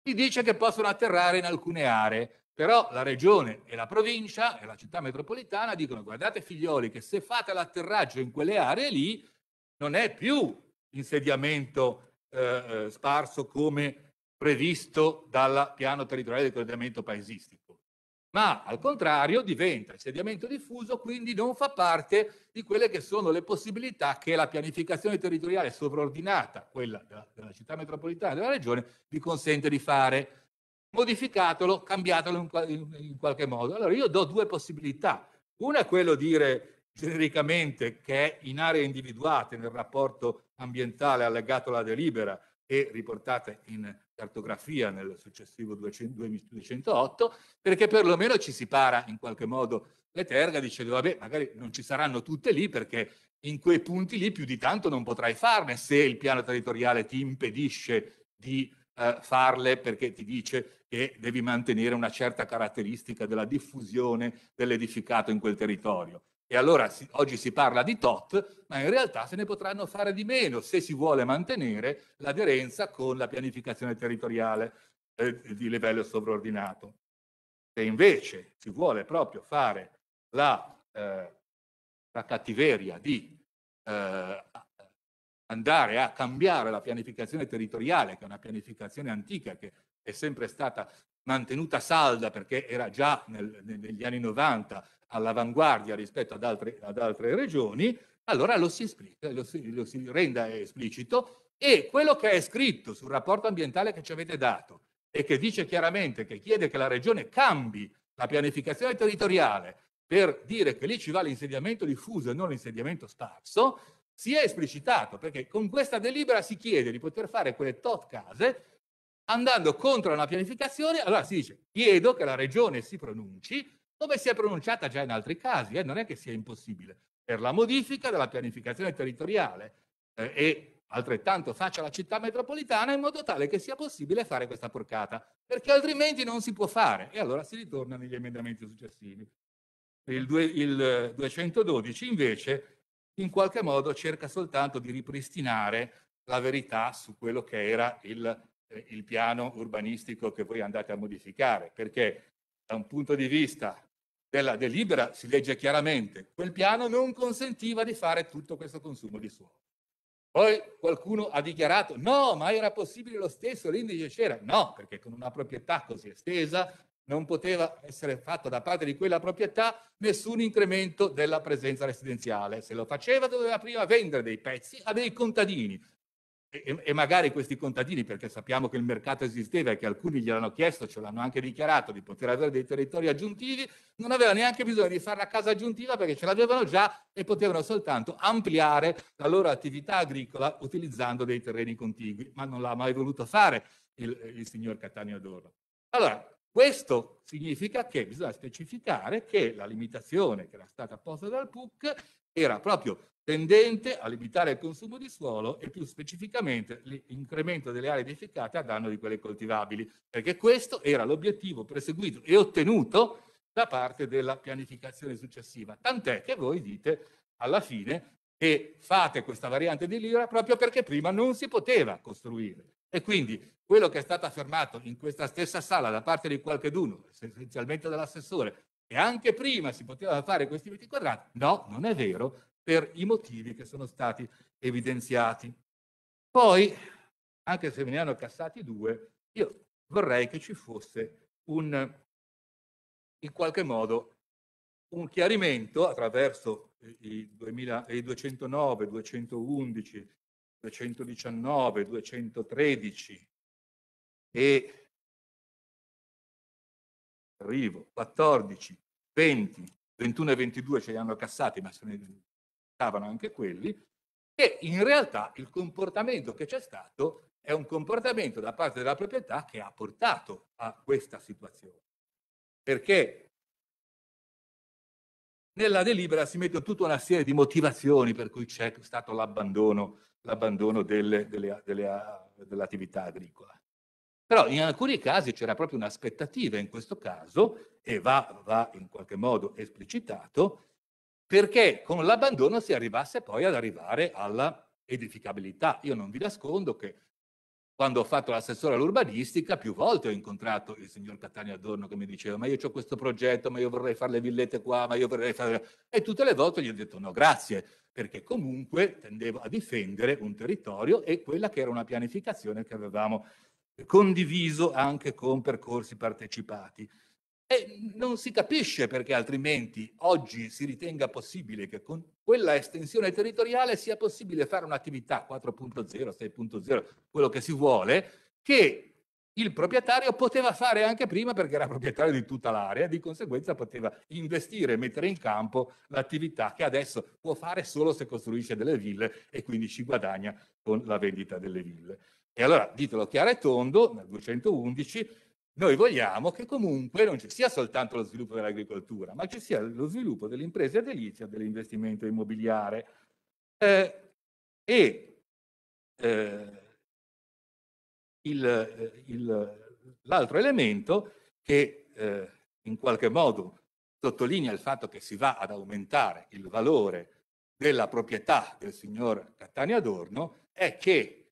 si dice che possono atterrare in alcune aree, però la regione e la provincia e la città metropolitana dicono guardate figlioli che se fate l'atterraggio in quelle aree lì non è più insediamento eh, eh sparso come previsto dal piano territoriale di coordinamento paesistico ma al contrario diventa insediamento diffuso, quindi non fa parte di quelle che sono le possibilità che la pianificazione territoriale sovraordinata, quella della, città metropolitana della regione, vi consente di fare. Modificatelo, cambiatelo in, in qualche modo. Allora io do due possibilità. Una è quello di dire genericamente che è in aree individuate nel rapporto ambientale allegato alla delibera e riportate in cartografia nel successivo 2208, perché perlomeno ci si para in qualche modo le terga dicendo vabbè magari non ci saranno tutte lì perché in quei punti lì più di tanto non potrai farne se il piano territoriale ti impedisce di eh, farle perché ti dice che devi mantenere una certa caratteristica della diffusione dell'edificato in quel territorio. E allora si, oggi si parla di tot, ma in realtà se ne potranno fare di meno se si vuole mantenere l'aderenza con la pianificazione territoriale eh, di livello sovraordinato. Se invece si vuole proprio fare la, eh, la cattiveria di eh, andare a cambiare la pianificazione territoriale, che è una pianificazione antica che è sempre stata mantenuta salda perché era già nel, negli anni 90 all'avanguardia rispetto ad altre, ad altre, regioni, allora lo si, esplica, lo si, lo si renda esplicito e quello che è scritto sul rapporto ambientale che ci avete dato e che dice chiaramente che chiede che la regione cambi la pianificazione territoriale per dire che lì ci va l'insediamento diffuso e non l'insediamento sparso, si è esplicitato perché con questa delibera si chiede di poter fare quelle tot case andando contro una pianificazione, allora si dice chiedo che la regione si pronunci come si è pronunciata già in altri casi, eh, non è che sia impossibile, per la modifica della pianificazione territoriale eh, e altrettanto faccia la città metropolitana in modo tale che sia possibile fare questa porcata, perché altrimenti non si può fare e allora si ritorna negli emendamenti successivi. Il, due, il 212 invece in qualche modo cerca soltanto di ripristinare la verità su quello che era il il piano urbanistico che voi andate a modificare, perché da un punto di vista della delibera si legge chiaramente, quel piano non consentiva di fare tutto questo consumo di suolo. Poi qualcuno ha dichiarato no, ma era possibile lo stesso, l'indice c'era. No, perché con una proprietà così estesa non poteva essere fatto da parte di quella proprietà nessun incremento della presenza residenziale. Se lo faceva doveva prima vendere dei pezzi a dei contadini e, e, magari questi contadini, perché sappiamo che il mercato esisteva e che alcuni gliel'hanno chiesto, ce l'hanno anche dichiarato di poter avere dei territori aggiuntivi, non avevano neanche bisogno di fare la casa aggiuntiva perché ce l'avevano già e potevano soltanto ampliare la loro attività agricola utilizzando dei terreni contigui, ma non l'ha mai voluto fare il, il signor Catania d'Oro. Allora, questo significa che bisogna specificare che la limitazione che era stata posta dal PUC era proprio tendente a limitare il consumo di suolo e più specificamente l'incremento delle aree edificate a danno di quelle coltivabili, perché questo era l'obiettivo perseguito e ottenuto da parte della pianificazione successiva. Tant'è che voi dite alla fine che fate questa variante di Lira proprio perché prima non si poteva costruire. E quindi quello che è stato affermato in questa stessa sala da parte di qualcheduno, essenzialmente dall'assessore, e anche prima si poteva fare questi metri quadrati. No, non è vero, per i motivi che sono stati evidenziati. Poi, anche se me ne hanno cassati due, io vorrei che ci fosse un, in qualche modo un chiarimento attraverso eh, i, 2000, i 209, 211, 219, 213 e arrivo, 14, 20, 21 e 22 ce li hanno cassati, ma se ne stavano anche quelli, e in realtà il comportamento che c'è stato è un comportamento da parte della proprietà che ha portato a questa situazione. Perché nella delibera si mettono tutta una serie di motivazioni per cui c'è stato l'abbandono, l'abbandono delle, delle, delle, dell'attività agricola. Però in alcuni casi c'era proprio un'aspettativa, in questo caso, e va, va in qualche modo esplicitato, perché con l'abbandono si arrivasse poi ad arrivare alla edificabilità. Io non vi nascondo che quando ho fatto l'assessore all'urbanistica, più volte ho incontrato il signor Catania Adorno che mi diceva ma io ho questo progetto, ma io vorrei fare le villette qua, ma io vorrei fare... E tutte le volte gli ho detto no, grazie, perché comunque tendevo a difendere un territorio e quella che era una pianificazione che avevamo condiviso anche con percorsi partecipati. E non si capisce perché altrimenti oggi si ritenga possibile che con quella estensione territoriale sia possibile fare un'attività 4.0, 6.0, quello che si vuole, che il proprietario poteva fare anche prima perché era proprietario di tutta l'area, di conseguenza poteva investire e mettere in campo l'attività che adesso può fare solo se costruisce delle ville e quindi ci guadagna con la vendita delle ville. E allora, ditelo chiaro e tondo, nel 211, noi vogliamo che comunque non ci sia soltanto lo sviluppo dell'agricoltura, ma ci sia lo sviluppo delle imprese edilizie, dell'investimento immobiliare. Eh, e eh, eh l'altro elemento che eh, in qualche modo sottolinea il fatto che si va ad aumentare il valore della proprietà del signor Catania Adorno è che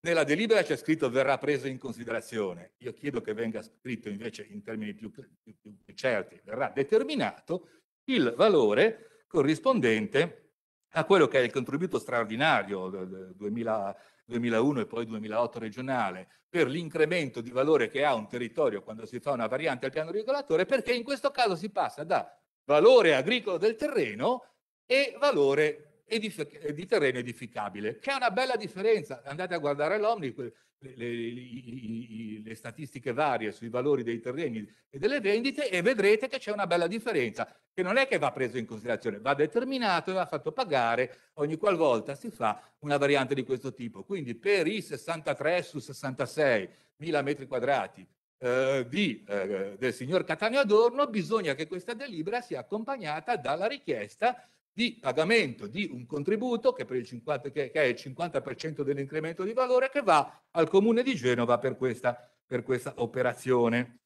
nella delibera c'è scritto verrà preso in considerazione. Io chiedo che venga scritto invece in termini più, più, più certi, verrà determinato il valore corrispondente a quello che è il contributo straordinario del 2001 e poi 2008 regionale per l'incremento di valore che ha un territorio quando si fa una variante al piano regolatore, perché in questo caso si passa da valore agricolo del terreno e valore edific- eh, di terreno edificabile, che è una bella differenza. Andate a guardare l'Omni, le, le, le, statistiche varie sui valori dei terreni e delle vendite e vedrete che c'è una bella differenza, che non è che va preso in considerazione, va determinato e va fatto pagare ogni qualvolta si fa una variante di questo tipo. Quindi per i 63 su 66 mila metri quadrati eh, di, eh, del signor Catania Adorno bisogna che questa delibera sia accompagnata dalla richiesta di pagamento di un contributo che, per il 50, che è il 50% dell'incremento di valore che va al comune di Genova per questa, per questa operazione.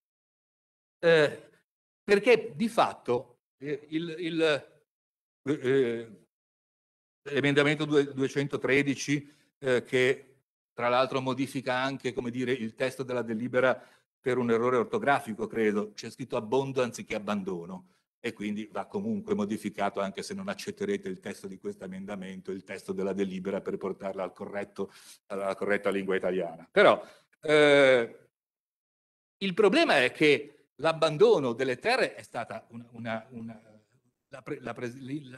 Eh, perché di fatto eh, il, il eh, l'emendamento 213 eh, che tra l'altro modifica anche come dire, il testo della delibera per un errore ortografico, credo, c'è scritto abbondo anziché abbandono e quindi va comunque modificato anche se non accetterete il testo di questo emendamento, il testo della delibera per portarla al corretto, alla corretta lingua italiana. Però eh, il problema è che l'abbandono delle terre è stata una, una, una, la pre, la pre,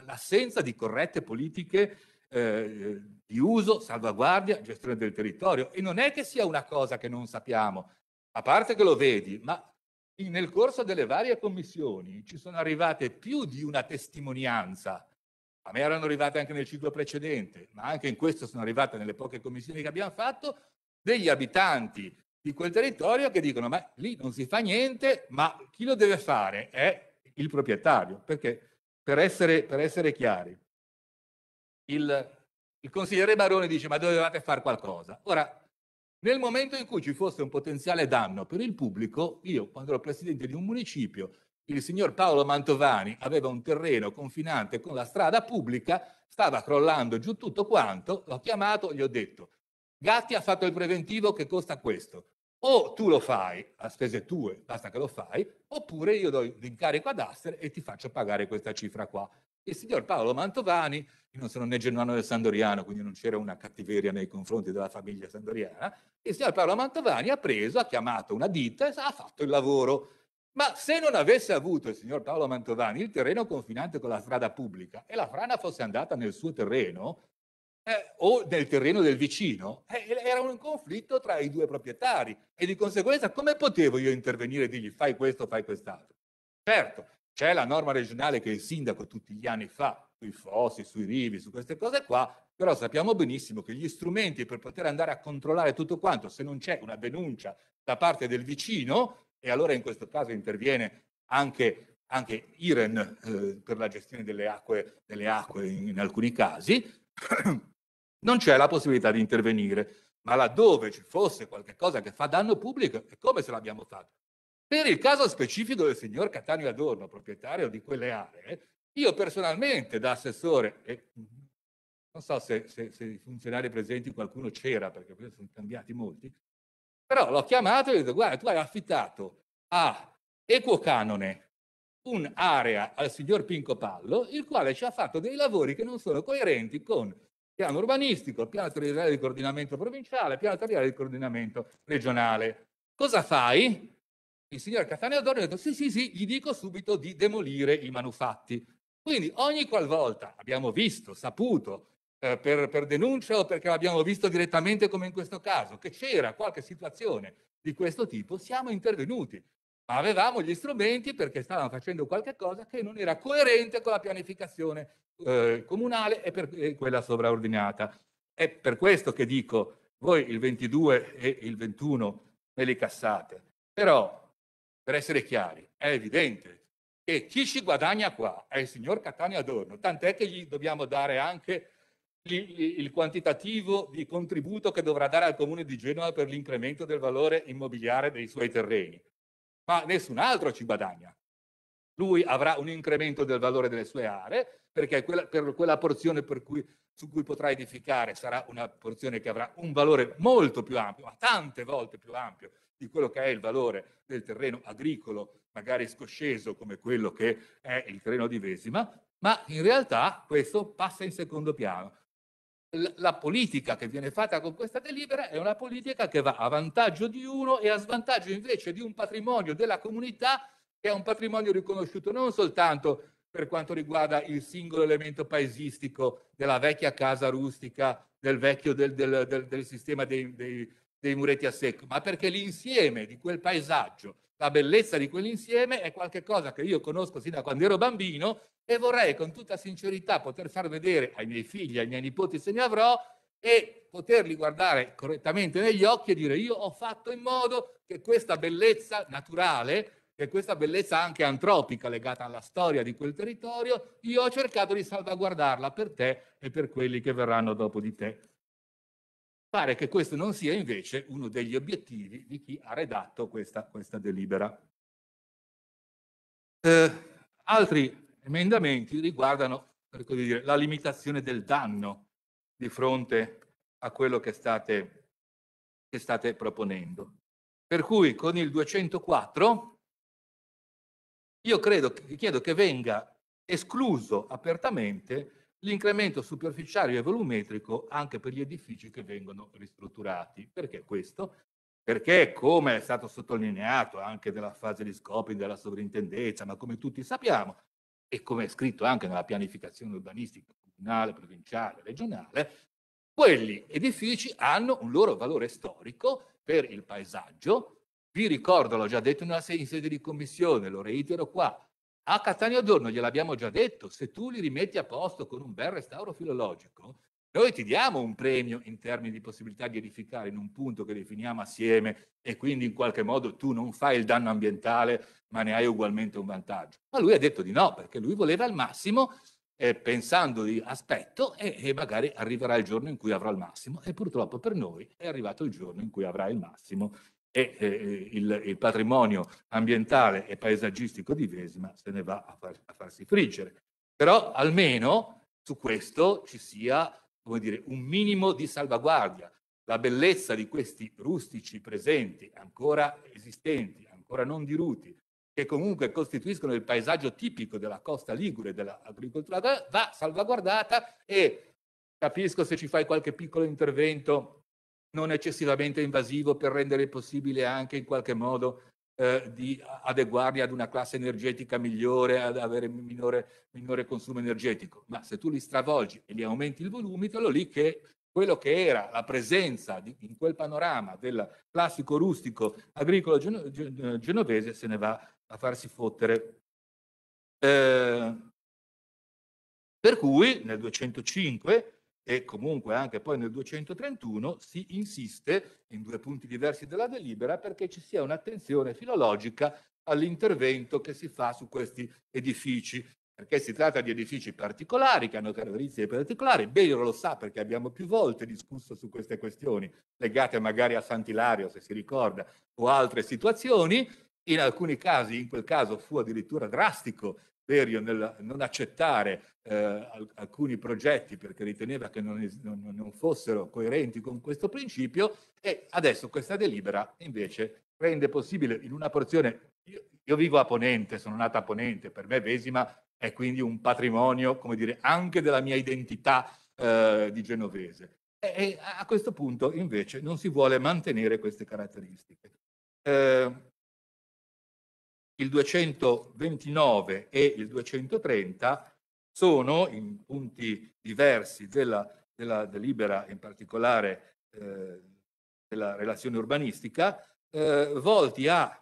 l'assenza di corrette politiche eh, di uso, salvaguardia, gestione del territorio e non è che sia una cosa che non sappiamo, a parte che lo vedi, ma nel corso delle varie commissioni ci sono arrivate più di una testimonianza, a me erano arrivate anche nel ciclo precedente, ma anche in questo sono arrivate nelle poche commissioni che abbiamo fatto, degli abitanti di quel territorio che dicono ma lì non si fa niente, ma chi lo deve fare è il proprietario, perché per essere, per essere chiari, il, il consigliere Barone dice ma dovevate fare qualcosa. Ora, nel momento in cui ci fosse un potenziale danno per il pubblico, io quando ero presidente di un municipio, il signor Paolo Mantovani aveva un terreno confinante con la strada pubblica, stava crollando giù tutto quanto, l'ho chiamato, gli ho detto, Gatti ha fatto il preventivo che costa questo, o tu lo fai a spese tue, basta che lo fai, oppure io do l'incarico ad Aster e ti faccio pagare questa cifra qua il signor Paolo Mantovani, io non sono né genuano né sandoriano, quindi non c'era una cattiveria nei confronti della famiglia sandoriana, il signor Paolo Mantovani ha preso, ha chiamato una ditta e ha fatto il lavoro. Ma se non avesse avuto il signor Paolo Mantovani il terreno confinante con la strada pubblica e la frana fosse andata nel suo terreno eh, o nel terreno del vicino, eh, era un conflitto tra i due proprietari e di conseguenza come potevo io intervenire e dirgli fai questo, fai quest'altro? Certo, c'è la norma regionale che il sindaco tutti gli anni fa sui fossi, sui rivi, su queste cose qua, però sappiamo benissimo che gli strumenti per poter andare a controllare tutto quanto, se non c'è una denuncia da parte del vicino, e allora in questo caso interviene anche, anche IREN eh, per la gestione delle acque, delle acque in, in alcuni casi, (clears throat) non c'è la possibilità di intervenire. Ma laddove ci fosse qualcosa che fa danno pubblico, è come se l'abbiamo fatto. Per il caso specifico del signor Catania Adorno, proprietario di quelle aree, io personalmente da assessore, e non so se, se, se i funzionari presenti qualcuno c'era, perché poi sono cambiati molti, però l'ho chiamato e ho detto, guarda, tu hai affittato a Equocanone un'area al signor Pinco Pallo, il quale ci ha fatto dei lavori che non sono coerenti con il piano urbanistico, il piano territoriale di coordinamento provinciale, il piano territoriale di coordinamento regionale. Cosa fai? il signor Cataneo-Doro ha detto sì, sì, sì, gli dico subito di demolire i manufatti. Quindi ogni qualvolta abbiamo visto, saputo, eh, per, per, denuncia o perché l'abbiamo visto direttamente come in questo caso, che c'era qualche situazione di questo tipo, siamo intervenuti. Ma avevamo gli strumenti perché stavano facendo qualcosa che non era coerente con la pianificazione eh, comunale e, per, e quella sovraordinata. È per questo che dico, voi il 22 e il 21 me li cassate, però per essere chiari, è evidente che chi ci guadagna qua è il signor Catania Adorno, tant'è che gli dobbiamo dare anche il quantitativo di contributo che dovrà dare al Comune di Genova per l'incremento del valore immobiliare dei suoi terreni. Ma nessun altro ci guadagna. Lui avrà un incremento del valore delle sue aree, perché quella, per quella porzione per cui, su cui potrà edificare sarà una porzione che avrà un valore molto più ampio, ma tante volte più ampio di quello che è il valore del terreno agricolo, magari scosceso come quello che è il terreno di Vesima, ma in realtà questo passa in secondo piano. La politica che viene fatta con questa delibera è una politica che va a vantaggio di uno e a svantaggio invece di un patrimonio della comunità che è un patrimonio riconosciuto non soltanto per quanto riguarda il singolo elemento paesistico della vecchia casa rustica, del vecchio del, del, del, del sistema dei, dei, dei muretti a secco, ma perché l'insieme di quel paesaggio, la bellezza di quell'insieme è qualcosa che io conosco sin da quando ero bambino e vorrei con tutta sincerità poter far vedere ai miei figli, ai miei nipoti se ne avrò e poterli guardare correttamente negli occhi e dire io ho fatto in modo che questa bellezza naturale, che questa bellezza anche antropica legata alla storia di quel territorio, io ho cercato di salvaguardarla per te e per quelli che verranno dopo di te. Pare che questo non sia invece uno degli obiettivi di chi ha redatto questa, questa delibera. Eh, altri emendamenti riguardano dire, la limitazione del danno di fronte a quello che state, che state proponendo. Per cui con il 204 io credo, chiedo che venga escluso apertamente l'incremento superficiario e volumetrico anche per gli edifici che vengono ristrutturati. Perché questo? Perché, come è stato sottolineato anche nella fase di scoping della sovrintendenza, ma come tutti sappiamo, e come è scritto anche nella pianificazione urbanistica comunale, provinciale, regionale, quegli edifici hanno un loro valore storico per il paesaggio. Vi ricordo, l'ho già detto in sede di commissione, lo reitero qua, a Catania Adorno gliel'abbiamo già detto, se tu li rimetti a posto con un bel restauro filologico, noi ti diamo un premio in termini di possibilità di edificare in un punto che definiamo assieme e quindi in qualche modo tu non fai il danno ambientale ma ne hai ugualmente un vantaggio. Ma lui ha detto di no perché lui voleva il massimo eh, pensando di aspetto e, e magari arriverà il giorno in cui avrà il massimo e purtroppo per noi è arrivato il giorno in cui avrà il massimo e eh, il, il, patrimonio ambientale e paesaggistico di Vesima se ne va a, far, a farsi friggere. Però almeno su questo ci sia dire, un minimo di salvaguardia. La bellezza di questi rustici presenti, ancora esistenti, ancora non diruti, che comunque costituiscono il paesaggio tipico della costa ligure e dell'agricoltura, va salvaguardata e capisco se ci fai qualche piccolo intervento non eccessivamente invasivo per rendere possibile anche in qualche modo eh, di adeguarli ad una classe energetica migliore, ad avere minore, minore consumo energetico. Ma se tu li stravolgi e gli aumenti il volume, quello lì che quello che era la presenza di, in quel panorama del classico rustico agricolo geno, gen, eh, genovese se ne va a farsi fottere. Eh, per cui nel 205 e comunque anche poi nel 231 si insiste in due punti diversi della delibera perché ci sia un'attenzione filologica all'intervento che si fa su questi edifici, perché si tratta di edifici particolari che hanno caratteristiche particolari. Beiro lo sa perché abbiamo più volte discusso su queste questioni legate magari a Sant'Ilario, se si ricorda, o altre situazioni. In alcuni casi, in quel caso fu addirittura drastico Verio nel non accettare eh, alcuni progetti perché riteneva che non, non, non fossero coerenti con questo principio e adesso questa delibera invece rende possibile in una porzione, io, io, vivo a Ponente, sono nata a Ponente, per me Vesima è quindi un patrimonio, come dire, anche della mia identità eh, di genovese. E, e, a questo punto invece non si vuole mantenere queste caratteristiche. Eh, il 229 e il 230 sono in punti diversi della, della delibera, in particolare eh, della relazione urbanistica, eh, volti a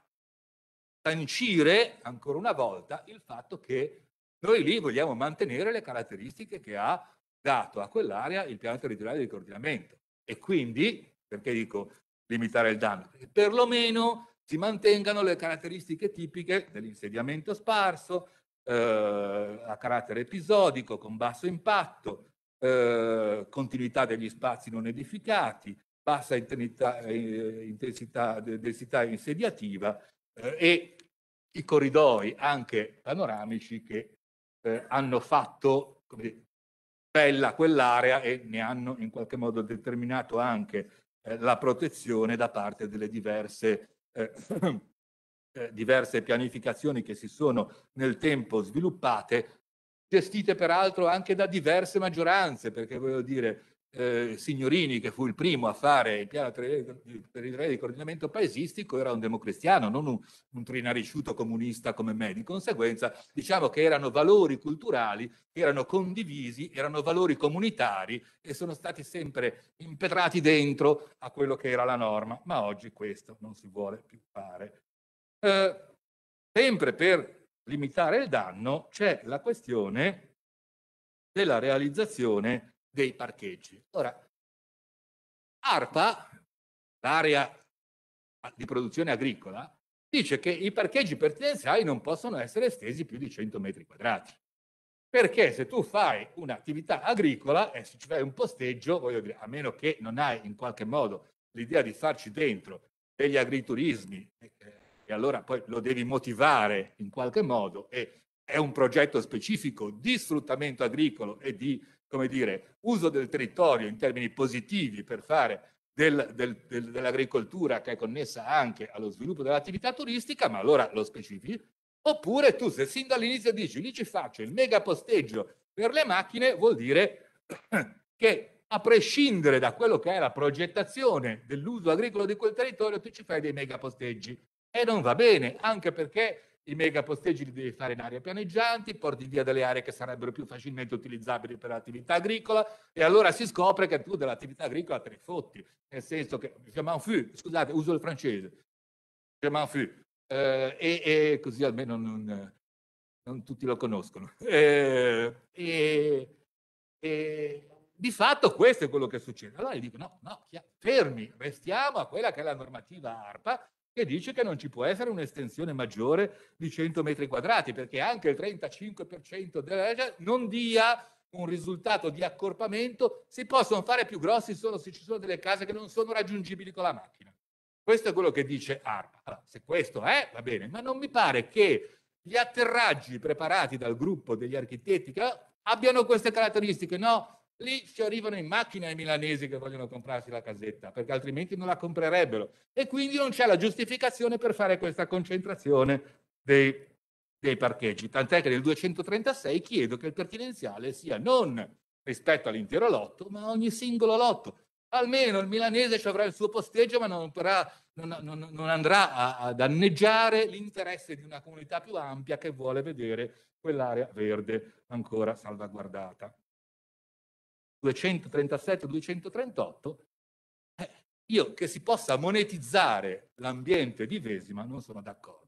sancire ancora una volta il fatto che noi lì vogliamo mantenere le caratteristiche che ha dato a quell'area il piano territoriale di coordinamento e quindi, perché dico limitare il danno, perché perlomeno si mantengano le caratteristiche tipiche dell'insediamento sparso, eh, a carattere episodico, con basso impatto, eh, continuità degli spazi non edificati, bassa intensità, eh, intensità densità insediativa eh, e i corridoi anche panoramici che eh, hanno fatto dire, bella quell'area e ne hanno in qualche modo determinato anche eh, la protezione da parte delle diverse eh, (clears throat) eh, diverse pianificazioni che si sono nel tempo sviluppate, gestite peraltro anche da diverse maggioranze, perché voglio dire, eh, Signorini, che fu il primo a fare il piano territoriale di coordinamento paesistico, era un democristiano, non un, un trinarisciuto comunista come me. Di conseguenza, diciamo che erano valori culturali, erano condivisi, erano valori comunitari e sono stati sempre impetrati dentro a quello che era la norma. Ma oggi questo non si vuole più fare. Eh, sempre per limitare il danno c'è la questione della realizzazione dei parcheggi. Ora, ARPA, l'area di produzione agricola, dice che i parcheggi pertinenziali non possono essere estesi più di 100 metri quadrati. Perché se tu fai un'attività agricola e se ci fai un posteggio, voglio dire, a meno che non hai in qualche modo l'idea di farci dentro degli agriturismi, eh, eh, e allora poi lo devi motivare in qualche modo, e è un progetto specifico di sfruttamento agricolo e di come dire, uso del territorio in termini positivi per fare del, del, del, dell'agricoltura che è connessa anche allo sviluppo dell'attività turistica, ma allora lo specifichi, oppure tu se sin dall'inizio dici lì ci faccio il mega posteggio per le macchine, vuol dire (clears throat) che a prescindere da quello che è la progettazione dell'uso agricolo di quel territorio, tu ci fai dei mega posteggi e non va bene, anche perché i megaposteggi li devi fare in aree pianeggianti, porti via delle aree che sarebbero più facilmente utilizzabili per l'attività agricola e allora si scopre che tu dell'attività agricola te ne fotti, nel senso che, scusate, uso il francese, eh, e, e, così almeno non, non tutti lo conoscono. Eh, e, e, di fatto questo è quello che succede. Allora gli dico no, no, fermi, restiamo a quella che è la normativa ARPA che dice che non ci può essere un'estensione maggiore di 100 metri quadrati, perché anche il 35% della legge non dia un risultato di accorpamento, si possono fare più grossi solo se ci sono delle case che non sono raggiungibili con la macchina. Questo è quello che dice ARPA. Allora, se questo è, va bene, ma non mi pare che gli atterraggi preparati dal gruppo degli architetti che abbiano queste caratteristiche, no? lì ci arrivano in macchina i milanesi che vogliono comprarsi la casetta, perché altrimenti non la comprerebbero. E quindi non c'è la giustificazione per fare questa concentrazione dei, dei parcheggi. Tant'è che nel 236 chiedo che il pertinenziale sia non rispetto all'intero lotto, ma ogni singolo lotto. Almeno il milanese ci avrà il suo posteggio, ma non, porrà, non, non, non andrà a, a danneggiare l'interesse di una comunità più ampia che vuole vedere quell'area verde ancora salvaguardata. 237-238, eh, io che si possa monetizzare l'ambiente di Vesima non sono d'accordo.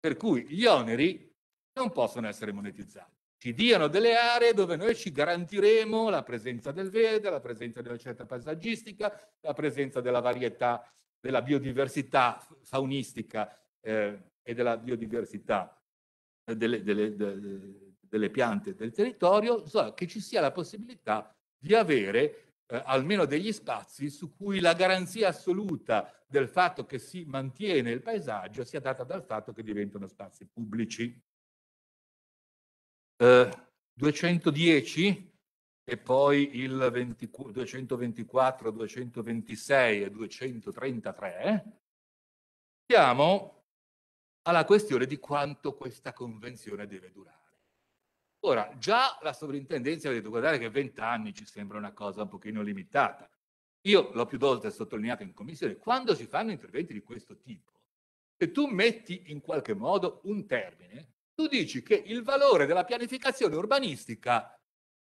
Per cui gli oneri non possono essere monetizzati. Ci diano delle aree dove noi ci garantiremo la presenza del verde, la presenza della certa paesaggistica, la presenza della varietà, della biodiversità faunistica eh, e della biodiversità eh, delle, delle, delle, delle, piante del territorio, so che ci sia la possibilità di avere eh, almeno degli spazi su cui la garanzia assoluta del fatto che si mantiene il paesaggio sia data dal fatto che diventano spazi pubblici. Eh, 210 e poi il 20, 224, 226 e 233, eh, siamo alla questione di quanto questa convenzione deve durare. Ora, già la sovrintendenza, vedete, guardare che 20 anni ci sembra una cosa un pochino limitata. Io l'ho più volte sottolineato in commissione, quando si fanno interventi di questo tipo, se tu metti in qualche modo un termine, tu dici che il valore della pianificazione urbanistica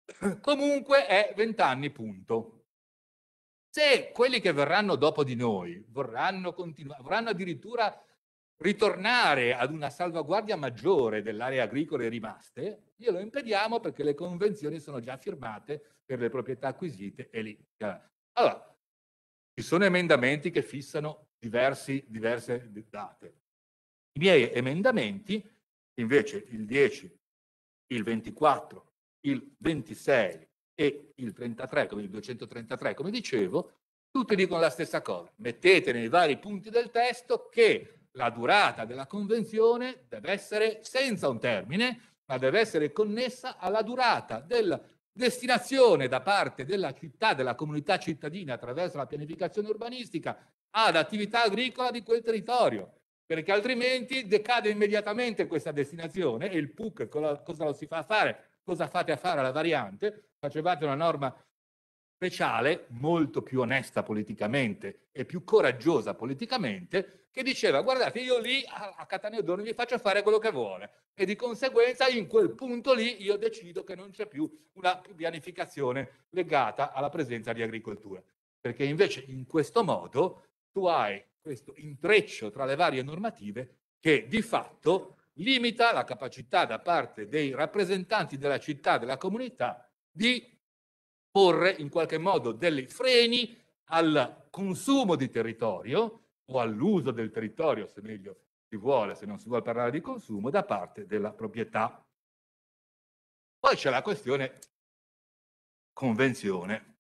(clears throat) comunque è 20 anni, punto. Se quelli che verranno dopo di noi vorranno, continu- vorranno addirittura ritornare ad una salvaguardia maggiore dell'area agricola rimaste, Glielo impediamo perché le convenzioni sono già firmate per le proprietà acquisite e lì. Allora, ci sono emendamenti che fissano diversi, diverse date. I miei emendamenti, invece, il 10, il 24, il 26 e il 33, come il 233, come dicevo, tutti dicono la stessa cosa. Mettete nei vari punti del testo che la durata della convenzione deve essere senza un termine, ma deve essere connessa alla durata della destinazione da parte della città, della comunità cittadina attraverso la pianificazione urbanistica ad attività agricola di quel territorio, perché altrimenti decade immediatamente questa destinazione e il PUC cosa lo si fa a fare? Cosa fate a fare alla variante? Facevate una norma speciale, molto più onesta politicamente e più coraggiosa politicamente, che diceva guardate io lì a, Catania Odoni gli faccio fare quello che vuole e di conseguenza in quel punto lì io decido che non c'è più una pianificazione legata alla presenza di agricoltura. Perché invece in questo modo tu hai questo intreccio tra le varie normative che di fatto limita la capacità da parte dei rappresentanti della città, della comunità, di porre in qualche modo dei freni al consumo di territorio o all'uso del territorio, se meglio si vuole, se non si vuole parlare di consumo, da parte della proprietà. Poi c'è la questione convenzione.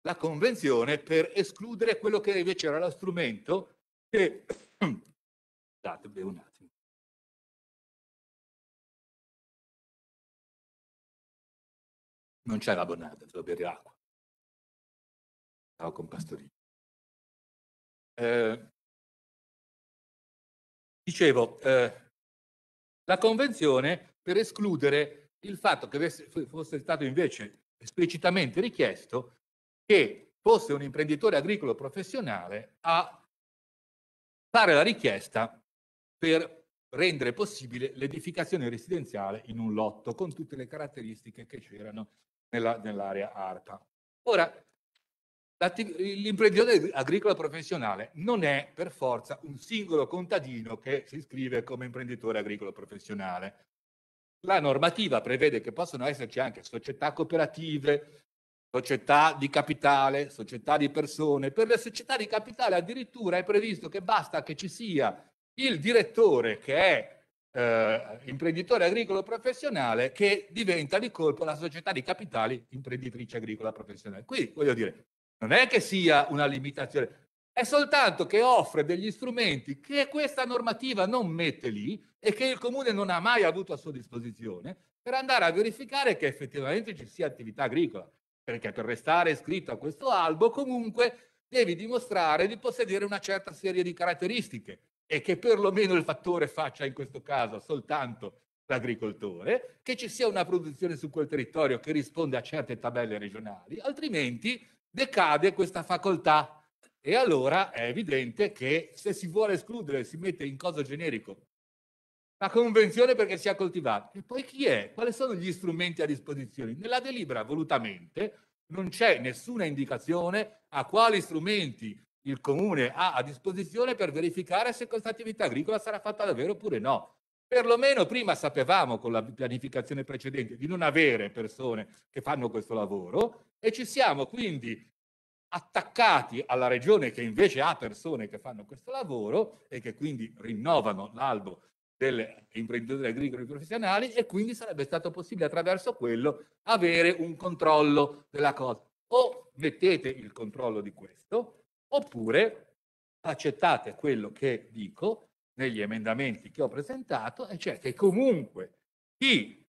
La convenzione per escludere quello che invece era lo strumento che... Datevi (clears throat) un attimo. Non c'è la bonata, te lo bevi l'acqua. Ciao con Pastorino. Eh, dicevo, eh, la Convenzione per escludere il fatto che avesse, fosse stato invece esplicitamente richiesto che fosse un imprenditore agricolo professionale a fare la richiesta per rendere possibile l'edificazione residenziale in un lotto con tutte le caratteristiche che c'erano nella, nell'area ARPA. Ora, l'imprenditore agricolo professionale non è per forza un singolo contadino che si iscrive come imprenditore agricolo professionale. La normativa prevede che possono esserci anche società cooperative, società di capitale, società di persone. Per le società di capitale addirittura è previsto che basta che ci sia il direttore che è eh, imprenditore agricolo professionale che diventa di colpo la società di capitali imprenditrice agricola professionale. Qui voglio dire, non è che sia una limitazione, è soltanto che offre degli strumenti che questa normativa non mette lì e che il comune non ha mai avuto a sua disposizione per andare a verificare che effettivamente ci sia attività agricola, perché per restare iscritto a questo albo comunque devi dimostrare di possedere una certa serie di caratteristiche e che perlomeno il fattore faccia in questo caso soltanto l'agricoltore, che ci sia una produzione su quel territorio che risponde a certe tabelle regionali, altrimenti decade questa facoltà. E allora è evidente che se si vuole escludere, si mette in cosa generico la convenzione perché sia coltivata. E poi chi è? Quali sono gli strumenti a disposizione? Nella delibera, volutamente, non c'è nessuna indicazione a quali strumenti il comune ha a disposizione per verificare se questa attività agricola sarà fatta davvero oppure no. Perlomeno prima sapevamo con la pianificazione precedente di non avere persone che fanno questo lavoro e ci siamo quindi attaccati alla regione che invece ha persone che fanno questo lavoro e che quindi rinnovano l'albo delle imprenditori agricoli professionali e quindi sarebbe stato possibile attraverso quello avere un controllo della cosa. O mettete il controllo di questo Oppure accettate quello che dico negli emendamenti che ho presentato, e cioè che comunque chi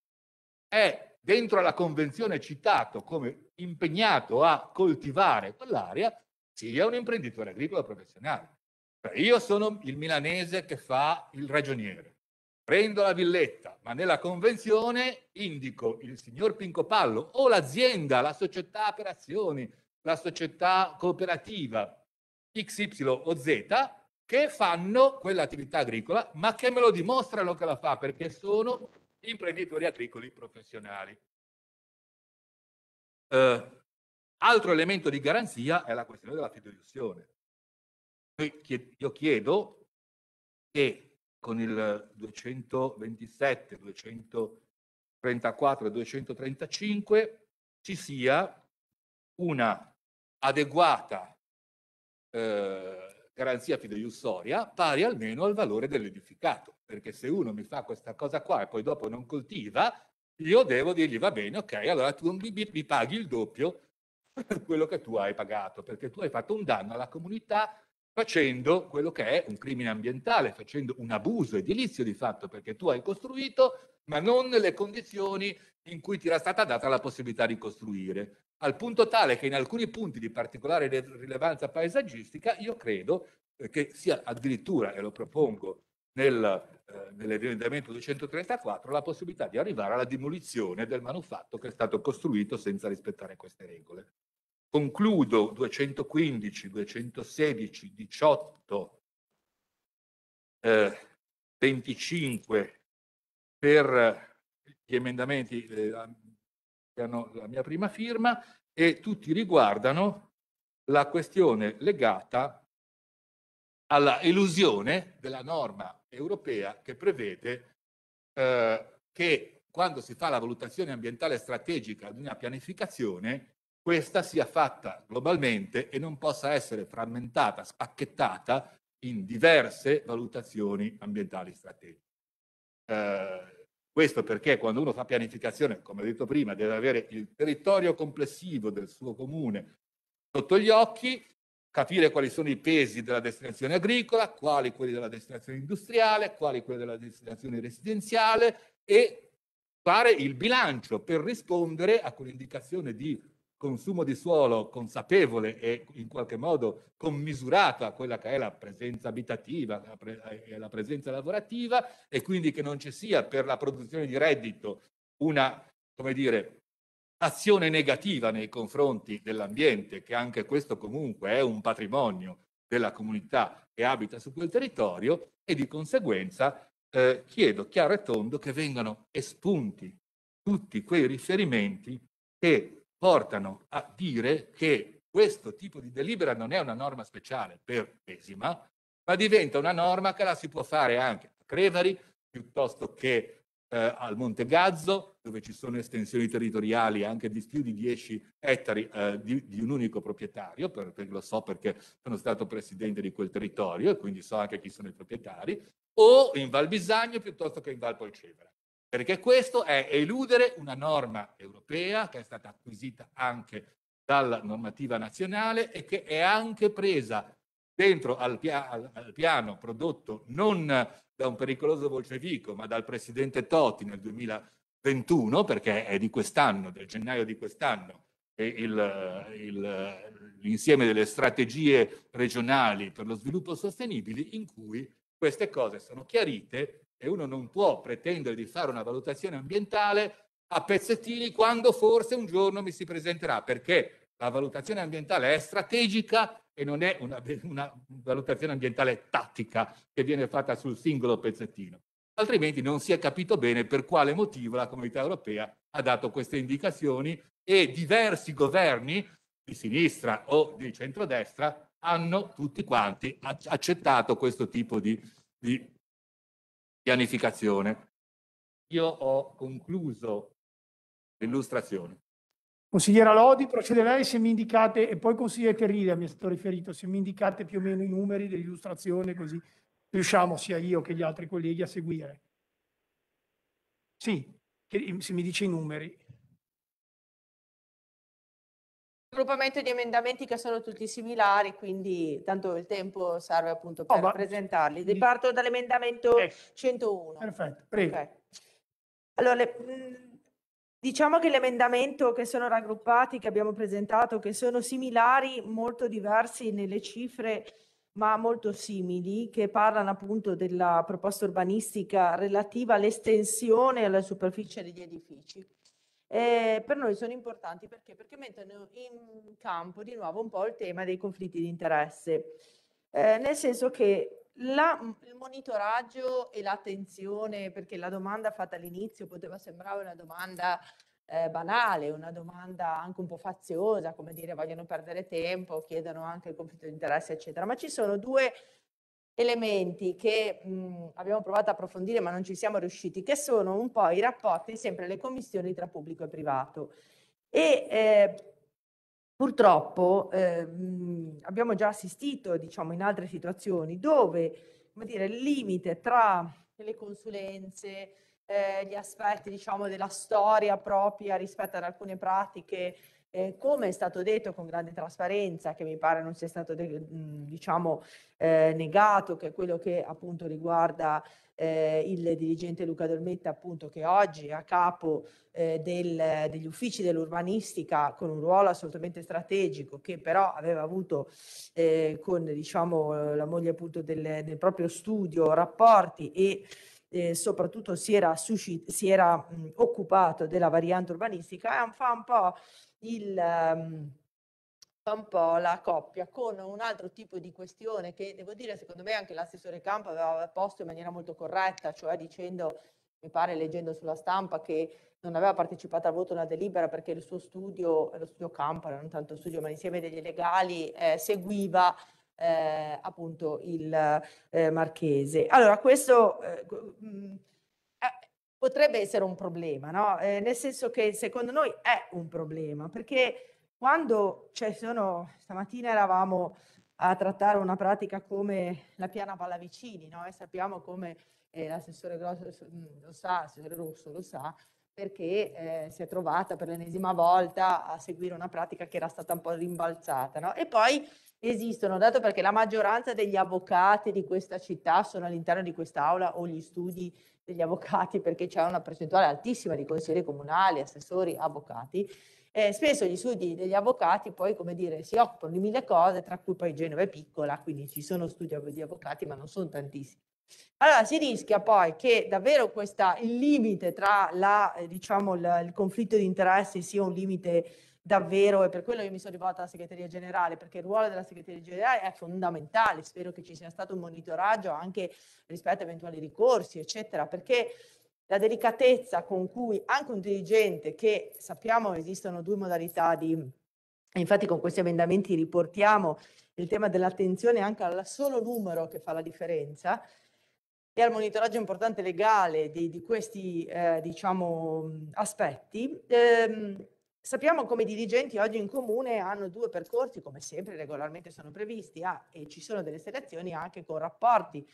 è dentro la convenzione citato come impegnato a coltivare quell'area sia un imprenditore agricolo professionale. Cioè, io sono il milanese che fa il ragioniere, prendo la villetta, ma nella convenzione indico il signor Pincopallo o l'azienda, la società per azioni, la società cooperativa, X, Y o Z che fanno quell'attività agricola, ma che me lo dimostrano che la fa perché sono imprenditori agricoli professionali. Eh, altro elemento di garanzia è la questione della fideiussione. Io chiedo che con il 227, 234 e 235 ci sia una adeguata eh, garanzia fideiussoria pari almeno al valore dell'edificato. Perché se uno mi fa questa cosa qua e poi dopo non coltiva, io devo dirgli va bene, ok, allora tu mi paghi il doppio per (laughs) quello che tu hai pagato, perché tu hai fatto un danno alla comunità facendo quello che è un crimine ambientale, facendo un abuso edilizio di fatto, perché tu hai costruito, ma non nelle condizioni in cui ti era stata data la possibilità di costruire al punto tale che in alcuni punti di particolare rilevanza paesaggistica io credo eh, che sia addirittura, e lo propongo nel, eh, nell'emendamento 234, la possibilità di arrivare alla demolizione del manufatto che è stato costruito senza rispettare queste regole. Concludo 215, 216, 18, eh, 25 per gli emendamenti eh, hanno la mia prima firma e tutti riguardano la questione legata alla elusione della norma europea che prevede eh, che quando si fa la valutazione ambientale strategica di una pianificazione, questa sia fatta globalmente e non possa essere frammentata, spacchettata in diverse valutazioni ambientali strategiche. Eh, questo perché quando uno fa pianificazione, come ho detto prima, deve avere il territorio complessivo del suo comune sotto gli occhi, capire quali sono i pesi della destinazione agricola, quali quelli della destinazione industriale, quali quelli della destinazione residenziale e fare il bilancio per rispondere a quell'indicazione di consumo di suolo consapevole e in qualche modo commisurato a quella che è la presenza abitativa e eh, la presenza lavorativa e quindi che non ci sia per la produzione di reddito una, come dire, azione negativa nei confronti dell'ambiente, che anche questo comunque è un patrimonio della comunità che abita su quel territorio e di conseguenza eh, chiedo chiaro e tondo che vengano espunti tutti quei riferimenti che portano a dire che questo tipo di delibera non è una norma speciale per Esima, ma diventa una norma che la si può fare anche a Crevari piuttosto che eh, al Monte Gazzo, dove ci sono estensioni territoriali anche di più di 10 ettari eh, di, di, un unico proprietario, per, perché lo so perché sono stato presidente di quel territorio e quindi so anche chi sono i proprietari, o in Val Bisagno piuttosto che in Val Polcevera perché questo è eludere una norma europea che è stata acquisita anche dalla normativa nazionale e che è anche presa dentro al, pia- al piano prodotto non da un pericoloso bolscevico, ma dal presidente Totti nel 2021, perché è di quest'anno, del gennaio di quest'anno, il, il, l'insieme delle strategie regionali per lo sviluppo sostenibile in cui queste cose sono chiarite e uno non può pretendere di fare una valutazione ambientale a pezzettini quando forse un giorno mi si presenterà, perché la valutazione ambientale è strategica e non è una, (laughs) una valutazione ambientale tattica che viene fatta sul singolo pezzettino. Altrimenti non si è capito bene per quale motivo la comunità europea ha dato queste indicazioni e diversi governi di sinistra o di centrodestra hanno tutti quanti accettato questo tipo di, di pianificazione. Io ho concluso l'illustrazione. Consigliera Lodi, procede lei se mi indicate, e poi consigliere Terrida mi è stato riferito, se mi indicate più o meno i numeri dell'illustrazione così riusciamo sia io che gli altri colleghi a seguire. Sì, se mi dice i numeri. raggruppamento di emendamenti che sono tutti similari, quindi tanto il tempo serve appunto per oh, presentarli. Parto dall'emendamento eh. 101. Perfetto, prego. Okay. Allora, le, diciamo che l'emendamento che sono raggruppati, che abbiamo presentato, che sono similari, molto diversi nelle cifre ma molto simili, che parlano appunto della proposta urbanistica relativa all'estensione alla superficie degli edifici eh, per noi sono importanti perché? perché mettono in campo di nuovo un po' il tema dei conflitti di interesse, eh, nel senso che la, il monitoraggio e l'attenzione, perché la domanda fatta all'inizio poteva sembrare una domanda eh, banale, una domanda anche un po' faziosa, come dire vogliono perdere tempo, chiedono anche il conflitto di interesse, eccetera, ma ci sono due elementi che mh, abbiamo provato a approfondire ma non ci siamo riusciti, che sono un po' i rapporti, sempre le commissioni tra pubblico e privato. E eh, purtroppo eh, abbiamo già assistito diciamo, in altre situazioni dove dire, il limite tra le consulenze, eh, gli aspetti diciamo, della storia propria rispetto ad alcune pratiche eh, come è stato detto con grande trasparenza, che mi pare non sia stato diciamo, eh, negato, che è quello che appunto riguarda eh, il dirigente Luca Dolmetta, appunto, che oggi è a capo eh, del, degli uffici dell'urbanistica con un ruolo assolutamente strategico, che però aveva avuto eh, con diciamo, la moglie appunto del, del proprio studio rapporti e eh, soprattutto si era, suscit- si era mh, occupato della variante urbanistica, e fa un po' il... Um, un po' la coppia con un altro tipo di questione che devo dire secondo me anche l'assessore Campo aveva posto in maniera molto corretta, cioè dicendo, mi pare leggendo sulla stampa che non aveva partecipato al voto una delibera perché il suo studio, lo studio Campo, non tanto studio ma insieme degli legali, eh, seguiva eh, appunto il eh, marchese. Allora, questo eh, mm, eh potrebbe essere un problema, no? Eh, nel senso che secondo noi è un problema, perché quando cioè, sono, stamattina eravamo a trattare una pratica come la piana Pallavicini, no? e sappiamo come eh, l'assessore Grosso mm, lo sa, l'assessore Rosso lo sa, perché eh, si è trovata per l'ennesima volta a seguire una pratica che era stata un po' rimbalzata. No? E poi esistono, dato perché la maggioranza degli avvocati di questa città sono all'interno di quest'aula o gli studi degli avvocati, perché c'è una percentuale altissima di consiglieri comunali, assessori, avvocati. Eh, spesso gli studi degli avvocati poi, come dire, si occupano di mille cose, tra cui poi Genova è piccola, quindi ci sono studi di avvocati, ma non sono tantissimi. Allora si rischia poi che davvero questo limite tra la, eh, diciamo, la, il conflitto di interessi sia un limite davvero, e per quello io mi sono rivolta alla segreteria generale, perché il ruolo della segreteria generale è fondamentale, spero che ci sia stato un monitoraggio anche rispetto a eventuali ricorsi, eccetera, perché la delicatezza con cui anche un dirigente, che sappiamo esistono due modalità di... Infatti con questi emendamenti riportiamo il tema dell'attenzione anche al solo numero che fa la differenza, e al monitoraggio importante legale di, di questi eh, diciamo, aspetti, ehm, Sappiamo come i dirigenti oggi in comune hanno due percorsi, come sempre regolarmente sono previsti, ah, e ci sono delle selezioni anche con rapporti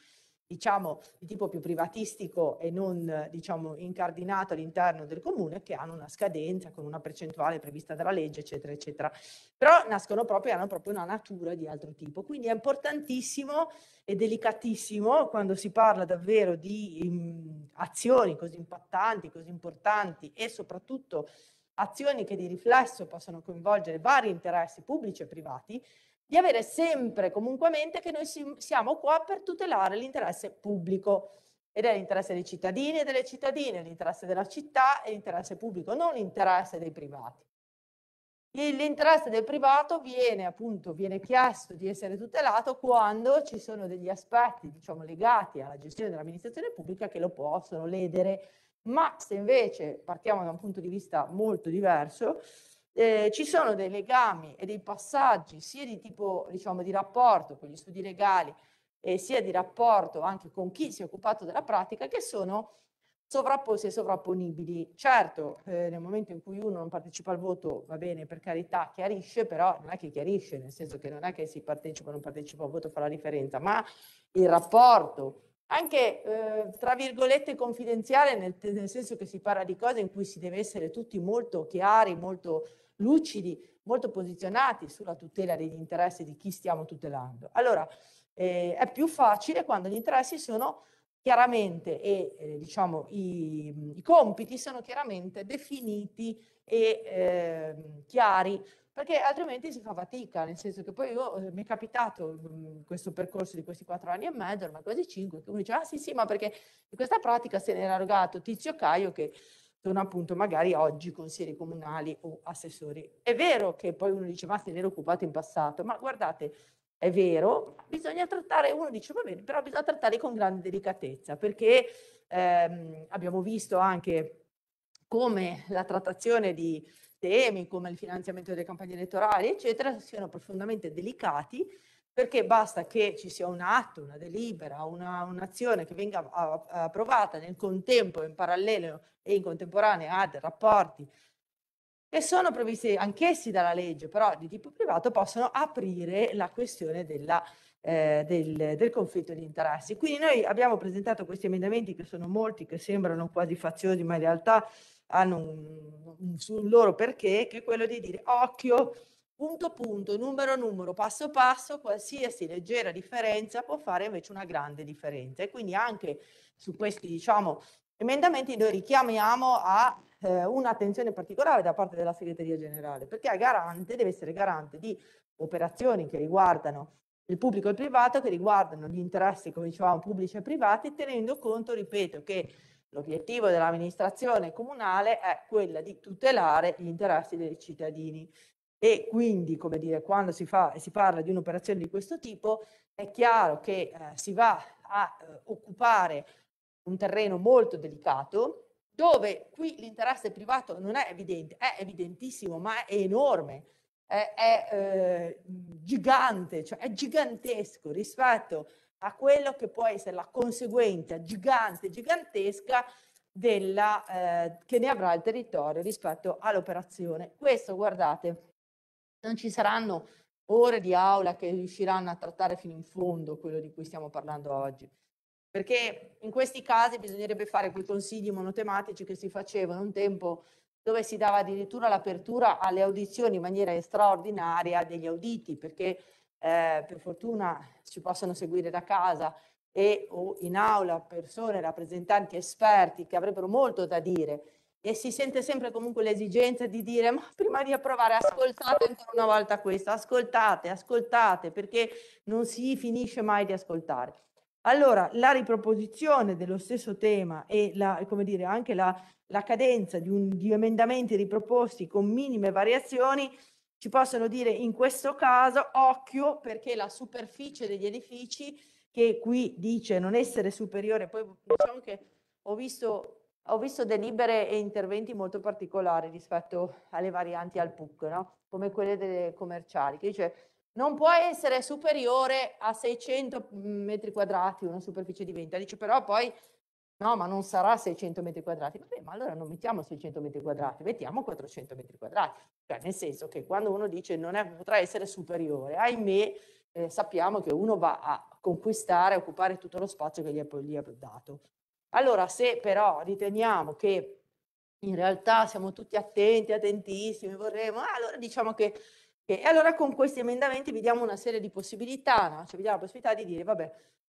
diciamo di tipo più privatistico e non diciamo incardinato all'interno del comune che hanno una scadenza con una percentuale prevista dalla legge eccetera eccetera però nascono proprio e hanno proprio una natura di altro tipo quindi è importantissimo e delicatissimo quando si parla davvero di um, azioni così impattanti così importanti e soprattutto azioni che di riflesso possono coinvolgere vari interessi pubblici e privati, di avere sempre comunque a mente che noi siamo qua per tutelare l'interesse pubblico ed è l'interesse dei cittadini e delle cittadine, l'interesse della città e l'interesse pubblico, non l'interesse dei privati. L'interesse del privato viene appunto viene chiesto di essere tutelato quando ci sono degli aspetti diciamo, legati alla gestione dell'amministrazione pubblica che lo possono ledere ma se invece partiamo da un punto di vista molto diverso, eh, ci sono dei legami e dei passaggi sia di tipo diciamo, di rapporto con gli studi legali e sia di rapporto anche con chi si è occupato della pratica che sono sovrapposti e sovrapponibili. Certo, eh, nel momento in cui uno non partecipa al voto, va bene, per carità, chiarisce, però non è che chiarisce, nel senso che non è che si partecipa o non partecipa al voto fa la differenza, ma il rapporto anche eh, tra virgolette confidenziale, nel, nel, senso che si parla di cose in cui si deve essere tutti molto chiari, molto lucidi, molto posizionati sulla tutela degli interessi di chi stiamo tutelando. Allora, eh, è più facile quando gli interessi sono chiaramente e eh, diciamo i, i, compiti sono chiaramente definiti e ehm, chiari perché altrimenti si fa fatica, nel senso che poi io, eh, mi è capitato mh, mm, questo percorso di questi quattro anni e mezzo, ormai quasi cinque, che uno dice, ah sì sì, ma perché in questa pratica se n'era erogato Tizio Caio che sono appunto magari oggi consiglieri comunali o assessori. È vero che poi uno dice, ma se ne n'era occupato in passato, ma guardate, è vero, bisogna trattare, uno dice va bene, però bisogna trattare con grande delicatezza, perché ehm, abbiamo visto anche come la trattazione di temi come il finanziamento delle campagne elettorali, eccetera, siano profondamente delicati perché basta che ci sia un atto, una delibera, una, un'azione che venga approvata nel contempo, in parallelo e in contemporanea a dei rapporti che sono previsti anch'essi dalla legge, però di tipo privato, possono aprire la questione della, eh, del, del, conflitto di interessi. Quindi noi abbiamo presentato questi emendamenti che sono molti, che sembrano quasi faziosi, ma in realtà hanno un, un, un loro perché, che è quello di dire occhio, punto punto, numero numero, passo passo, qualsiasi leggera differenza può fare invece una grande differenza. E quindi anche su questi, diciamo, emendamenti noi richiamiamo a eh, un'attenzione particolare da parte della segreteria generale, perché è garante, deve essere garante di operazioni che riguardano il pubblico e il privato, che riguardano gli interessi, come dicevamo, pubblici e privati, tenendo conto, ripeto, che L'obiettivo dell'amministrazione comunale è quello di tutelare gli interessi dei cittadini e quindi, come dire, quando si, fa, e si parla di un'operazione di questo tipo, è chiaro che eh, si va a eh, occupare un terreno molto delicato, dove qui l'interesse privato non è evidente, è evidentissimo, ma è enorme, è, è eh, gigante, cioè è gigantesco rispetto a a quello che può essere la conseguenza gigante, gigantesca della, eh, che ne avrà il territorio rispetto all'operazione. Questo, guardate, non ci saranno ore di aula che riusciranno a trattare fino in fondo quello di cui stiamo parlando oggi. Perché in questi casi bisognerebbe fare quei consigli monotematici che si facevano un tempo dove si dava addirittura l'apertura alle audizioni in maniera straordinaria degli auditi, perché eh, per fortuna ci possono seguire da casa e o in aula persone, rappresentanti esperti che avrebbero molto da dire e si sente sempre comunque l'esigenza di dire ma prima di approvare ascoltate ancora una volta questo, ascoltate, ascoltate perché non si finisce mai di ascoltare. Allora la riproposizione dello stesso tema e la, come dire, anche la, la cadenza di, un, di emendamenti riproposti con minime variazioni ci possono dire in questo caso occhio perché la superficie degli edifici che qui dice non essere superiore, poi diciamo che ho visto, ho visto delibere e interventi molto particolari rispetto alle varianti al PUC, no? come quelle delle commerciali, che dice non può essere superiore a 600 metri quadrati una superficie di venta, Dice però poi no, ma non sarà 600 metri quadrati. Vabbè, ma allora non mettiamo 600 metri quadrati, mettiamo 400 metri quadrati. Cioè, nel senso che quando uno dice non è, potrà essere superiore, ahimè, eh, sappiamo che uno va a conquistare, a occupare tutto lo spazio che gli è, gli è dato. Allora, se però riteniamo che in realtà siamo tutti attenti, attentissimi, vorremmo, ah, allora diciamo che e allora con questi emendamenti vi diamo una serie di possibilità, no? cioè vi diamo la possibilità di dire, vabbè,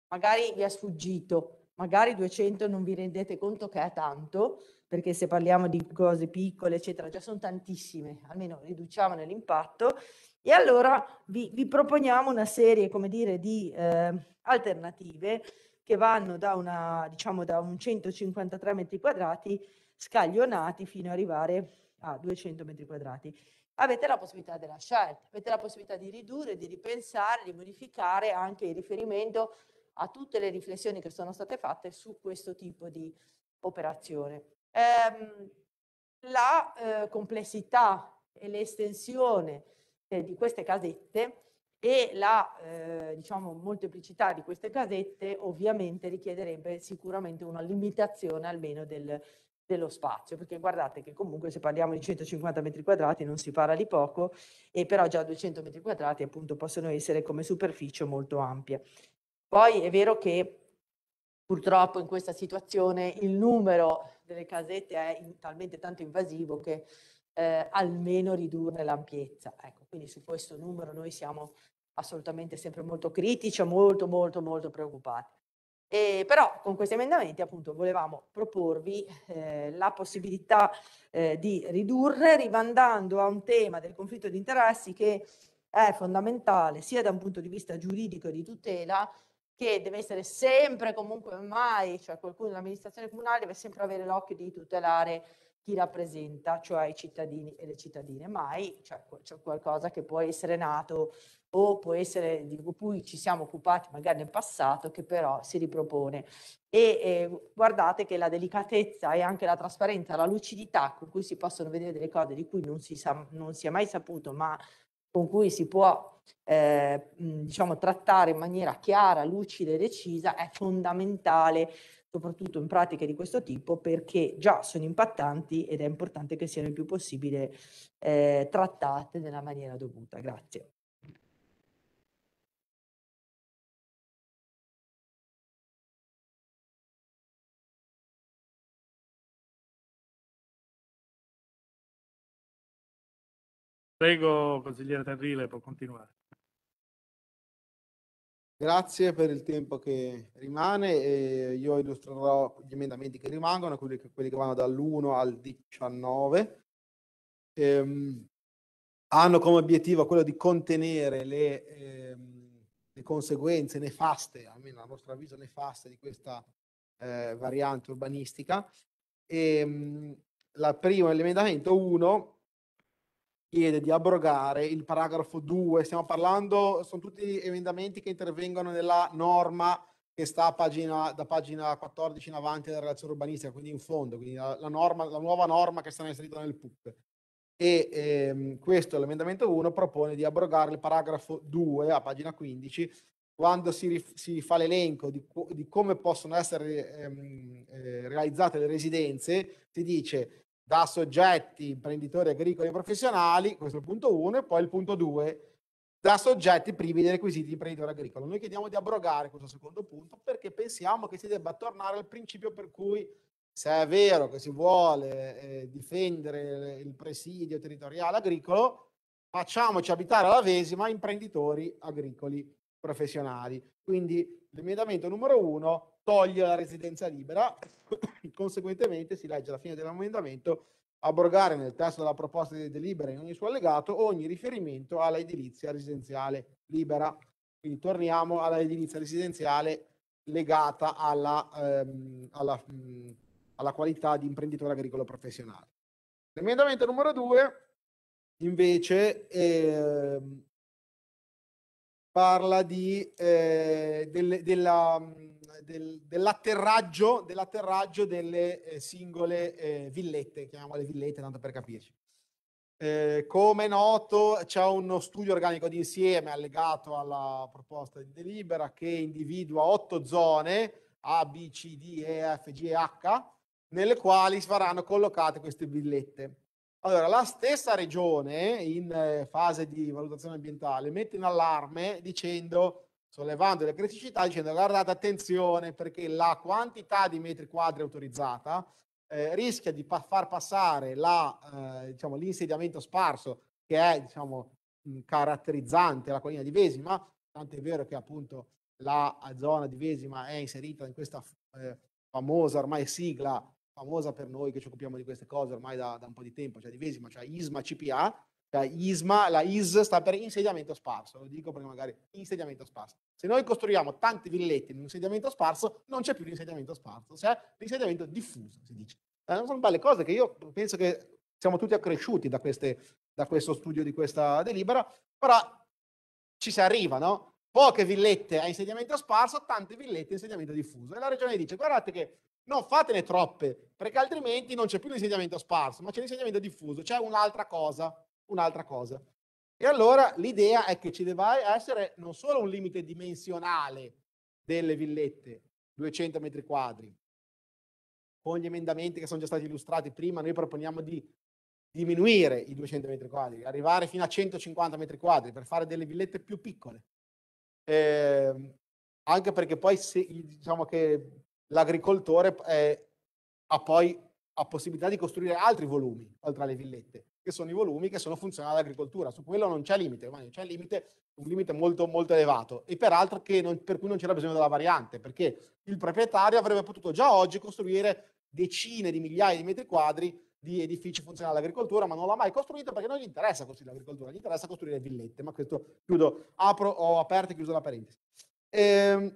magari vi è sfuggito, magari 200 non vi rendete conto che è tanto, perché se parliamo di cose piccole, eccetera, già sono tantissime, almeno riduciamo l'impatto. E allora vi, vi proponiamo una serie, come dire, di eh, alternative che vanno da, una, diciamo, da un 153 metri quadrati scaglionati fino ad arrivare a 200 metri quadrati. Avete la possibilità della scelta, avete la possibilità di ridurre, di ripensare, di modificare anche il riferimento a tutte le riflessioni che sono state fatte su questo tipo di operazione ehm, la eh, complessità e l'estensione eh, di queste casette e la eh, diciamo, molteplicità di queste casette ovviamente richiederebbe sicuramente una limitazione almeno del, dello spazio, perché guardate che comunque se parliamo di 150 metri quadrati non si parla di poco, e però già 200 metri quadrati appunto possono essere come superficie molto ampie Poi è vero che Purtroppo in questa situazione il numero delle casette è in, talmente tanto invasivo che eh, almeno ridurne l'ampiezza. Ecco, quindi su questo numero noi siamo assolutamente sempre molto critici, molto molto molto preoccupati. E però con questi emendamenti appunto volevamo proporvi eh, la possibilità eh, di ridurre rimandando a un tema del conflitto di interessi che è fondamentale sia da un punto di vista giuridico e di tutela che deve essere sempre comunque mai, cioè qualcuno dell'amministrazione comunale deve sempre avere l'occhio di tutelare chi rappresenta, cioè i cittadini e le cittadine, mai c'è cioè, qualcosa che può essere nato o può essere di cui ci siamo occupati magari nel passato che però si ripropone. E eh, guardate che la delicatezza e anche la trasparenza, la lucidità con cui si possono vedere delle cose di cui non si, sa, non si è mai saputo, ma con cui si può eh, diciamo, trattare in maniera chiara, lucida e decisa è fondamentale soprattutto in pratiche di questo tipo, perché già sono impattanti ed è importante che siano il più possibile eh, trattate nella maniera dovuta. Grazie. Prego, consigliere Terrile, può continuare. Grazie per il tempo che rimane. E io illustrerò gli emendamenti che rimangono, quelli che, quelli che vanno dall'1 al 19. Ehm, hanno come obiettivo quello di contenere le, ehm, le, conseguenze nefaste, almeno a nostro avviso nefaste, di questa eh, variante urbanistica. E, ehm, la prima, l'emendamento 1, chiede di abrogare il paragrafo 2, stiamo parlando, sono tutti emendamenti che intervengono nella norma che sta a pagina, da pagina 14 in avanti della relazione urbanistica, quindi in fondo, quindi la, la, norma, la nuova norma che sarà inserita nel PUP. E ehm, questo, l'emendamento 1, propone di abrogare il paragrafo 2 a pagina 15, quando si, si fa l'elenco di, di, come possono essere ehm, eh, realizzate le residenze, si dice da soggetti imprenditori agricoli e professionali, questo è il punto 1, e poi il punto 2, da soggetti privi dei requisiti di imprenditore agricolo. Noi chiediamo di abrogare questo secondo punto perché pensiamo che si debba tornare al principio per cui se è vero che si vuole eh, difendere il presidio territoriale agricolo, facciamoci abitare alla vesima imprenditori agricoli professionali. Quindi l'emendamento numero 1 toglie la residenza libera, (coughs) conseguentemente si legge alla fine dell'emendamento abrogare nel testo della proposta di delibera in ogni suo allegato ogni riferimento alla edilizia residenziale libera. Quindi torniamo alla edilizia residenziale legata alla, ehm, alla, mh, mm, alla qualità di imprenditore agricolo professionale. L'emendamento numero 2 invece eh, parla di, eh, del, della, del, dell'atterraggio, dell'atterraggio, delle eh, singole eh, villette, chiamiamole villette tanto per capirci. Eh, come è noto c'è uno studio organico di insieme allegato alla proposta di delibera che individua otto zone A, B, C, D, E, F, G e H nelle quali saranno collocate queste villette. Allora, la stessa regione in eh, fase di valutazione ambientale mette in allarme dicendo, sollevando le criticità, dicendo guardate attenzione perché la quantità di metri quadri autorizzata eh, rischia di pa- far passare la, eh, diciamo, l'insediamento sparso che è diciamo, caratterizzante la collina di Vesima, tanto è vero che appunto la zona di Vesima è inserita in questa eh, famosa ormai sigla famosa per noi che ci occupiamo di queste cose ormai da, da un po' di tempo, cioè di Vesima, cioè ISMA CPA, cioè ISMA, la IS sta per insediamento sparso, lo dico perché magari insediamento sparso. Se noi costruiamo tanti villetti in un insediamento sparso, non c'è più l'insediamento sparso, c'è l'insediamento diffuso, si dice. Eh, sono belle cose che io penso che siamo tutti accresciuti da, queste, da questo studio di questa delibera, però ci si arriva, no? Poche villette a insediamento sparso, tante villette a insediamento diffuso. E la regione dice, guardate che non fatene troppe, perché altrimenti non c'è più l'insegnamento sparso, ma c'è l'insegnamento diffuso, c'è un'altra cosa, un'altra cosa. E allora l'idea è che ci debba essere non solo un limite dimensionale delle villette, 200 metri quadri, con gli emendamenti che sono già stati illustrati prima, noi proponiamo di diminuire i 200 metri quadri, arrivare fino a 150 metri quadri per fare delle villette più piccole. Eh, anche perché poi se, diciamo che l'agricoltore eh, ha poi ha possibilità di costruire altri volumi, oltre alle villette, che sono i volumi che sono funzionali all'agricoltura. Su quello non c'è limite, ma c'è limite, un limite molto, molto elevato e peraltro non, per cui non c'era bisogno della variante, perché il proprietario avrebbe potuto già oggi costruire decine di migliaia di metri quadri di edifici funzionali all'agricoltura, ma non l'ha mai costruito perché non gli interessa costruire l'agricoltura, gli interessa costruire villette, ma questo chiudo, apro, ho aperto e chiuso la parentesi. Ehm,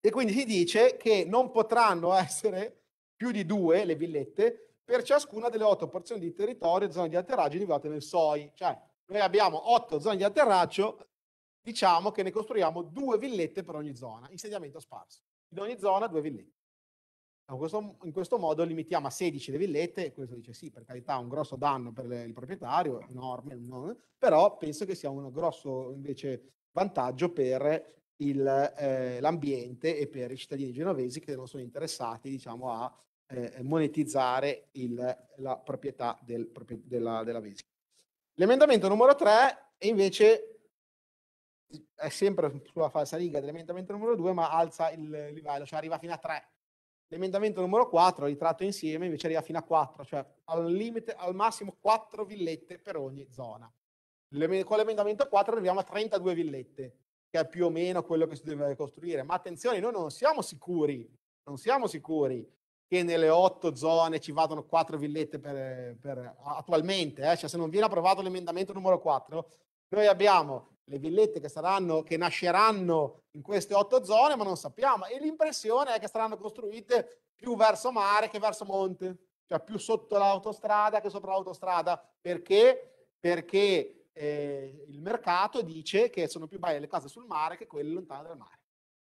e quindi si dice che non potranno (laughs) essere più di due le villette per ciascuna delle otto porzioni di territorio e zone di atterraggio individuate nel SOI. Cioè, noi abbiamo otto zone di atterraggio, diciamo che ne costruiamo due villette per ogni zona, insediamento sparso. In ogni zona due villette. In questo, in questo modo limitiamo a 16 le villette, questo dice sì, per carità è un grosso danno per le, il proprietario, enorme, no? però penso che sia un grosso invece vantaggio per eh, l'ambiente eh, e per i cittadini genovesi che non sono interessati diciamo, a eh, monetizzare il, la proprietà del, della, della Vesca. L'emendamento numero 3 è invece è sempre sulla falsa riga dell'emendamento numero 2 ma alza il livello, cioè arriva fino a 3. L'emendamento numero 4, ritratto insieme, invece arriva fino a 4, cioè al, limite, al massimo 4 villette per ogni zona. Con l'emendamento 4 arriviamo a 32 villette che è più o meno quello che si deve costruire. Ma attenzione, noi non siamo sicuri, non siamo sicuri che nelle otto zone ci vadano quattro villette per, per attualmente, eh? cioè se non viene approvato l'emendamento numero 4, noi abbiamo le villette che, saranno, che nasceranno in queste otto zone, ma non sappiamo. E l'impressione è che saranno costruite più verso mare che verso monte, cioè più sotto l'autostrada che sopra l'autostrada. Perché? Perché eh, il mercato dice che sono più belle le case sul mare che quelle lontane dal mare.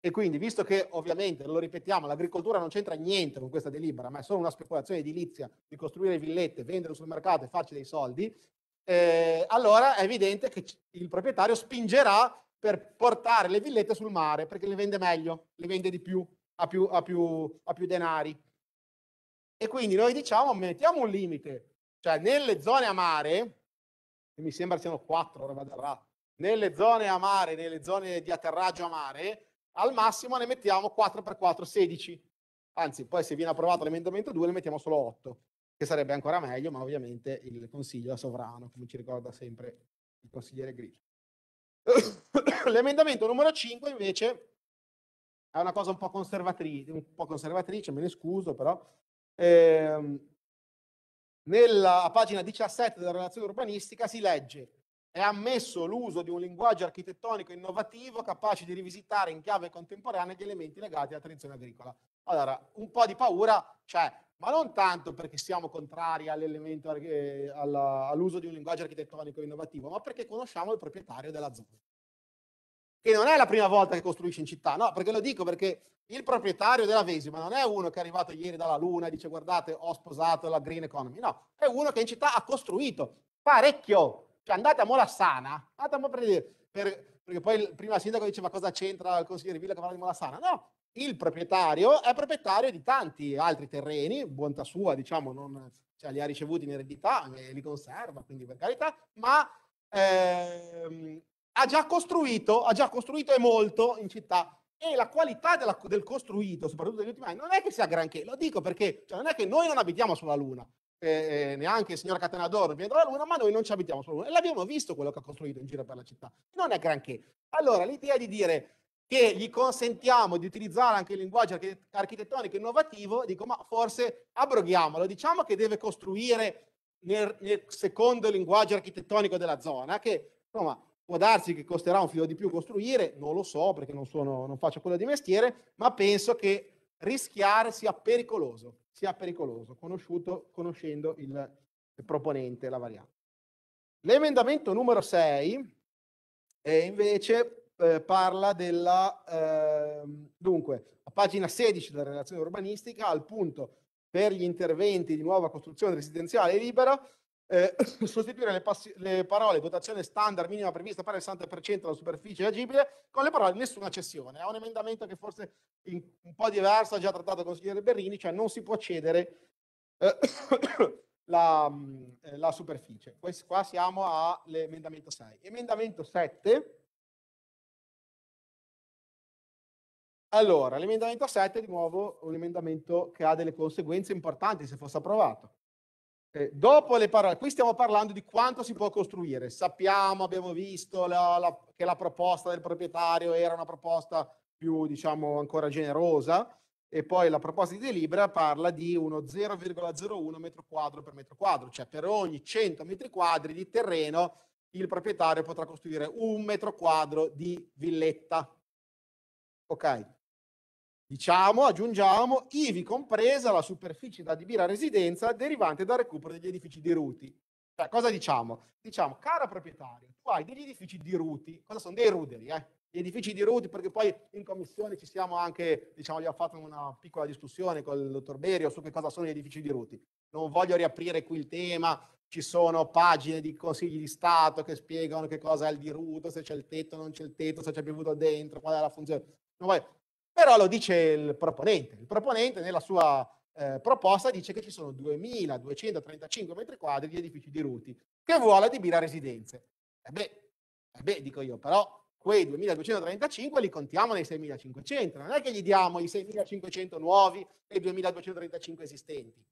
E quindi, visto che ovviamente, lo ripetiamo, l'agricoltura non c'entra niente con questa delibera, ma è solo una speculazione edilizia di costruire villette, vendere sul mercato e farci dei soldi, eh, allora è evidente che il proprietario spingerà per portare le villette sul mare perché le vende meglio, le vende di più, ha più, ha più, ha più denari. E quindi noi diciamo mettiamo un limite, cioè nelle zone a mare e mi sembra siano quattro, roba del ratto, nelle zone a mare, nelle zone di atterraggio a mare, al massimo ne mettiamo 4x4, 16. Anzi, poi se viene approvato l'emendamento 2 ne mettiamo solo 8, che sarebbe ancora meglio, ma ovviamente il consiglio è sovrano, come ci ricorda sempre il consigliere Grigio. (coughs) L'emendamento numero 5 invece è una cosa un po' conservatrice, un po' conservatrice, me ne scuso però, ehm, nella pagina 17 della relazione urbanistica si legge è ammesso l'uso di un linguaggio architettonico innovativo capace di rivisitare in chiave contemporanea gli elementi legati alla tradizione agricola. Allora, un po' di paura c'è, ma non tanto perché siamo contrari eh, all'uso di un linguaggio architettonico innovativo, ma perché conosciamo il proprietario della zona che non è la prima volta che costruisce in città, no, perché lo dico perché il proprietario della Vesima non è uno che è arrivato ieri dalla Luna e dice guardate ho sposato la green economy, no, è uno che in città ha costruito parecchio, cioè andate a Molassana, andate a prendere, per, perché poi il primo sindaco diceva cosa c'entra il consigliere Villa che parla di Molassana, no, il proprietario è proprietario di tanti altri terreni, bontà sua diciamo, non, cioè, li ha ricevuti in eredità e eh, li conserva, quindi per carità, ma ehm, ha già costruito, ha già costruito e molto in città e la qualità della, del costruito, soprattutto negli ultimi anni, non è che sia granché, lo dico perché cioè, non è che noi non abitiamo sulla Luna, eh, eh, neanche il signor Catenadoro viene dalla Luna, ma noi non ci abitiamo sulla Luna e l'abbiamo visto quello che ha costruito in giro per la città, non è granché. Allora l'idea di dire che gli consentiamo di utilizzare anche il linguaggio architettonico innovativo, dico ma forse abroghiamolo, diciamo che deve costruire nel, nel secondo linguaggio architettonico della zona, che insomma Può darsi che costerà un filo di più costruire, non lo so perché non, sono, non faccio quello di mestiere, ma penso che rischiare sia pericoloso, sia pericoloso, conosciuto, conoscendo il, il proponente, la variante. L'emendamento numero 6 invece eh, parla della, eh, dunque, a pagina 16 della relazione urbanistica, al punto per gli interventi di nuova costruzione residenziale libera, eh, (coughs) sostituire le, le, parole dotazione standard minima prevista per il 60% della superficie agibile con le parole nessuna cessione. È un emendamento che forse in, un po' diverso ha già trattato il consigliere Berrini, cioè non si può cedere eh, (coughs) la, mm, eh, la, superficie. Questo, qua siamo all'emendamento 6. Emendamento 7. Allora, l'emendamento 7 è di nuovo un emendamento che ha delle conseguenze importanti se fosse approvato. Eh, dopo le parole, qui stiamo parlando di quanto si può costruire. Sappiamo, abbiamo visto la, la, che la proposta del proprietario era una proposta più, diciamo, ancora generosa e poi la proposta di delibera parla di uno 0,01 metro quadro per metro quadro, cioè per ogni 100 metri quadri di terreno il proprietario potrà costruire un metro quadro di villetta. Ok? Diciamo, aggiungiamo, ivi compresa la superficie da adibire a residenza derivante dal recupero degli edifici diruti. Cioè, cosa diciamo? Diciamo, cara proprietario, tu hai degli edifici diruti, cosa sono? Dei ruderi, eh? Gli edifici diruti, perché poi in commissione ci siamo anche, diciamo, ho fatto una piccola discussione con il dottor Berio su che cosa sono gli edifici diruti. Non voglio riaprire qui il tema, ci sono pagine di consigli di Stato che spiegano che cosa è il diruto, se c'è il tetto, non c'è il tetto, se c'è bevuto dentro, qual è la funzione. Non No, però lo dice il proponente. Il proponente nella sua eh, proposta dice che ci sono 2.235 metri quadri di edifici di Ruti che vuole adibire a residenze. E eh beh, e eh beh, dico io, però quei 2.235 li contiamo nei 6.500, non è che gli diamo i 6.500 nuovi e i 2.235 esistenti.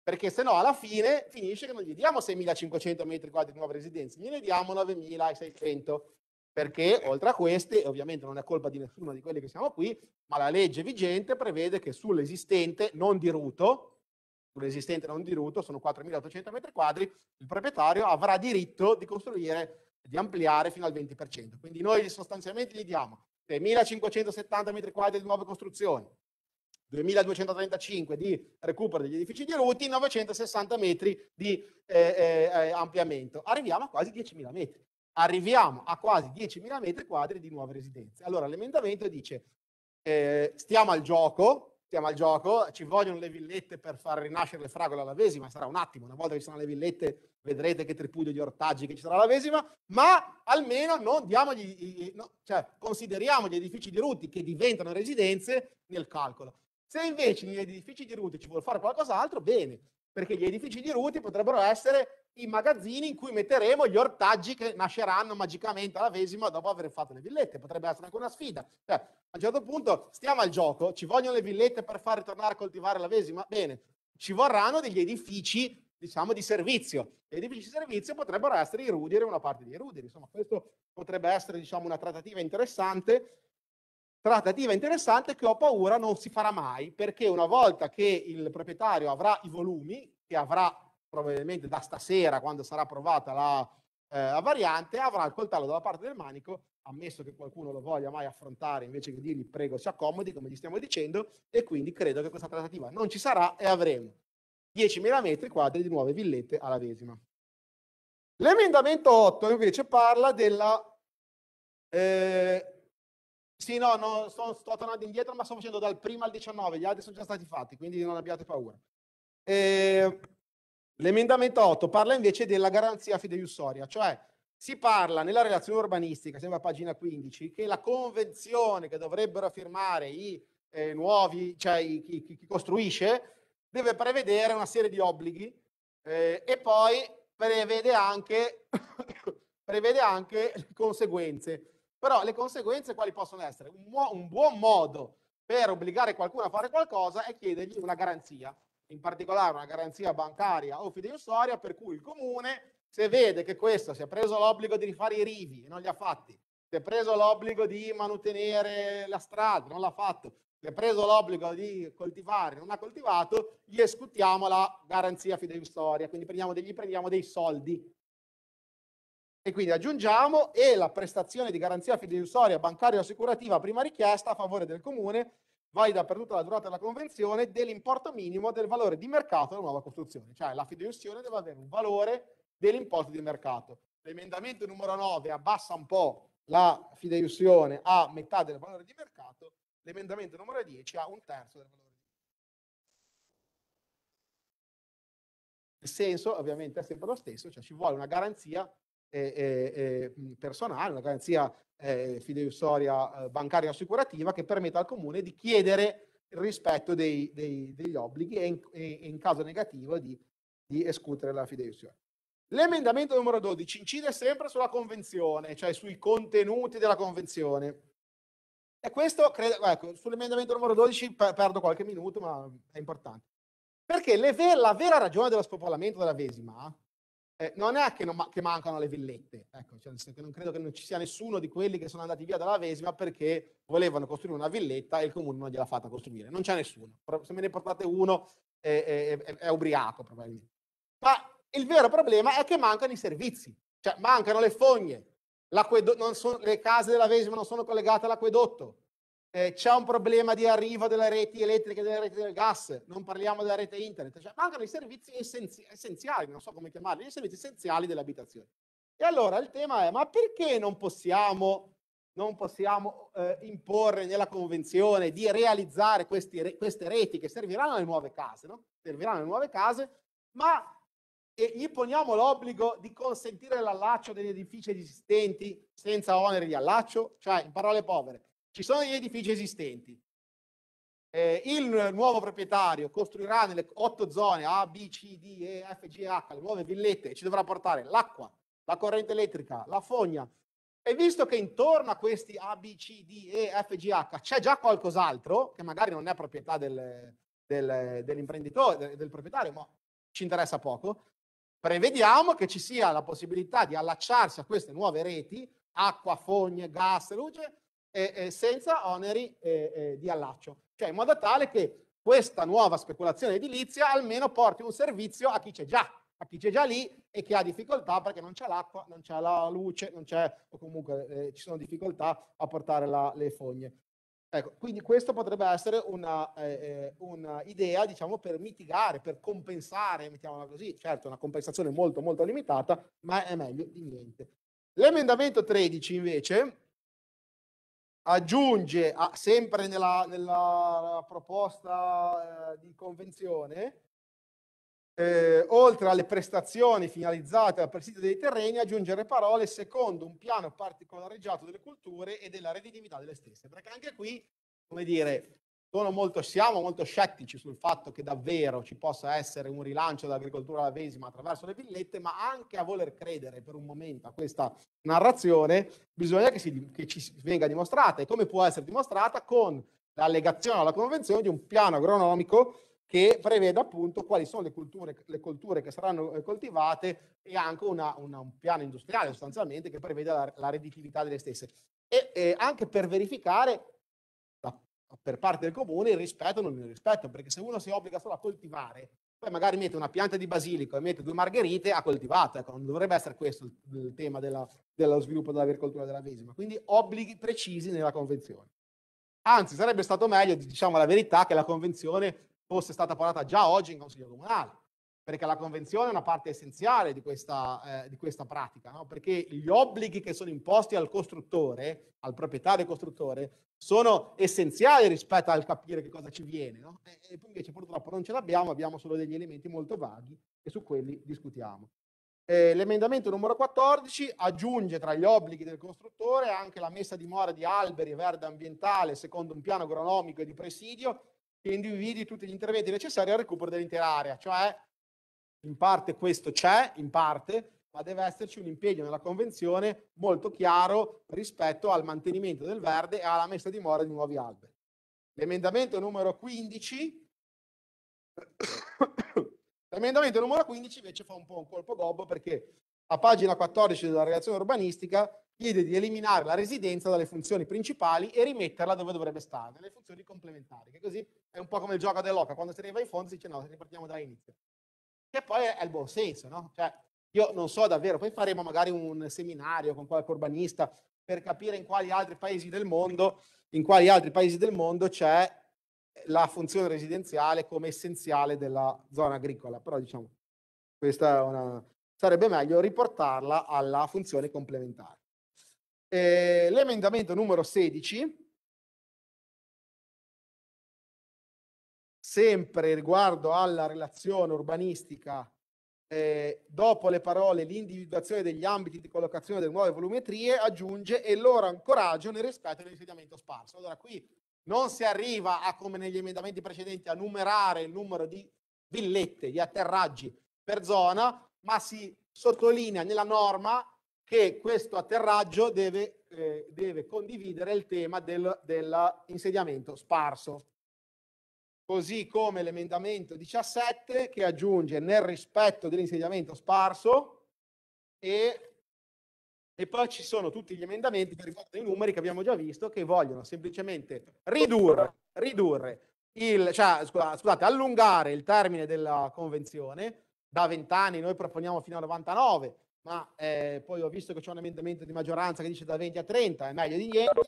Perché se no alla fine finisce che non gli diamo 6.500 metri quadri di nuove residenze, gliene diamo 9.600 perché oltre a queste, ovviamente non è colpa di nessuno di quelli che siamo qui, ma la legge vigente prevede che sull'esistente non diruto, sull'esistente non diruto, sono 4.800 metri quadri, il proprietario avrà diritto di costruire, di ampliare fino al 20%. Quindi noi sostanzialmente gli diamo 6.570 metri quadri di nuove costruzioni, 2.235 di recupero degli edifici diruti, 960 metri di eh, eh, eh, ampliamento. Arriviamo a quasi 10.000 metri arriviamo a quasi 10.000 metri quadri di nuove residenze. Allora l'emendamento dice eh, stiamo al gioco, stiamo al gioco, ci vogliono le villette per far rinascere le fragole alla vesima, sarà un attimo, una volta che ci saranno le villette vedrete che tripudio di ortaggi che ci sarà alla vesima, ma almeno non diamogli, no, cioè, consideriamo gli edifici di Ruti che diventano residenze nel calcolo. Se invece negli edifici di Ruti ci vuole fare qualcos'altro, bene, perché gli edifici di Ruti potrebbero essere i magazzini in cui metteremo gli ortaggi che nasceranno magicamente alla vesima dopo aver fatto le villette. Potrebbe essere anche una sfida. Cioè, a un certo punto stiamo al gioco, ci vogliono le villette per far ritornare a coltivare la vesima? Bene, ci vorranno degli edifici diciamo di servizio. Gli edifici di servizio potrebbero essere i ruderi, una parte dei ruderi. Insomma, questo potrebbe essere diciamo, una trattativa interessante trattativa interessante che ho paura non si farà mai, perché una volta che il proprietario avrà i volumi, che avrà probabilmente da stasera, quando sarà approvata la, eh, la variante, avrà il coltello dalla parte del manico, ammesso che qualcuno lo voglia mai affrontare, invece che dirgli prego si accomodi, come gli stiamo dicendo, e quindi credo che questa trattativa non ci sarà e avremo 10.000 metri quadri di nuove villette alla vesima. L'emendamento 8 invece parla della... Eh, sì, no, no sto, sto, tornando indietro, ma sto facendo dal primo al 19, gli altri sono già stati fatti, quindi non abbiate paura. Eh, L'emendamento 8 parla invece della garanzia fideiussoria, cioè si parla nella relazione urbanistica, sembra pagina 15, che la convenzione che dovrebbero firmare i eh, nuovi, cioè i, chi, chi, costruisce, deve prevedere una serie di obblighi eh, e poi prevede anche, (coughs) prevede anche le conseguenze. Però le conseguenze quali possono essere? Un, un buon modo per obbligare qualcuno a fare qualcosa è chiedergli una garanzia in particolare una garanzia bancaria o fideiussoria, per cui il comune, se vede che questo si è preso l'obbligo di rifare i rivi e non li ha fatti, si è preso l'obbligo di manutenere la strada, non l'ha fatto, si è preso l'obbligo di coltivare, non ha coltivato, gli escutiamo la garanzia fideiussoria, quindi prendiamo degli prendiamo dei soldi. E quindi aggiungiamo e la prestazione di garanzia fideiussoria bancaria o assicurativa prima richiesta a favore del comune valida per tutta la durata della convenzione, dell'importo minimo del valore di mercato della nuova costruzione. Cioè la fideiussione deve avere un valore dell'importo di mercato. L'emendamento numero 9 abbassa un po' la fideiussione a metà del valore di mercato, l'emendamento numero 10 a un terzo del valore di mercato. Il senso ovviamente è sempre lo stesso, cioè ci vuole una garanzia eh, eh, eh personale, una garanzia eh, fideiussoria eh, bancaria assicurativa che permetta al comune di chiedere il rispetto dei, dei, degli obblighi e in, e in, caso negativo di, di escutere la fideiussione. L'emendamento numero 12 incide sempre sulla convenzione, cioè sui contenuti della convenzione. E questo, credo, ecco, sull'emendamento numero 12 per, perdo qualche minuto, ma è importante. Perché ver la vera ragione dello spopolamento della Vesima eh, non è che, non ma- che, mancano le villette, ecco, cioè, non credo che non ci sia nessuno di quelli che sono andati via dalla Vesima perché volevano costruire una villetta e il comune non gliela ha fatta costruire, non c'è nessuno, se me ne portate uno eh, eh, è ubriaco probabilmente. Ma il vero problema è che mancano i servizi, cioè mancano le fogne, so, le case della Vesima non sono collegate all'acquedotto, eh, c'è un problema di arrivo delle reti elettriche e delle reti del gas, non parliamo della rete internet, cioè mancano i servizi essenzi- essenziali, non so come chiamarli, i servizi essenziali dell'abitazione. E allora il tema è, ma perché non possiamo, non possiamo eh, imporre nella convenzione di realizzare questi, queste reti che serviranno alle nuove case, no? serviranno alle nuove case, ma eh, gli poniamo l'obbligo di consentire l'allaccio degli edifici esistenti senza oneri di allaccio? Cioè, in parole povere, ci sono gli edifici esistenti. Eh, il nuovo proprietario costruirà nelle otto zone A, B, C, D, E, F, G, H, le nuove villette e ci dovrà portare l'acqua, la corrente elettrica, la fogna. E visto che intorno a questi A, B, C, D, E, F, G, H c'è già qualcos'altro, che magari non è proprietà del, del, dell'imprenditore, del, del proprietario, ma ci interessa poco, prevediamo che ci sia la possibilità di allacciarsi a queste nuove reti, acqua, fogne, gas, luce, senza oneri di allaccio, cioè in modo tale che questa nuova speculazione edilizia almeno porti un servizio a chi c'è già, a chi c'è già lì e che ha difficoltà perché non c'è l'acqua, non c'è la luce, non c'è, o comunque eh, ci sono difficoltà a portare la, le fogne. Ecco, quindi questo potrebbe essere un'idea, eh, eh diciamo, per mitigare, per compensare, mettiamola così, certo una compensazione molto molto limitata, ma è meglio di niente. L'emendamento 13 invece aggiunge a, sempre nella, nella proposta eh, di convenzione, eh, oltre alle prestazioni finalizzate al presidio dei terreni, aggiungere parole secondo un piano particolareggiato delle culture e della redditività delle stesse. Perché anche qui, come dire, Molto, siamo molto scettici sul fatto che davvero ci possa essere un rilancio dell'agricoltura lavesima attraverso le villette, ma anche a voler credere per un momento a questa narrazione, bisogna che, si, che ci venga dimostrata e come può essere dimostrata con l'allegazione alla Convenzione di un piano agronomico che preveda appunto quali sono le culture, le culture che saranno eh, coltivate e anche una, una, un piano industriale sostanzialmente che preveda la, la redditività delle stesse. E, e eh, anche per verificare per parte del comune il rispetto non il rispetto, perché se uno si obbliga solo a coltivare, poi magari mette una pianta di basilico e mette due margherite, ha coltivato, ecco, non dovrebbe essere questo il, tema della, dello sviluppo dell'agricoltura della Vesima, quindi obblighi precisi nella convenzione. Anzi, sarebbe stato meglio, diciamo la verità, che la convenzione fosse stata portata già oggi in Consiglio Comunale, perché la convenzione è una parte essenziale di questa, eh, di questa pratica, no? perché gli obblighi che sono imposti al costruttore, al proprietario costruttore, sono essenziali rispetto al capire che cosa ci viene. No? E, e invece purtroppo non ce l'abbiamo, abbiamo solo degli elementi molto vaghi e su quelli discutiamo. Eh, l'emendamento numero 14 aggiunge tra gli obblighi del costruttore anche la messa a dimora di alberi verde ambientale secondo un piano agronomico e di presidio che individui tutti gli interventi necessari al recupero dell'intera area, cioè in parte questo c'è, in parte, ma deve esserci un impegno nella convenzione molto chiaro rispetto al mantenimento del verde e alla messa a dimora di nuovi alberi. L'emendamento numero 15 (coughs) L'emendamento numero 15 invece fa un po' un colpo gobbo perché a pagina 14 della relazione urbanistica chiede di eliminare la residenza dalle funzioni principali e rimetterla dove dovrebbe stare, nelle funzioni complementari, che così è un po' come il gioco dell'oca, quando si arriva in fondo si dice no, ripartiamo dall'inizio che poi è il buon senso, no? Cioè, io non so davvero, poi faremo magari un seminario con qualche urbanista per capire in quali altri paesi del mondo, paesi del mondo c'è la funzione residenziale come essenziale della zona agricola, però diciamo questa è una, sarebbe meglio riportarla alla funzione complementare. Eh, l'emendamento numero 16 sempre riguardo alla relazione urbanistica, eh, dopo le parole l'individuazione degli ambiti di collocazione delle nuove volumetrie, aggiunge e loro ancoraggio nel rispetto dell'insediamento sparso. Allora qui non si arriva a, come negli emendamenti precedenti, a numerare il numero di villette, di atterraggi per zona, ma si sottolinea nella norma che questo atterraggio deve, eh, deve condividere il tema del, dell'insediamento sparso così come l'emendamento 17 che aggiunge nel rispetto dell'insediamento sparso e, e, poi ci sono tutti gli emendamenti che riguardano i numeri che abbiamo già visto che vogliono semplicemente ridurre, ridurre il, cioè, scusate, allungare il termine della convenzione da 20 anni, noi proponiamo fino a 99, ma eh, poi ho visto che c'è un emendamento di maggioranza che dice da 20 a 30, è meglio di niente.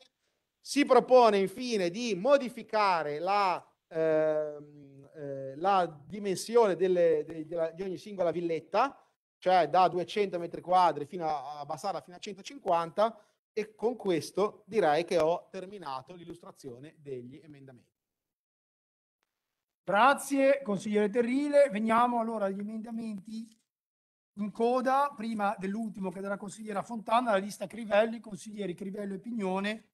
Si propone infine di modificare la Ehm, eh, la dimensione delle, de, de, di ogni singola villetta, cioè da 200 metri quadri fino a, a basarla fino a 150 e con questo direi che ho terminato l'illustrazione degli emendamenti. Grazie consigliere Terrile, veniamo allora agli emendamenti in coda, prima dell'ultimo che della consigliera Fontana, la lista Crivelli, consiglieri Crivello e Pignone,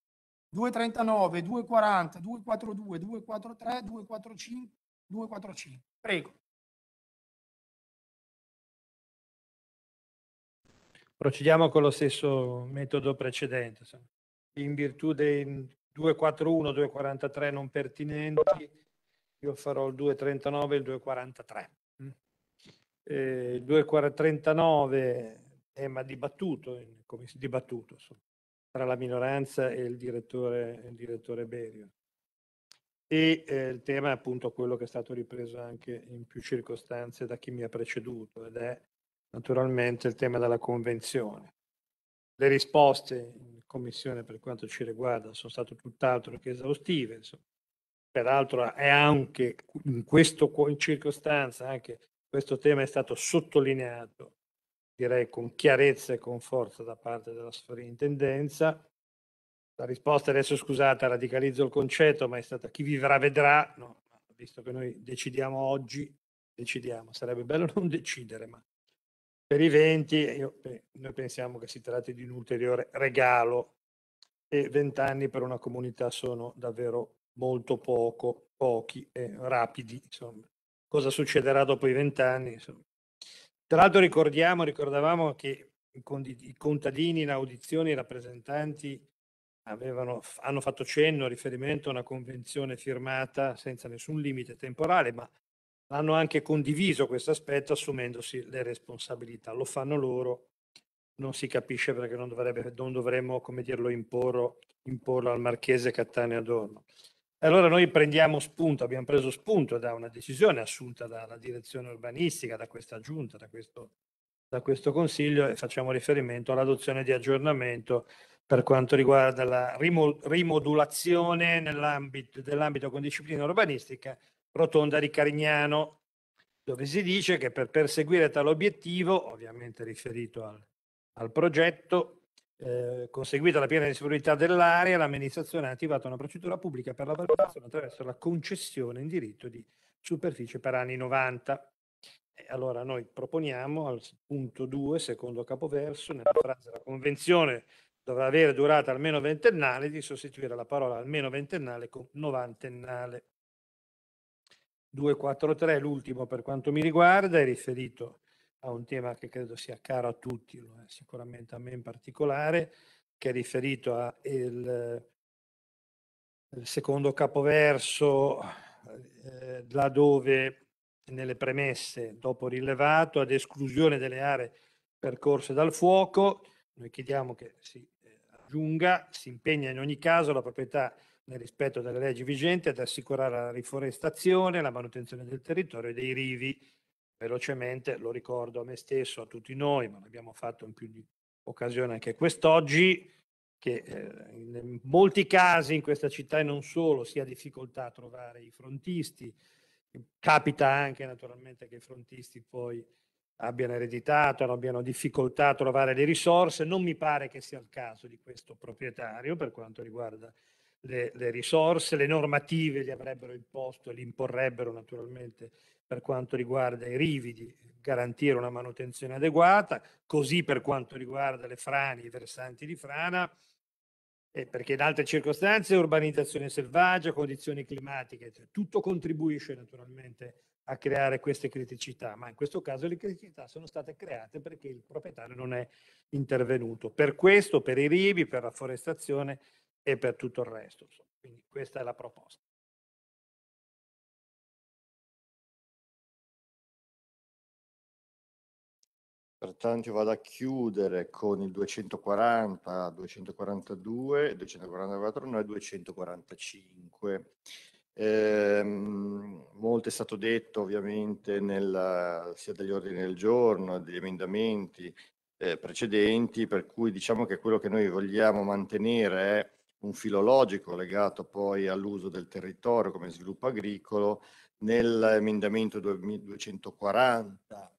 239, 240, 242, 243, 245, 245. Prego. Procediamo con lo stesso metodo precedente. In virtù dei 241, 243 non pertinenti, io farò il 239 e il 243. Mm. Eh, il 239 tema dibattuto, come si dibattuto, insomma tra la minoranza e il direttore, il direttore Berio. E eh, il tema è appunto quello che è stato ripreso anche in più circostanze da chi mi ha preceduto ed è naturalmente il tema della convenzione. Le risposte in commissione per quanto ci riguarda sono state tutt'altro che esaustive, insomma. peraltro è anche in, questa circostanza anche questo tema è stato sottolineato direi con chiarezza e con forza da parte della sovrintendenza. La risposta adesso, scusate, radicalizzo il concetto, ma è stata chi vivrà vedrà, no, visto che noi decidiamo oggi, decidiamo, sarebbe bello non decidere, ma per i venti noi pensiamo che si tratti di un ulteriore regalo e vent'anni per una comunità sono davvero molto poco, pochi e rapidi. Insomma. Cosa succederà dopo i vent'anni? Insomma, tra l'altro ricordiamo, ricordavamo che i contadini in audizione, i rappresentanti avevano, hanno fatto cenno, riferimento a una convenzione firmata senza nessun limite temporale, ma hanno anche condiviso questo aspetto assumendosi le responsabilità. Lo fanno loro, non si capisce perché non, dovrebbe, non dovremmo, come dirlo, imporlo, imporlo al marchese Cattaneo Adorno. Allora noi prendiamo spunto, abbiamo preso spunto da una decisione assunta dalla direzione urbanistica, da questa giunta, da questo, da questo Consiglio e facciamo riferimento all'adozione di aggiornamento per quanto riguarda la rimodulazione nell'ambito, dell'ambito con disciplina urbanistica rotonda di Carignano, dove si dice che per perseguire tale obiettivo, ovviamente riferito al, al progetto, eh, conseguita la piena disponibilità dell'area, l'amministrazione ha attivato una procedura pubblica per la valutazione attraverso la concessione in diritto di superficie per anni 90. E eh, allora noi proponiamo al punto 2, secondo capoverso, nella frase la convenzione dovrà avere durata almeno ventennale, di sostituire la parola almeno ventennale con novantennale. 243, l'ultimo per quanto mi riguarda, è riferito a un tema che credo sia caro a tutti, lo è sicuramente a me in particolare, che è riferito al secondo capoverso, eh, laddove nelle premesse, dopo rilevato, ad esclusione delle aree percorse dal fuoco, noi chiediamo che si eh, aggiunga, si impegna in ogni caso la proprietà nel rispetto delle leggi vigenti ad assicurare la riforestazione, la manutenzione del territorio e dei rivi velocemente, lo ricordo a me stesso, a tutti noi, ma l'abbiamo fatto in più di occasione anche quest'oggi, che eh, in molti casi in questa città e non solo si ha difficoltà a trovare i frontisti, capita anche naturalmente che i frontisti poi abbiano ereditato, abbiano difficoltà a trovare le risorse, non mi pare che sia il caso di questo proprietario per quanto riguarda le, le risorse, le normative gli avrebbero imposto e li imporrebbero naturalmente per quanto riguarda i rividi, garantire una manutenzione adeguata, così per quanto riguarda le frane, i versanti di frana, e eh, perché in altre circostanze urbanizzazione selvaggia, condizioni climatiche, cioè, tutto contribuisce naturalmente a creare queste criticità, ma in questo caso le criticità sono state create perché il proprietario non è intervenuto. Per questo, per i rivi, per la forestazione e per tutto il resto. Quindi questa è la proposta. Pertanto io vado a chiudere con il 240, 242, 244, no, 245. Eh, molto è stato detto ovviamente nel, sia dagli ordini del giorno, degli emendamenti eh, precedenti, per cui diciamo che quello che noi vogliamo mantenere è un filologico legato poi all'uso del territorio come sviluppo agricolo. Nell'emendamento 240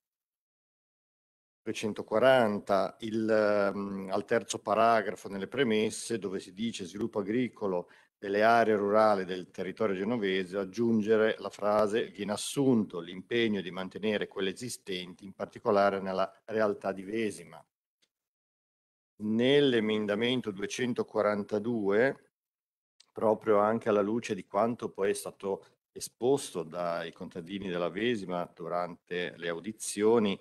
340, il, ehm, al terzo paragrafo nelle premesse dove si dice sviluppo agricolo delle aree rurali del territorio genovese, aggiungere la frase viene assunto l'impegno di mantenere quelle esistenti, in particolare nella realtà di Vesima. Nell'emendamento 242, proprio anche alla luce di quanto poi è stato esposto dai contadini della Vesima durante le audizioni,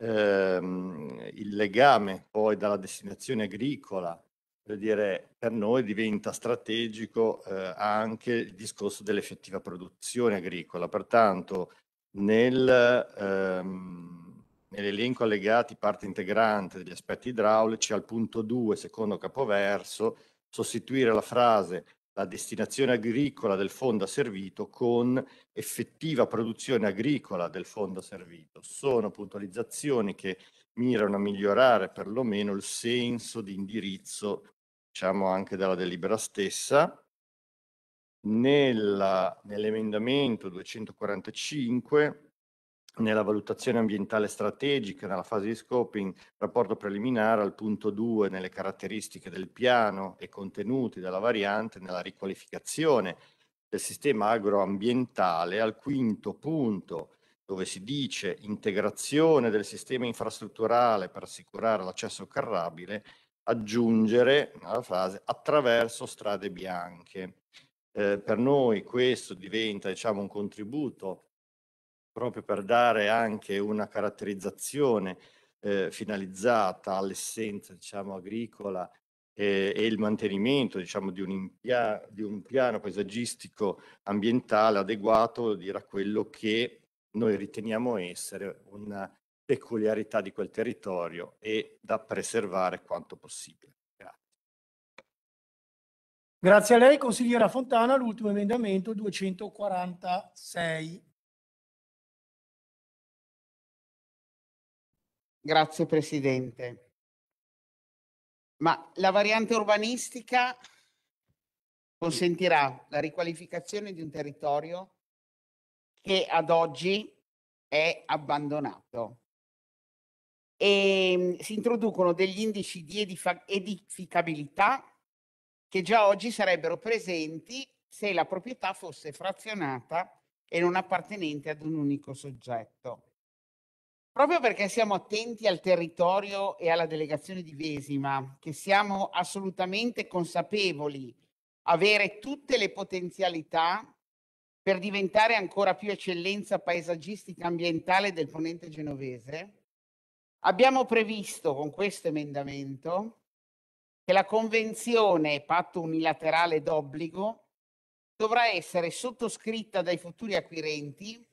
ehm, il legame poi dalla destinazione agricola, per, dire, per noi diventa strategico eh, anche il discorso dell'effettiva produzione agricola. Pertanto nel, ehm, nell'elenco allegati parte integrante degli aspetti idraulici al punto 2, secondo capoverso, sostituire la frase la destinazione agricola del fondo servito con effettiva produzione agricola del fondo servito. Sono puntualizzazioni che mirano a migliorare perlomeno il senso di indirizzo, diciamo anche della delibera stessa. Nella, nell'emendamento 245 nella valutazione ambientale strategica, nella fase di scoping, rapporto preliminare al punto 2 nelle caratteristiche del piano e contenuti della variante, nella riqualificazione del sistema agroambientale, al quinto punto dove si dice integrazione del sistema infrastrutturale per assicurare l'accesso carrabile, aggiungere alla frase attraverso strade bianche. Eh, per noi questo diventa diciamo, un contributo proprio per dare anche una caratterizzazione eh, finalizzata all'essenza diciamo, agricola eh, e il mantenimento diciamo, di, un di, un piano paesaggistico ambientale adeguato a quello che noi riteniamo essere una peculiarità di quel territorio e da preservare quanto possibile. Grazie. Grazie a lei, consigliera Fontana, l'ultimo emendamento 246. Grazie Presidente. Ma la variante urbanistica consentirà la riqualificazione di un territorio che ad oggi è abbandonato. E ehm, si introducono degli indici di edificabilità che già oggi sarebbero presenti se la proprietà fosse frazionata e non appartenente ad un unico soggetto. Proprio perché siamo attenti al territorio e alla delegazione di Vesima, che siamo assolutamente consapevoli avere tutte le potenzialità per diventare ancora più eccellenza paesaggistica ambientale del ponente genovese, abbiamo previsto con questo emendamento che la Convenzione Patto Unilaterale d'obbligo dovrà essere sottoscritta dai futuri acquirenti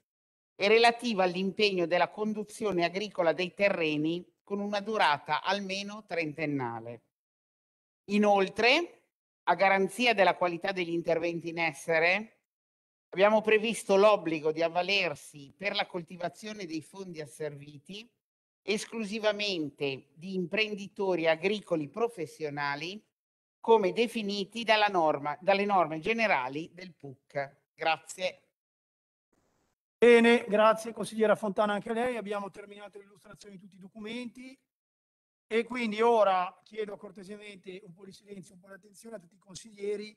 e relativa all'impegno della conduzione agricola dei terreni con una durata almeno trentennale. Inoltre, a garanzia della qualità degli interventi in essere, abbiamo previsto l'obbligo di avvalersi per la coltivazione dei fondi asserviti esclusivamente di imprenditori agricoli professionali come definiti norma, dalle norme generali del PUC. Grazie. Bene, grazie consigliera Fontana anche a lei. Abbiamo terminato l'illustrazione di tutti i documenti e quindi ora chiedo cortesemente un po' di silenzio, un po' di attenzione a tutti i consiglieri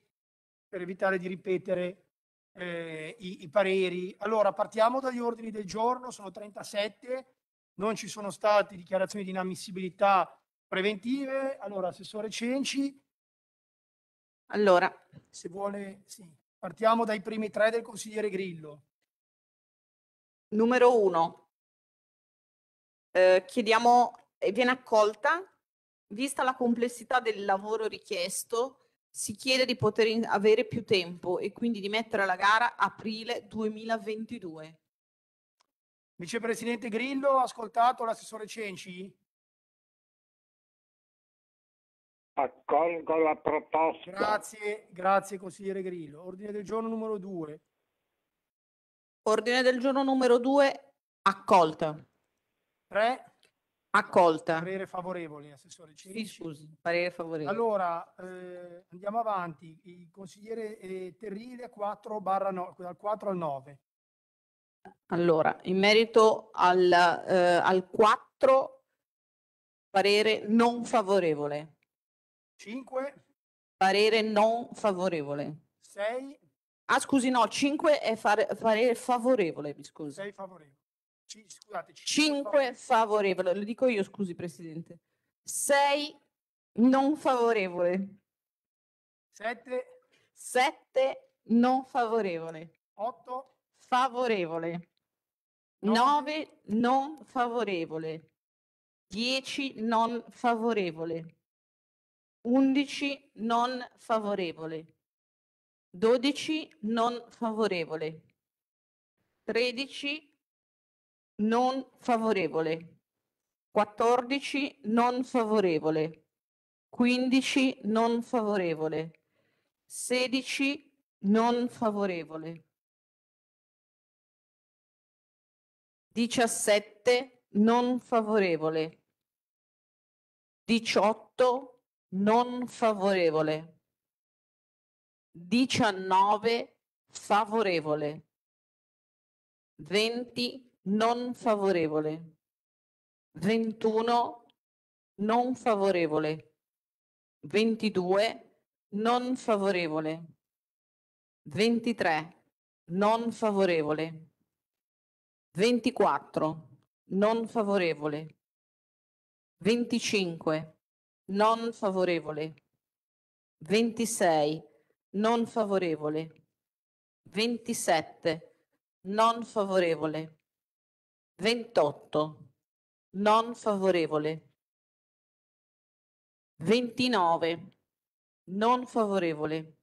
per evitare di ripetere eh, i, i, pareri. Allora, partiamo dagli ordini del giorno, sono 37, non ci sono state dichiarazioni di inammissibilità preventive. Allora, Assessore Cenci. Allora, se vuole, sì. partiamo dai primi tre del consigliere Grillo. Numero uno, ehm, eh, chiediamo, viene accolta, vista la complessità del lavoro richiesto, si chiede di poter avere più tempo e quindi di mettere alla gara aprile 2022. Vicepresidente Grillo, ha ascoltato l'assessore Cenci? Accolgo la proposta. Grazie, grazie consigliere Grillo. Ordine del giorno numero 2. Ordine del giorno numero 2, accolta. 3. Accolta. Parere favorevole, Assessore Cirici. Sì, scusi, parere favorevole. Allora, eh, andiamo avanti. Il consigliere eh, Terrile 4 barra no, dal 4 al 9. Allora, in merito al, eh, al 4, parere non favorevole. 5. Parere non favorevole. 6. Ah, scusi, no, 5 è fare, parere favorevole, mi scusi. 6 favorevole. 5 favorevole, lo dico io, scusi Presidente. 6 non favorevole. 7 7 non favorevole. 8 favorevole. 9 non favorevole. 10 non favorevole. 11 non favorevole. 12 non favorevole, 13 non favorevole, 14 non favorevole, 15 non favorevole, 16 non favorevole, 17 non favorevole, 18 non favorevole. 19 favorevole, 20 non favorevole, 21 non favorevole, 22 non favorevole, 23 non favorevole, 24 non favorevole, 25 non favorevole, 26 non favorevole. 27. Non favorevole. 28. Non favorevole. 29. Non favorevole.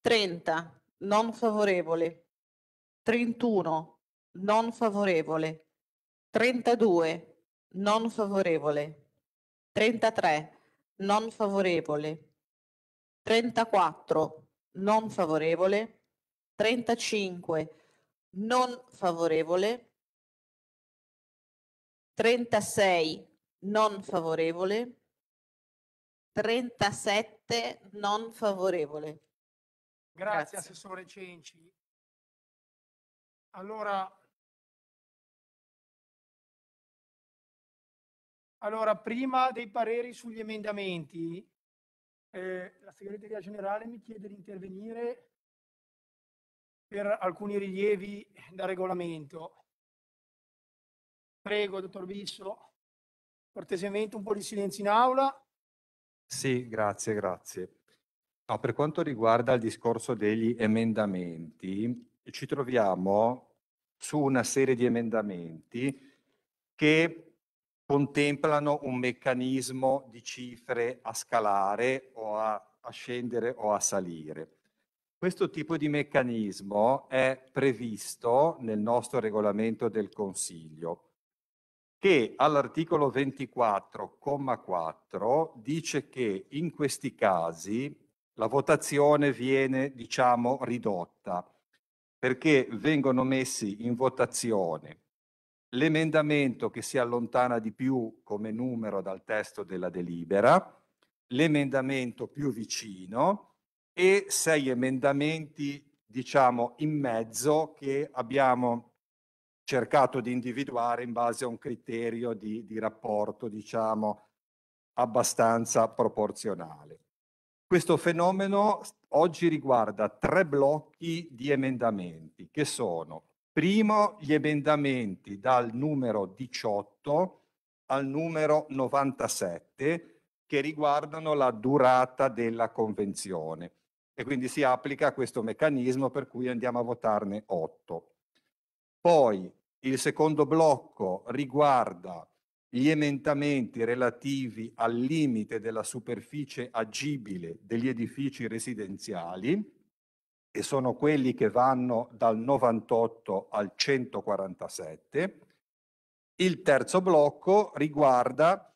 30. Non favorevole. 31. Non favorevole. 32. Non favorevole. 33. Non favorevole. 34 non favorevole, 35 non favorevole, 36 non favorevole, 37 non favorevole. Grazie, Grazie. Assessore Cenci. Allora, allora, prima dei pareri sugli emendamenti, eh, la segreteria generale mi chiede di intervenire per alcuni rilievi da regolamento. Prego, dottor Bisso, cortesemente un po' di silenzio in aula. Sì, grazie, grazie. No, per quanto riguarda il discorso degli emendamenti, ci troviamo su una serie di emendamenti che contemplano un meccanismo di cifre a scalare o a, a scendere o a salire. Questo tipo di meccanismo è previsto nel nostro regolamento del Consiglio che all'articolo 24,4 dice che in questi casi la votazione viene, diciamo, ridotta perché vengono messi in votazione l'emendamento che si allontana di più come numero dal testo della delibera, l'emendamento più vicino e sei emendamenti, diciamo, in mezzo che abbiamo cercato di individuare in base a un criterio di, di rapporto, diciamo, abbastanza proporzionale. Questo fenomeno oggi riguarda tre blocchi di emendamenti che sono Primo, gli emendamenti dal numero 18 al numero 97 che riguardano la durata della convenzione e quindi si applica questo meccanismo per cui andiamo a votarne 8. Poi il secondo blocco riguarda gli emendamenti relativi al limite della superficie agibile degli edifici residenziali e sono quelli che vanno dal 98 al 147. Il terzo blocco riguarda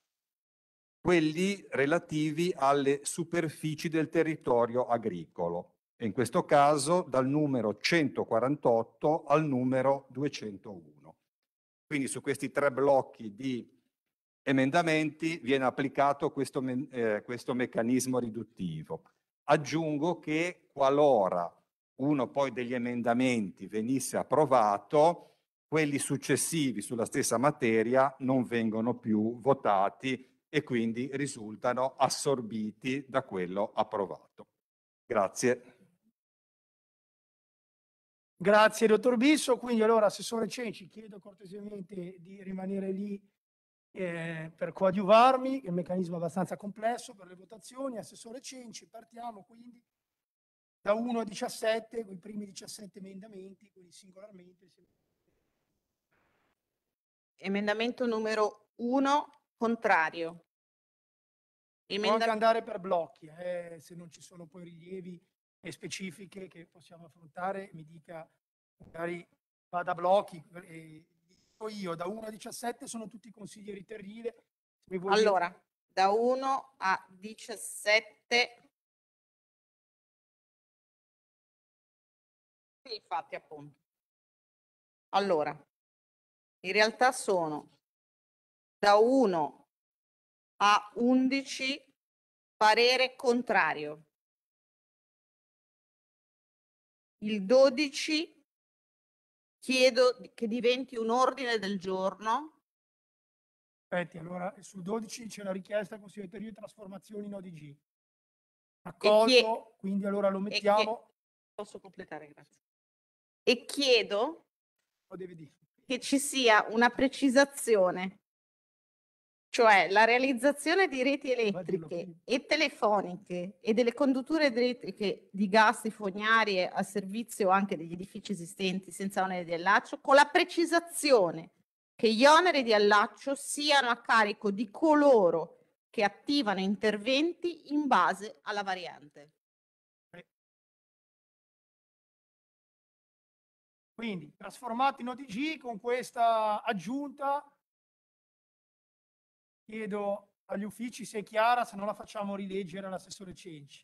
quelli relativi alle superfici del territorio agricolo, in questo caso dal numero 148 al numero 201. Quindi su questi tre blocchi di emendamenti viene applicato questo, eh, questo meccanismo riduttivo. Aggiungo che qualora uno poi degli emendamenti venisse approvato, quelli successivi sulla stessa materia non vengono più votati e quindi risultano assorbiti da quello approvato. Grazie. Grazie dottor Bisso, quindi allora Assessore Cenci chiedo cortesemente di rimanere lì eh, per coadiuvarmi, il meccanismo è abbastanza complesso per le votazioni. Assessore Cenci, partiamo quindi da 1 a 17, con i primi 17 emendamenti, quindi singolarmente. Emendamento numero 1, contrario. Emendamento... Può andare per blocchi, eh, se non ci sono poi rilievi e specifiche che possiamo affrontare, mi dica, magari vada a blocchi. Eh, io da 1 a 17 sono tutti consiglieri terriere. Allora, da 1 a 17 infatti, appunto. Allora, in realtà sono da 1 a 11 parere contrario. Il 12 chiedo che diventi un ordine del giorno. Aspetti, allora sul 12 c'è la richiesta consigliere di trasformazioni in ODG. Accolto, quindi allora lo mettiamo. Posso completare, grazie e chiedo che ci sia una precisazione, cioè la realizzazione di reti elettriche e telefoniche e delle condutture elettriche di gas e fognarie a servizio anche degli edifici esistenti senza onere di allaccio, con la precisazione che gli oneri di allaccio siano a carico di coloro che attivano interventi in base alla variante. Quindi trasformato in OTG con questa aggiunta, chiedo agli uffici se è chiara, se non la facciamo rileggere all'assessore Cenci.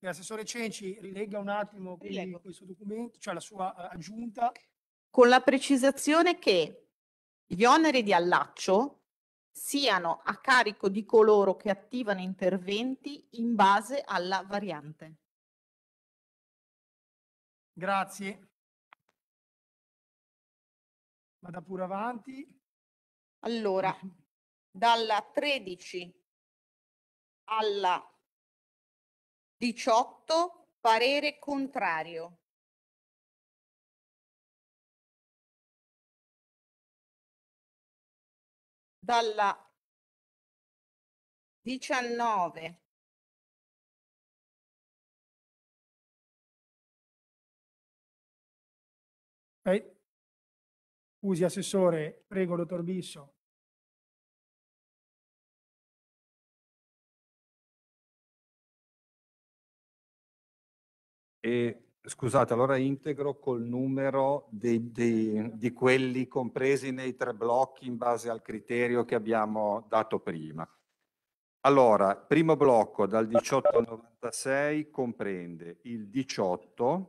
Che l'assessore Cenci rilegga un attimo quindi, questo documento, cioè la sua eh, aggiunta. Con la precisazione che gli oneri di allaccio siano a carico di coloro che attivano interventi in base alla variante. Grazie. Vada pure avanti. Allora, (laughs) dalla 13 alla 18 parere contrario. Dalla 19 Scusi, eh, assessore, prego dottor Bisso. E, scusate, allora integro col numero dei, dei, di quelli compresi nei tre blocchi in base al criterio che abbiamo dato prima. Allora, primo blocco dal 18 al 96 comprende il 18,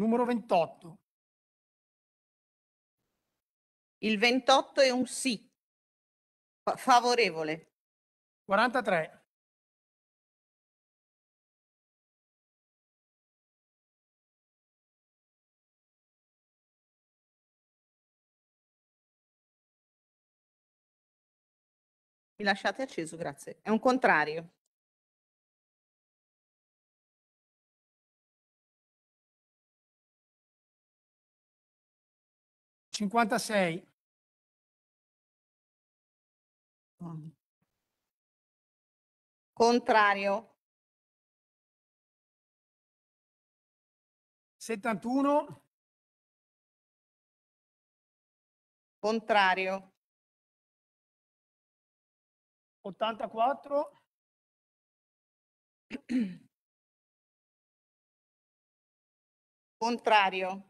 numero 28. Il 28 è un sì. Favorevole. 43. Mi lasciate acceso, grazie. È un contrario. 56. Contrario. 71. Contrario. 84. Contrario.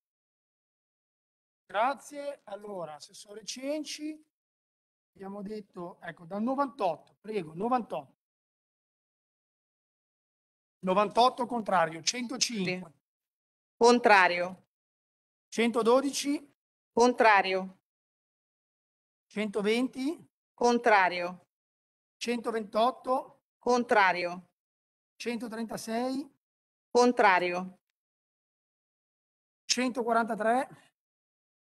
Grazie. Allora, Assessore Cenci, abbiamo detto, ecco, dal 98, prego, 98. 98 contrario, 105. Sì. Contrario. 112. Contrario. 120. Contrario. 128. Contrario. 136. Contrario. 143.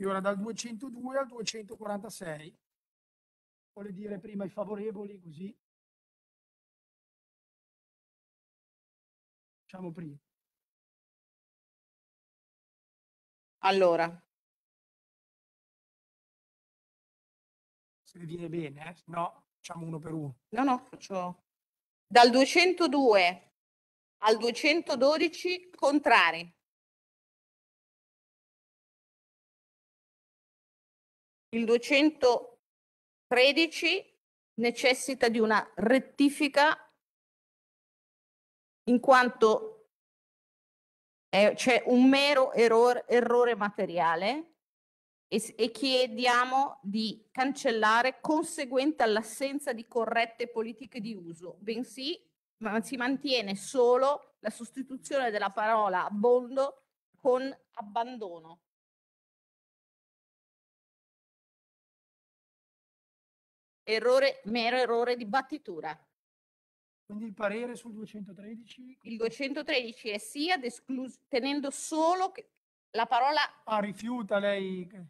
E ora dal 202 al 246. Vuole dire prima i favorevoli, così. Facciamo prima. Allora. Se viene bene, eh? no, facciamo uno per uno. No, no, faccio dal 202 al 212 contrari. Il 213 necessita di una rettifica in quanto eh, c'è un mero errore, errore materiale e, e, chiediamo di cancellare conseguente all'assenza di corrette politiche di uso, bensì ma si mantiene solo la sostituzione della parola abbondo con abbandono. errore, mero errore di battitura. Quindi il parere sul 213? Il 213 è sì, ad esclus- tenendo solo che la parola... Ah, rifiuta lei. Eh.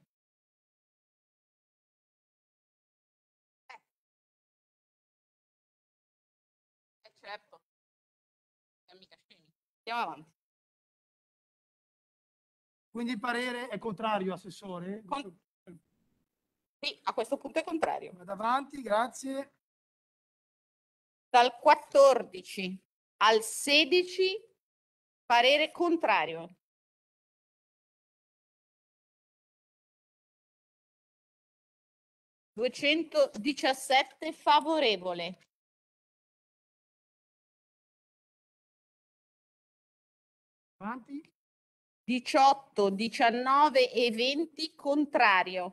Eh, certo. Andiamo avanti. Quindi il parere è contrario, Assessore? Con- sì, a questo punto è contrario. Vado avanti, grazie. Dal 14 al 16 parere contrario. Duecentodiciassette favorevole. Avanti. 18, 19 e venti contrario.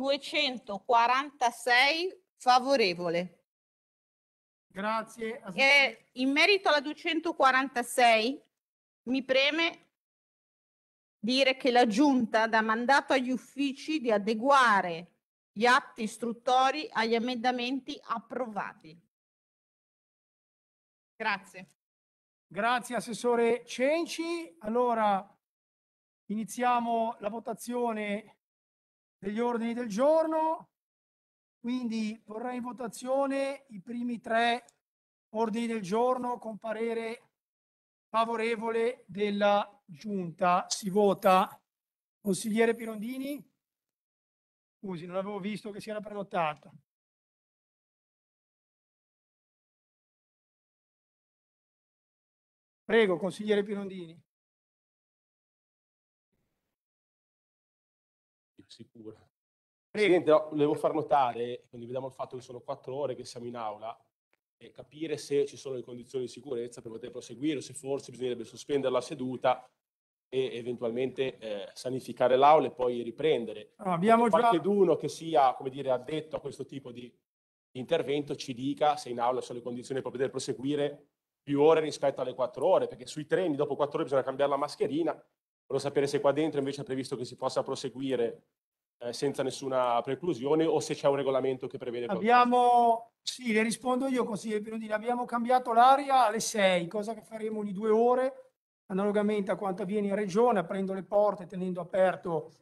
246 favorevole. Grazie. Eh, in merito alla 246 mi preme dire che la Giunta dà mandato agli uffici di adeguare gli atti istruttori agli emendamenti approvati. Grazie. Grazie Assessore Cenci. Allora iniziamo la votazione degli ordini del giorno. Quindi vorrei in votazione i primi tre ordini del giorno con parere favorevole della giunta. Si vota consigliere Pirondini. Scusi, non avevo visto che si era prenotato. Prego, consigliere Pirondini. sicuro. Presidente, no, volevo far notare, condividiamo il fatto che sono quattro ore che siamo in aula, e capire se ci sono le condizioni di sicurezza per poter proseguire, o se forse bisognerebbe sospendere la seduta e eventualmente eh, sanificare l'aula e poi riprendere. No, abbiamo già... Qualcheduno che sia, come dire, addetto a questo tipo di intervento ci dica se in aula sono le condizioni per poter proseguire più ore rispetto alle quattro ore, perché sui treni dopo quattro ore bisogna cambiare la mascherina. Volevo sapere se qua dentro invece è previsto che si possa proseguire eh, senza nessuna preclusione o se c'è un regolamento che prevede qualcosa. Abbiamo, sì, le rispondo io consigliere così, abbiamo cambiato l'aria alle 6, cosa che faremo ogni due ore, analogamente a quanto avviene in regione, aprendo le porte, tenendo aperto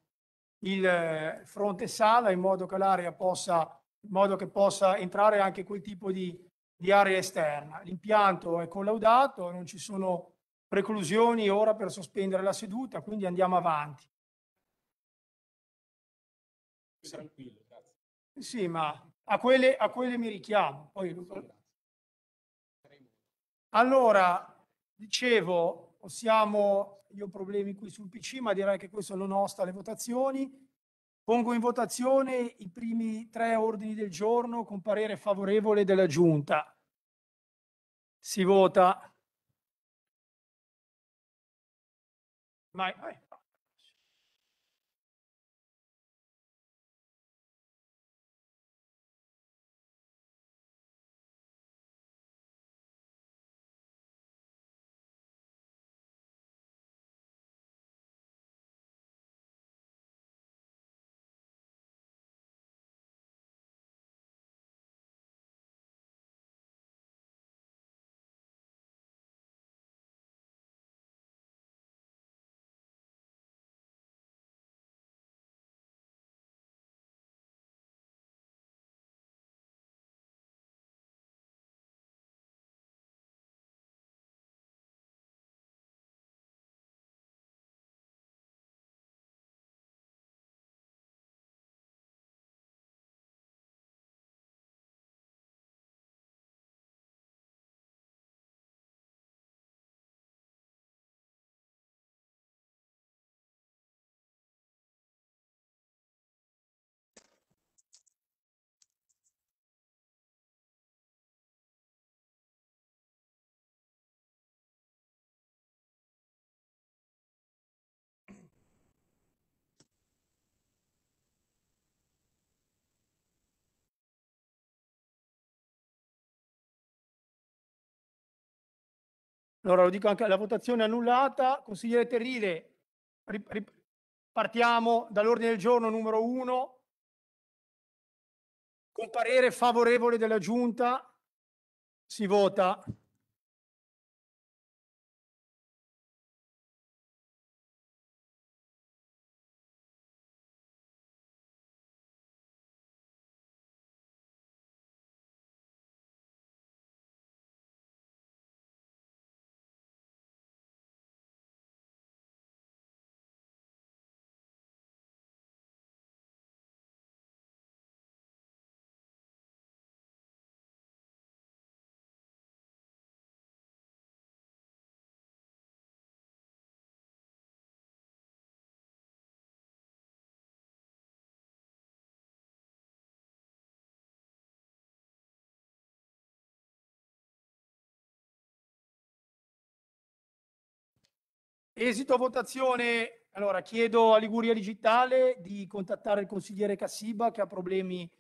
il eh, fronte sala in modo che l'aria possa, in modo che possa entrare anche quel tipo di, di area esterna. L'impianto è collaudato, non ci sono preclusioni ora per sospendere la seduta, quindi andiamo avanti più tranquillo, grazie. Eh sì, ma a quelle, a quelle mi richiamo. Poi... Allora, dicevo, possiamo, io ho problemi qui sul PC, ma direi che questo non osta alle votazioni. Pongo in votazione i primi tre ordini del giorno con parere favorevole della Giunta. Si vota. Ma, eh, Allora lo dico anche la votazione annullata. Consigliere Terrile, partiamo dall'ordine del giorno numero 1 con parere favorevole della Giunta si vota Esito votazione. Allora, chiedo a Liguria Digitale di contattare il consigliere Cassiba che ha problemi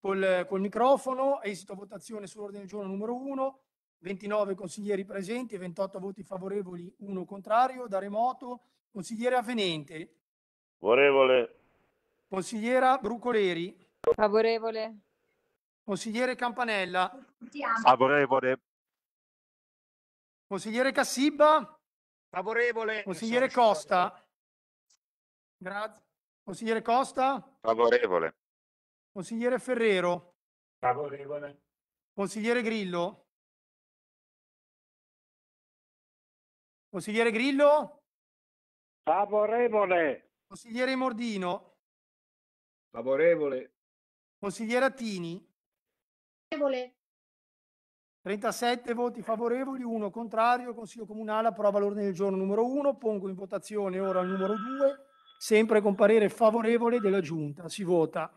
col, col microfono. Esito votazione sull'ordine del giorno numero 1. 29 consiglieri presenti, 28 voti favorevoli, 1 contrario. Da remoto, consigliere Avenente. Favorevole. Consigliera Brucoleri. Favorevole. Consigliere Campanella. Favorevole. Consigliere Cassiba. Favorevole. Consigliere Costa. Grazie. Consigliere Costa. Favorevole. Consigliere Ferrero. Favorevole. Consigliere Grillo. Consigliere Grillo. Favorevole. Consigliere Mordino. Favorevole. Consigliere Attini. Favorevole. 37 voti favorevoli, 1 contrario. Il Consiglio Comunale approva l'ordine del giorno numero 1. Pongo in votazione ora il numero 2, sempre con parere favorevole della Giunta. Si vota.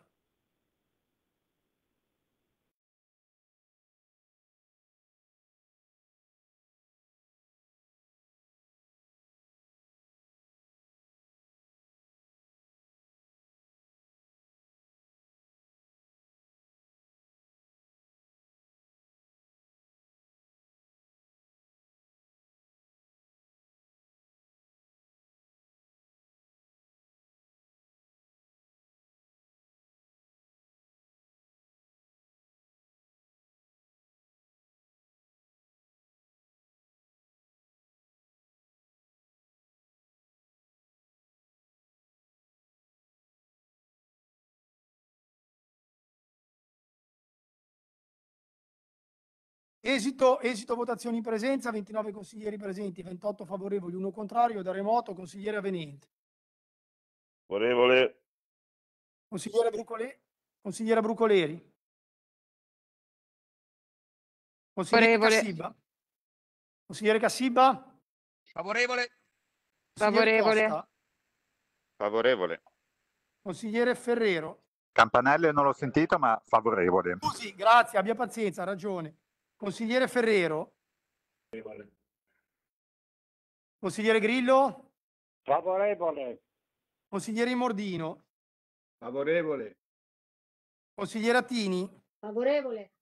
Esito, esito votazioni in presenza, 29 consiglieri presenti, 28 favorevoli, 1 contrario, da remoto, consigliere Avenente. Favorevole. Consigliere, Brucole... consigliere Brucoleri. Consigliere favorevole. Cassiba. Consigliere Cassiba. Favorevole. Consigliere favorevole. Favorevole. Consigliere Ferrero. Campanelle non l'ho sentito, ma favorevole. Scusi, grazie, abbia pazienza, ha ragione. Consigliere Ferrero. Favorevole. Consigliere Grillo. Favorevole. Consigliere Mordino. Favorevole. Consigliere Attini. Favorevole.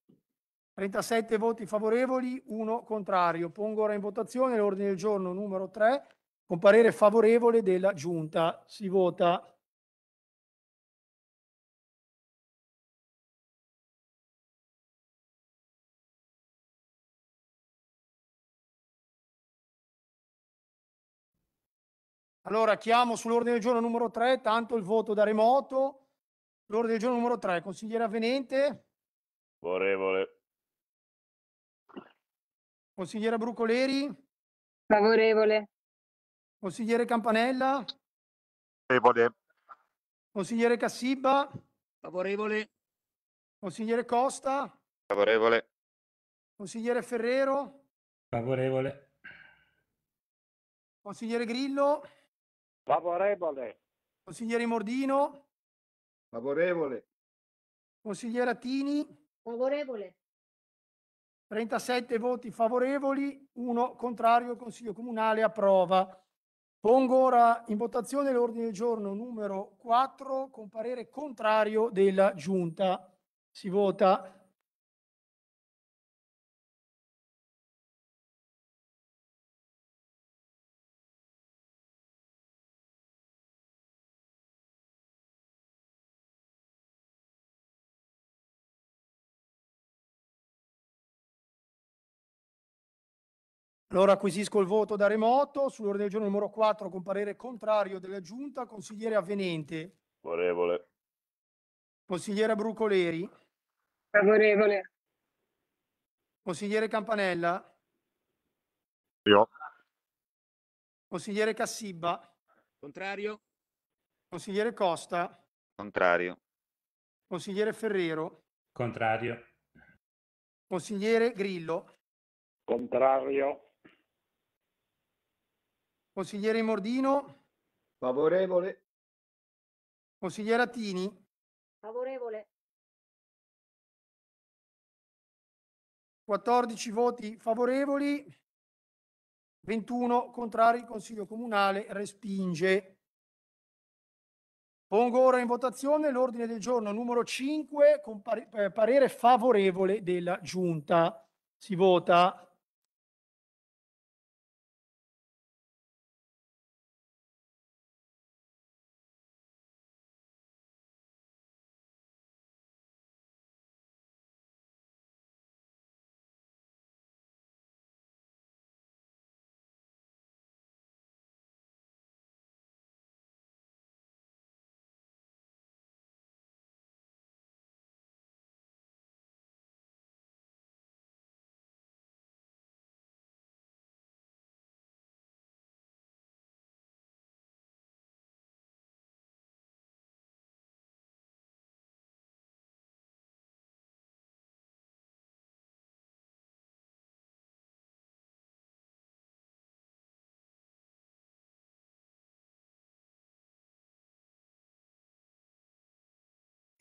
37 voti favorevoli, 1 contrario. Pongo ora in votazione l'ordine del giorno numero 3 con parere favorevole della Giunta. Si vota. Allora chiamo sull'ordine del giorno numero 3, tanto il voto da remoto. L'ordine del giorno numero 3, consigliere avvenente. Favorevole. Consigliera Brucoleri. Favorevole. Consigliere Campanella. Favorevole. Consigliere Cassiba. Favorevole. Consigliere Costa. Favorevole. Consigliere Ferrero. Favorevole. Consigliere Grillo. Favorevole. Consigliere Mordino. Favorevole. Consigliere Attini. Favorevole. 37 voti favorevoli, 1 contrario, il Consiglio Comunale approva. Pongo ora in votazione l'ordine del giorno numero 4 con parere contrario della Giunta. Si vota Allora acquisisco il voto da remoto. Sull'ordine del giorno numero 4, con parere contrario della Giunta, consigliere avvenente. Favorevole. Consigliere Brucoleri. Favorevole. Consigliere Campanella. Io. Consigliere Cassiba. Contrario. Consigliere Costa. Contrario. Consigliere Ferrero. Contrario. Consigliere Grillo. Contrario. Consigliere Mordino. Favorevole. Consigliere Attini. Favorevole. 14 voti favorevoli, 21 contrari. Il Consiglio Comunale respinge. Pongo ora in votazione l'ordine del giorno numero 5 con eh, parere favorevole della Giunta. Si vota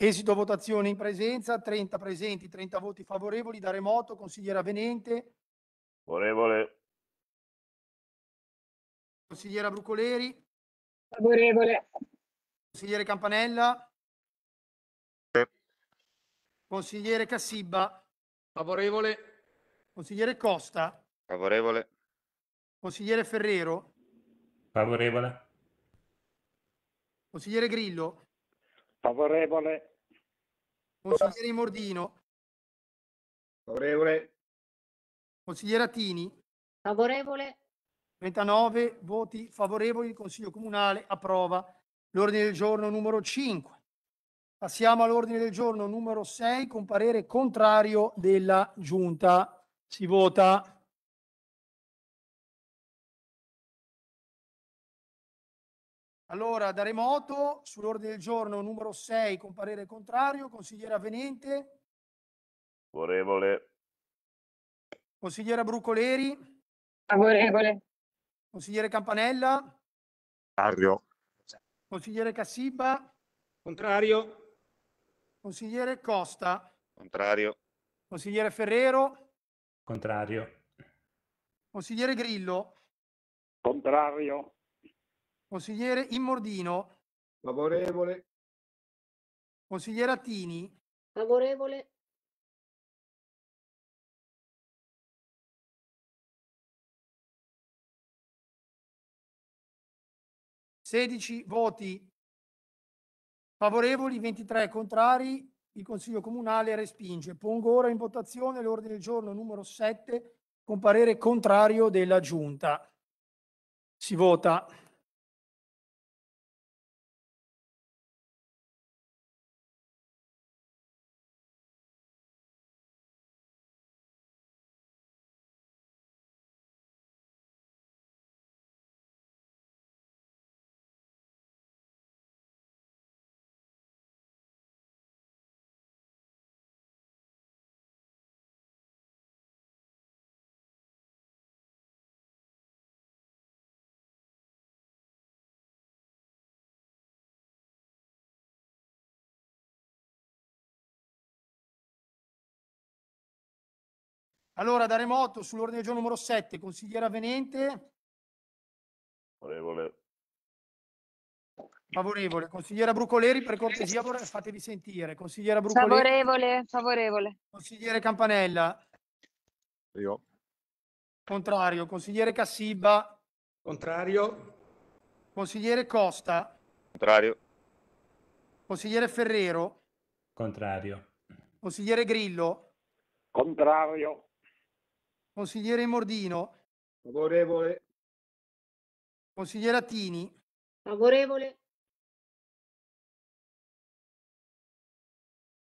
Esito votazione in presenza, 30 presenti, 30 voti favorevoli, da remoto, consigliera Venente, Favorevole. consigliera Brucoleri, favorevole, consigliere Campanella, Sì. consigliere Cassiba. favorevole, consigliere Costa, Favorevole. consigliere Ferrero, Favorevole. consigliere Grillo, Favorevole. Consigliere Mordino. Favorevole. Consigliere Attini. Favorevole. 39 voti favorevoli, il Consiglio Comunale approva l'ordine del giorno numero 5. Passiamo all'ordine del giorno numero 6 con parere contrario della Giunta. Si vota Allora, da remoto, sull'ordine del giorno numero 6, con parere contrario, consigliere avvenente. Favorevole. Consigliera Brucoleri. Favorevole. Consigliere Campanella. Contrario. Consigliere Cassiba. Contrario. Consigliere Costa. Contrario. Consigliere Ferrero. Contrario. Consigliere Grillo. Contrario. Consigliere Immordino. Favorevole. Consigliere Attini. Favorevole. Sedici voti favorevoli, 23 contrari. Il Consiglio Comunale respinge. Pongo ora in votazione l'ordine del giorno numero 7 con parere contrario della Giunta. Si vota. Allora, da remoto, sull'ordine del giorno numero 7, consigliera Venente. Favorevole. Favorevole. Consigliera Brucoleri, per cortesia, fatevi sentire. Consigliera Brucoleri. Favorevole, favorevole. Consigliere Campanella. Io. Contrario. Consigliere Cassiba. Contrario. Consigliere Costa. Contrario. Consigliere Ferrero. Contrario. Consigliere Grillo. Contrario. Consigliere Mordino. Favorevole. Consigliere Attini. Favorevole.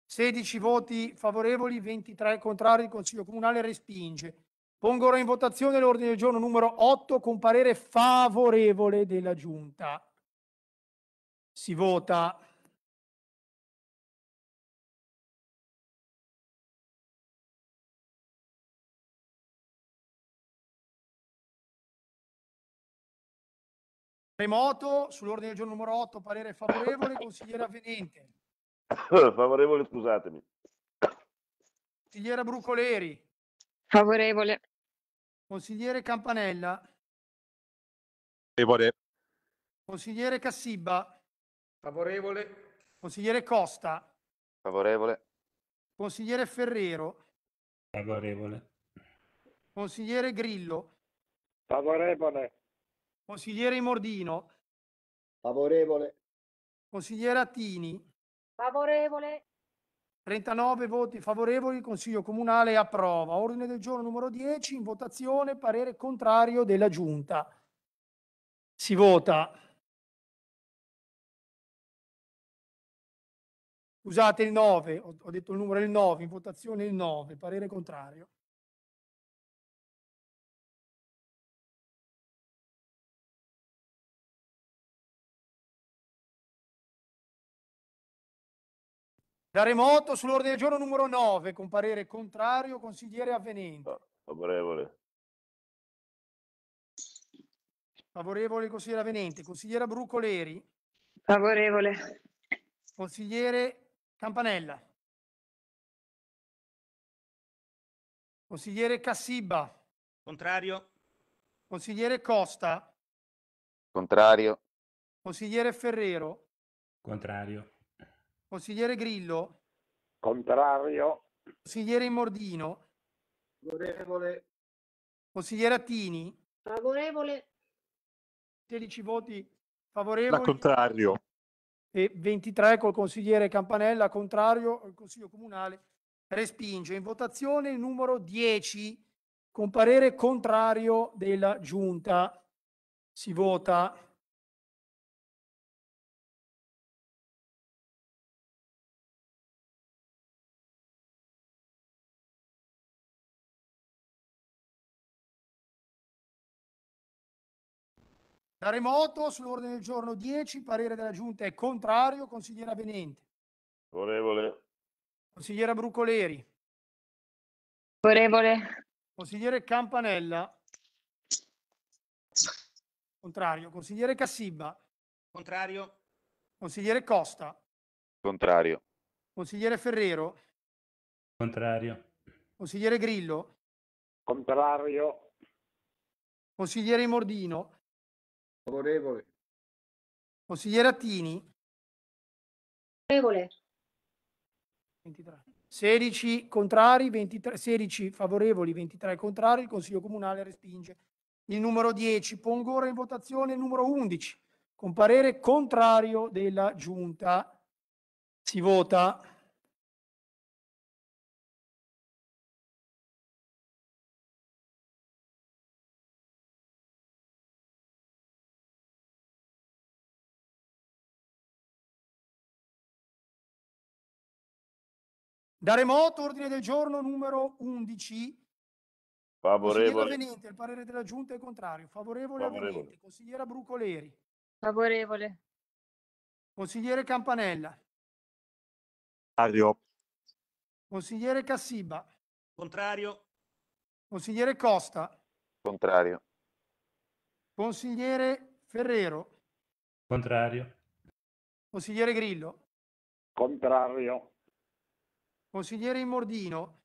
16 voti favorevoli, 23 contrari. Il Consiglio Comunale respinge. Pongo ora in votazione l'ordine del giorno numero 8 con parere favorevole della Giunta. Si vota. Remoto, sull'ordine del giorno numero 8, parere favorevole, consigliere Venente. Eh, favorevole, scusatemi. Consigliera Brucoleri. Favorevole. Consigliere Campanella. Favorevole. Consigliere Cassiba. Favorevole. Consigliere Costa. Favorevole. Consigliere Ferrero. Favorevole. Consigliere Grillo. Favorevole. Consigliere Mordino. Favorevole. Consigliere Attini. Favorevole. 39 voti favorevoli, il Consiglio Comunale approva. Ordine del giorno numero 10, in votazione parere contrario della Giunta. Si vota. Scusate il 9, ho detto il numero il 9, in votazione il 9, parere contrario. Da remoto sull'ordine del giorno numero 9, con parere contrario, consigliere avvenente. Ah, favorevole. Favorevole consigliere avvenente. Consigliera Brucoleri. Favorevole. Consigliere Campanella. Consigliere Cassiba. Contrario. Consigliere Costa. Contrario. Consigliere Ferrero. Contrario. Consigliere Grillo. Contrario. Consigliere Mordino. Favorevole. Consigliere Attini. Favorevole. 16 voti favorevoli. Da contrario. E 23 col consigliere Campanella contrario. Il Consiglio Comunale respinge. In votazione il numero 10 con parere contrario della Giunta. Si vota. remoto sull'ordine del giorno 10, parere della Giunta è contrario, consigliera Benente. Favorevole. Consigliera Brucoleri. Favorevole. Consigliere Campanella. Contrario. Consigliere Cassiba Contrario. Consigliere Costa. Contrario. Consigliere Ferrero. Contrario. Consigliere Grillo. Contrario. Consigliere Mordino. Favorevole. Consigliere Attini. Favorevole. 23. 16 contrari, 23, 16 favorevoli, 23 contrari, il Consiglio Comunale respinge. Il numero 10, pongo ora in votazione il numero 11, con parere contrario della Giunta. Si vota. Da remoto, ordine del giorno numero 11. Favorevole. Avvenente, il parere della Giunta è contrario. Favorevole, Favorevole. Consigliera Brucoleri. Favorevole. Consigliere Campanella. Ario. Consigliere Cassiba. Contrario. Consigliere Costa. Contrario. Consigliere Ferrero. Contrario. Consigliere Grillo. Contrario. Consigliere Immordino.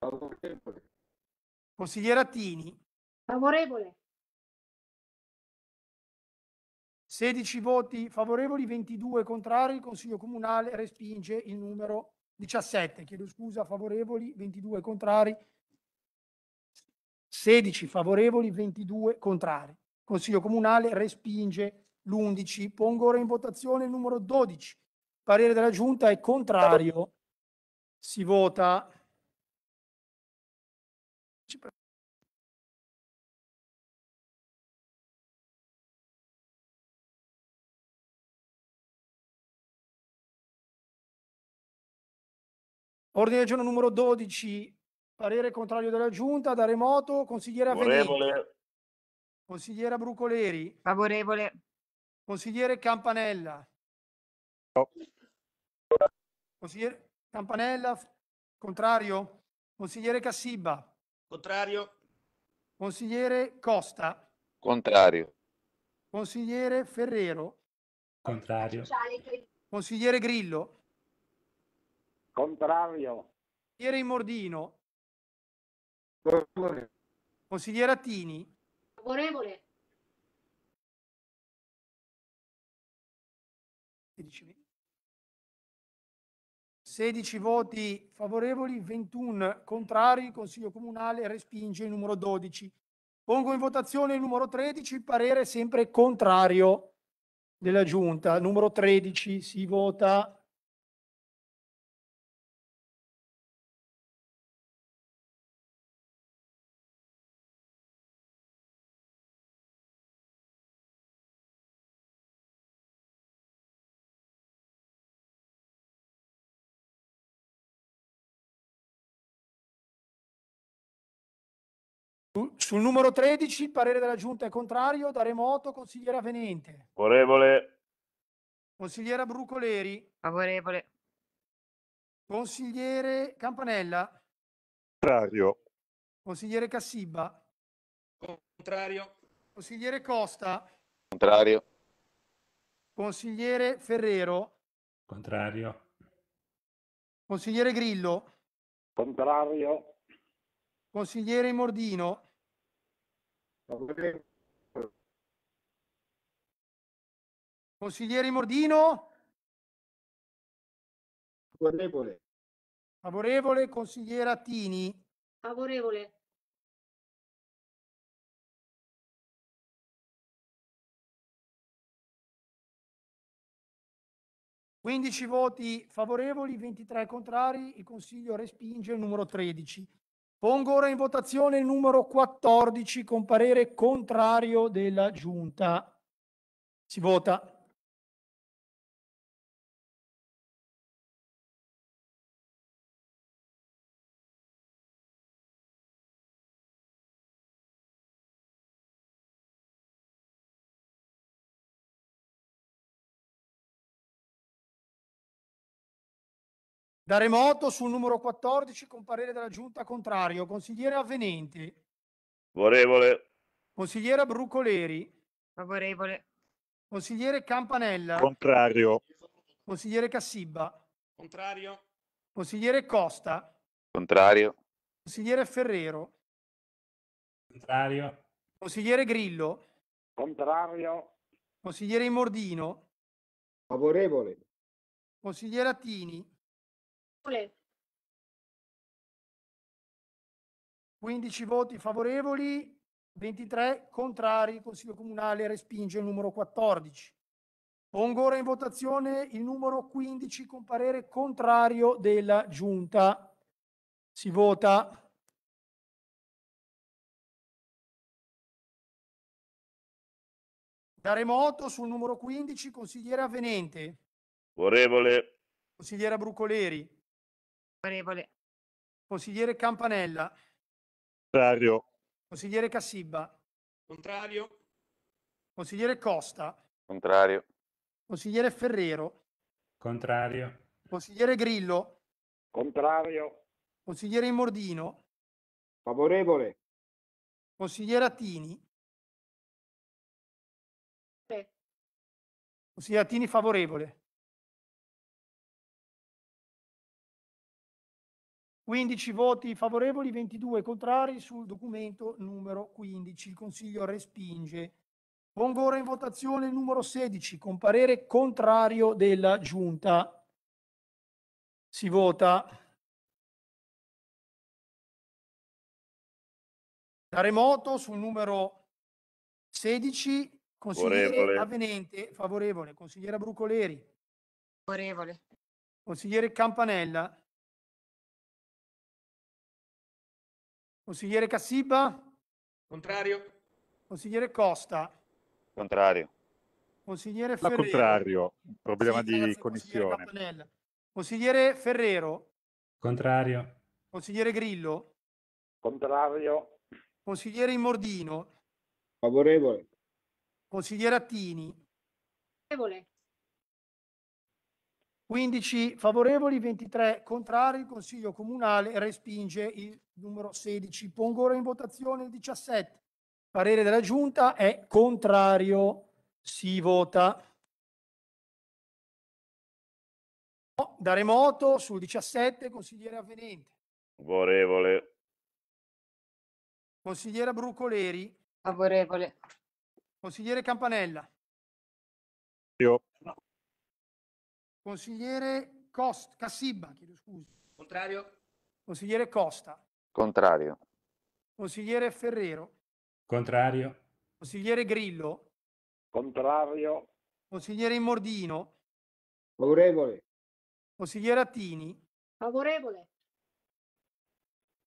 Favorevole. Consigliere Attini. Favorevole. 16 voti favorevoli, 22 contrari. Il Consiglio Comunale respinge il numero 17. Chiedo scusa, favorevoli, 22 contrari. 16 favorevoli, 22 contrari. Il Consiglio Comunale respinge l'11. Pongo ora in votazione il numero 12. parere della Giunta è contrario si vota Ordine del giorno numero 12, parere contrario della Giunta, da remoto, consigliere Avellini, Favorevole, consigliera Brucoleri, favorevole, consigliere Campanella. no. Consigliere, Campanella, contrario. Consigliere Cassiba. Contrario. Consigliere Costa. Contrario. Consigliere Ferrero. Contrario. Consigliere Grillo. Contrario. Consigliere Immordino. Favorevole. Consigliere Attini. Favorevole. 16 voti favorevoli, 21 contrari, il Consiglio Comunale respinge il numero 12. Pongo in votazione il numero 13, parere è sempre contrario della Giunta. Numero 13 si vota. Sul numero 13 il parere della Giunta è contrario, da remoto consigliera Venente. Favorevole. Consigliera Brucoleri. Favorevole. Consigliere Campanella. Contrario. Consigliere Cassiba. Contrario. Consigliere Costa. Contrario. Consigliere Ferrero. Contrario. Consigliere Grillo. Contrario. Consigliere Mordino. Consigliere Mordino? Favorevole. Favorevole, consigliere Attini? Favorevole. Quindici voti favorevoli, 23 contrari, il Consiglio respinge il numero 13. Pongo ora in votazione il numero 14 con parere contrario della Giunta. Si vota. Da remoto sul numero 14 con parere della giunta contrario. Consigliere Avvenenti. Favorevole. Consigliere Brucoleri. Favorevole. Consigliere Campanella. Contrario. Consigliere Cassiba. Contrario. Consigliere Costa. Contrario. Consigliere Ferrero. Contrario. Consigliere Grillo. Contrario. Consigliere Imordino. Favorevole. Consigliere Attini. 15 voti favorevoli, 23 contrari. Il Consiglio Comunale respinge il numero 14. Pongo ora in votazione il numero 15 con parere contrario della Giunta. Si vota. Da remoto sul numero 15, consigliere avvenente. Favorevole. Consigliera Brucoleri. Favorevole. Consigliere Campanella. Contrario. Consigliere Cassiba. Contrario. Consigliere Costa. Contrario. Consigliere Ferrero. Contrario. Consigliere Grillo. Contrario. Consigliere Immordino. Favorevole. Consigliere Attini. Consigliere Attini favorevole. 15 voti favorevoli, 22 contrari sul documento numero 15. Il Consiglio respinge. Pongo ora in votazione il numero 16 con parere contrario della Giunta. Si vota. Da remoto sul numero 16, consigliere favorevole. Avvenente, favorevole. Consigliera Brucoleri. Favorevole. Consigliere Campanella. Consigliere Cassiba? Contrario. Consigliere Costa? Contrario. Consigliere Ferrero? La contrario, problema Consigliere di connessione. Consigliere, Consigliere Ferrero? Contrario. Consigliere Grillo? Contrario. Consigliere Immordino? Favorevole. Consigliere Attini? Favorevole. 15 favorevoli, 23 contrari, il Consiglio Comunale respinge il numero 16. Pongo ora in votazione il 17. Parere della Giunta è contrario, si vota. Da remoto sul 17, consigliere avvenente. Favorevole. Consigliera Brucoleri. Favorevole. Consigliere Campanella. Io. Consigliere Cost, Cassiba, chiedo scusa. Contrario. Consigliere Costa. Contrario. Consigliere Ferrero. Contrario. Consigliere Grillo. Contrario. Consigliere Immordino. Favorevole. Consigliere Attini. Favorevole.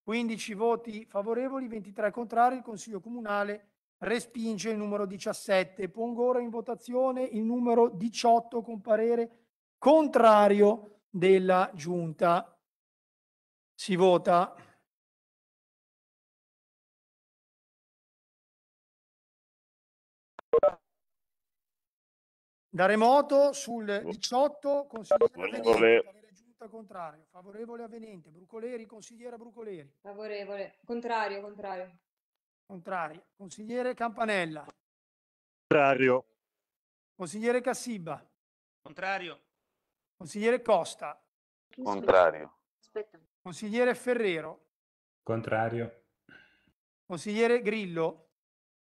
15 voti favorevoli, 23 contrari. Il Consiglio Comunale respinge il numero 17. Pongo ora in votazione il numero 18 con parere contrario della giunta. Si vota. Da remoto sul 18 boh. consigliere giunta contrario, favorevole avvenente, Brucoleri, consigliera Brucoleri. Favorevole, contrario, contrario. Contrario. Consigliere Campanella. Contrario. Consigliere Cassiba. Contrario. Consigliere Costa. Contrario. Aspetta. Consigliere Ferrero. Contrario. Consigliere Grillo.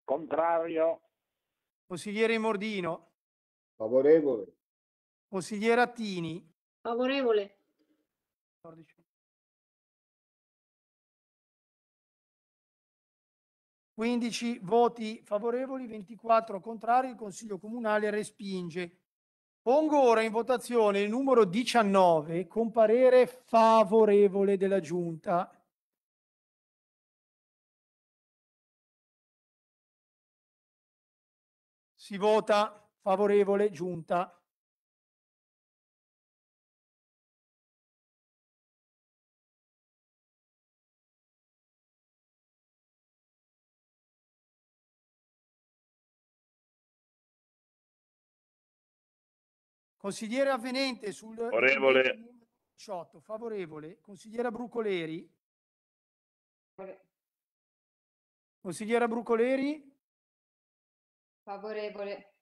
Contrario. Consigliere Mordino. Favorevole. Consigliere Attini. Favorevole. 14. Quindici voti favorevoli, 24 contrari, il Consiglio Comunale respinge. Pongo ora in votazione il numero 19 con parere favorevole della Giunta. Si vota favorevole Giunta. Consigliere avvenente sul favorevole. 18, favorevole. Consigliera Brucoleri. Consigliera Brucoleri. Favorevole.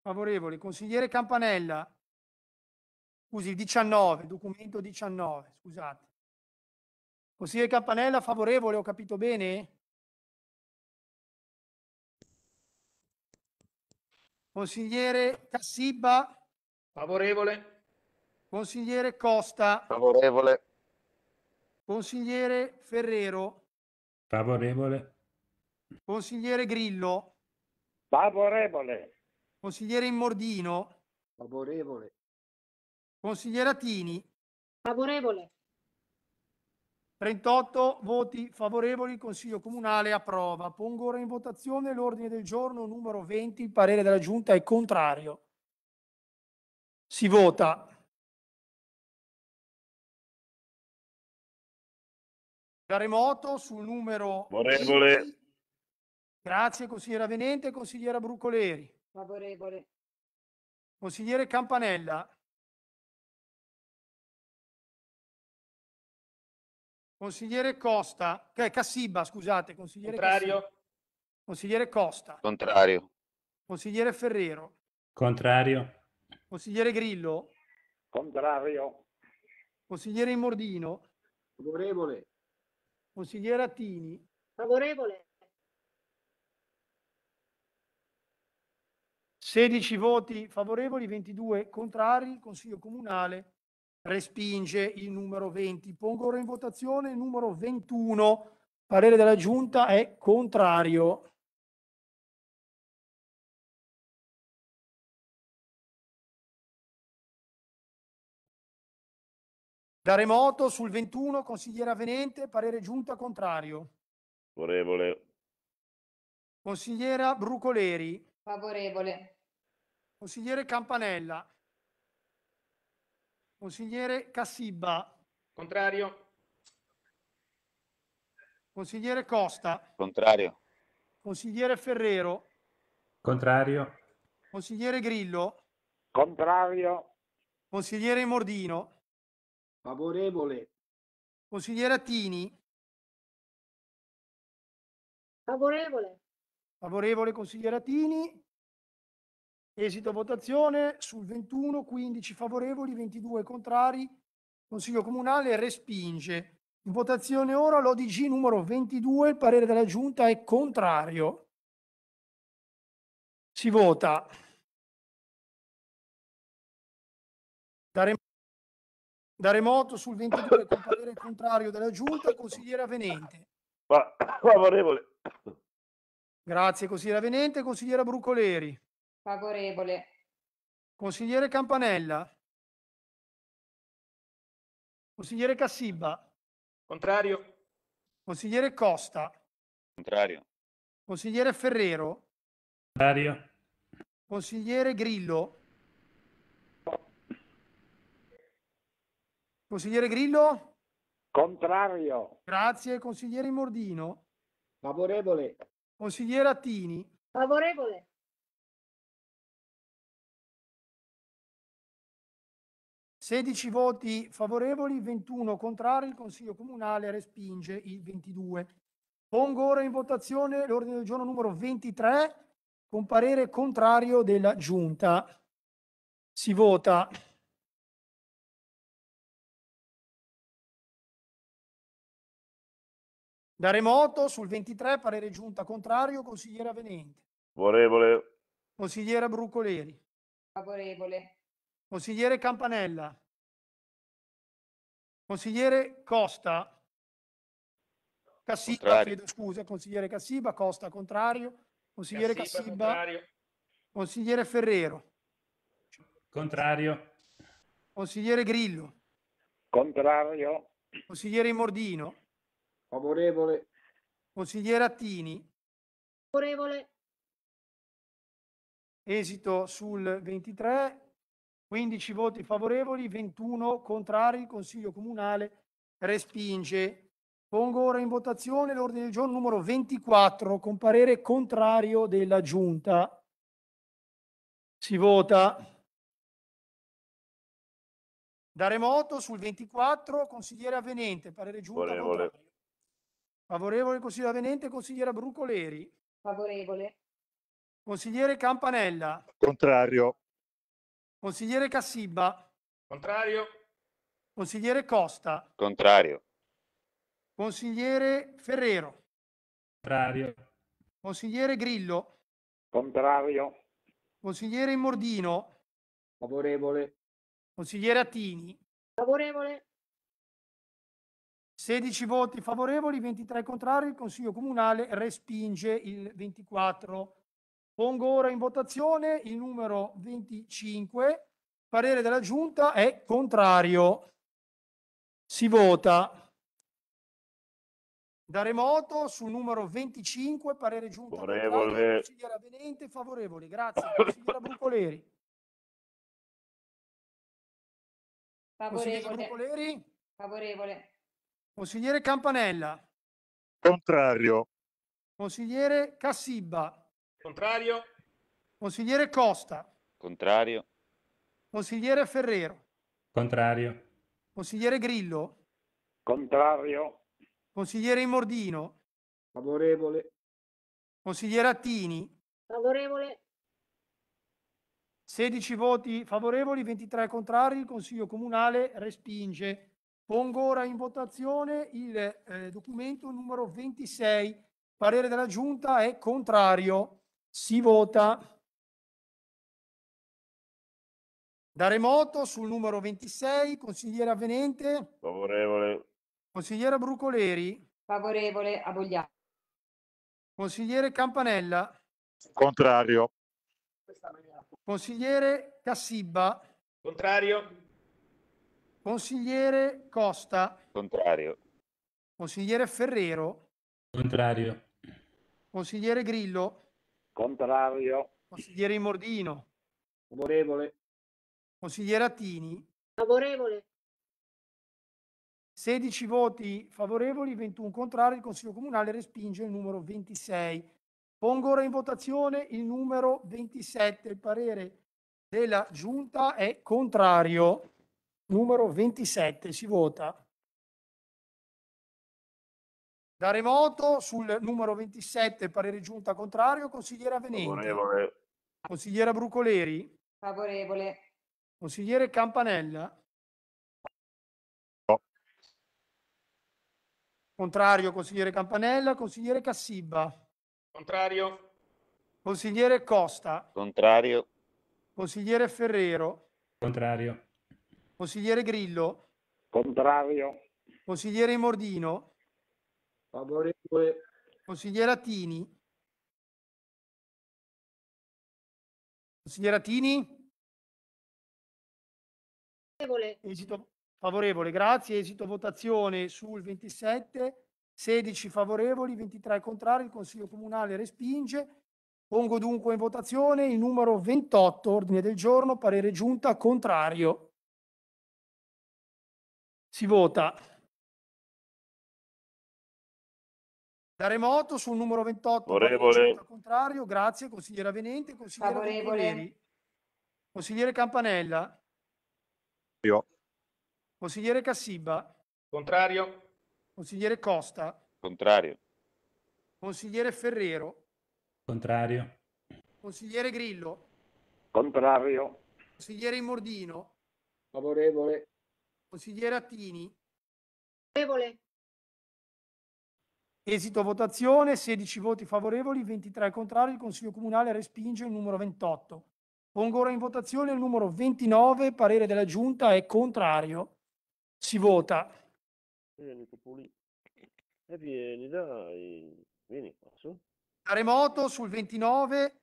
Favorevole. Consigliere Campanella. Scusi, 19, documento 19, scusate. Consigliere Campanella, favorevole, ho capito bene? Consigliere Cassiba. Favorevole. Consigliere Costa. Favorevole. Consigliere Ferrero. Favorevole. Consigliere Grillo. Favorevole. Consigliere Immordino. Favorevole. Consigliere Attini. Favorevole. 38 voti favorevoli, il Consiglio Comunale approva. Pongo ora in votazione l'ordine del giorno numero 20, il parere della Giunta è contrario. Si vota. Da remoto sul numero. Favorevole. Grazie consigliera Venente, consigliera Brucoleri. Favorevole. Consigliere Campanella. Consigliere Costa, eh, Cassiba, scusate, consigliere Contrario. Cassiba. Consigliere Costa. Contrario. Consigliere Ferrero. Contrario. Consigliere Grillo? Contrario. Consigliere Mordino. Favorevole. Consigliere Attini? Favorevole. 16 voti favorevoli, 22 contrari. Il Consiglio Comunale respinge il numero 20. Pongo ora in votazione il numero 21. Parere della Giunta è contrario. Da remoto sul 21, consigliere avvenente, parere giunta contrario. Favorevole. Consigliera Brucoleri. Favorevole. Consigliere Campanella. Consigliere Cassibba. Contrario. Consigliere Costa. Contrario. Consigliere Ferrero. Contrario. Consigliere Grillo. Contrario. Consigliere Mordino. Favorevole. Consigliere Attini. Favorevole. Favorevole consigliere Attini. Esito votazione sul 21, 15 favorevoli, 22 contrari. Consiglio Comunale respinge. In votazione ora l'ODG numero 22, il parere della Giunta è contrario. Si vota. da remoto sul 22 con parere contrario della giunta consigliere avvenente favorevole grazie consigliere avvenente consigliera Brucoleri favorevole consigliere Campanella consigliere cassiba contrario consigliere Costa contrario consigliere Ferrero contrario consigliere Grillo Consigliere Grillo? Contrario. Grazie. Consigliere Mordino? Favorevole. Consigliere Attini? Favorevole. Sedici voti favorevoli, 21 contrari, il Consiglio Comunale respinge il 22. Pongo ora in votazione l'ordine del giorno numero 23 con parere contrario della Giunta. Si vota Da remoto sul 23 parere giunta contrario, consigliere Avenente. Favorevole. Consigliere Brucoleri. Favorevole. Consigliere Campanella. Consigliere Costa. Cassiba, chiedo scusa, consigliere Cassiba, Costa contrario. Consigliere Cassiba, Cassiba contrario. consigliere Ferrero. Contrario. Consigliere Grillo. Contrario. Consigliere Mordino. Favorevole. Consigliere Attini. Favorevole. Esito sul 23, 15 voti favorevoli, 21 contrari. Il Consiglio Comunale respinge. Pongo ora in votazione l'ordine del giorno numero 24 con parere contrario della Giunta. Si vota. Da remoto sul 24, consigliere avvenente, parere giunta. Volevole. Contrario. Favorevole consigliere Venente, consigliera Brucoleri. Favorevole. Consigliere Campanella. Contrario. Consigliere Cassiba. Contrario. Consigliere Costa. Contrario. Consigliere Ferrero. Contrario. Consigliere Grillo. Contrario. Consigliere Immordino. Favorevole. Consigliere Attini. Favorevole. 16 voti favorevoli, 23 contrari, il Consiglio Comunale respinge il 24. Pongo ora in votazione il numero 25. Parere della Giunta è contrario. Si vota da remoto sul numero 25, parere giunta favorevole. Consigliera Venente, favorevole. Grazie, consigliera Brucoleri. Favorevole. Consigliera Brucoleri. Favorevole. Consigliere Campanella. Contrario. Consigliere Cassiba. Contrario. Consigliere Costa. Contrario. Consigliere Ferrero. Contrario. Consigliere Grillo. Contrario. Consigliere Imordino. Favorevole. Consigliere Attini. Favorevole. 16 voti favorevoli, 23 contrari. Il Consiglio Comunale respinge. Pongo ora in votazione il eh, documento numero 26. Parere della Giunta è contrario. Si vota da remoto sul numero 26. Consigliere avvenente. Favorevole. Consigliere Brucoleri. Favorevole. Abogliato. Consigliere Campanella. Contrario. Consigliere Cassibba. Contrario. Consigliere Costa. Contrario. Consigliere Ferrero. Contrario. Consigliere Grillo. Contrario. Consigliere Imordino. Favorevole. Consigliere Attini. Favorevole. 16 voti favorevoli, 21 contrari. Il Consiglio Comunale respinge il numero 26. Pongo ora in votazione il numero 27. Il parere della Giunta è contrario numero 27. Si vota da remoto sul numero 27, parere giunta contrario, consigliera Venente. Favorevole. Consigliera Brucoleri. Favorevole. Consigliere Campanella. No. Contrario, consigliere Campanella. Consigliere Cassiba, Contrario. Consigliere Costa. Contrario. Consigliere Ferrero. Contrario. Consigliere Grillo. Contrario. Consigliere Mordino. Favorevole. Consigliere Attini. Consigliere Attini. Favorevole. Esito favorevole, grazie. Esito votazione sul 27. 16 favorevoli, 23 contrari, il Consiglio Comunale respinge. Pongo dunque in votazione il numero 28, ordine del giorno, parere giunta, contrario. Si vota da remoto sul numero 28. Favorevole. Contrario, grazie consigliera Venente, consigliere Favorevole. Consigliere Campanella. Io. Consigliere Cassiba. Contrario. Consigliere Costa. Contrario. Consigliere Ferrero. Contrario. Consigliere Grillo. Contrario. Consigliere Immordino. Favorevole. Consigliere Attini. Favorevole. Esito votazione, 16 voti favorevoli, 23 contrari. Il Consiglio Comunale respinge il numero 28. Pongo ora in votazione il numero 29, parere della Giunta è contrario. Si vota. Vieni, Copoli. E vieni, dai. Vieni qua su. Terremoto sul 29,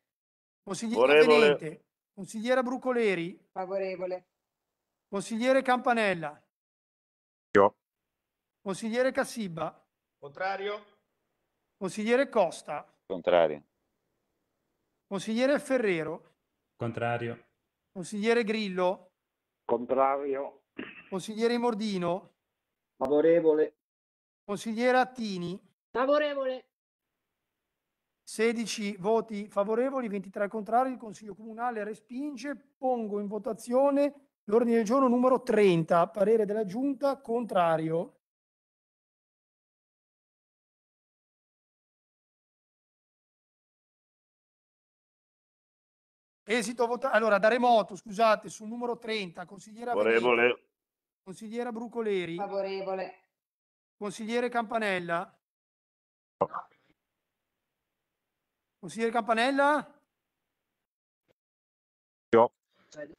consigliere Favorevole. Venente, consigliera Brucoleri, Favorevole. consigliere Campanella, Consigliere Cassiba. Contrario. Consigliere Costa. Contrario. Consigliere Ferrero. Contrario. Consigliere Grillo. Contrario. Consigliere Mordino. Favorevole. Consigliere Attini. Favorevole. 16 voti favorevoli, 23 contrari. Il Consiglio Comunale respinge. Pongo in votazione L'ordine del giorno numero 30, parere della Giunta contrario. Esito votato. Allora, da remoto, scusate, sul numero 30, consigliera Favorevole. consigliera Brucoleri. Favorevole. Consigliere Campanella. Consigliere Campanella?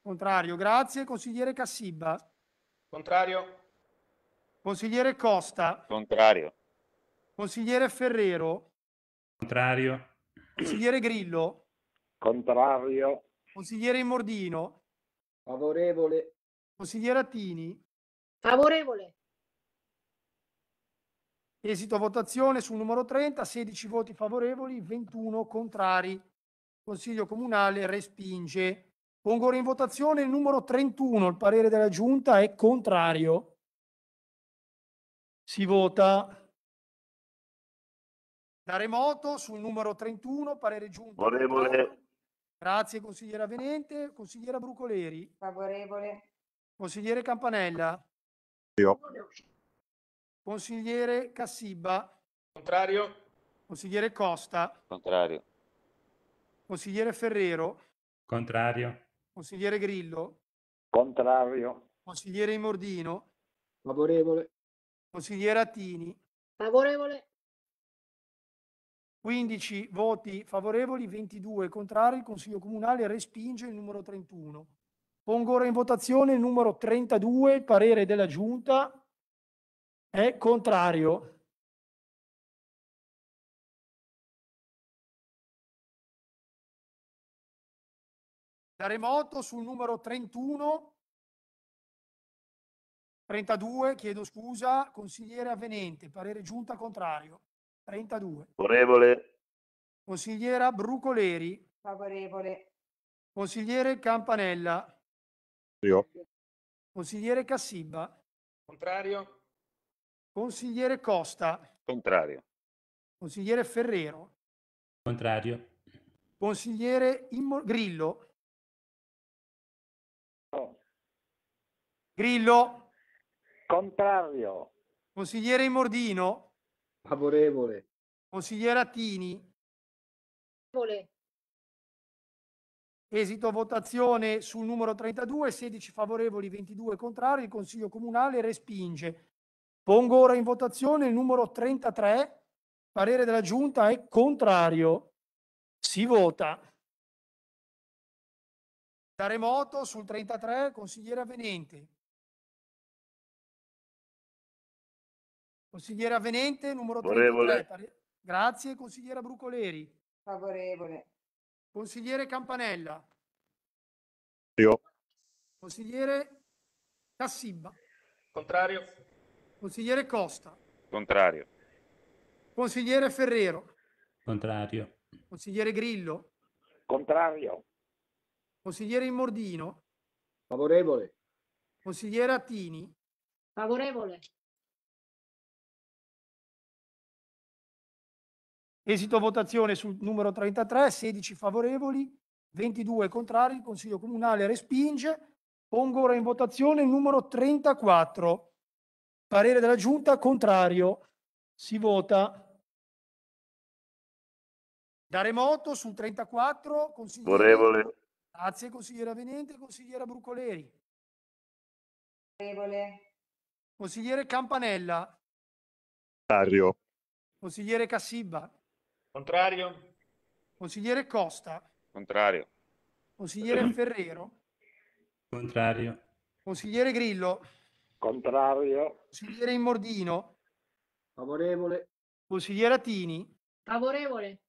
Contrario, grazie. Consigliere Cassiba. Contrario. Consigliere Costa. Contrario. Consigliere Ferrero. Contrario. Consigliere Grillo. Contrario. Consigliere Mordino. Favorevole. Consigliere Attini. Favorevole. Esito votazione sul numero 30, 16 voti favorevoli, 21 contrari. Consiglio Comunale respinge. Pongo ora in votazione il numero 31, il parere della Giunta è contrario. Si vota da remoto sul numero 31, parere giunto. Favorevole. Grazie consigliera Venente, consigliera Brucoleri. Favorevole. Consigliere Campanella. Io. Consigliere Cassiba. Contrario. Consigliere Costa. Contrario. Consigliere Ferrero. Contrario. Consigliere Grillo. Contrario. Consigliere Mordino. Favorevole. Consigliere Attini. Favorevole. 15 voti favorevoli, 22 contrari. Il Consiglio Comunale respinge il numero 31. Pongo ora in votazione il numero 32. Il parere della Giunta è contrario. Terremoto sul numero 31, 32, chiedo scusa, consigliere avvenente, parere giunta contrario. 32. Favorevole. Consigliera Brucoleri. Favorevole. Consigliere Campanella. Io. Consigliere Cassiba. Contrario. Consigliere Costa. Contrario. Consigliere Ferrero. Contrario. Consigliere Immo- Grillo. Grillo. Contrario. Consigliere Mordino. Favorevole. Consigliere Attini. Favorevole. Esito votazione sul numero 32, 16 favorevoli, 22 contrari, il Consiglio Comunale respinge. Pongo ora in votazione il numero 33, parere della Giunta è contrario. Si vota. Da remoto sul 33, consigliere Avenente. Consigliera Venente, numero 33. Grazie. Consigliera Brucoleri. Favorevole. Consigliere Campanella. Io. Consigliere Cassibba. Contrario. Consigliere Costa. Contrario. Consigliere Ferrero. Contrario. Consigliere Grillo. Contrario. Consigliere Immordino. Favorevole. Consigliere Attini. Favorevole. Esito votazione sul numero 33, 16 favorevoli, 22 contrari, il Consiglio Comunale respinge. Pongo ora in votazione il numero 34. Parere della Giunta contrario. Si vota. Da remoto sul 34, consigliere. Favorevole. Grazie, consigliere Venente, consigliera Brucoleri. Favorevole. Consigliere Campanella. Contrario. Consigliere Cassiba. Contrario. Consigliere Costa. Contrario. Consigliere (clears throat) Ferrero. Contrario. Consigliere Grillo. Contrario. Consigliere Immordino. Favorevole. Consigliere Atini. Favorevole.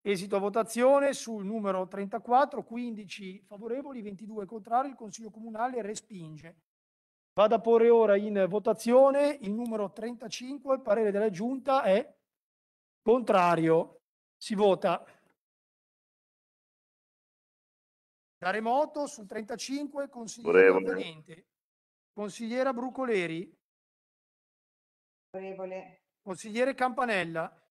Esito a votazione sul numero 34, 15 favorevoli, 22 contrari, il Consiglio Comunale respinge. Vado a porre ora in votazione il numero 35, il parere della Giunta è contrario. Si vota da remoto sul 35, consigliere Tenente. Consigliera Brucoleri. Favorevole. Consigliere Campanella.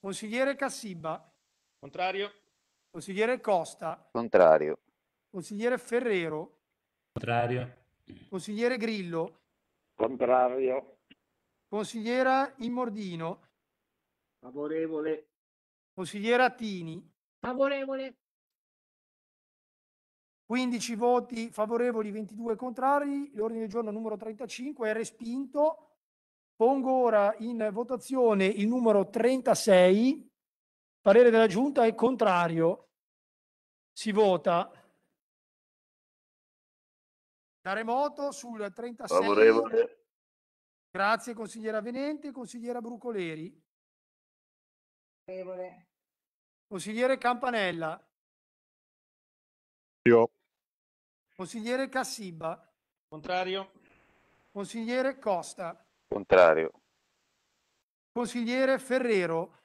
Consigliere Cassiba. Contrario. Consigliere Costa. Contrario. Consigliere Ferrero. Contrario. Consigliere Grillo. Contrario. Consigliera Immordino. Favorevole. Consigliera Tini. Favorevole. 15 voti favorevoli, 22 contrari. L'ordine del giorno numero 35 è respinto. Pongo ora in votazione il numero 36. Parere della Giunta è contrario. Si vota da remoto sul 36. Favorevole. Grazie consigliera Venente, consigliera Brucoleri. Favorevole. Consigliere Campanella. Io. Consigliere Cassiba. Contrario. Consigliere Costa. Contrario. Consigliere Ferrero.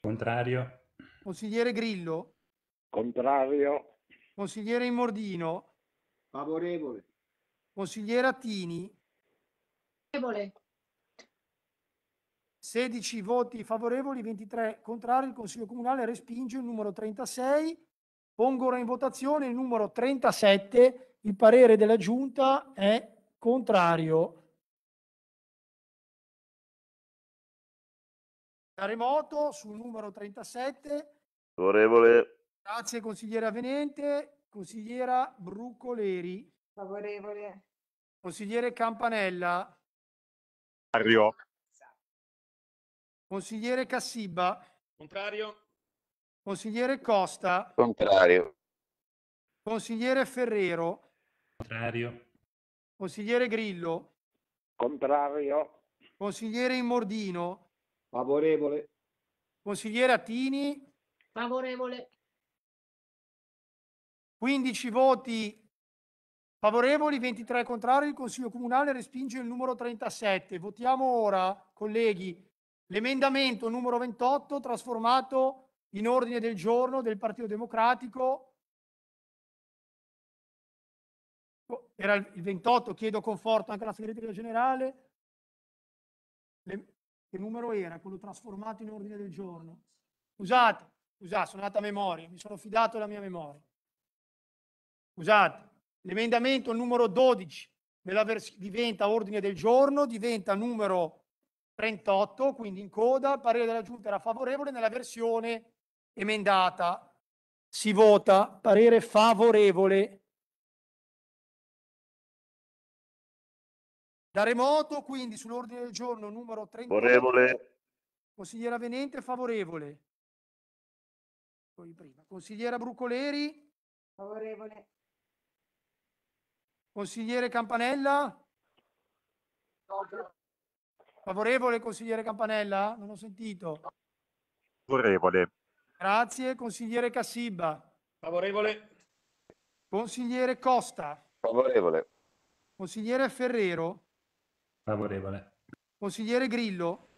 Contrario. Consigliere Grillo. Contrario. Consigliere Immordino. Favorevole. Consigliera Tini. 16 voti favorevoli, 23 contrari. Il Consiglio Comunale respinge il numero 36. Pongo ora in votazione il numero 37. Il parere della Giunta è contrario. Terremoto sul numero 37. Favorevole. Grazie consigliera Venente, Consigliera Brucoleri. Favorevole. Consigliere Campanella. Contrario. Consigliere Cassiba. Contrario. Consigliere Costa. Contrario. Consigliere Ferrero. Contrario. Consigliere Grillo. Contrario. Consigliere Immordino. Favorevole. Consigliere Attini. Favorevole. 15 voti Favorevoli 23 contrari, il Consiglio Comunale respinge il numero 37. Votiamo ora, colleghi, l'emendamento numero 28 trasformato in ordine del giorno del Partito Democratico. Oh, era il 28, chiedo conforto anche alla segreteria generale. Che numero era quello trasformato in ordine del giorno? Scusate, scusate, sono andata a memoria, mi sono fidato della mia memoria. Scusate. L'emendamento numero 12 vers- diventa ordine del giorno, diventa numero 38, quindi in coda, parere della Giunta era favorevole nella versione emendata. Si vota parere favorevole. Da remoto, quindi sull'ordine del giorno numero 38. Favorevole. Consigliera Venente, favorevole. Consigliera Brucoleri. Favorevole. Consigliere Campanella? Favorevole, consigliere Campanella? Non ho sentito. Favorevole. Grazie, consigliere Cassiba. Favorevole. Consigliere Costa. Favorevole. Consigliere Ferrero. Favorevole. Consigliere Grillo.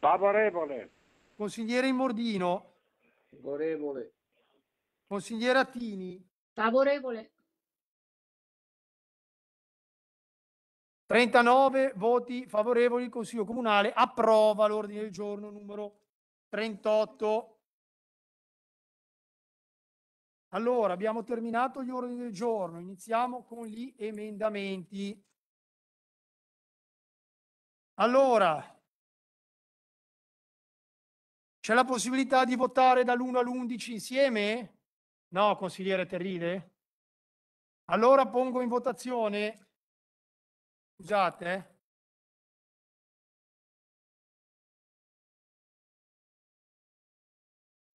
Favorevole. Consigliere Immordino. Favorevole. Consigliere Attini. Favorevole. 39 voti favorevoli, il Consiglio Comunale approva l'ordine del giorno numero 38. Allora, abbiamo terminato gli ordini del giorno, iniziamo con gli emendamenti. Allora, c'è la possibilità di votare dall'1 all'11 insieme? No, consigliere Terrile? Allora pongo in votazione Scusate. Eh.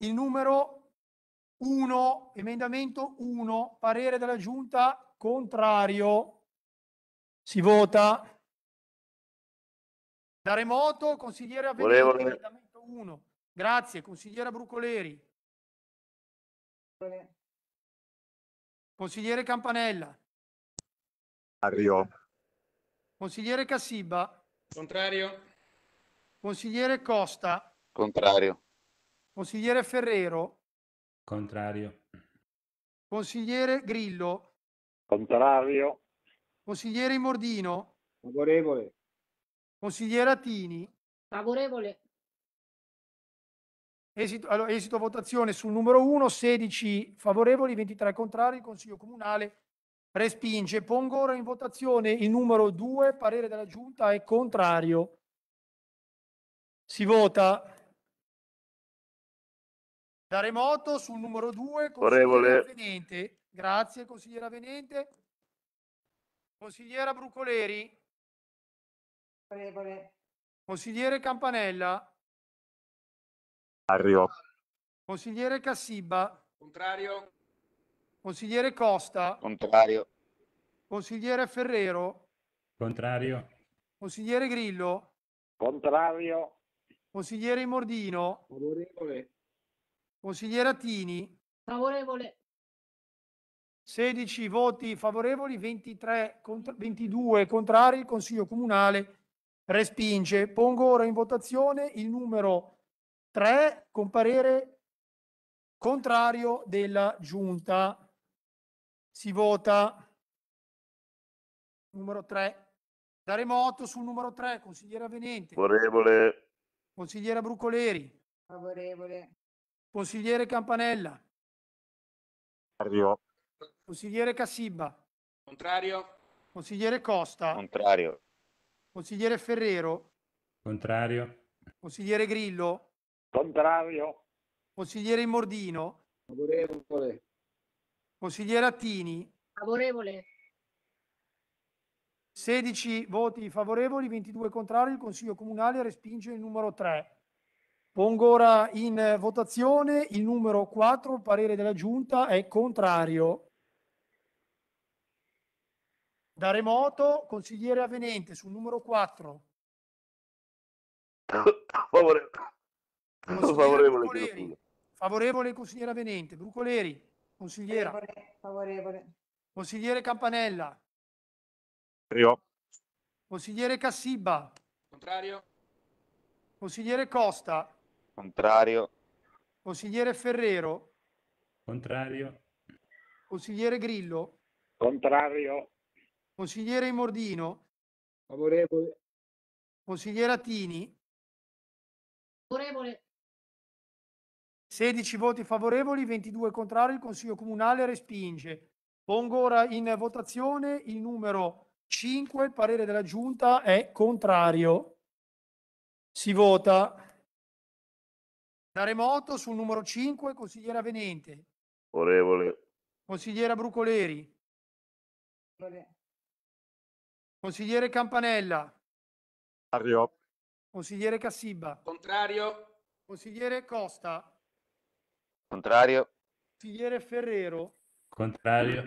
Il numero 1, emendamento 1, parere della giunta contrario. Si vota. Da remoto, consigliere Avellino, emendamento 1. Grazie, consigliera Brucoleri. Consigliere Campanella. Arrivo. Consigliere Cassiba. Contrario. Consigliere Costa. Contrario. Consigliere Ferrero. Contrario. Consigliere Grillo. Contrario. Consigliere Mordino. Favorevole. Consigliere Attini. Favorevole. Esito, allora, esito votazione sul numero 1, 16 favorevoli, 23 contrari. Il Consiglio Comunale Respinge. Pongo ora in votazione il numero 2, parere della Giunta è contrario. Si vota da remoto sul numero 2, consigliere Venente. Grazie consigliera Venente. Consigliera Brucoleri. Favorevole. Consigliere Campanella. Arrio. Consigliere Cassiba. Contrario. Consigliere Costa. Contrario. Consigliere Ferrero. Contrario. Consigliere Grillo. Contrario. Consigliere Mordino. Favorevole. Consigliere Attini. Favorevole. 16 voti favorevoli, 23 contro, 22 contrari. Il Consiglio Comunale respinge. Pongo ora in votazione il numero 3 con parere contrario della Giunta. Si vota numero 3. Da remoto sul numero 3, consigliere avvenente. Favorevole. Consigliera Brucoleri. Favorevole. Consigliere Campanella. Contrario. Consigliere Cassibba. Contrario. Consigliere Costa. Contrario. Consigliere Ferrero. Contrario. Consigliere Grillo. Contrario. Consigliere Immordino. Favorevole. Consigliere Attini, Favorevole. 16 voti favorevoli, 22 contrari. Il Consiglio Comunale respinge il numero 3. Pongo ora in votazione il numero 4. Il parere della Giunta è contrario. Da remoto, consigliere Avenente, sul numero 4. Favorevole. Consigliere Favorevole, Brucoleri. Favorevole il consigliere Avenente. Brucoleri. Consigliera. Favorevole. Consigliere Campanella. Io. Consigliere Cassiba. Contrario. Consigliere Costa. Contrario. Consigliere Ferrero. Contrario. Consigliere Grillo. Contrario. Consigliere Imordino. Favorevole. Consigliera Tini. Favorevole. 16 voti favorevoli, 22 contrari, il Consiglio Comunale respinge. Pongo ora in votazione il numero 5, il parere della Giunta è contrario. Si vota da remoto sul numero 5, consigliera Venente. Favorevole. Consigliera Brucoleri. Favorevole. Consigliere Campanella. Contrario. Consigliere Cassiba. Contrario. Consigliere Costa. Contrario. Consigliere Ferrero. Contrario.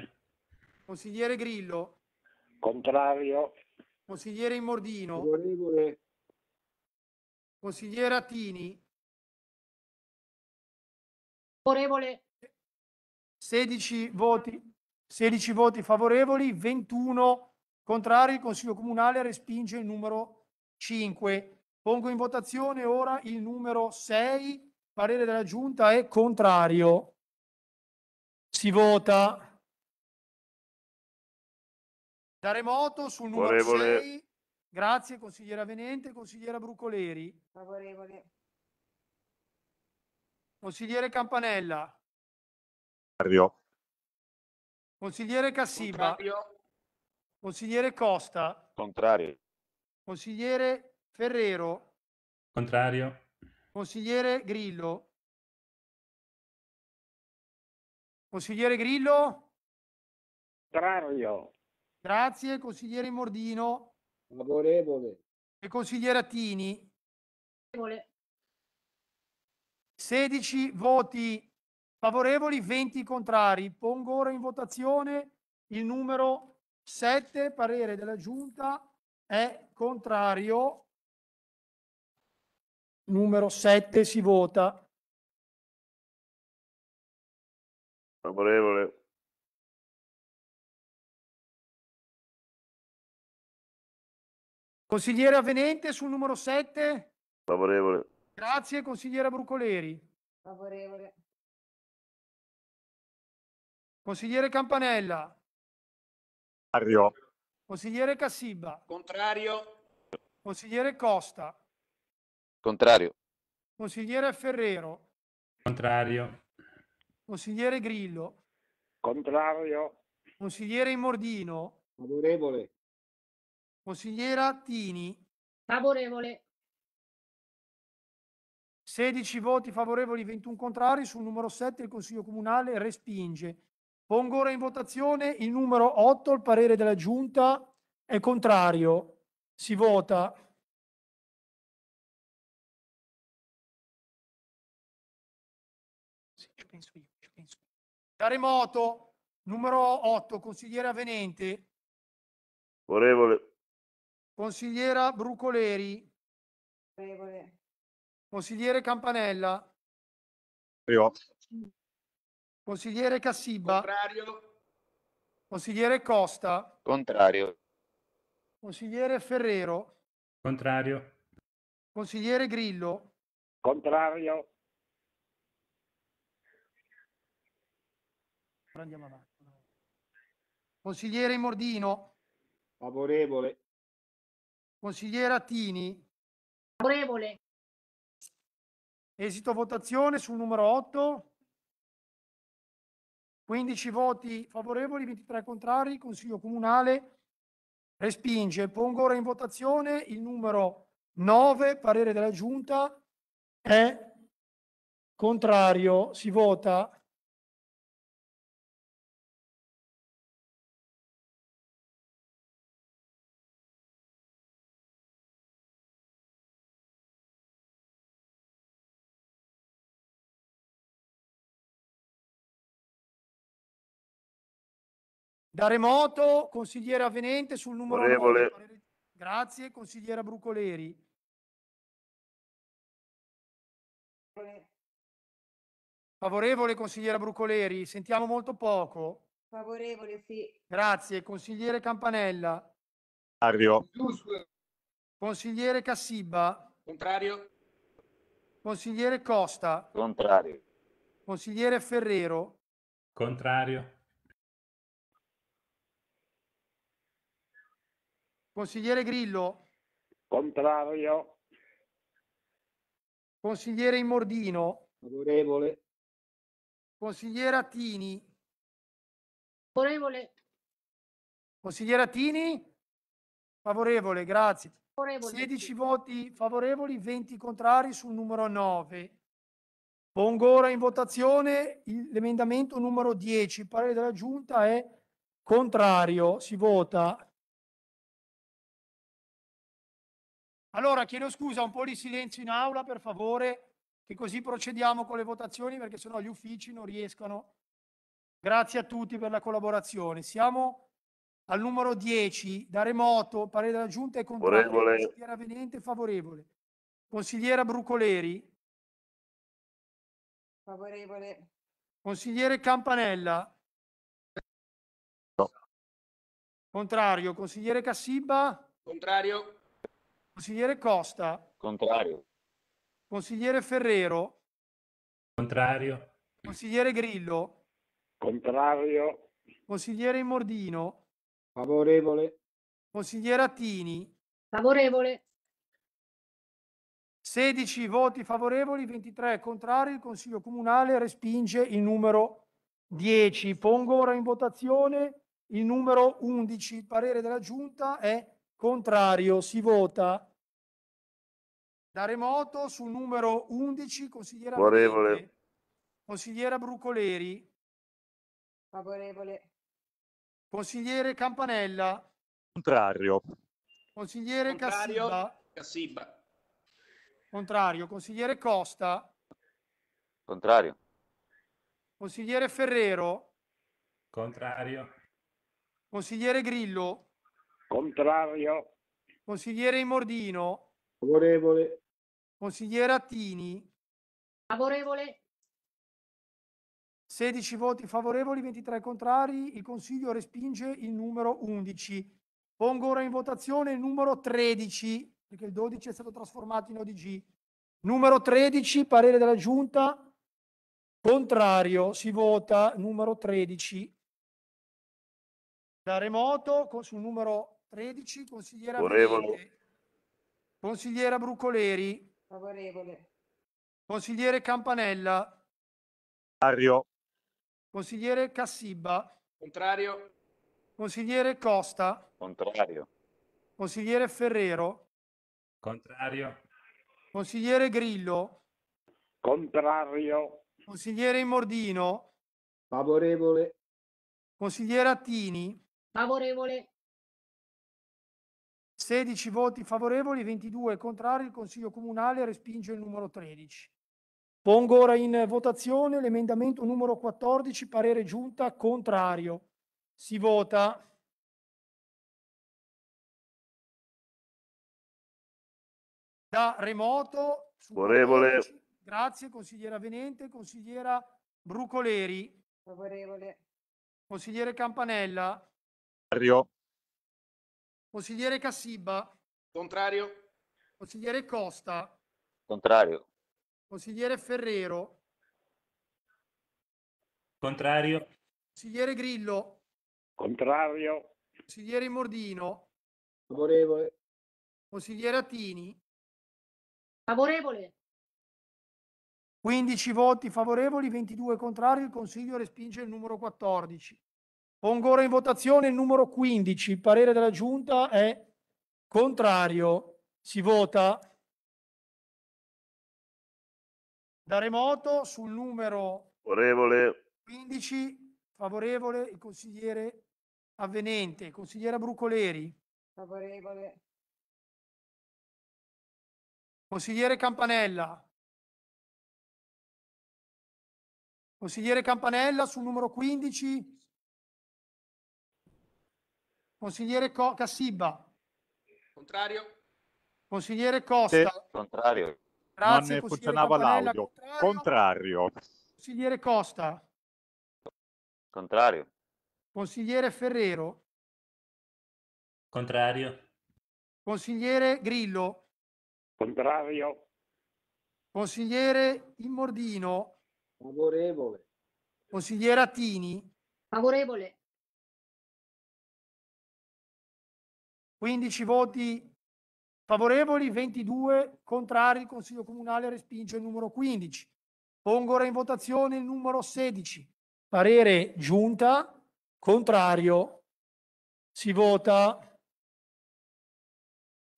Consigliere Grillo. Contrario. Consigliere Immordino. Favorevole. Consigliere Attini. Favorevole. 16 voti, 16 voti favorevoli, 21 contrari. Il Consiglio Comunale respinge il numero 5. Pongo in votazione ora il numero 6 Parere della giunta è contrario. Si vota da remoto sul numero Favorevole. 6. Grazie consigliera Venente, consigliera Brucoleri. Favorevole. Consigliere Campanella. Contrario. Consigliere Cassiba. Contrario. Consigliere Costa. Contrario. Consigliere Ferrero. Contrario. Consigliere Grillo. Consigliere Grillo. Contrario. Grazie, consigliere Mordino. Favorevole. E consigliere Attini. Favorevole. 16 voti favorevoli, 20 contrari. Pongo ora in votazione il numero 7, parere della giunta è contrario. Numero 7 si vota. Favorevole. Consigliere Avenente sul numero 7. Favorevole. Grazie, consigliera Brucoleri. Favorevole. Consigliere Campanella. Contrario. Consigliere Cassiba. Contrario. Consigliere Costa. Contrario. Consigliere Ferrero. Contrario. Consigliere Grillo. Contrario. Consigliere Immordino. Favorevole. Consigliera Tini. Favorevole. 16 voti favorevoli, 21 contrari. Sul numero 7 il Consiglio Comunale respinge. Pongo ora in votazione il numero 8, il parere della Giunta è contrario. Si vota. Remoto, numero 8, consigliere avvenente. Orevole. Consigliera Brucoleri. Orevole. Consigliere Campanella. Io. Consigliere Cassiba. Contrario. Consigliere Costa. Contrario. Consigliere Ferrero. Contrario. Consigliere Grillo. Contrario. andiamo avanti. Consigliere Mordino. Favorevole. Consigliere Attini. Favorevole. Esito votazione sul numero 8. 15 voti favorevoli, 23 contrari. Consiglio Comunale respinge. Pongo ora in votazione il numero 9, parere della Giunta è contrario. Si vota Da remoto, consigliere avvenente sul numero 9. Grazie, consigliera Brucoleri. Favorevole, consigliera Brucoleri, sentiamo molto poco. Favorevole, sì. Grazie, consigliere Campanella. Contrario. Consigliere Cassiba. Contrario. Consigliere Costa. Contrario. Consigliere Ferrero. Contrario. Consigliere Grillo. Contrario. Consigliere Immordino. Favorevole. Consigliere Attini. Favorevole. Consigliere Attini. Favorevole, grazie. Favorevole. 16 voti favorevoli, 20 contrari sul numero 9. Pongo ora in votazione l'emendamento numero 10. Il parere della Giunta è contrario. Si vota Allora chiedo scusa, un po' di silenzio in aula per favore, che così procediamo con le votazioni perché sennò gli uffici non riescono. Grazie a tutti per la collaborazione. Siamo al numero 10, da remoto, parere della Giunta è contrario. Consigliera Venente, favorevole. Consigliera Brucoleri. Favorevole. Consigliere Campanella. No. Contrario. Consigliere Cassiba. Contrario. Consigliere Costa. Contrario. Consigliere Ferrero. Contrario. Consigliere Grillo. Contrario. Consigliere Immordino. Favorevole. Consigliere Attini. Favorevole. 16 voti favorevoli, 23 contrari. Il Consiglio Comunale respinge il numero 10. Pongo ora in votazione il numero 11. Il parere della Giunta è Contrario, si vota da remoto sul numero 11, consigliera Favorevole. Brucoleri. Consigliera Brucoleri. Favorevole. Consigliere Campanella. Contrario. Consigliere Contrario. Cassiba. Cassiba. Contrario. Consigliere Costa. Contrario. Consigliere Ferrero. Contrario. Consigliere Grillo. Contrario. Consigliere Imordino. Favorevole. Consigliere Attini. Favorevole. 16 voti favorevoli, 23 contrari. Il Consiglio respinge il numero 11. Pongo ora in votazione il numero 13, perché il 12 è stato trasformato in ODG. Numero 13, parere della Giunta. Contrario, si vota numero 13. Da remoto, sul numero 13, consigliera Favorevole. Consigliera Brucoleri. Favorevole. Consigliere Campanella. Contrario. Consigliere Cassiba. Contrario. Consigliere Costa. Contrario. Consigliere Ferrero. Contrario. Consigliere Grillo. Contrario. Consigliere Immordino. Favorevole. Consigliere Attini. Favorevole. 16 voti favorevoli, 22 contrari, il Consiglio Comunale respinge il numero 13. Pongo ora in votazione l'emendamento numero 14, parere giunta contrario. Si vota. Da remoto. Favorevole. Grazie, consigliera Venente. Consigliera Brucoleri. Favorevole. Consigliere Campanella. Arrio. Consigliere Cassiba. Contrario. Consigliere Costa. Contrario. Consigliere Ferrero. Contrario. Consigliere Grillo. Contrario. Consigliere Mordino. Favorevole. Consigliere Attini. Favorevole. 15 voti favorevoli, 22 contrari, il Consiglio respinge il numero 14. Pongo ora in votazione il numero 15. Il parere della Giunta è contrario. Si vota da remoto sul numero favorevole. 15. Favorevole il consigliere avvenente. Consigliera Brucoleri. Favorevole. Consigliere Campanella. Consigliere Campanella sul numero 15. Consigliere Co- Cassiba. Contrario. Consigliere Costa. Sì, contrario. Grazie, non funzionava l'audio. Contrario. contrario. Consigliere Costa. Contrario. Consigliere Ferrero. Contrario. Consigliere Grillo. Contrario. Consigliere Immordino. Favorevole. Consigliere Attini. Favorevole. 15 voti favorevoli, 22 contrari. Il Consiglio Comunale respinge il numero 15. Pongo ora in votazione il numero 16. Parere giunta, contrario. Si vota.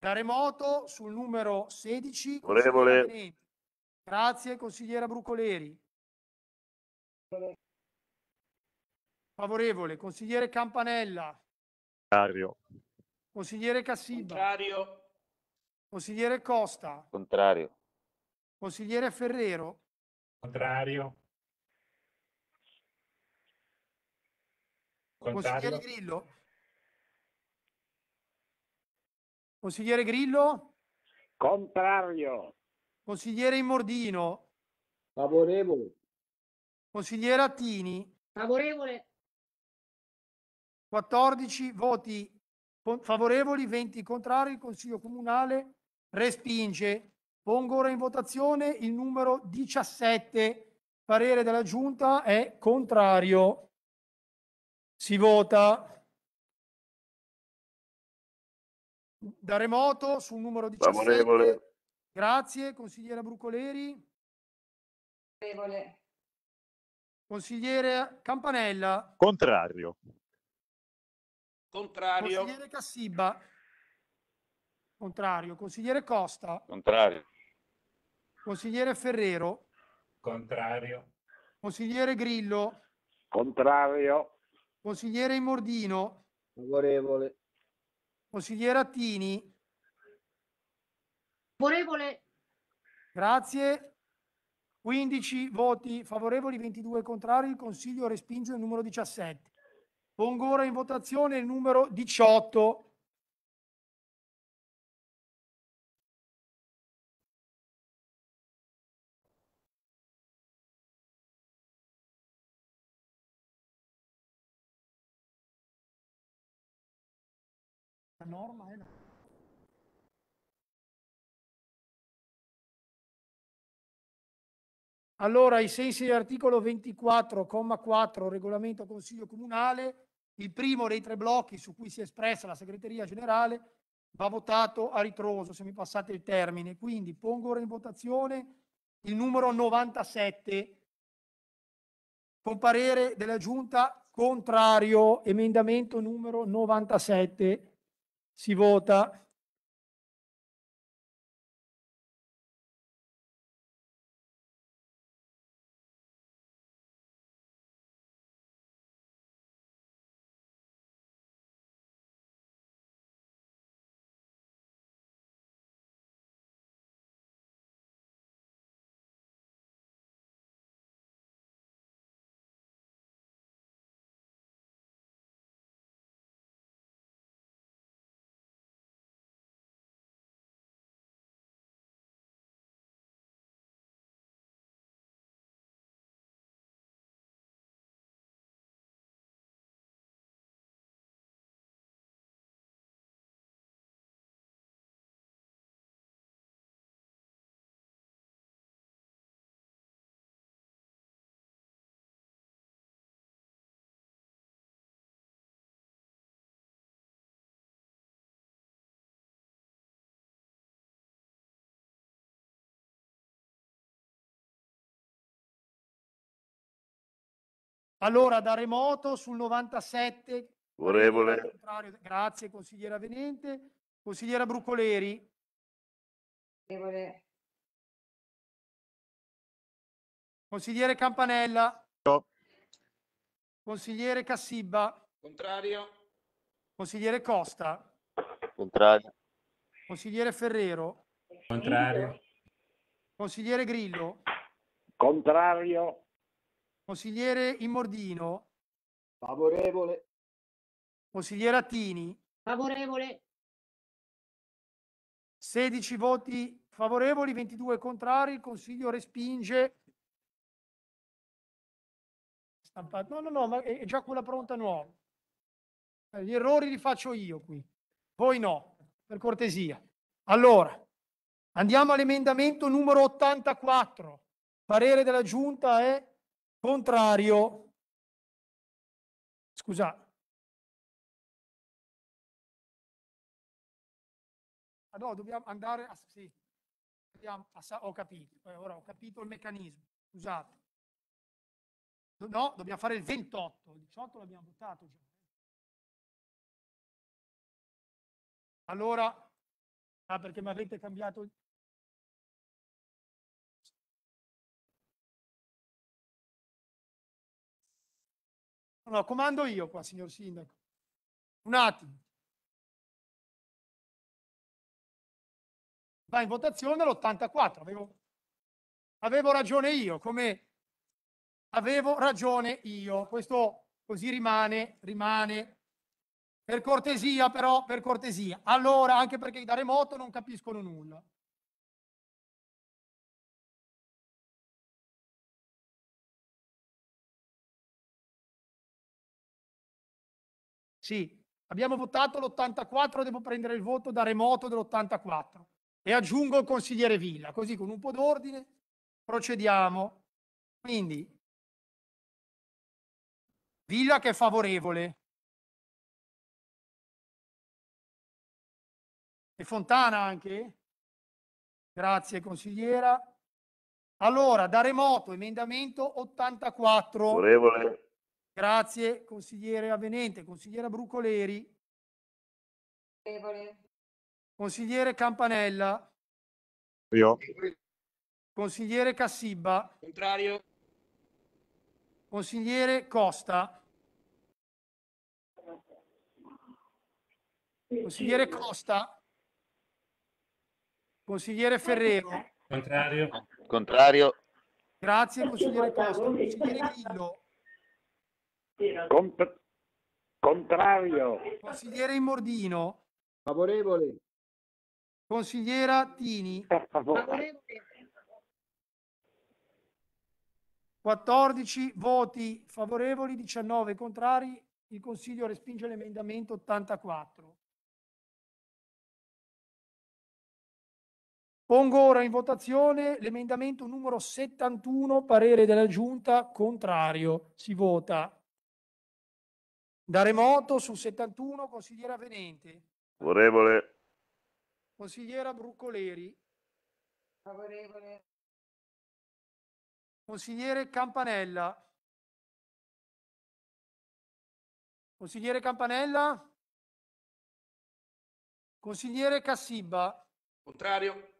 Da remoto sul numero 16. Favorevole. Grazie, consigliera Brucoleri. Favorevole. Consigliere Campanella. Contrario. Consigliere Cassiba. Contrario. Consigliere Costa. Contrario. Consigliere Ferrero. Contrario. Contrario. Consigliere Grillo. Consigliere Grillo. Contrario. Consigliere Immordino. Favorevole. Consigliere Attini. Favorevole. 14 voti favorevoli, 20 contrari, il Consiglio Comunale respinge. Pongo ora in votazione il numero 17. Parere della Giunta è contrario. Si vota da remoto sul numero 17. Favorevole. Grazie, consigliera Brucoleri. Favorevole. Consigliere Campanella. Contrario. Contrario. Consigliere Cassiba. Contrario. Consigliere Costa. Contrario. Consigliere Ferrero. Contrario. Consigliere Grillo. Contrario. Consigliere Imordino. Favorevole. Consigliere Attini. Favorevole. Grazie. 15 voti favorevoli, 22 contrari. Il Consiglio respinge il numero 17. Pongo ora in votazione il numero 18. La norma è la... Allora, ai sensi dell'articolo 24,4 regolamento Consiglio Comunale, il primo dei tre blocchi su cui si è espressa la segreteria generale va votato a ritroso, se mi passate il termine. Quindi pongo ora in votazione il numero 97 con parere della giunta contrario, emendamento numero 97. Si vota. Allora da remoto sul 97. Vorevole. Grazie consigliera Venente. Consigliera Brucoleri. Vorevole. Consigliere Campanella. No. Consigliere Cassiba. Contrario. Consigliere Costa. Contrario. Consigliere Ferrero. Contrario. Consigliere Grillo. Contrario. Consigliere Immordino. Favorevole. Consigliere Attini. Favorevole. 16 voti favorevoli, 22 contrari. Il Consiglio respinge. Stampato. No, no, no, ma è già quella pronta nuova. Eh, gli errori li faccio io qui. Voi no, per cortesia. Allora, andiamo all'emendamento numero 84. Parere della Giunta è Contrario. Scusa. Ah no, dobbiamo andare a... Sì. Dobbiamo ho capito. Eh, ora ho capito il meccanismo. Scusate. No, dobbiamo fare il 28. Il 18 l'abbiamo buttato già. Allora, ah, perché mi avete cambiato No, comando io qua, signor Sindaco. Un attimo. Va in votazione l'84. Avevo, avevo ragione io, come avevo ragione io. Questo così rimane, rimane. Per cortesia però, per cortesia. Allora, anche perché da remoto non capiscono nulla. Sì, abbiamo votato l'84, devo prendere il voto da remoto dell'84 e aggiungo il consigliere Villa, così con un po' d'ordine procediamo. Quindi Villa che è favorevole. E Fontana anche? Grazie consigliera. Allora, da remoto, emendamento 84. Favorevole. Grazie consigliere Avenente, consigliera Brucoleri. Consigliere Campanella. Io. Consigliere Cassiba. Contrario. Consigliere Costa. Consigliere Costa. Consigliere Ferrero. Contrario. Contrario. Grazie consigliere Costa. Consigliere Grillo. Cont- contrario. Consigliere Immordino. Favorevole. Consigliera Tini. Favorevole. 14 voti favorevoli, 19 contrari. Il Consiglio respinge l'emendamento 84. Pongo ora in votazione l'emendamento numero 71, parere della Giunta contrario. Si vota. Da remoto sul 71, consigliera Venente. Favorevole. Consigliera Bruccoleri. Favorevole. Consigliere Campanella. Consigliere Campanella. Consigliere Cassiba. Contrario.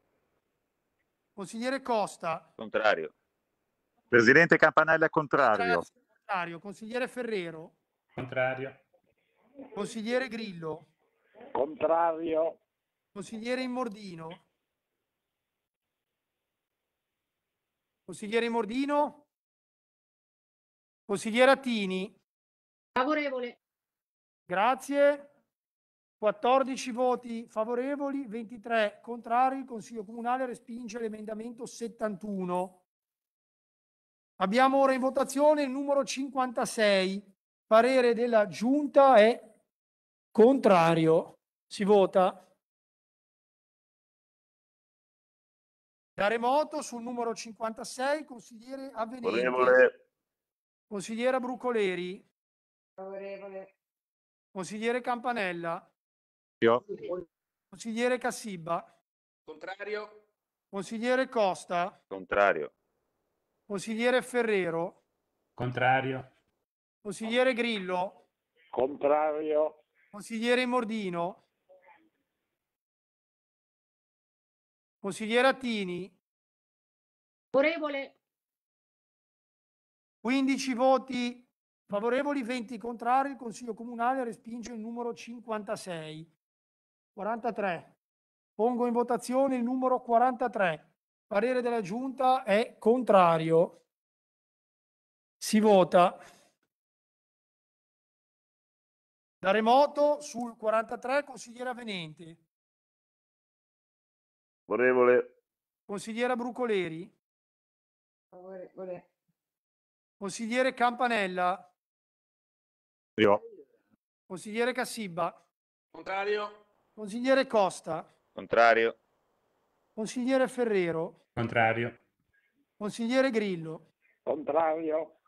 Consigliere Costa. Contrario. Presidente Campanella, contrario. Contrario. Consigliere Ferrero. Contrario. Consigliere Grillo. Contrario. Consigliere Immordino. Consigliere Immordino. Consigliere Attini. Favorevole. Grazie. 14 voti favorevoli, 23 contrari. Il Consiglio Comunale respinge l'emendamento 71. Abbiamo ora in votazione il numero 56. Parere della giunta è contrario. Si vota. Da remoto sul numero 56, consigliere Avvenente. Favorevole. Consigliera Brucoleri. Favorevole. Consigliere Campanella. Io. Consigliere cassiba Contrario. Consigliere Costa. Contrario. Consigliere Ferrero. Contrario. Consigliere Grillo. Contrario. Consigliere Mordino. Consigliere Attini. Favorevole. 15 voti favorevoli, 20 contrari. Il Consiglio Comunale respinge il numero 56. 43. Pongo in votazione il numero 43. Parere della Giunta è contrario. Si vota. Da remoto sul 43, consigliere Avvenenti. Favorevole. Consigliera Brucoleri. Favorevole. Consigliere Campanella. Io. Consigliere Cassibba. Contrario. Consigliere Costa. Contrario. Consigliere Ferrero. Contrario. Consigliere Grillo. Contrario.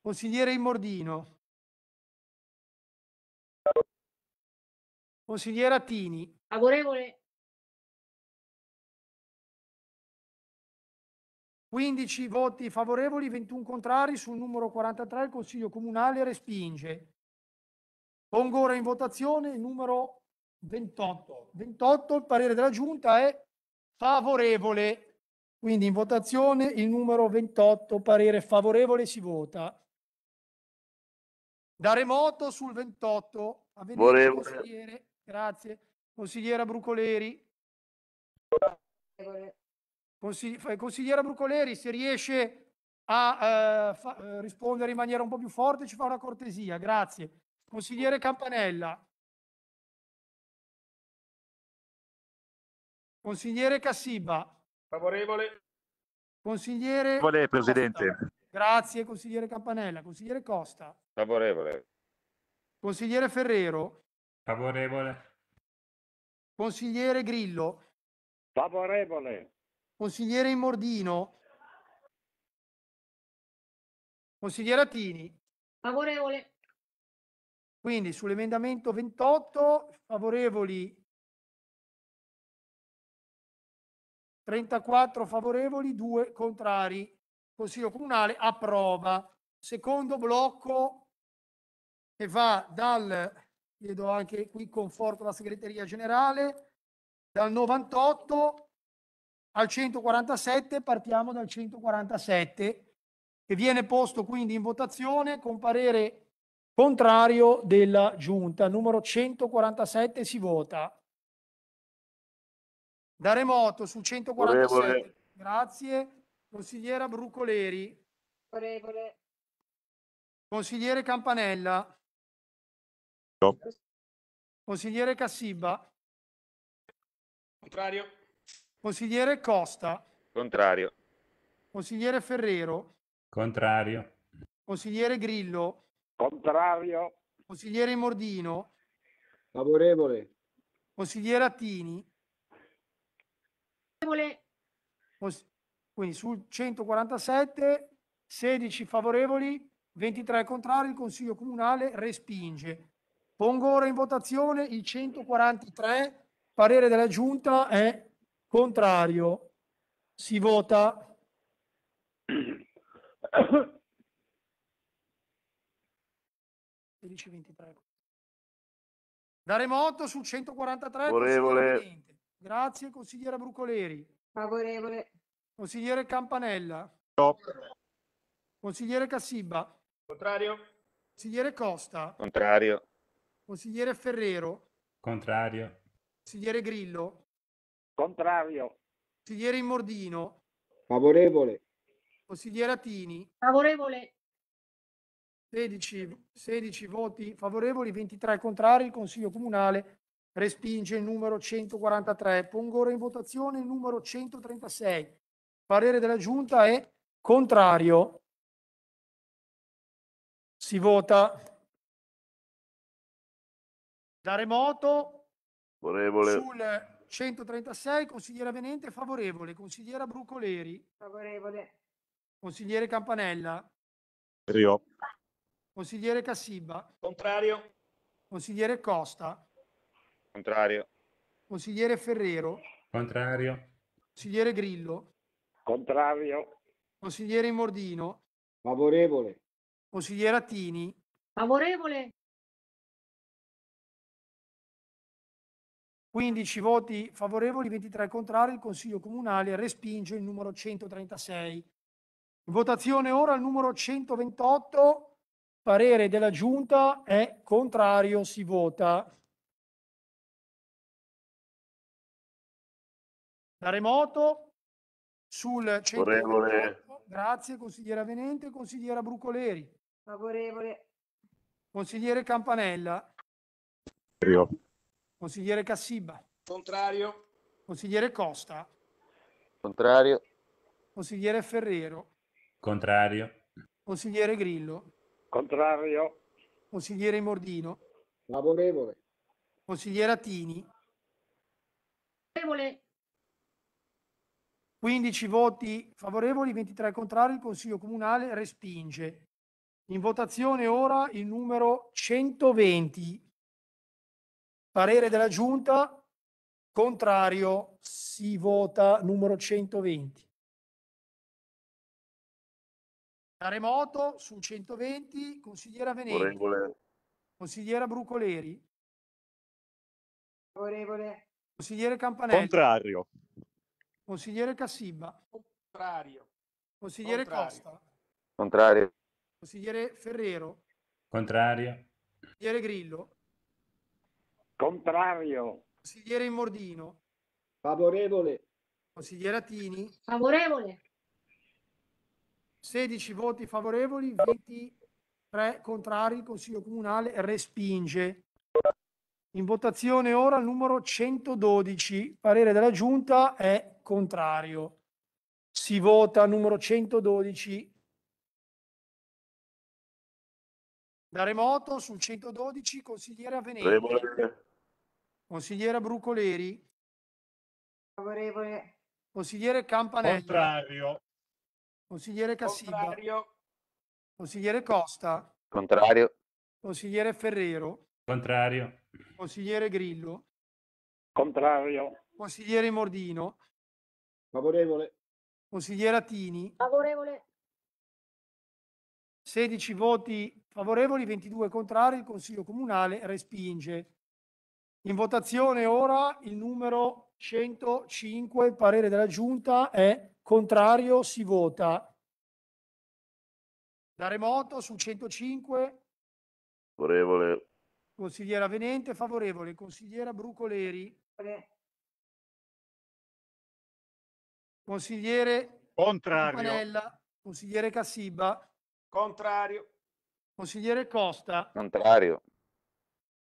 Consigliere Immordino. Consigliera Tini. Favorevole. 15 voti favorevoli, 21 contrari. Sul numero 43 il Consiglio Comunale respinge. Pongo ora in votazione il numero 28. 28, il parere della Giunta è favorevole. Quindi in votazione il numero 28, parere favorevole, si vota da remoto sul 28 a venire, Volevo... consigliere, grazie consigliera Brucoleri Consigli... consigliera Brucoleri se riesce a eh, fa... Eh, rispondere in maniera un po' più forte ci fa una cortesia grazie consigliere Campanella consigliere Cassiba favorevole consigliere favorevole presidente Grazie consigliere Campanella. Consigliere Costa. Favorevole. Consigliere Ferrero. Favorevole. Consigliere Grillo. Favorevole. Consigliere Immordino. Consigliere Attini. Favorevole. Quindi sull'emendamento 28 favorevoli 34 favorevoli, 2 contrari. Consiglio Comunale approva. Secondo blocco che va dal, chiedo anche qui conforto alla segreteria generale, dal 98 al 147, partiamo dal 147, che viene posto quindi in votazione con parere contrario della giunta. Numero 147 si vota. Da remoto sul 147. Grazie. Consigliera Brucoleri. Favorevole. Consigliere Campanella. No. Consigliere Cassiba. Contrario. Consigliere Costa. Contrario. Consigliere Ferrero. Contrario. Consigliere Grillo. Contrario. Consigliere Mordino. Favorevole. Consigliere Attini. Favorevole. Cons quindi sul 147, 16 favorevoli, 23 contrari, il Consiglio Comunale respinge. Pongo ora in votazione il 143, parere della Giunta è contrario. Si vota. Da remoto sul 143. Favorevole. Grazie consigliera Brucoleri. Favorevole. Consigliere Campanella. No. Consigliere Cassiba. Contrario. Consigliere Costa. Contrario. Consigliere Ferrero. Contrario. Consigliere Grillo. Contrario. Consigliere Immordino. Favorevole. Consigliere Atini. Favorevole. 16, 16 voti favorevoli, 23 contrari. Il Consiglio Comunale respinge il numero 143. Pongo ora in votazione il numero 136. Parere della Giunta è contrario. Si vota da remoto favorevole. sul 136, consigliera Venente favorevole, consigliera Brucoleri, Favorevole. consigliere Campanella, Rio. consigliere Cassiba, Contrario. consigliere Costa, Contrario. consigliere Ferrero, Contrario. consigliere Grillo, Contrario. Consigliere Mordino. Favorevole. Consigliere Attini. Favorevole. 15 voti favorevoli, 23 contrari. Il Consiglio Comunale respinge il numero 136. In votazione ora il numero 128. Parere della Giunta è contrario, si vota. Da remoto sul 128. Grazie consigliera Venente, consigliera Brucoleri. Favorevole. Consigliere Campanella. Io. Consigliere Cassiba. Contrario. Consigliere Costa. Contrario. Consigliere Ferrero. Contrario. Consigliere Grillo. Contrario. Consigliere Mordino. Favorevole. Consigliera Tini. Favorevole. 15 voti favorevoli, 23 contrari, il Consiglio Comunale respinge. In votazione ora il numero 120. Parere della Giunta contrario, si vota numero 120. A remoto sul 120, consigliera Veneti. Consigliera Brucoleri. Favorevole. Consigliere Campanelli. Contrario. Consigliere Cassiba. Contrario. Consigliere Contrario. Costa. Contrario. Consigliere Ferrero. Contrario. Consigliere Grillo. Contrario. Consigliere Immordino. Favorevole. Consigliere Attini. Favorevole. 16 voti favorevoli, 23 contrari. Il Consiglio Comunale respinge. In votazione ora il numero 112. parere della Giunta è contrario. Si vota numero 112. Da remoto sul 112, consigliere Avvenente. Consigliere Brucoleri. Favorevole. Consigliere Campanella. Contrario. Consigliere Cassino. Contrario. Consigliere Costa. Contrario. Consigliere Ferrero. Contrario. Consigliere Grillo. Contrario. Consigliere Mordino. Favorevole. Consigliera Tini. Favorevole. 16 voti favorevoli, 22 contrari. Il Consiglio Comunale respinge. In votazione ora il numero 105, il parere della Giunta è contrario, si vota. Da remoto sul 105. Favorevole. Consigliera Venente, favorevole. Consigliera Brucoleri. Favorevole. Consigliere Contrario. Campanella, consigliere Cassiba, Contrario. consigliere Costa, Contrario.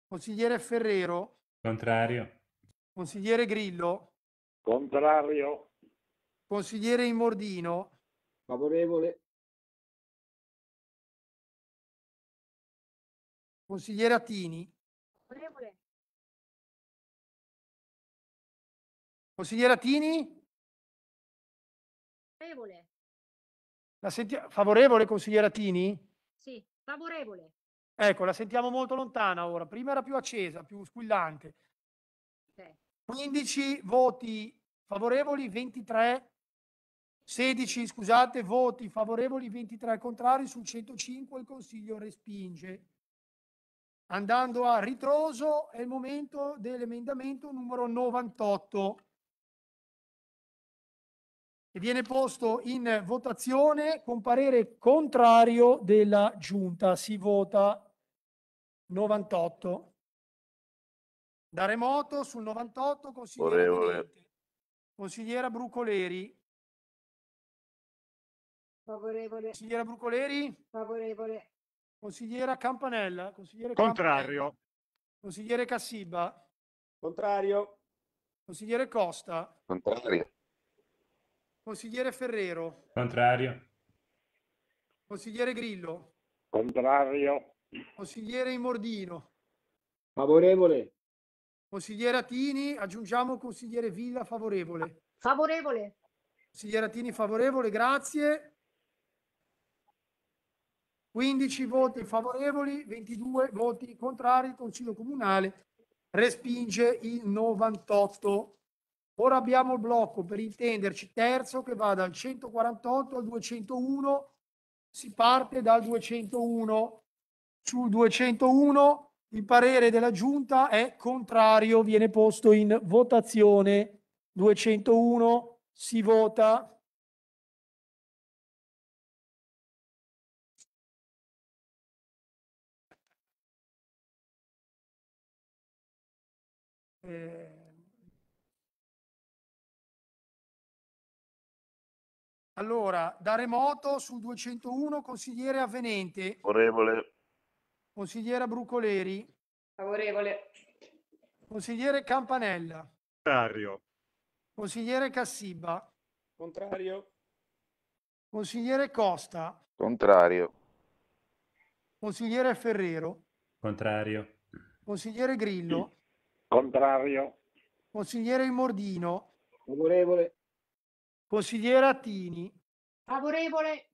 consigliere Ferrero, Contrario. consigliere Grillo, Contrario. consigliere Imordino, Favorevole. consigliere Attini, Favorevole. consigliere Attini, Favorevole. La senti- favorevole, consigliera Tini? Sì, favorevole. Ecco, la sentiamo molto lontana ora. Prima era più accesa, più squillante. Okay. 15 voti favorevoli, 23, 16 scusate, voti favorevoli, 23 contrari, su 105 il Consiglio respinge. Andando a ritroso è il momento dell'emendamento numero 98 e viene posto in votazione con parere contrario della giunta. Si vota 98. Da remoto sul 98 consigliere Orevole. consigliera Brucoleri. Favorevole. Consigliera Brucoleri? Favorevole. Consigliera Campanella? Consigliere Contrario. Campanella. Consigliere Cassiba? Contrario. Consigliere Costa? Contrario. Consigliere Ferrero. Contrario. Consigliere Grillo. Contrario. Consigliere Imordino. Favorevole. Consigliere Atini, aggiungiamo consigliere Villa favorevole. Favorevole. Consigliere Atini favorevole, grazie. 15 voti favorevoli, 22 voti contrari, il Consiglio Comunale respinge il 98. Ora abbiamo il blocco, per intenderci, terzo che va dal 148 al 201, si parte dal 201. Sul 201 il parere della giunta è contrario, viene posto in votazione. 201 si vota. Eh, Allora, da remoto sul 201, consigliere avvenente. Favorevole. Consigliera Brucoleri. Favorevole. Consigliere Campanella. Contrario. Consigliere Cassiba. Contrario. Consigliere Costa. Contrario. Consigliere Ferrero. Contrario. Consigliere Grillo. Contrario. Consigliere Mordino. Favorevole. Consigliera Tini, Favorevole.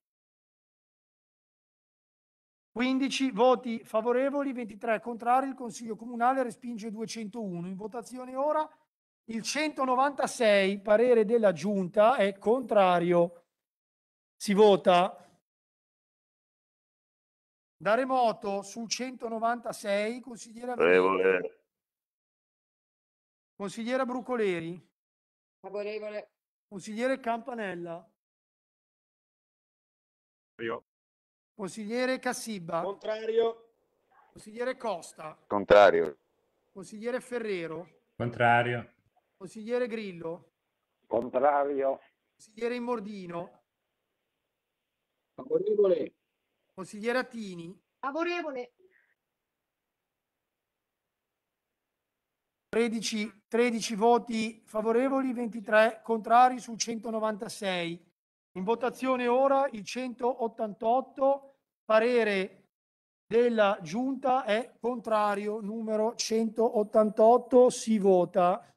15 voti favorevoli, 23 contrari. Il Consiglio Comunale respinge 201. In votazione ora il 196, parere della Giunta è contrario. Si vota da remoto sul 196, consigliera, Favorevole. consigliera Brucoleri. Favorevole. Consigliere Campanella. Io. Consigliere Cassiba. Contrario. Consigliere Costa. Contrario. Consigliere Ferrero. Contrario. Consigliere Grillo. Contrario. Consigliere Immordino. Favorevole. Consigliere Attini. Favorevole. 13 13 voti favorevoli, 23 contrari su 196. In votazione ora il 188, parere della giunta è contrario, numero 188 si vota.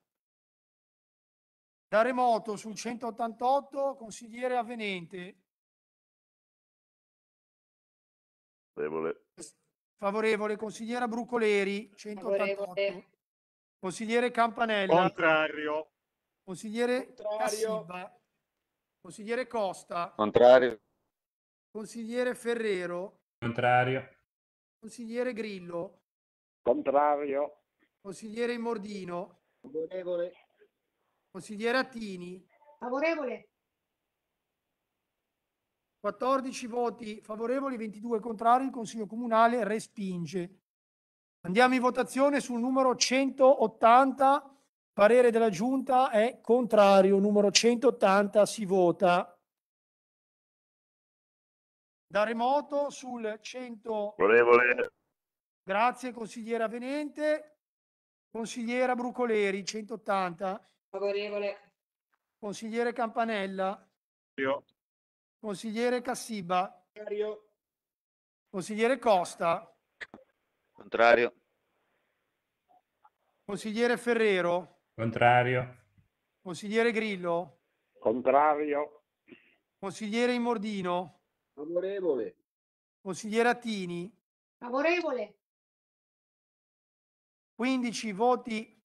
Da remoto sul 188, consigliere avvenente. Favorevole. Favorevole, consigliera Brucoleri, 188. Favorevole. Consigliere Campanella. Contrario. Consigliere Contrario. Consigliere Costa. Contrario. Consigliere Ferrero. Contrario. Consigliere Grillo. Contrario. Consigliere Mordino. Favorevole. Consigliere Attini. Favorevole. 14 voti favorevoli, 22 contrari. Il Consiglio Comunale respinge. Andiamo in votazione sul numero 180, parere della giunta è contrario, numero 180 si vota. Da remoto sul 100. Onorevole, Grazie consigliera Venente. Consigliera Brucoleri 180, favorevole, consigliere Campanella, Io. consigliere Cassiba, consigliere Costa, Contrario. Consigliere Ferrero. Contrario. Consigliere Grillo. Contrario. Consigliere Immordino. Favorevole. Consigliere Attini. Favorevole. 15 voti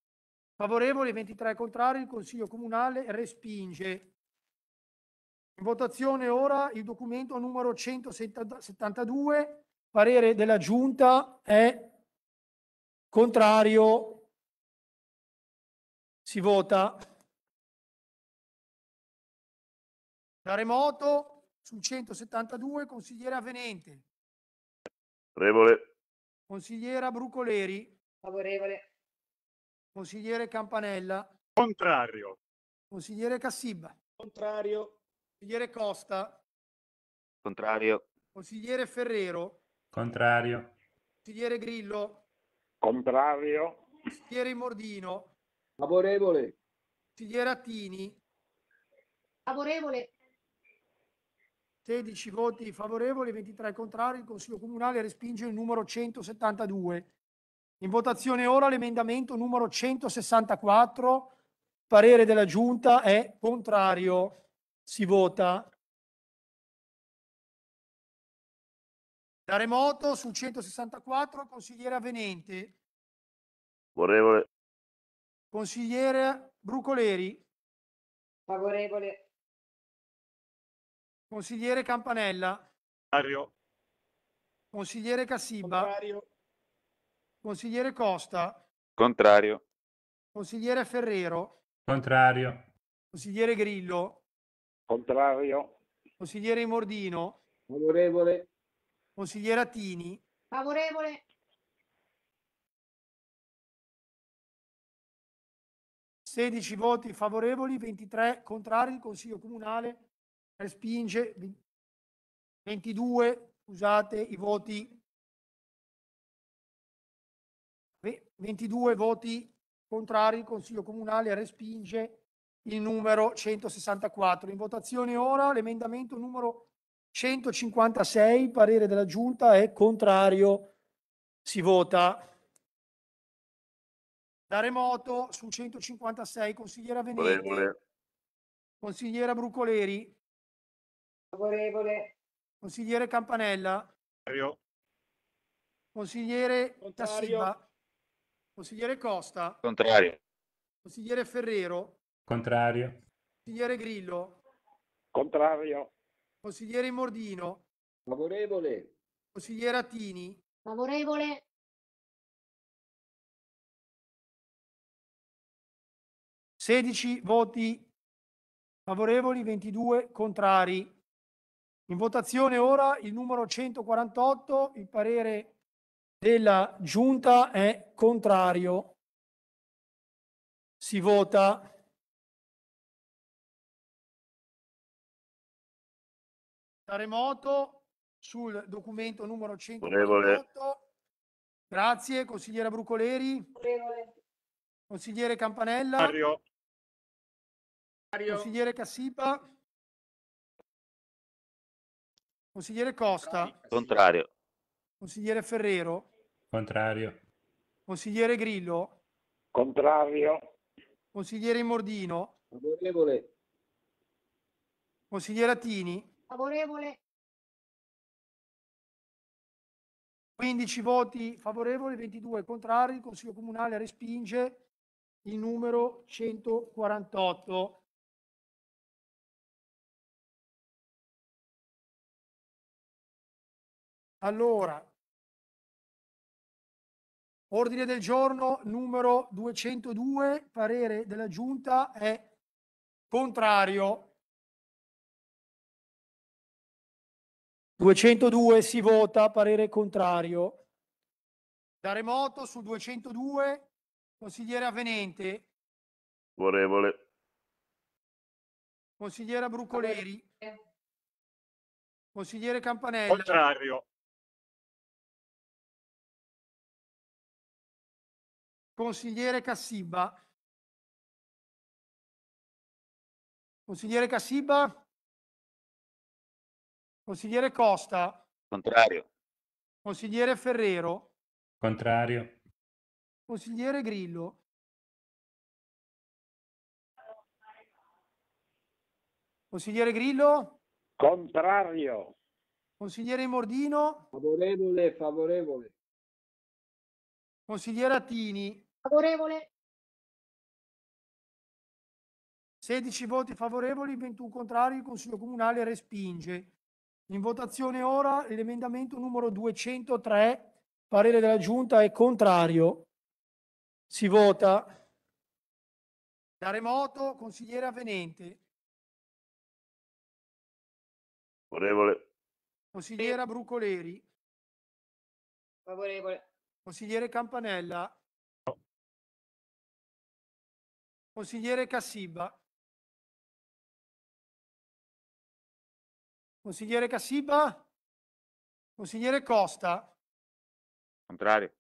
favorevoli, 23 contrari. Il Consiglio Comunale respinge. In votazione ora il documento numero 172 parere della giunta è contrario. Si vota da remoto sul 172 consigliere avvenente. Favorevole. Consigliera Brucoleri. Favorevole. Consigliere Campanella. Contrario. Consigliere cassiba Contrario. Consigliere Costa. Contrario. Consigliere Ferrero. Contrario. Consigliere Grillo. Contrario. Consigliere Mordino. Favorevole. Consigliere Attini. Favorevole. 16 voti favorevoli, 23 contrari. Il Consiglio Comunale respinge il numero 172. In votazione ora l'emendamento numero 164. Parere della Giunta è contrario. Si vota. Da remoto sul 164, consigliere Avenente. Favorevole. Consigliere Brucoleri. Favorevole. Consigliere Campanella. Mario. Consigliere Cassiba. Contrario. Consigliere Costa. Contrario. Consigliere Ferrero. Contrario. Consigliere Grillo. Contrario. Consigliere Mordino. Favorevole. Consigliera Tini. Favorevole. Sedici voti favorevoli, 23 contrari. Il Consiglio Comunale respinge 22, scusate, i voti 22 voti contrari, il Consiglio Comunale respinge il numero 164. In votazione ora l'emendamento numero 156, parere della giunta è contrario, si vota. Da remoto su 156, consigliera Veneti. Favorevole. Consigliera Brucoleri. Favorevole. Consigliere Campanella. Favorevole. Consigliere Tassiba. Consigliere Costa. Contrario. Consigliere Ferrero. Contrario. Consigliere Grillo. Contrario. Consigliere Mordino. Favorevole. Consigliere Attini. Favorevole. Sedici voti favorevoli, 22 contrari. In votazione ora il numero 148, il parere della giunta è contrario. Si vota. Terremoto sul documento numero 148. Grazie, consigliera Brucoleri. Consigliere Campanella. Mario. Mario. Consigliere Cassipa. Consigliere Costa. Contrario. Consigliere Ferrero. Contrario. Consigliere Grillo. Contrario. Consigliere Mordino. Favorevole. Consigliere Attini favorevole 15 voti favorevoli, 22 contrari, il Consiglio Comunale respinge il numero 148. Allora, ordine del giorno numero 202, parere della Giunta è contrario. 202 si vota parere contrario. Da remoto sul 202 consigliere Avenente. Favorevole. Consigliera Brucoleri. Consigliere Campanella. Contrario. Consigliere Cassiba. Consigliere Cassiba. Consigliere Costa. Contrario. Consigliere Ferrero. Contrario. Consigliere Grillo. Consigliere Grillo. Contrario. Consigliere Mordino. Favorevole, favorevole. Consigliere Attini. Favorevole. 16 voti favorevoli, 21 contrari, il Consiglio Comunale respinge. In votazione ora l'emendamento numero 203, parere della giunta è contrario. Si vota. Da remoto, consigliere avvenente. Favorevole. Consigliera Brucoleri. Favorevole. Consigliere Campanella. No. Consigliere Cassiba. Consigliere Cassiba? Consigliere Costa? Contrario.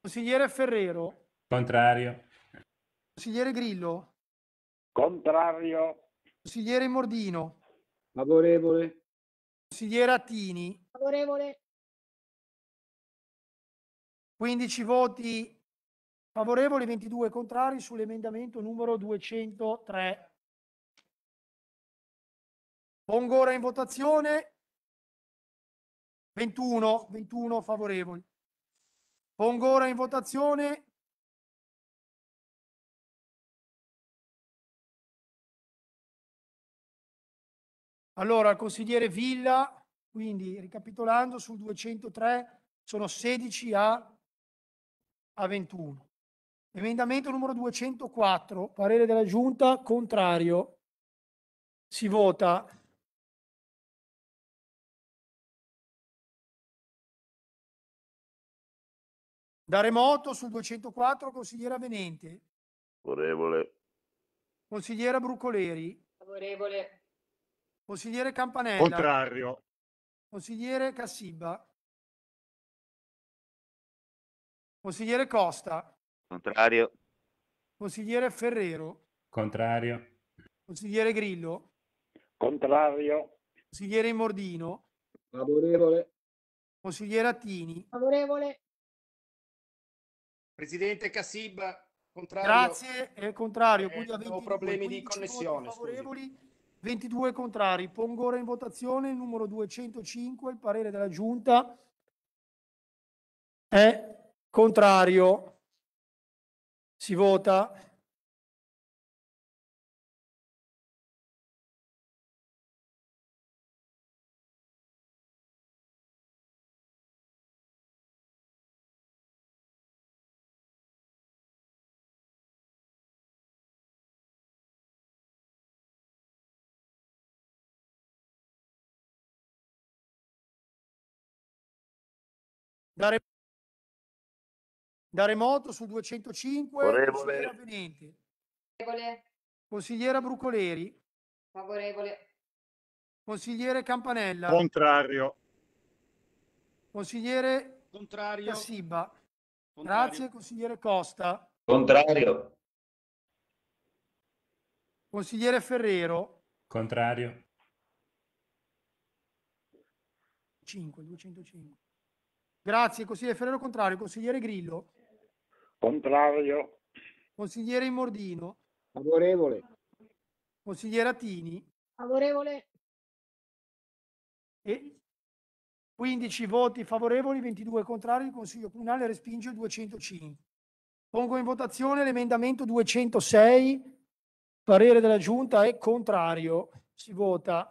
Consigliere Ferrero? Contrario. Consigliere Grillo? Contrario. Consigliere Mordino? Favorevole. Consigliere Attini? Favorevole. 15 voti favorevoli, 22 contrari sull'emendamento numero 203. Pongo ora in votazione 21, 21 favorevoli. Pongo ora in votazione 21. Allora, il consigliere Villa, quindi ricapitolando, sul 203 sono 16 a, a 21. Emendamento numero 204, parere della giunta contrario. Si vota Da remoto sul 204, consigliera Venente. Favorevole. Consigliera Brucoleri. Favorevole. Consigliere Campanella. Contrario. Consigliere Cassiba. Consigliere Costa. Contrario. Consigliere Ferrero. Contrario. Consigliere Grillo. Contrario. Consigliere Mordino. Favorevole. Consigliere Attini. Favorevole. Presidente Cassib, contrario. Grazie, è contrario. Eh, quindi a 22, problemi di connessione. Favorevoli, 22 contrari. Pongo ora in votazione il numero 205, il parere della Giunta è contrario. Si vota. Da, re... da remoto sul 205. Favorevole. Consigliera Brucoleri. Favorevole. Consigliere Campanella. Contrario. Consigliere Contrario. Cassiba. Grazie, consigliere Costa. Contrario. Consigliere Ferrero. Contrario. 5, 205. Grazie, consigliere Ferrero contrario, consigliere Grillo. Contrario. Consigliere Immordino. Favorevole. Consigliere Attini. Favorevole. E 15 voti favorevoli, 22 contrari, il Consiglio Comunale respinge il 205. Pongo in votazione l'emendamento 206, parere della Giunta è contrario. Si vota.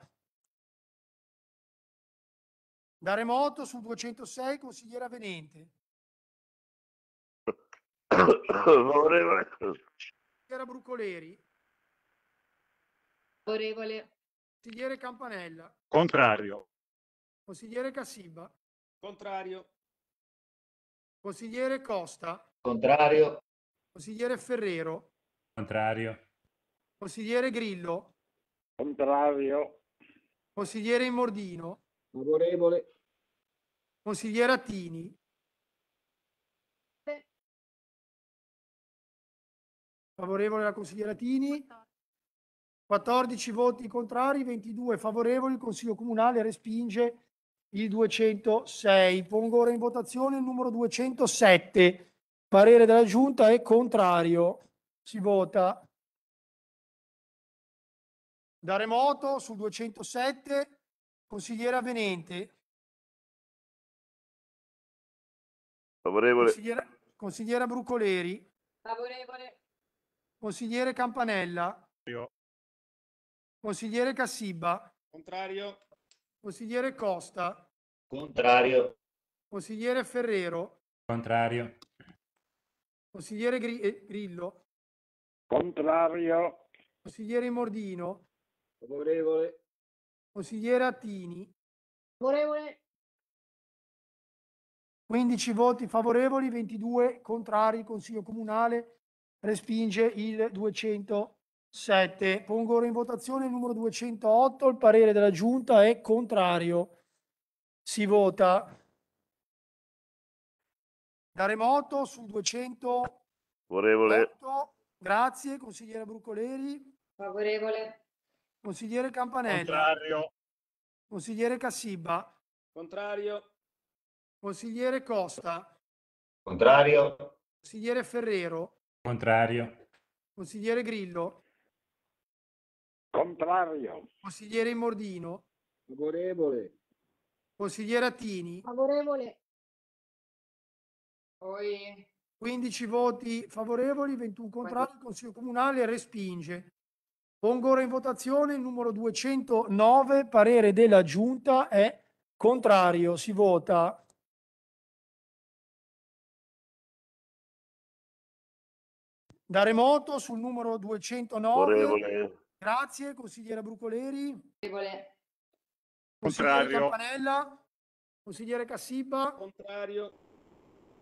Da remoto sul 206, consigliere avvenente. Favorevole. Consigliere Brucoleri. Favorevole. Consigliere Campanella. Contrario. Consigliere Cassiba. Contrario. Consigliere Costa. Contrario. Consigliere Ferrero. Contrario. Consigliere Grillo. Contrario. Consigliere Immordino. Favorevole. Consigliera Tini. Favorevole la consigliera Tini. 14 voti contrari, 22 favorevoli. Il Consiglio Comunale respinge il 206. Pongo ora in votazione il numero 207. Parere della Giunta è contrario. Si vota da remoto sul 207. Consigliera Venente. Favorevole. Consigliera, consigliera Brucoleri. Favorevole. Consigliere Campanella. Io. Consigliere Cassiba. Contrario. Consigliere Costa. Contrario. Consigliere Ferrero. Contrario. Consigliere eh, Grillo. Contrario. Consigliere Mordino. Favorevole. Consigliera Tini, Favorevole. 15 voti favorevoli, 22 contrari. Il Consiglio Comunale respinge il 207. Pongo ora in votazione il numero 208. Il parere della Giunta è contrario. Si vota da remoto sul 208. Favorevole. Grazie, consigliera Brucoleri. Favorevole. Consigliere Campanella. Contrario. Consigliere Cassiba. Contrario. Consigliere Costa. Contrario. Consigliere Ferrero. Contrario. Consigliere Grillo. Contrario. Consigliere Mordino. Favorevole. Consigliere Attini. Favorevole. Poi... 15 voti favorevoli, 21 contrari, il Consiglio Comunale respinge. Pongo ora in votazione il numero 209, parere della Giunta è contrario, si vota. Da remoto sul numero 209. Orevole. Grazie, consigliera Brucoleri. Orevole. Consigliere Campanella. Consigliere Cassiba. Contrario.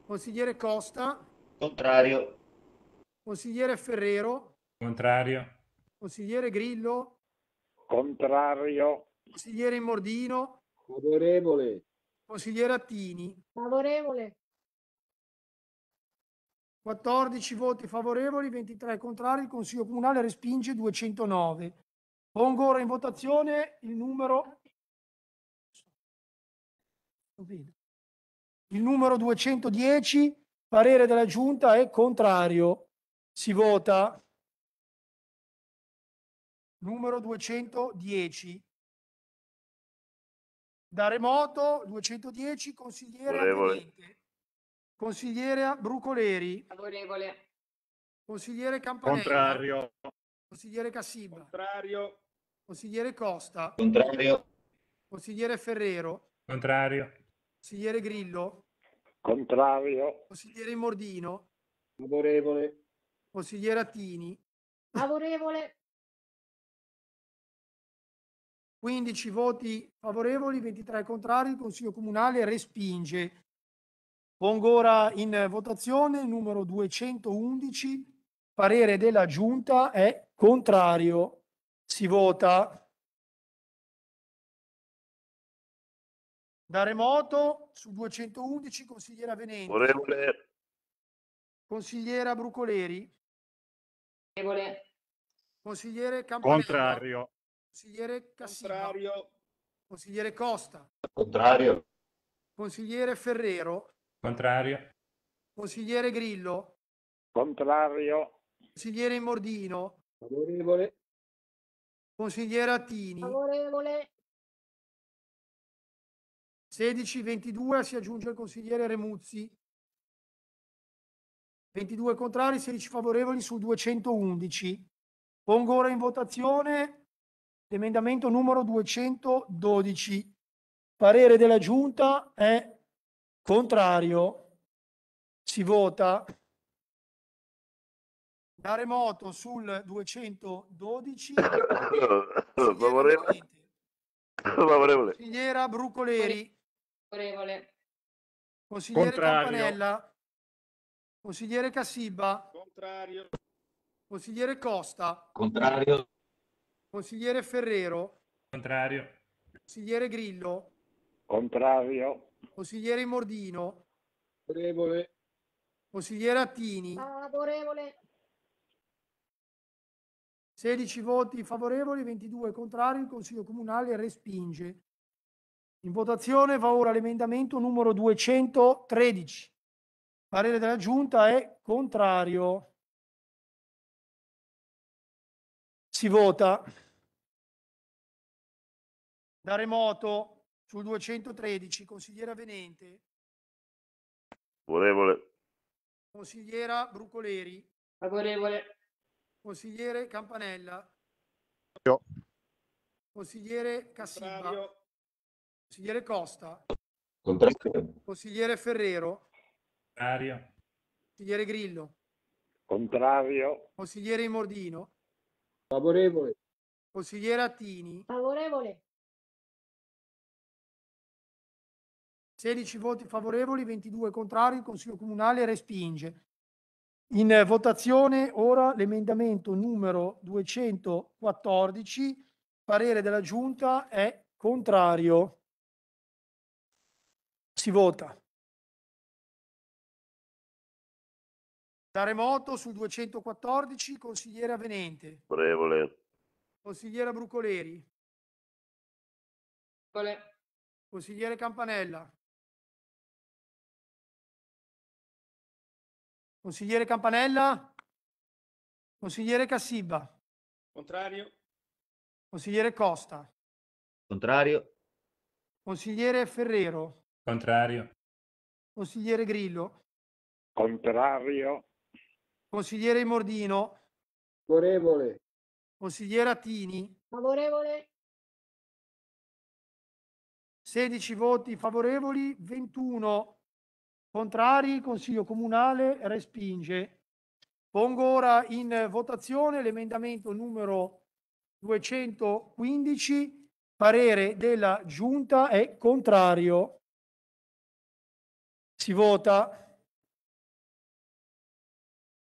Consigliere Costa. Contrario. Consigliere Ferrero. Contrario. Consigliere Grillo. Contrario. Consigliere Mordino. Favorevole. Consigliere Attini. Favorevole. 14 voti favorevoli, 23 contrari. Il Consiglio Comunale respinge 209. Pongo ora in votazione il numero... Il numero 210, parere della Giunta è contrario. Si vota numero 210. Da remoto 210, consigliere Consigliere Brucoleri. Favorevole. Consigliere Campanella. Contrario. Consigliere Cassiba. Contrario. Consigliere Costa. Contrario. Consigliere Ferrero. Contrario. Consigliere Grillo. Contrario. Consigliere Mordino. Favorevole. Consigliere Attini. Favorevole. 15 voti favorevoli, 23 contrari, il Consiglio Comunale respinge. Pongo ora in votazione il numero 211, parere della Giunta è contrario. Si vota da remoto su 211, consigliera Venente. Favorevole. Consigliera Brucoleri. Favorevole. Consigliere Campanella. Contrario. Consigliere Cassino. Contrario. Consigliere Costa. Contrario. Consigliere Ferrero. Contrario. Consigliere Grillo. Contrario. Consigliere Mordino. Favorevole. Consigliere Attini. Favorevole. 16-22 si aggiunge il consigliere Remuzzi. 22 contrari, 16 favorevoli su 211. Pongo ora in votazione L'emendamento numero 212. Parere della giunta è contrario. Si vota da remoto sul 212. (coughs) Favorevole. Favorevole. Consigliera Brucoleri. Favorevole. Consigliere Contrario. Campanella. Consigliere Cassiba. Contrario. Consigliere Costa. Contrario. Consigliere Ferrero. Contrario. Consigliere Grillo. Contrario. Consigliere Mordino. Favorevole. Consigliere Attini. Favorevole. 16 voti favorevoli, 22 contrari. Il Consiglio Comunale respinge. In votazione va ora l'emendamento numero 213. Parere della Giunta è contrario. si vota da remoto sul 213, consigliera Venente. Favorevole. Consigliera Brucoleri. Favorevole. Consigliere Campanella. Io. Consigliere Cassiva. Consigliere Costa. Contrario. Consigliere Ferrero. Contrario. Consigliere Grillo. Contrario. Consigliere mordino Favorevole. Consigliere Attini. Favorevole. 16 voti favorevoli, 22 contrari, il Consiglio Comunale respinge. In votazione ora l'emendamento numero 214, parere della Giunta è contrario. Si vota. remoto sul 214, consigliere Avenente. Prevole. Consigliera Brucoleri. Prevole. Consigliere Campanella. Consigliere Campanella. Consigliere Cassiba. Contrario. Consigliere Costa. Contrario. Consigliere Ferrero. Contrario. Consigliere Grillo. Contrario. Consigliere Mordino. Favorevole. Consigliera Tini. Favorevole. 16 voti favorevoli, 21 contrari. Consiglio Comunale respinge. Pongo ora in votazione l'emendamento numero 215. Parere della Giunta è contrario. Si vota.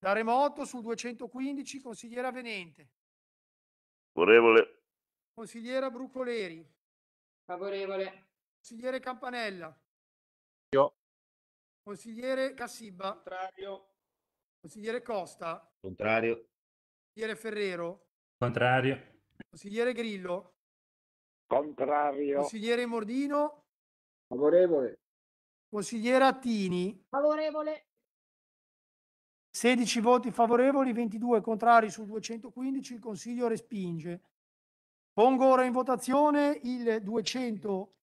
Da remoto sul 215, consigliera Venente. Favorevole. Consigliera Brucoleri. Favorevole. Consigliere Campanella. Io. Consigliere Cassiba Contrario. Consigliere Costa. Contrario. Consigliere Ferrero. Contrario. Consigliere Grillo. Contrario. Consigliere Mordino. Favorevole. Consigliera Attini. Favorevole. 16 voti favorevoli, 22 contrari su 215, il Consiglio respinge. Pongo ora in votazione il 200.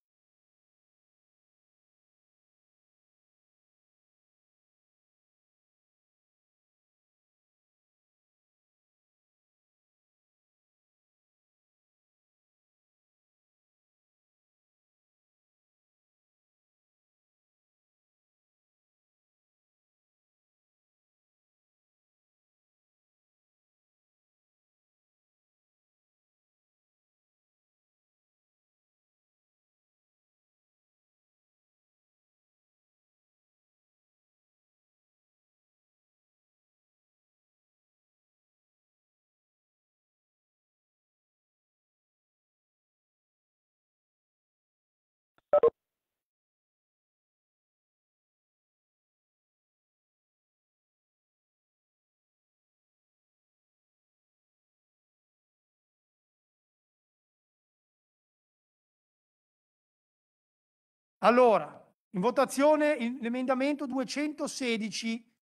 Allora, in votazione l'emendamento 216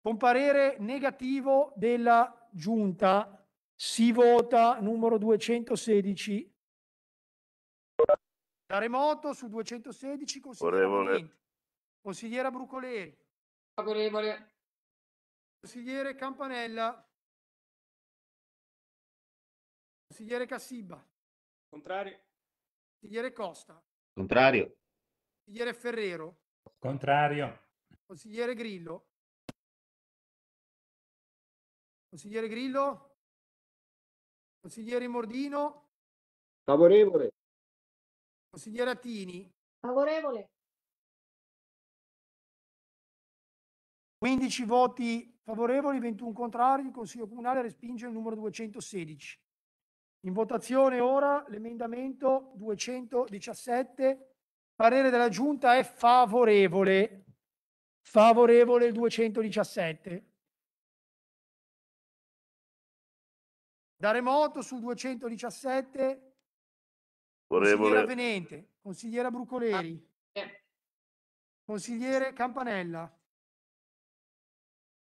con parere negativo della giunta. Si vota numero 216. Da remoto su 216 consigliere, consigliera Brucoleri. Favorevole. Consigliere Campanella. Consigliere Cassiba. Contrario. Consigliere Costa. Contrario. Consigliere Ferrero. Contrario. Consigliere Grillo. Consigliere Grillo. Consigliere Mordino. Favorevole. Consigliere Attini. Favorevole. 15 voti favorevoli, 21 contrari. Il Consiglio Comunale respinge il numero 216. In votazione ora l'emendamento 217 Parere della giunta è favorevole. Favorevole il 217. Da remoto sul 217. Favorevole. Consigliera Venente, consigliera Brucoleri. Ah, eh. Consigliere Campanella.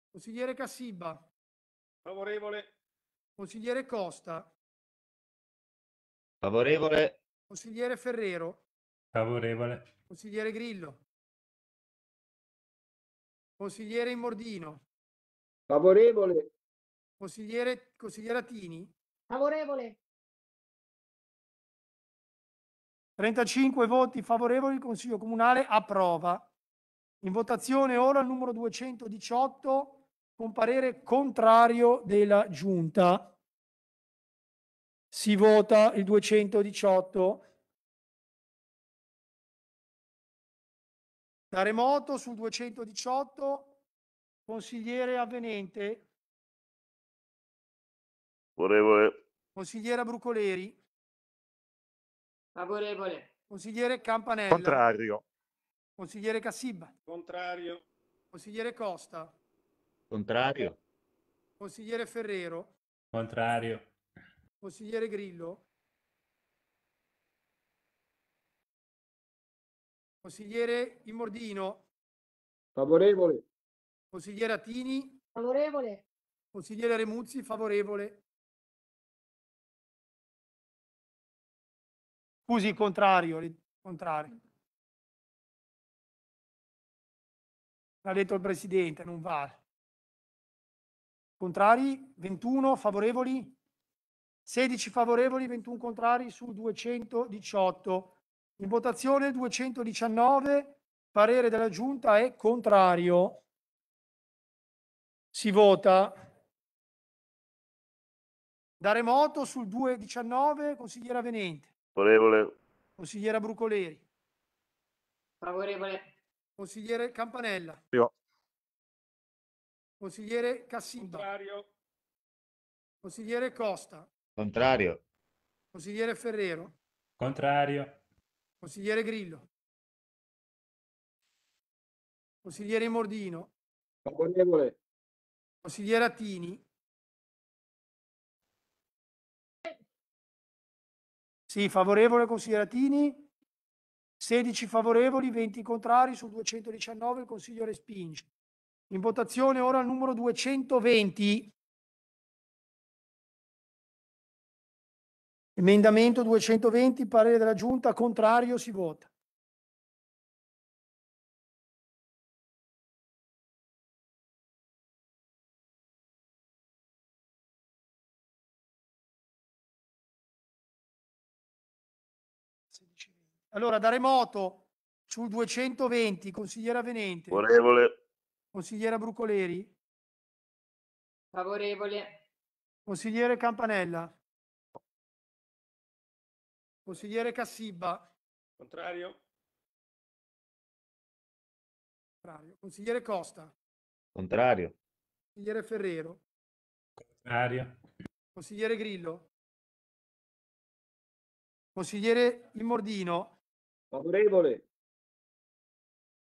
Consigliere Cassiba. Favorevole. Consigliere Costa. Favorevole. Consigliere Ferrero. Favorevole. Consigliere Grillo. Consigliere Immordino. Favorevole. Consigliere, consigliere Atini. Favorevole. 35 voti favorevoli, il Consiglio Comunale approva. In votazione ora il numero 218 con parere contrario della Giunta. Si vota il 218. remoto sul 218, consigliere avvenente. Favorevole. Consigliera Brucoleri. Favorevole. Consigliere Campanella. Contrario. Consigliere cassiba Contrario. Consigliere Costa. Contrario. Consigliere Ferrero. Contrario. Consigliere Grillo. Consigliere Immordino. Favorevole. Consigliere Attini. Favorevole. Consigliere Remuzzi, favorevole. Scusi, contrario. contrario. L'ha detto il Presidente, non vale. Contrari, 21 favorevoli, 16 favorevoli, 21 contrari su 218. In votazione 219, parere della Giunta è contrario. Si vota da remoto sul 219, consigliera Venente. Favorevole. Consigliera Brucoleri. Favorevole. Consigliere Campanella. Io. Consigliere Cassimba. Contrario. Consigliere Costa. Contrario. Consigliere Ferrero. Contrario. Consigliere Grillo. Consigliere Mordino. Favorevole. Consigliere Attini. Sì, favorevole consigliere Attini. 16 favorevoli, 20 contrari su 219 il consiglio respinge. In votazione ora il numero 220. Emendamento 220, parere della Giunta, contrario, si vota. Allora, da remoto sul 220, consigliera Venente. Favorevole. Consigliera Brucoleri. Favorevole. Consigliere Campanella. Consigliere Cassiba. Contrario. Contrario. Consigliere Costa. Contrario. Consigliere Ferrero. Contrario. Consigliere Grillo. Consigliere Immordino. Favorevole.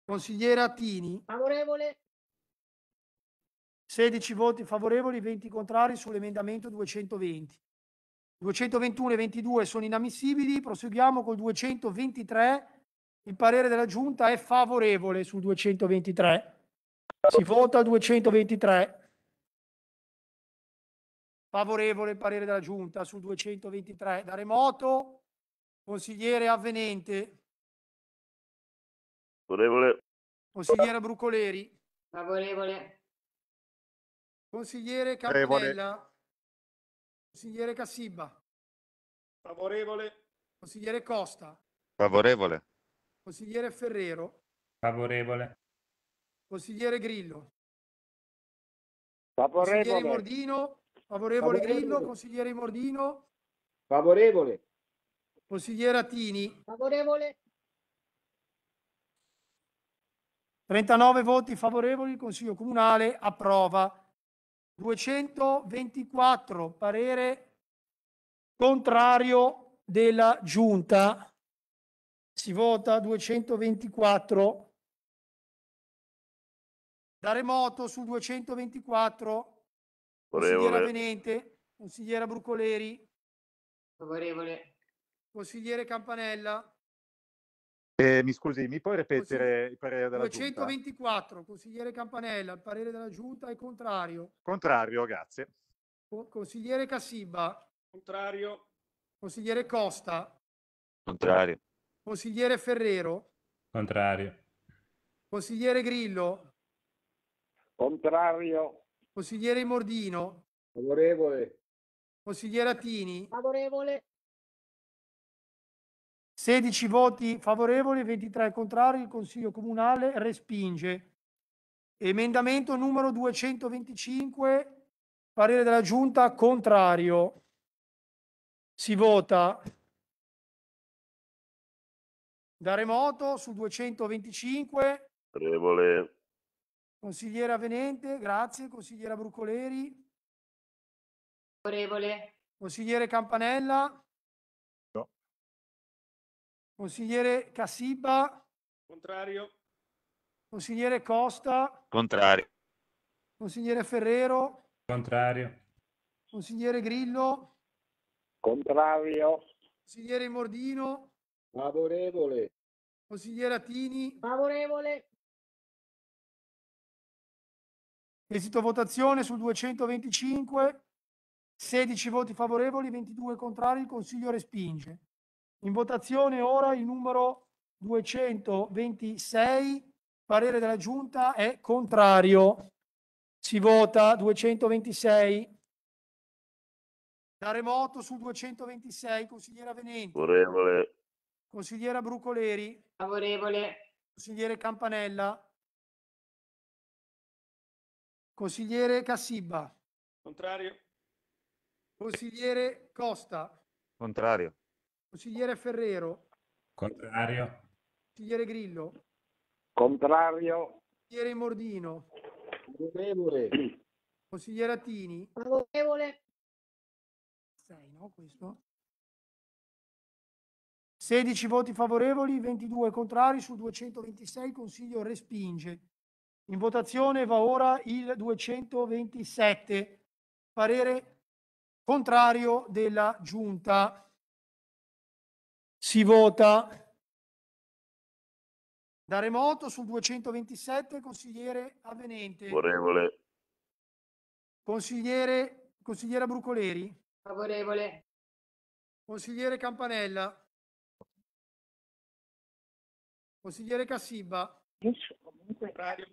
Consigliere Attini. Favorevole. 16 voti favorevoli, 20 contrari sull'emendamento 220. 221 e 22 sono inammissibili, proseguiamo col 223, il parere della giunta è favorevole sul 223. Si vota il 223. Favorevole il parere della giunta sul 223. Da remoto, consigliere avvenente. Favorevole. Consigliere Brucoleri. Favorevole. Consigliere Campanella. Consigliere Cassiba. Favorevole. Consigliere Costa. Favorevole. Consigliere Ferrero. Favorevole. Consigliere Grillo. Favorevole. Consigliere Mordino. Favorevole, favorevole, Grillo. Consigliere Mordino. Favorevole. Consigliere Attini. Favorevole. 39 voti favorevoli, il Consiglio Comunale approva. 224 parere contrario della giunta si vota 224 da remoto su 224 consigliera Venente consigliera Brucoleri favorevole consigliere Campanella eh, mi scusi, mi puoi ripetere Consigli- il parere della 224, Giunta? consigliere Campanella, il parere della Giunta è contrario. Contrario, grazie. Consigliere Cassiba. Contrario. Consigliere Costa. Contrario. Consigliere Ferrero. Contrario. Consigliere Grillo. Contrario. Consigliere Mordino. Favorevole. Consigliere Attini. Favorevole. 16 voti favorevoli, 23 contrari, il Consiglio Comunale respinge. Emendamento numero 225, parere della Giunta contrario. Si vota da remoto su 225. Favorevole. Consigliera Venente, grazie. Consigliera Brucoleri. Favorevole. Consigliere Campanella. Consigliere Cassiba. Contrario. Consigliere Costa. Contrario. Consigliere Ferrero. Contrario. Consigliere Grillo. Contrario. Consigliere Mordino. Favorevole. Consigliere Attini. Favorevole. Esito votazione sul 225. 16 voti favorevoli, 22 contrari. Il Consiglio respinge. In votazione ora il numero 226, parere della giunta è contrario. Si vota 226. Da remoto sul 226, consigliera Venenti. Favorevole. Consigliera Brucoleri. Favorevole. Consigliere Campanella. Consigliere Cassiba. Contrario. Consigliere Costa. Contrario. Consigliere Ferrero. Contrario. Consigliere Grillo. Contrario. Consigliere Mordino. Favorevole. Consigliere Attini. Favorevole. 6, no? Questo. 16 voti favorevoli, 22 contrari su 226, il Consiglio respinge. In votazione va ora il 227, parere contrario della Giunta. Si vota da remoto sul 227, consigliere avvenente. Favorevole. Consigliere, consigliera Brucoleri. Favorevole. Consigliere Campanella. Consigliere Cassiba. Contrario.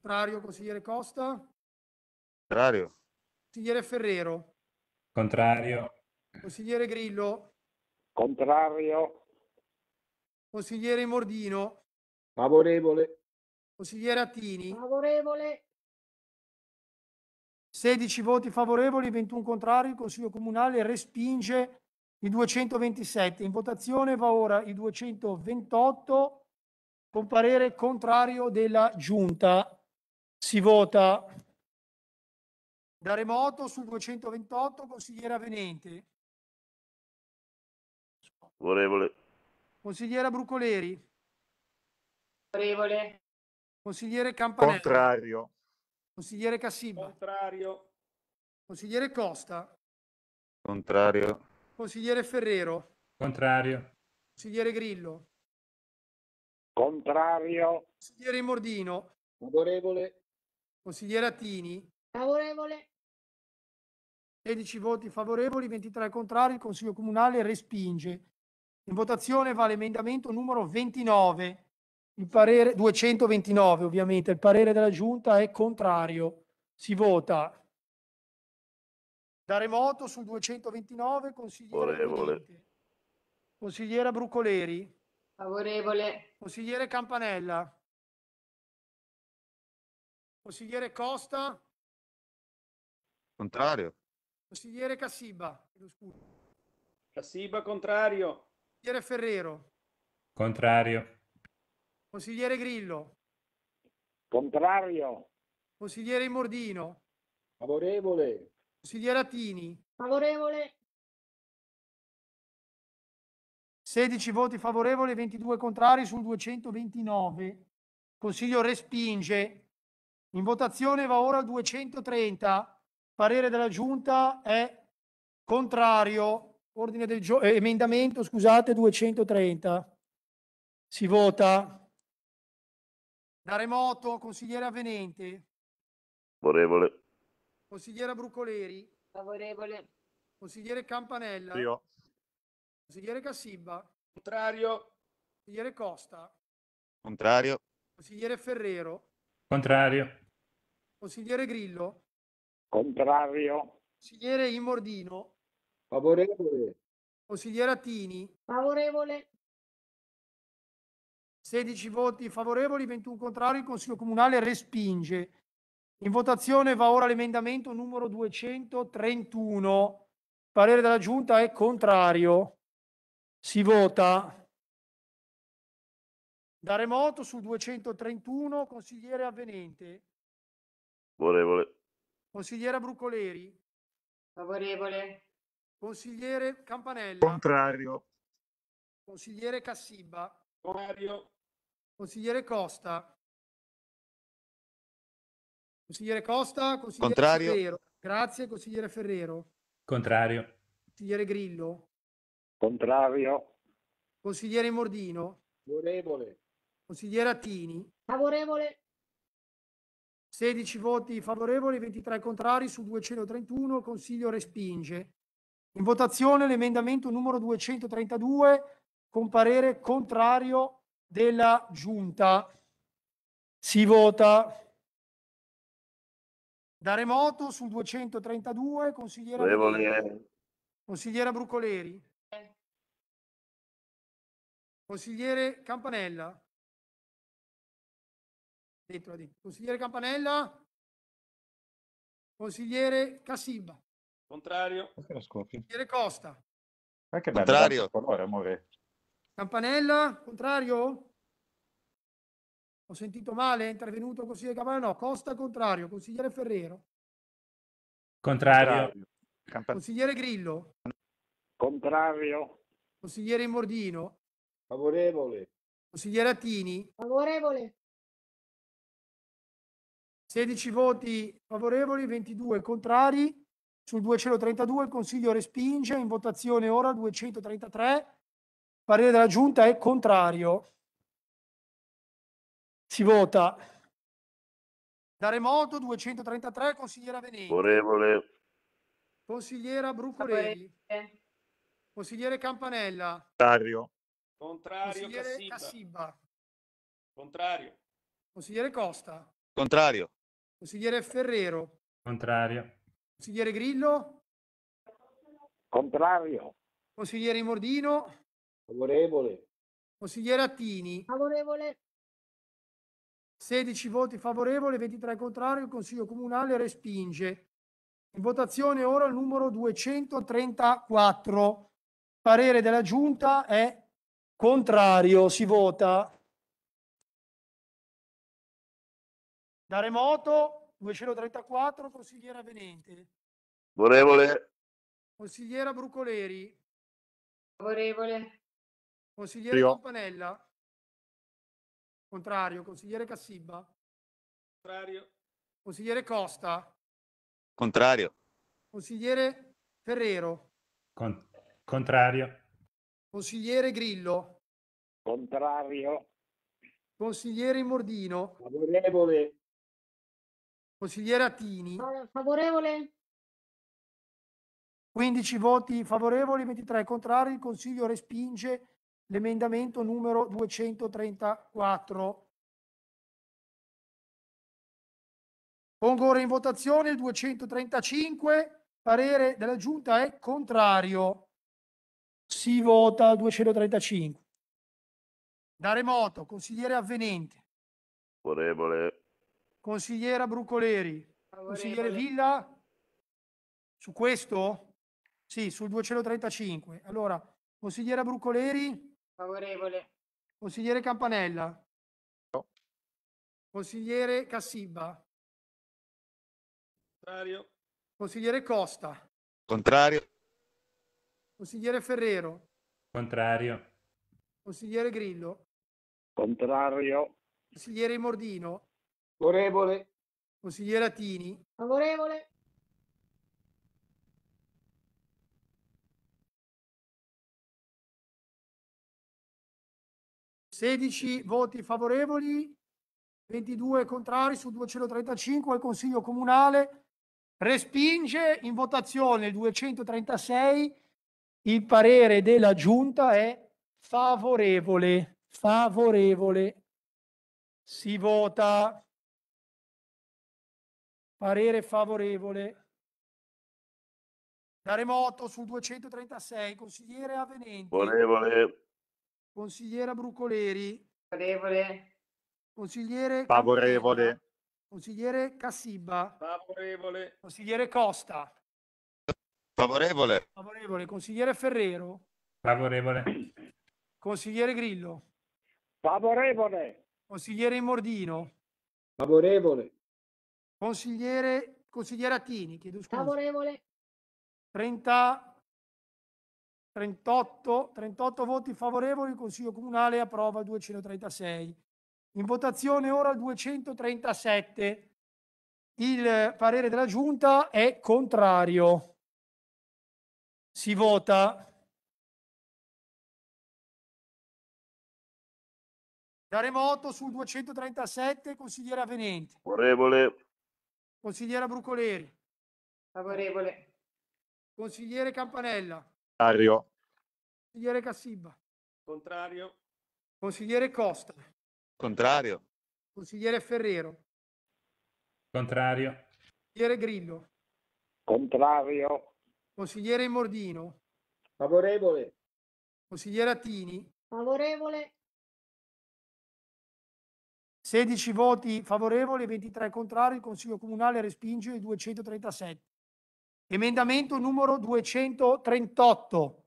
Contrario, consigliere Costa. Contrario. Consigliere Ferrero. Contrario. Consigliere Grillo. Contrario. Consigliere Mordino. Favorevole. Consigliere Attini. Favorevole. 16 voti favorevoli, 21 contrari. Il Consiglio Comunale respinge i 227. In votazione va ora i 228 con parere contrario della Giunta. Si vota da remoto sul 228, consigliere Avenente. Favorevole. Consigliera Brucoleri. Favorevole. Consigliere Campanella. Contrario. Consigliere Cassiba. Contrario. Consigliere Costa. Contrario. Consigliere Ferrero. Contrario. Consigliere Grillo. Contrario. Consigliere Mordino. Favorevole. Consigliere Attini. Favorevole. 16 voti favorevoli, 23 contrari. Il Consiglio Comunale respinge. In votazione va l'emendamento numero 29. Il parere 229 ovviamente, il parere della giunta è contrario. Si vota da remoto sul 229 consigliere Favorevole. Consigliera Brucoleri, Favorevole. consigliere Campanella. Consigliere Costa, Contrario. consigliere Cassiba, chiedo scusa. Cassiba contrario. Consigliere Ferrero. Contrario. Consigliere Grillo. Contrario. Consigliere Mordino. Favorevole. Consigliere Attini. Favorevole. 16 voti favorevoli, 22 contrari sul 229. Consiglio respinge. In votazione va ora il 230. Parere della Giunta è contrario. Ordine del giorno, eh, emendamento, scusate, 230. Si vota. Da remoto, consigliere Avvenente. Favorevole. Consigliere Brucoleri. Favorevole. Consigliere Campanella. Io. Consigliere Cassiba. Contrario. Consigliere Costa. Contrario. Consigliere Ferrero. Contrario. Consigliere Grillo. Contrario. Consigliere Immordino. Favorevole. Consigliere Attini, favorevole, 16 voti favorevoli, 21 contrari. Il Consiglio Comunale respinge. In votazione va ora l'emendamento numero 231. Parere della Giunta è contrario. Si vota da remoto sul 231, consigliere avvenente, favorevole, consigliera Brucoleri, favorevole, Consigliere Campanella. Contrario. Consigliere Cassiba. Contrario. Consigliere Costa. Consigliere Costa, consigliere Contrario. Ferrero. Grazie, consigliere Ferrero. Contrario. Consigliere Grillo. Contrario. Consigliere Mordino. Favorevole. Consigliere Attini. Favorevole. 16 voti favorevoli, 23 contrari su 231. Il Consiglio respinge. In votazione l'emendamento numero 232 con parere contrario della Giunta. Si vota da remoto sul 232, consigliera, Onorevole. consigliera Brucoleri. Consigliere Campanella. Dentro, dentro. Consigliere Campanella. Consigliere Cassimba. Contrario. Perché Costa. Anche che bello, Contrario. Campanella, contrario? Ho sentito male, è intervenuto il consigliere Campanella? No, Costa contrario, consigliere Ferrero. Contrario. Campan- consigliere Grillo. Contrario. Consigliere Mordino. Favorevole. Consigliere Attini. Favorevole. 16 voti favorevoli, 22 contrari sul 232 il Consiglio respinge, in votazione ora 233, parere della Giunta è contrario. Si vota. Da remoto 233, consigliera Venini. Favorevole. Consigliera Brucorelli. Consigliere Campanella. Contrario. Contrario. Consigliere Cassiba. Cassiba. Contrario. Consigliere Costa. Contrario. Consigliere Ferrero. Contrario. Consigliere Grillo? Contrario. Consigliere Mordino? Favorevole. Consigliere Attini? Favorevole. 16 voti favorevoli, 23 contrari. Il Consiglio Comunale respinge. In votazione ora il numero 234. Parere della Giunta è contrario. Si vota. Da remoto 234, consigliera Venente. Favorevole. Consigliera Brucoleri. Favorevole. Consigliere Primo. Campanella. Contrario. Consigliere Cassiba. Contrario. Consigliere Costa. Contrario. Consigliere Ferrero. Con- contrario. Consigliere Grillo. Contrario. Consigliere Mordino. Favorevole. Consigliere Attini, Favorevole? 15 voti favorevoli, 23 contrari. Il Consiglio respinge l'emendamento numero 234. Pongo ora in votazione il 235. Parere della Giunta è contrario. Si vota il 235. Da remoto, consigliere avvenente. favorevole, Consigliera Brucoleri, favorevole. consigliere Villa, su questo? Sì, sul 235. Allora, consigliera Brucoleri? Favorevole. Consigliere Campanella? No. Consigliere Cassiba? Contrario. Consigliere Costa? Contrario. Consigliere Ferrero? Contrario. Consigliere Grillo? Contrario. Consigliere Mordino? Favorevole. Consigliere Atini. Favorevole. Sedici voti favorevoli, 22 contrari su 235. Il Consiglio Comunale respinge in votazione il 236. Il parere della Giunta è favorevole. Favorevole. Si vota parere favorevole. Da remoto sul 236, consigliere Avenenti. Favorevole. Consigliera Brucoleri. Favorevole. Consigliere. Favorevole. Consigliere Cassiba. Favorevole. Consigliere Costa. Favorevole. Favorevole. Consigliere Ferrero. Favorevole. Consigliere Grillo. Favorevole. Consigliere Mordino. Favorevole. Consigliere, consigliere Attini, chiedo scusa. Favorevole. 30, 38, 38 voti favorevoli, il Consiglio Comunale approva 236. In votazione ora 237. Il parere della Giunta è contrario. Si vota. Daremo Daremoto sul 237, consigliere Avenente. Favorevole. Consigliera Brucoleri. Favorevole. Consigliere Campanella. Contrario. Consigliere Cassiba. Contrario. Consigliere Costa. Contrario. Consigliere Ferrero. Contrario. Consigliere Grillo. Contrario. Consigliere Mordino. Favorevole. Consigliere Attini. Favorevole. 16 voti favorevoli e 23 contrari, il Consiglio Comunale respinge i 237. Emendamento numero 238,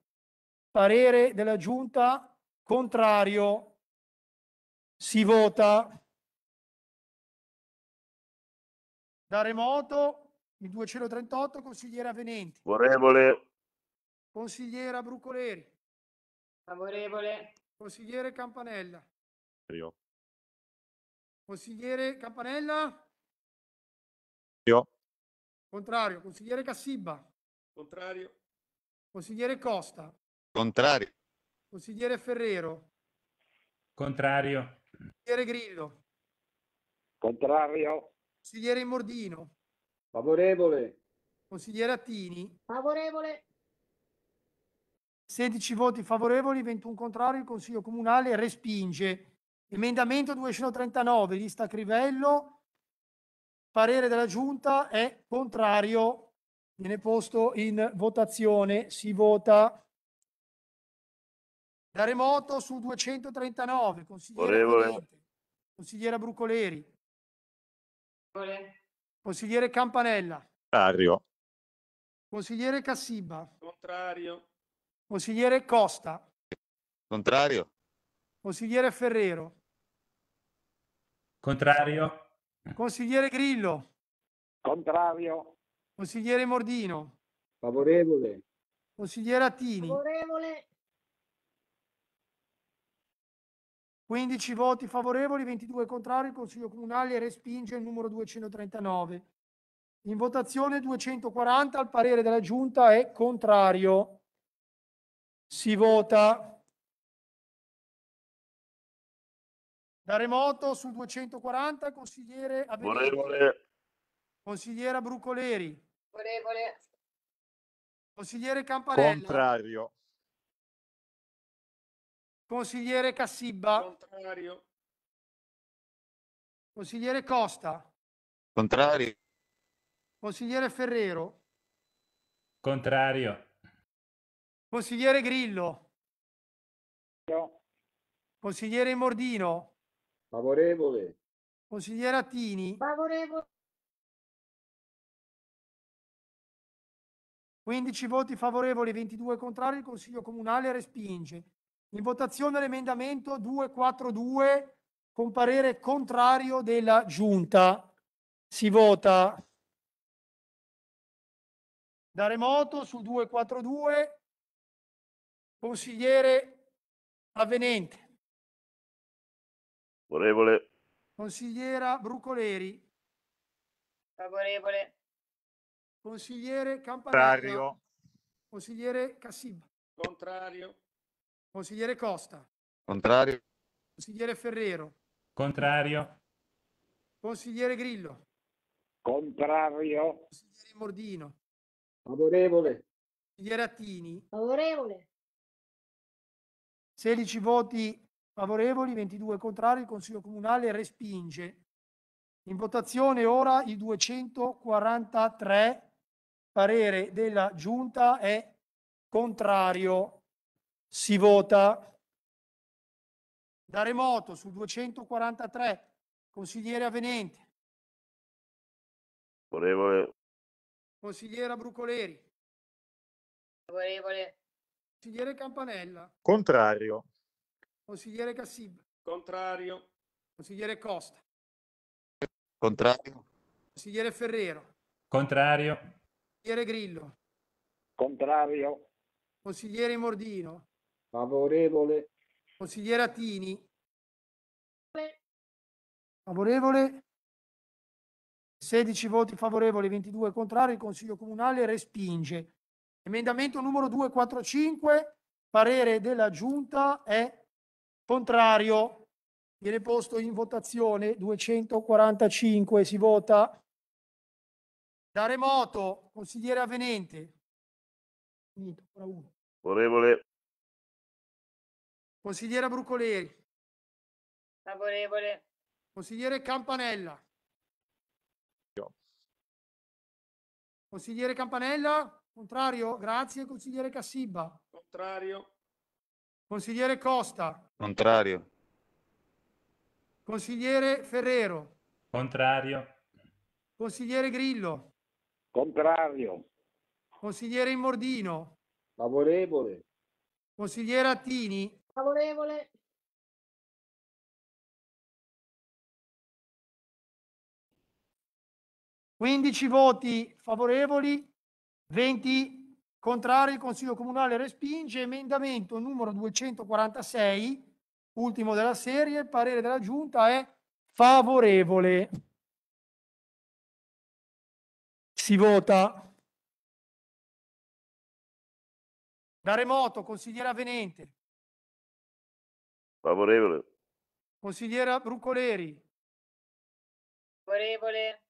parere della Giunta contrario. Si vota da remoto il 238, consigliere Avenenti. Favorevole. Consigliera Brucoleri. Favorevole. Consigliere Campanella. Io. Consigliere Campanella? Io. Contrario. Consigliere Cassiba? Contrario. Consigliere Costa? Contrario. Consigliere Ferrero? Contrario. Consigliere Grillo? Contrario. Consigliere Mordino? Favorevole. Consigliere Attini? Favorevole. 16 voti favorevoli, 21 contrari, il Consiglio Comunale respinge Emendamento 239, lista Crivello. Parere della Giunta è contrario. Viene posto in votazione. Si vota. Da remoto su 239, consigliere, consigliere consigliera Brucoleri. Vorrei. Consigliere Campanella. Contrario. Consigliere Cassiba. Contrario. Consigliere Costa. Contrario. Consigliere Ferrero. Contrario. Consigliere Grillo. Contrario. Consigliere Mordino. Favorevole. Consigliere Attini. Favorevole. 15 voti favorevoli, 22 contrari. Il Consiglio Comunale respinge il numero 239. In votazione 240, il parere della Giunta è contrario. Si vota. Da remoto sul 240, consigliere Avelino. Onorevole. Consigliera Brucoleri. Volevole. Consigliere Camparella. Contrario. Consigliere Cassibba. Contrario. Consigliere Costa. Contrario. Consigliere Ferrero. Contrario. Consigliere Grillo. No. Consigliere Mordino. Favorevole. Consigliere Attini. Favorevole. 15 voti favorevoli, 22 contrari, il Consiglio Comunale respinge. In votazione l'emendamento 242 con parere contrario della Giunta. Si vota da remoto sul 242. Consigliere avvenente. Favorevole. Consigliera Brucoleri. Favorevole. Consigliere Campanella. Contrario. Consigliere Cassib. Contrario. Consigliere Costa. Contrario. Consigliere Ferrero. Contrario. Consigliere Grillo. Contrario. Consigliere Mordino. Favorevole. Consigliere Attini. Favorevole. 16 voti favorevoli, 22 contrari, il Consiglio Comunale respinge. In votazione ora il 243, parere della Giunta è contrario. Si vota. Da remoto sul 243, consigliere Avenente. Favorevole. Consigliera Brucoleri. Favorevole. Consigliere Campanella. Contrario. Consigliere Cassib. Contrario. Consigliere Costa. Contrario. Consigliere Ferrero. Contrario. Consigliere Grillo. Contrario. Consigliere Mordino. Favorevole. Consigliere Attini. Favorevole. 16 voti favorevoli, 22 contrari. Il Consiglio Comunale respinge. Emendamento numero 245. Parere della Giunta è Contrario. Viene posto in votazione 245. Si vota. Da remoto, consigliere avvenente. Finito, Favorevole. Consigliera Brucoleri. Favorevole. Consigliere Campanella. Consigliere Campanella, contrario, grazie. Consigliere Cassiba. Contrario. Consigliere Costa. Contrario. Consigliere Ferrero. Contrario. Consigliere Grillo. Contrario. Consigliere Immordino. Favorevole. Consigliere Attini. Favorevole. Quindici voti favorevoli, venti 20 Contrario il Consiglio Comunale respinge emendamento numero 246, ultimo della serie, il parere della Giunta è favorevole. Si vota. Da remoto, consigliera Venente. Favorevole. Consigliera Brucoleri. Favorevole.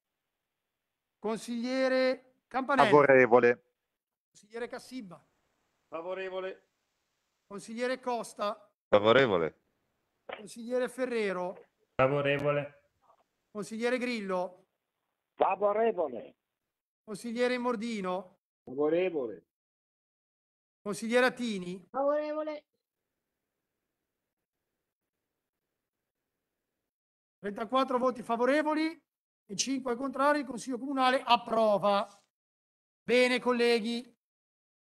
Consigliere Campanelli. Favorevole. Consigliere Cassibba. Favorevole. Consigliere Costa. Favorevole. Consigliere Ferrero. Favorevole. Consigliere Grillo. Favorevole. Consigliere Mordino. Favorevole. Consigliere Attini. Favorevole. 34 voti favorevoli e 5 contrari. Il Consiglio Comunale approva. Bene, colleghi.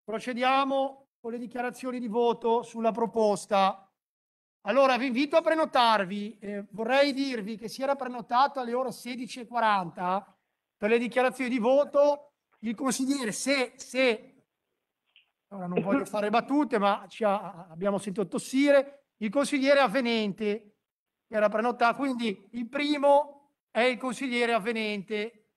Procediamo con le dichiarazioni di voto sulla proposta. Allora vi invito a prenotarvi, eh, vorrei dirvi che si era prenotato alle ore 16.40 per le dichiarazioni di voto il consigliere se, se ora non voglio (coughs) fare battute ma ha, abbiamo sentito tossire, il consigliere avvenente era prenotato, quindi il primo è il consigliere avvenente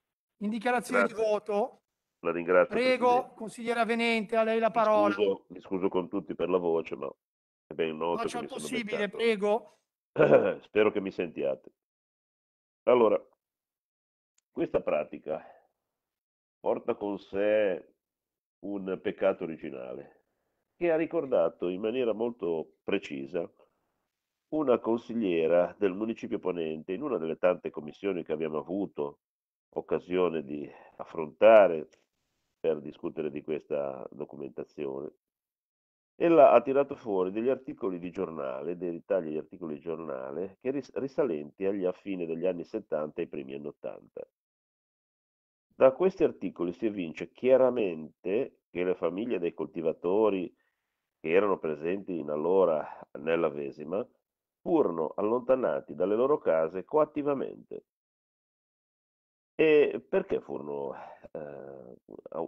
in dichiarazione Grazie. di voto. La ringrazio. Prego, consigliere, consigliera Venente, a lei la parola. Mi scuso, mi scuso, con tutti per la voce, ma è ben noto. Faccio il possibile, prego. (clears throat) Spero che mi sentiate. Allora, questa pratica porta con sé un peccato originale che ha ricordato in maniera molto precisa una consigliera del municipio ponente in una delle tante commissioni che abbiamo avuto occasione di affrontare per discutere di questa documentazione. Ella ha tirato fuori degli articoli di giornale, dei ritagli di articoli di giornale, ris- risalenti agli affini degli anni 70 e primi anni 80. Da questi articoli si evince chiaramente che le famiglie dei coltivatori che erano presenti in allora nella Vesima furono allontanati dalle loro case coattivamente e perché furono eh,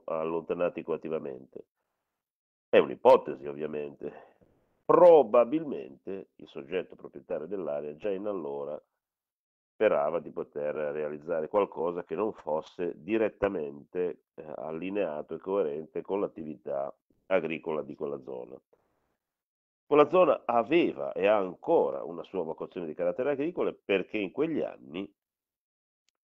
allontanati coattivamente? È un'ipotesi ovviamente. Probabilmente il soggetto proprietario dell'area già in allora sperava di poter realizzare qualcosa che non fosse direttamente eh, allineato e coerente con l'attività agricola di quella zona. Quella zona aveva e ha ancora una sua vocazione di carattere agricolo perché in quegli anni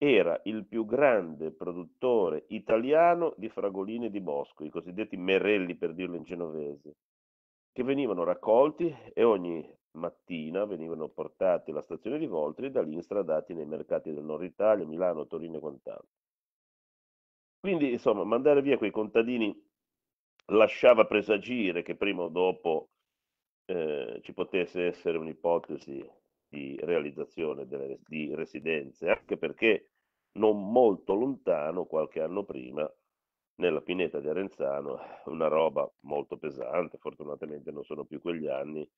era il più grande produttore italiano di fragoline di bosco, i cosiddetti merelli per dirlo in genovese, che venivano raccolti e ogni mattina venivano portati alla stazione di Voltri e da lì instradati nei mercati del nord Italia, Milano, Torino e quant'altro. Quindi, insomma, mandare via quei contadini lasciava presagire che prima o dopo eh, ci potesse essere un'ipotesi di realizzazione delle, di residenze, anche perché non molto lontano, qualche anno prima, nella pineta di Arenzano, una roba molto pesante, fortunatamente non sono più quegli anni,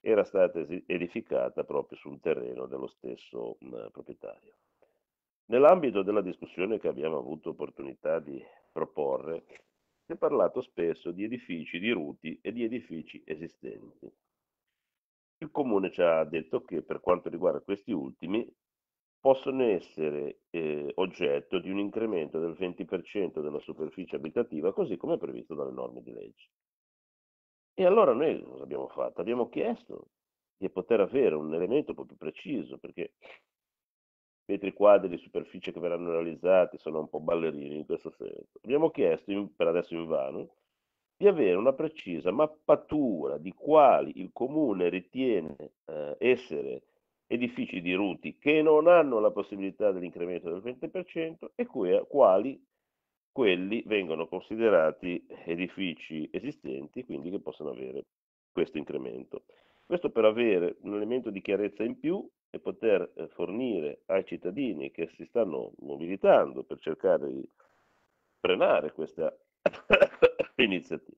era stata edificata proprio su un terreno dello stesso mh, proprietario. Nell'ambito della discussione che abbiamo avuto opportunità di proporre, si è parlato spesso di edifici di ruti e di edifici esistenti. Il comune ci ha detto che per quanto riguarda questi ultimi possono essere eh, oggetto di un incremento del 20% della superficie abitativa, così come previsto dalle norme di legge. E allora noi cosa abbiamo fatto? Abbiamo chiesto di poter avere un elemento un po' più preciso, perché i metri quadri di superficie che verranno realizzati sono un po' ballerini in questo senso. Abbiamo chiesto, in, per adesso in vano, di avere una precisa mappatura di quali il comune ritiene eh, essere edifici di ruti che non hanno la possibilità dell'incremento del 20% e que- quali quelli vengono considerati edifici esistenti, quindi che possono avere questo incremento. Questo per avere un elemento di chiarezza in più e poter eh, fornire ai cittadini che si stanno mobilitando per cercare di frenare questa iniziative.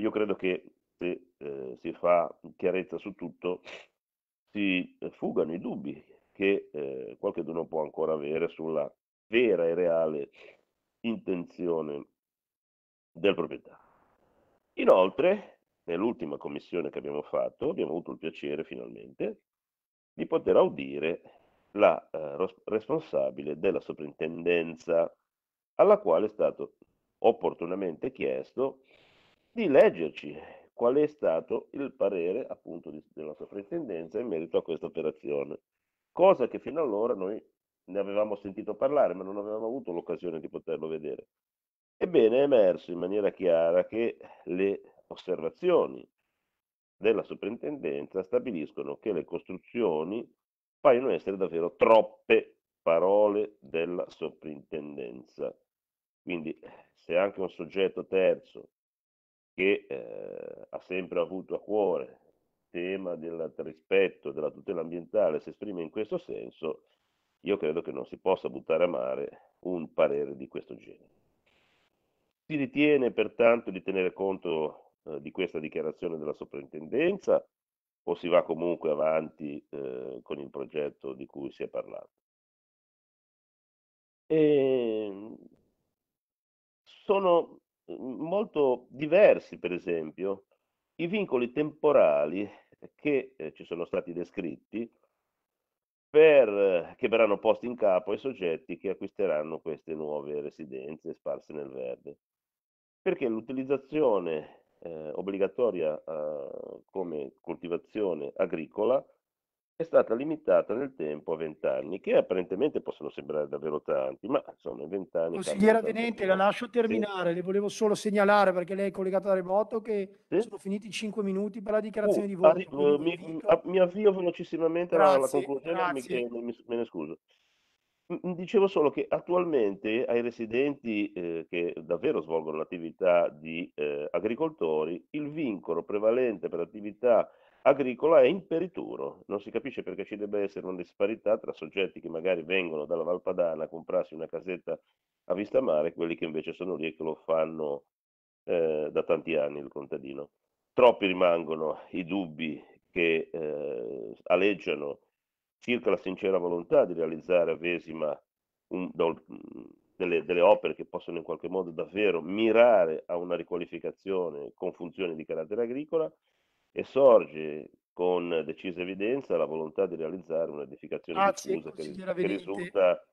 Io credo che se eh, si fa chiarezza su tutto, si eh, fugano i dubbi che eh, qualcuno può ancora avere sulla vera e reale intenzione del proprietario. Inoltre, nell'ultima commissione che abbiamo fatto, abbiamo avuto il piacere finalmente di poter audire la eh, responsabile della soprintendenza alla quale è stato opportunamente chiesto di leggerci qual è stato il parere appunto di, della sovrintendenza in merito a questa operazione, cosa che fino allora noi ne avevamo sentito parlare ma non avevamo avuto l'occasione di poterlo vedere. Ebbene è emerso in maniera chiara che le osservazioni della sovrintendenza stabiliscono che le costruzioni paiono essere davvero troppe parole della sovrintendenza. Quindi se anche un soggetto terzo che eh, ha sempre avuto a cuore il tema del rispetto della tutela ambientale si esprime in questo senso, io credo che non si possa buttare a mare un parere di questo genere. Si ritiene pertanto di tenere conto eh, di questa dichiarazione della soprintendenza o si va comunque avanti eh, con il progetto di cui si è parlato? E ehm, sono mm, molto diversi, per esempio, i vincoli temporali che eh, ci sono stati descritti per, eh, che verranno posti in capo ai soggetti che acquisteranno queste nuove residenze sparse nel verde. Perché l'utilizzazione eh, obbligatoria eh, come coltivazione agricola è stata limitata nel tempo a 20 anni, che apparentemente possono sembrare davvero tanti, ma sono 20 anni. Consigliera Tenente, la lascio terminare, sì. le volevo solo segnalare perché lei è collegata da remoto che sì? sono finiti cinque minuti per la dichiarazione oh, di voto. Arri- uh, mi, mi, avvio velocissimamente grazie, alla conclusione, mi, mi, me ne scuso. Dicevo solo che attualmente ai residenti eh, che davvero svolgono l'attività di eh, agricoltori il vincolo prevalente per attività agricola è imperituro, non si capisce perché ci debba essere una disparità tra soggetti che magari vengono dalla Valpadana a comprarsi una casetta a vista mare e quelli che invece sono lì e che lo fanno eh, da tanti anni il contadino. Troppi rimangono i dubbi che eh, aleggiano circa la sincera volontà di realizzare a Vesima un, delle, delle, opere che possono in qualche modo davvero mirare a una riqualificazione con funzioni di carattere agricola e sorge con decisa evidenza la volontà di realizzare un'edificazione ah, diffusa sì, che, che risulta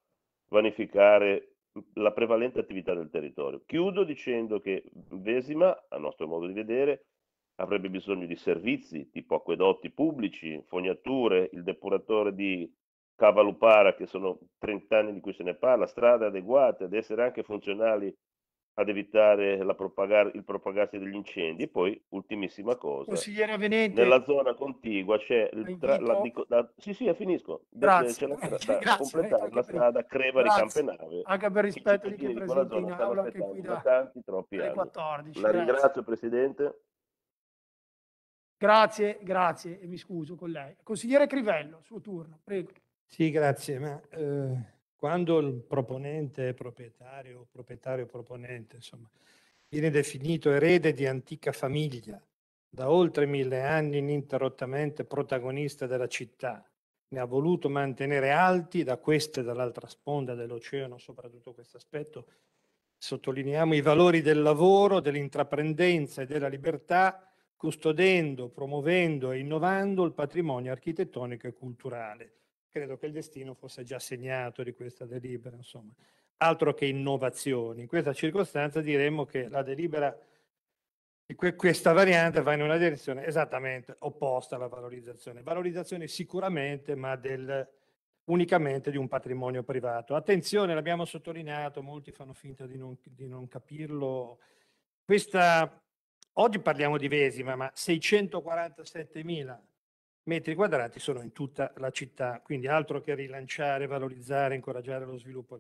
vanificare la prevalente attività del territorio. Chiudo dicendo che Vesima, a nostro modo di vedere, avrebbe bisogno di servizi tipo acquedotti pubblici, fognature, il depuratore di Cavalupara, che sono 30 anni di cui se ne parla, strade adeguate ad essere anche funzionali ad evitare propagar- il propagarsi degli incendi. E poi, ultimissima cosa, consigliere Venente, nella zona contigua c'è il tra- la, dico, la, sì, sì, finisco. Grazie. C'è la, (laughs) strada, Grazie, completare la strada per... Crevali Campenave. Anche per rispetto di chi è presente in aula che qui da, tanti, troppi 14. La Grazie. ringrazio Presidente. Grazie, grazie e mi scuso con lei. Consigliere Crivello, suo turno, prego. Sì, grazie. Ma, eh quando il proponente è proprietario, proprietario proponente, insomma, viene definito erede di antica famiglia, da oltre mille anni ininterrottamente protagonista della città, ne ha voluto mantenere alti da questa e dall'altra sponda dell'oceano, soprattutto questo aspetto, Sottolineiamo i valori del lavoro, dell'intraprendenza e della libertà, custodendo, promuovendo e innovando il patrimonio architettonico e culturale credo che il destino fosse già segnato di questa delibera, insomma. Altro che innovazioni. In questa circostanza diremmo che la delibera questa variante va in una direzione esattamente opposta alla valorizzazione. Valorizzazione sicuramente, ma del, unicamente di un patrimonio privato. Attenzione, l'abbiamo sottolineato, molti fanno finta di non, di non capirlo. Questa, oggi parliamo di Vesima, ma 647.000 metri quadrati sono in tutta la città, quindi altro che rilanciare, valorizzare, incoraggiare lo sviluppo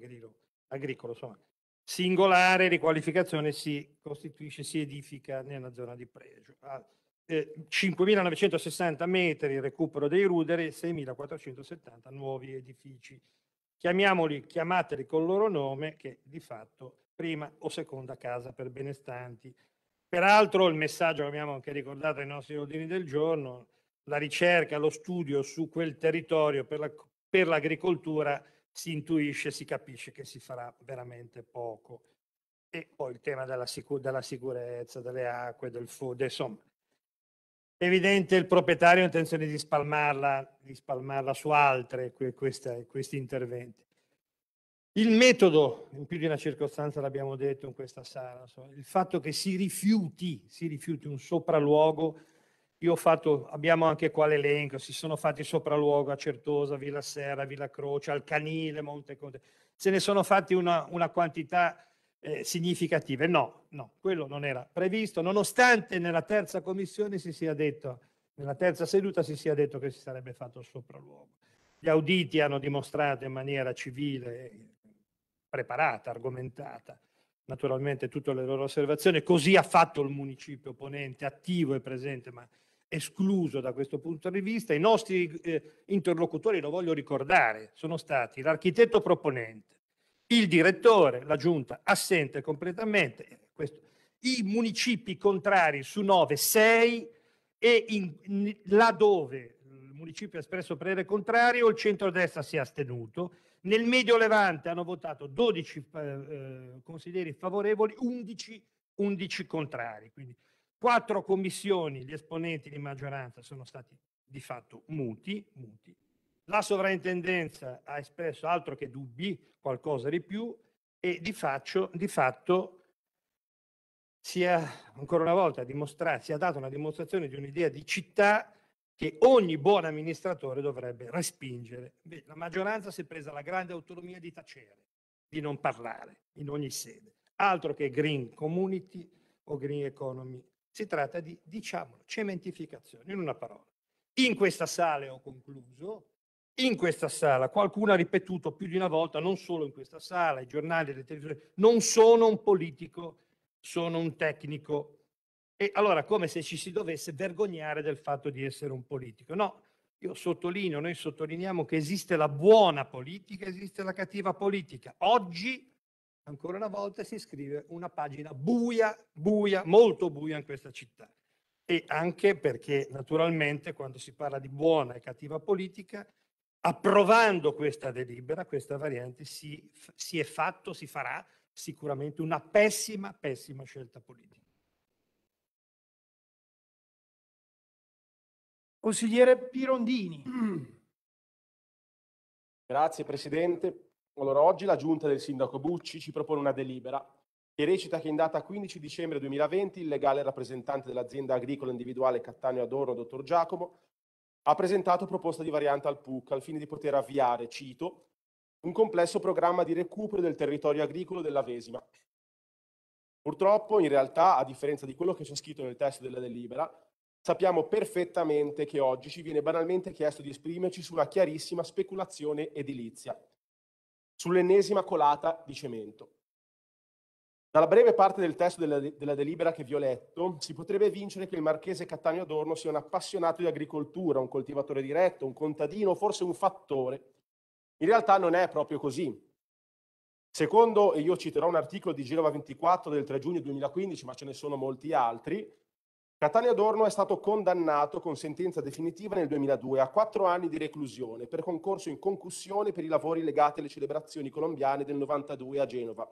agricolo, insomma, singolare riqualificazione si costituisce, si edifica nella zona di pregio. Ah, eh, 5.960 metri il recupero dei ruderi, 6.470 nuovi edifici. Chiamiamoli, chiamateli col loro nome, che di fatto prima o seconda casa per benestanti. Peraltro il messaggio che abbiamo anche ricordato ai nostri ordini del giorno, la ricerca, lo studio su quel territorio per, la, per l'agricoltura si intuisce, si capisce che si farà veramente poco. E poi il tema della, sicur- della sicurezza, delle acque, del food, insomma. È evidente il proprietario ha intenzione di spalmarla, di spalmarla su altre que- questa, questi interventi. Il metodo, in più di una circostanza l'abbiamo detto in questa sala, insomma, il fatto che si rifiuti, si rifiuti un sopralluogo io ho fatto, abbiamo anche qua l'elenco, si sono fatti sopraluogo a Certosa, Villa Serra, Villa Croce, al Canile, Monte Conte. Se ne sono fatti una, una quantità eh, significative. No, no, quello non era previsto, nonostante nella terza commissione si sia detto, nella terza seduta si sia detto che si sarebbe fatto il sopralluogo. Gli auditi hanno dimostrato in maniera civile, preparata, argomentata, naturalmente tutte le loro osservazioni, così ha fatto il municipio ponente, attivo e presente, ma escluso da questo punto di vista. I nostri eh, interlocutori, lo voglio ricordare, sono stati l'architetto proponente, il direttore, la giunta assente completamente, eh, questo, i municipi contrari su 9, 6 e in, laddove il municipio ha espresso parere contrario il centrodestra si è astenuto. Nel Medio Levante hanno votato 12 eh, eh, consiglieri favorevoli, 11, 11 contrari. Quindi quattro commissioni, gli esponenti di maggioranza sono stati di fatto muti, muti. La sovrintendenza ha espresso altro che dubbi, qualcosa di più, e di, faccio, di fatto si è ancora una volta dimostrato, si è data una dimostrazione di un'idea di città che ogni buon amministratore dovrebbe respingere. Beh, la maggioranza si è presa la grande autonomia di tacere, di non parlare in ogni sede, altro che green community o green economy si tratta di, diciamolo, cementificazione, in una parola. In questa sala e ho concluso, in questa sala, qualcuno ha ripetuto più di una volta, non solo in questa sala, i giornali, le televisioni, non sono un politico, sono un tecnico. E allora come se ci si dovesse vergognare del fatto di essere un politico. No, io sottolineo, noi sottolineiamo che esiste la buona politica, esiste la cattiva politica. Oggi ancora una volta si scrive una pagina buia, buia, molto buia in questa città. E anche perché naturalmente quando si parla di buona e cattiva politica, approvando questa delibera, questa variante, si, si è fatto, si farà sicuramente una pessima, pessima scelta politica. Consigliere Pirondini. Grazie Presidente. Allora, oggi la giunta del sindaco Bucci ci propone una delibera che recita che in data 15 dicembre 2020 il legale rappresentante dell'azienda agricola individuale Cattaneo Adorno, dottor Giacomo, ha presentato proposta di variante al PUC al fine di poter avviare, cito, un complesso programma di recupero del territorio agricolo della Vesima. Purtroppo, in realtà, a differenza di quello che c'è scritto nel testo della delibera, sappiamo perfettamente che oggi ci viene banalmente chiesto di esprimerci su una chiarissima speculazione edilizia sull'ennesima colata di cemento. Dalla breve parte del testo della, della, delibera che vi ho letto si potrebbe vincere che il marchese Cattaneo Adorno sia un appassionato di agricoltura, un coltivatore diretto, un contadino, forse un fattore. In realtà non è proprio così. Secondo, e io citerò un articolo di Genova 24 del 3 giugno 2015, ma ce ne sono molti altri, Catania Adorno è stato condannato con sentenza definitiva nel 2002 a quattro anni di reclusione per concorso in concussione per i lavori legati alle celebrazioni colombiane del 92 a Genova.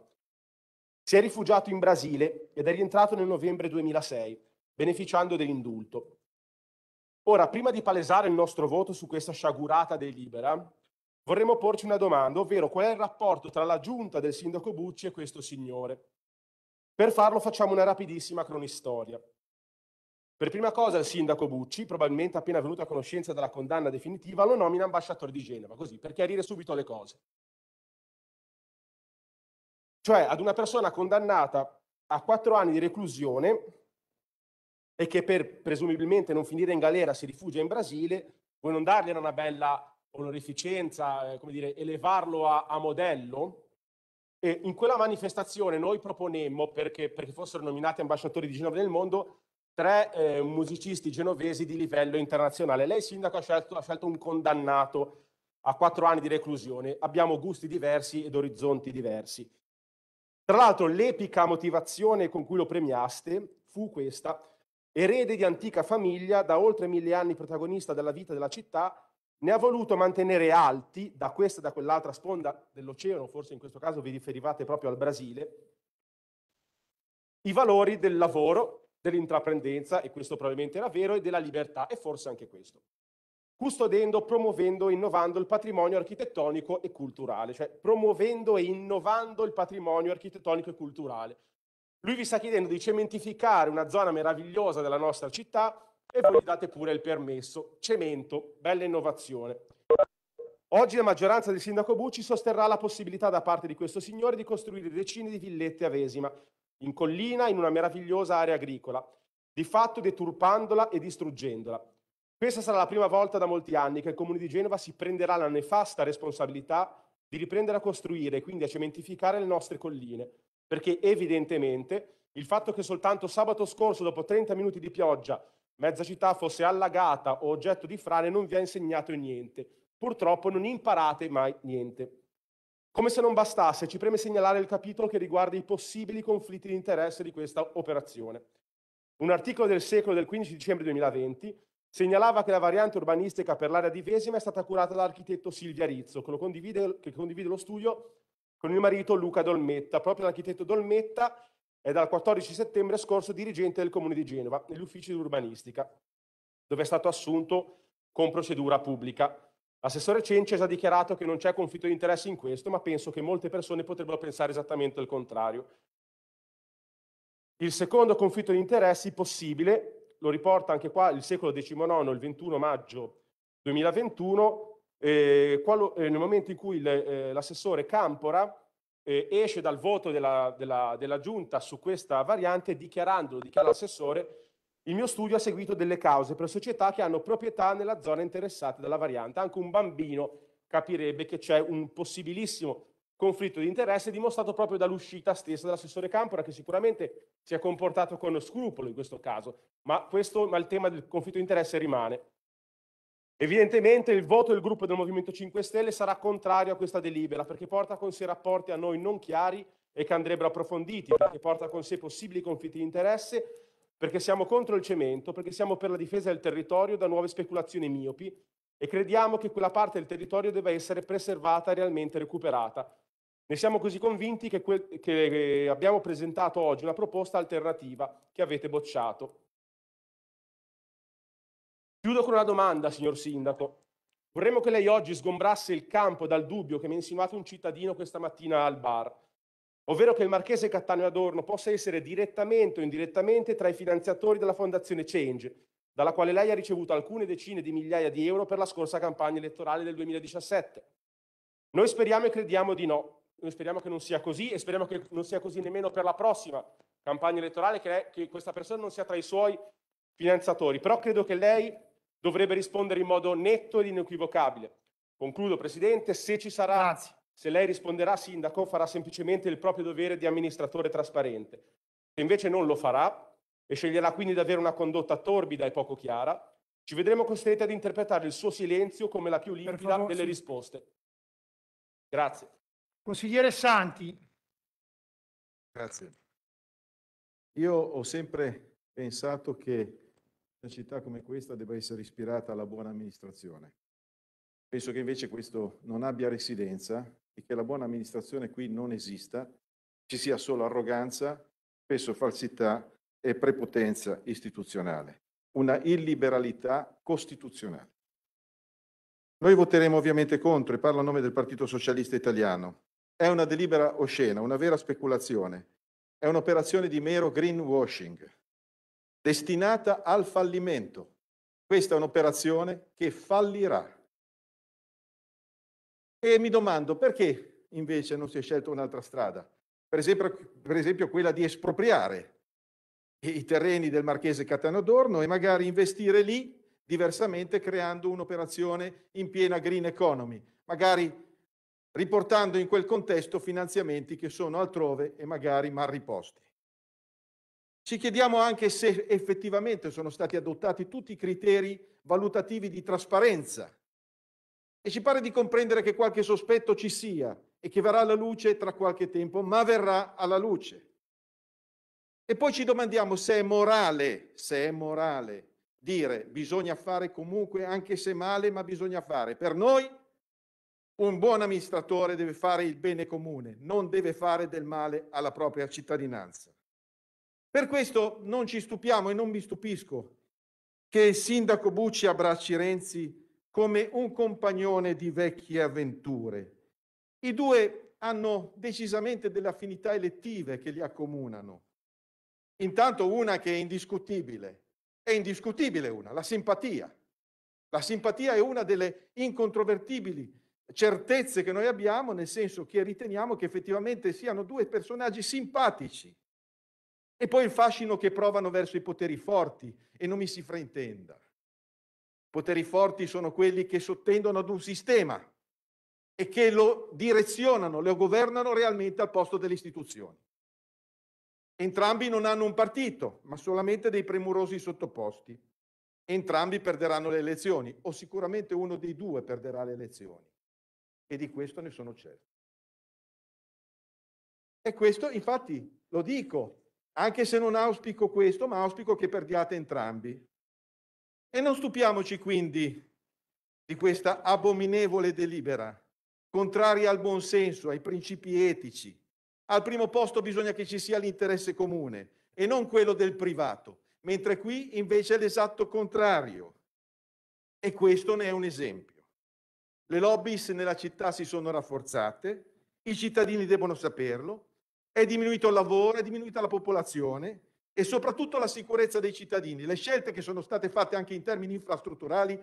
Si è rifugiato in Brasile ed è rientrato nel novembre 2006, beneficiando dell'indulto. Ora, prima di palesare il nostro voto su questa sciagurata delibera, vorremmo porci una domanda, ovvero qual è il rapporto tra la giunta del sindaco Bucci e questo signore. Per farlo facciamo una rapidissima cronistoria. Per prima cosa il sindaco Bucci, probabilmente appena venuto a conoscenza della condanna definitiva, lo nomina ambasciatore di Genova, così per chiarire subito le cose. Cioè ad una persona condannata a quattro anni di reclusione e che per presumibilmente non finire in galera si rifugia in Brasile, vuoi non dargli una bella onorificenza, eh, come dire, elevarlo a, a modello? E in quella manifestazione noi proponemmo, perché, perché fossero nominati ambasciatori di Genova nel mondo, tre eh, musicisti genovesi di livello internazionale. Lei, sindaco, ha scelto, ha scelto un condannato a quattro anni di reclusione. Abbiamo gusti diversi ed orizzonti diversi. Tra l'altro, l'epica motivazione con cui lo premiaste fu questa. Erede di antica famiglia, da oltre mille anni protagonista della vita della città, ne ha voluto mantenere alti da questa e da quell'altra sponda dell'oceano, forse in questo caso vi riferivate proprio al Brasile, i valori del lavoro, dell'intraprendenza, e questo probabilmente era vero, e della libertà, e forse anche questo. Custodendo, promuovendo e innovando il patrimonio architettonico e culturale, cioè promuovendo e innovando il patrimonio architettonico e culturale. Lui vi sta chiedendo di cementificare una zona meravigliosa della nostra città e voi gli date pure il permesso. Cemento, bella innovazione. Oggi la maggioranza del sindaco Bucci sosterrà la possibilità da parte di questo signore di costruire decine di villette a Vesima, in collina in una meravigliosa area agricola, di fatto deturpandola e distruggendola. Questa sarà la prima volta da molti anni che il Comune di Genova si prenderà la nefasta responsabilità di riprendere a costruire e quindi a cementificare le nostre colline, perché evidentemente il fatto che soltanto sabato scorso, dopo 30 minuti di pioggia, mezza città fosse allagata o oggetto di frane non vi ha insegnato niente. Purtroppo non imparate mai niente. Come se non bastasse, ci preme segnalare il capitolo che riguarda i possibili conflitti di interesse di questa operazione. Un articolo del secolo del 15 dicembre 2020 segnalava che la variante urbanistica per l'area di Vesima è stata curata dall'architetto Silvia Rizzo, che condivide, che condivide lo studio con il marito Luca Dolmetta. Proprio l'architetto Dolmetta è dal 14 settembre scorso dirigente del Comune di Genova, negli uffici di urbanistica, dove è stato assunto con procedura pubblica. L'assessore Cenci ha dichiarato che non c'è conflitto di interessi in questo, ma penso che molte persone potrebbero pensare esattamente il contrario. Il secondo conflitto di interessi possibile, lo riporta anche qua il secolo XIX, il 21 maggio 2021, eh, quando, eh, nel momento in cui eh, l'assessore eh, Campora esce dal voto della, della, della giunta su questa variante dichiarando, dichiara l'assessore, il mio studio ha seguito delle cause per società che hanno proprietà nella zona interessata dalla variante. Anche un bambino capirebbe che c'è un possibilissimo conflitto di interesse dimostrato proprio dall'uscita stessa dell'assessore Campora che sicuramente si è comportato con scrupolo in questo caso, ma, questo, ma il tema del conflitto di interesse rimane. Evidentemente il voto del gruppo del Movimento 5 Stelle sarà contrario a questa delibera perché porta con sé rapporti a noi non chiari e che andrebbero approfonditi, perché porta con sé possibili conflitti di interesse perché siamo contro il cemento, perché siamo per la difesa del territorio da nuove speculazioni miopi e crediamo che quella parte del territorio debba essere preservata e realmente recuperata. Ne siamo così convinti che, quel, che abbiamo presentato oggi una proposta alternativa che avete bocciato. Chiudo con una domanda, signor Sindaco. Vorremmo che lei oggi sgombrasse il campo dal dubbio che mi ha insinuato un cittadino questa mattina al bar ovvero che il marchese Cattaneo Adorno possa essere direttamente o indirettamente tra i finanziatori della Fondazione Change, dalla quale lei ha ricevuto alcune decine di migliaia di euro per la scorsa campagna elettorale del 2017. Noi speriamo e crediamo di no, noi speriamo che non sia così e speriamo che non sia così nemmeno per la prossima campagna elettorale, che, è, che questa persona non sia tra i suoi finanziatori, però credo che lei dovrebbe rispondere in modo netto ed inequivocabile. Concludo Presidente, se ci sarà... Grazie se lei risponderà sindaco, farà semplicemente il proprio dovere di amministratore trasparente. Se invece non lo farà e sceglierà quindi di avere una condotta torbida e poco chiara, ci vedremo costretti ad interpretare il suo silenzio come la più limpida favore, delle sì. risposte. Grazie. Consigliere Santi. Grazie. Io ho sempre pensato che una città come questa debba essere ispirata alla buona amministrazione. Penso che invece questo non abbia residenza e che la buona amministrazione qui non esista, ci sia solo arroganza, spesso falsità e prepotenza istituzionale, una illiberalità costituzionale. Noi voteremo ovviamente contro e parlo a nome del Partito Socialista Italiano. È una delibera oscena, una vera speculazione, è un'operazione di mero greenwashing, destinata al fallimento. Questa è un'operazione che fallirà. E mi domando perché invece non si è scelta un'altra strada, per esempio, per esempio quella di espropriare i terreni del marchese Catanodorno e magari investire lì diversamente creando un'operazione in piena green economy, magari riportando in quel contesto finanziamenti che sono altrove e magari mal riposti. Ci chiediamo anche se effettivamente sono stati adottati tutti i criteri valutativi di trasparenza e ci pare di comprendere che qualche sospetto ci sia e che verrà alla luce tra qualche tempo, ma verrà alla luce. E poi ci domandiamo se è morale, se è morale dire bisogna fare comunque, anche se male, ma bisogna fare. Per noi un buon amministratore deve fare il bene comune, non deve fare del male alla propria cittadinanza. Per questo non ci stupiamo e non mi stupisco che il sindaco Bucci abbracci Renzi come un compagnone di vecchie avventure. I due hanno decisamente delle affinità elettive che li accomunano. Intanto una che è indiscutibile, è indiscutibile una, la simpatia. La simpatia è una delle incontrovertibili certezze che noi abbiamo, nel senso che riteniamo che effettivamente siano due personaggi simpatici. E poi il fascino che provano verso i poteri forti, e non mi si fraintenda. Poteri forti sono quelli che sottendono ad un sistema e che lo direzionano, lo governano realmente al posto delle istituzioni. Entrambi non hanno un partito, ma solamente dei premurosi sottoposti. Entrambi perderanno le elezioni, o sicuramente uno dei due perderà le elezioni. E di questo ne sono certo. E questo, infatti, lo dico, anche se non auspico questo, ma auspico che perdiate entrambi. E non stupiamoci quindi di questa abominevole delibera, contraria al buon senso, ai principi etici. Al primo posto bisogna che ci sia l'interesse comune e non quello del privato, mentre qui invece è l'esatto contrario. E questo ne è un esempio. Le lobbies nella città si sono rafforzate, i cittadini devono saperlo, è diminuito il lavoro, è diminuita la popolazione e soprattutto la sicurezza dei cittadini. Le scelte che sono state fatte anche in termini infrastrutturali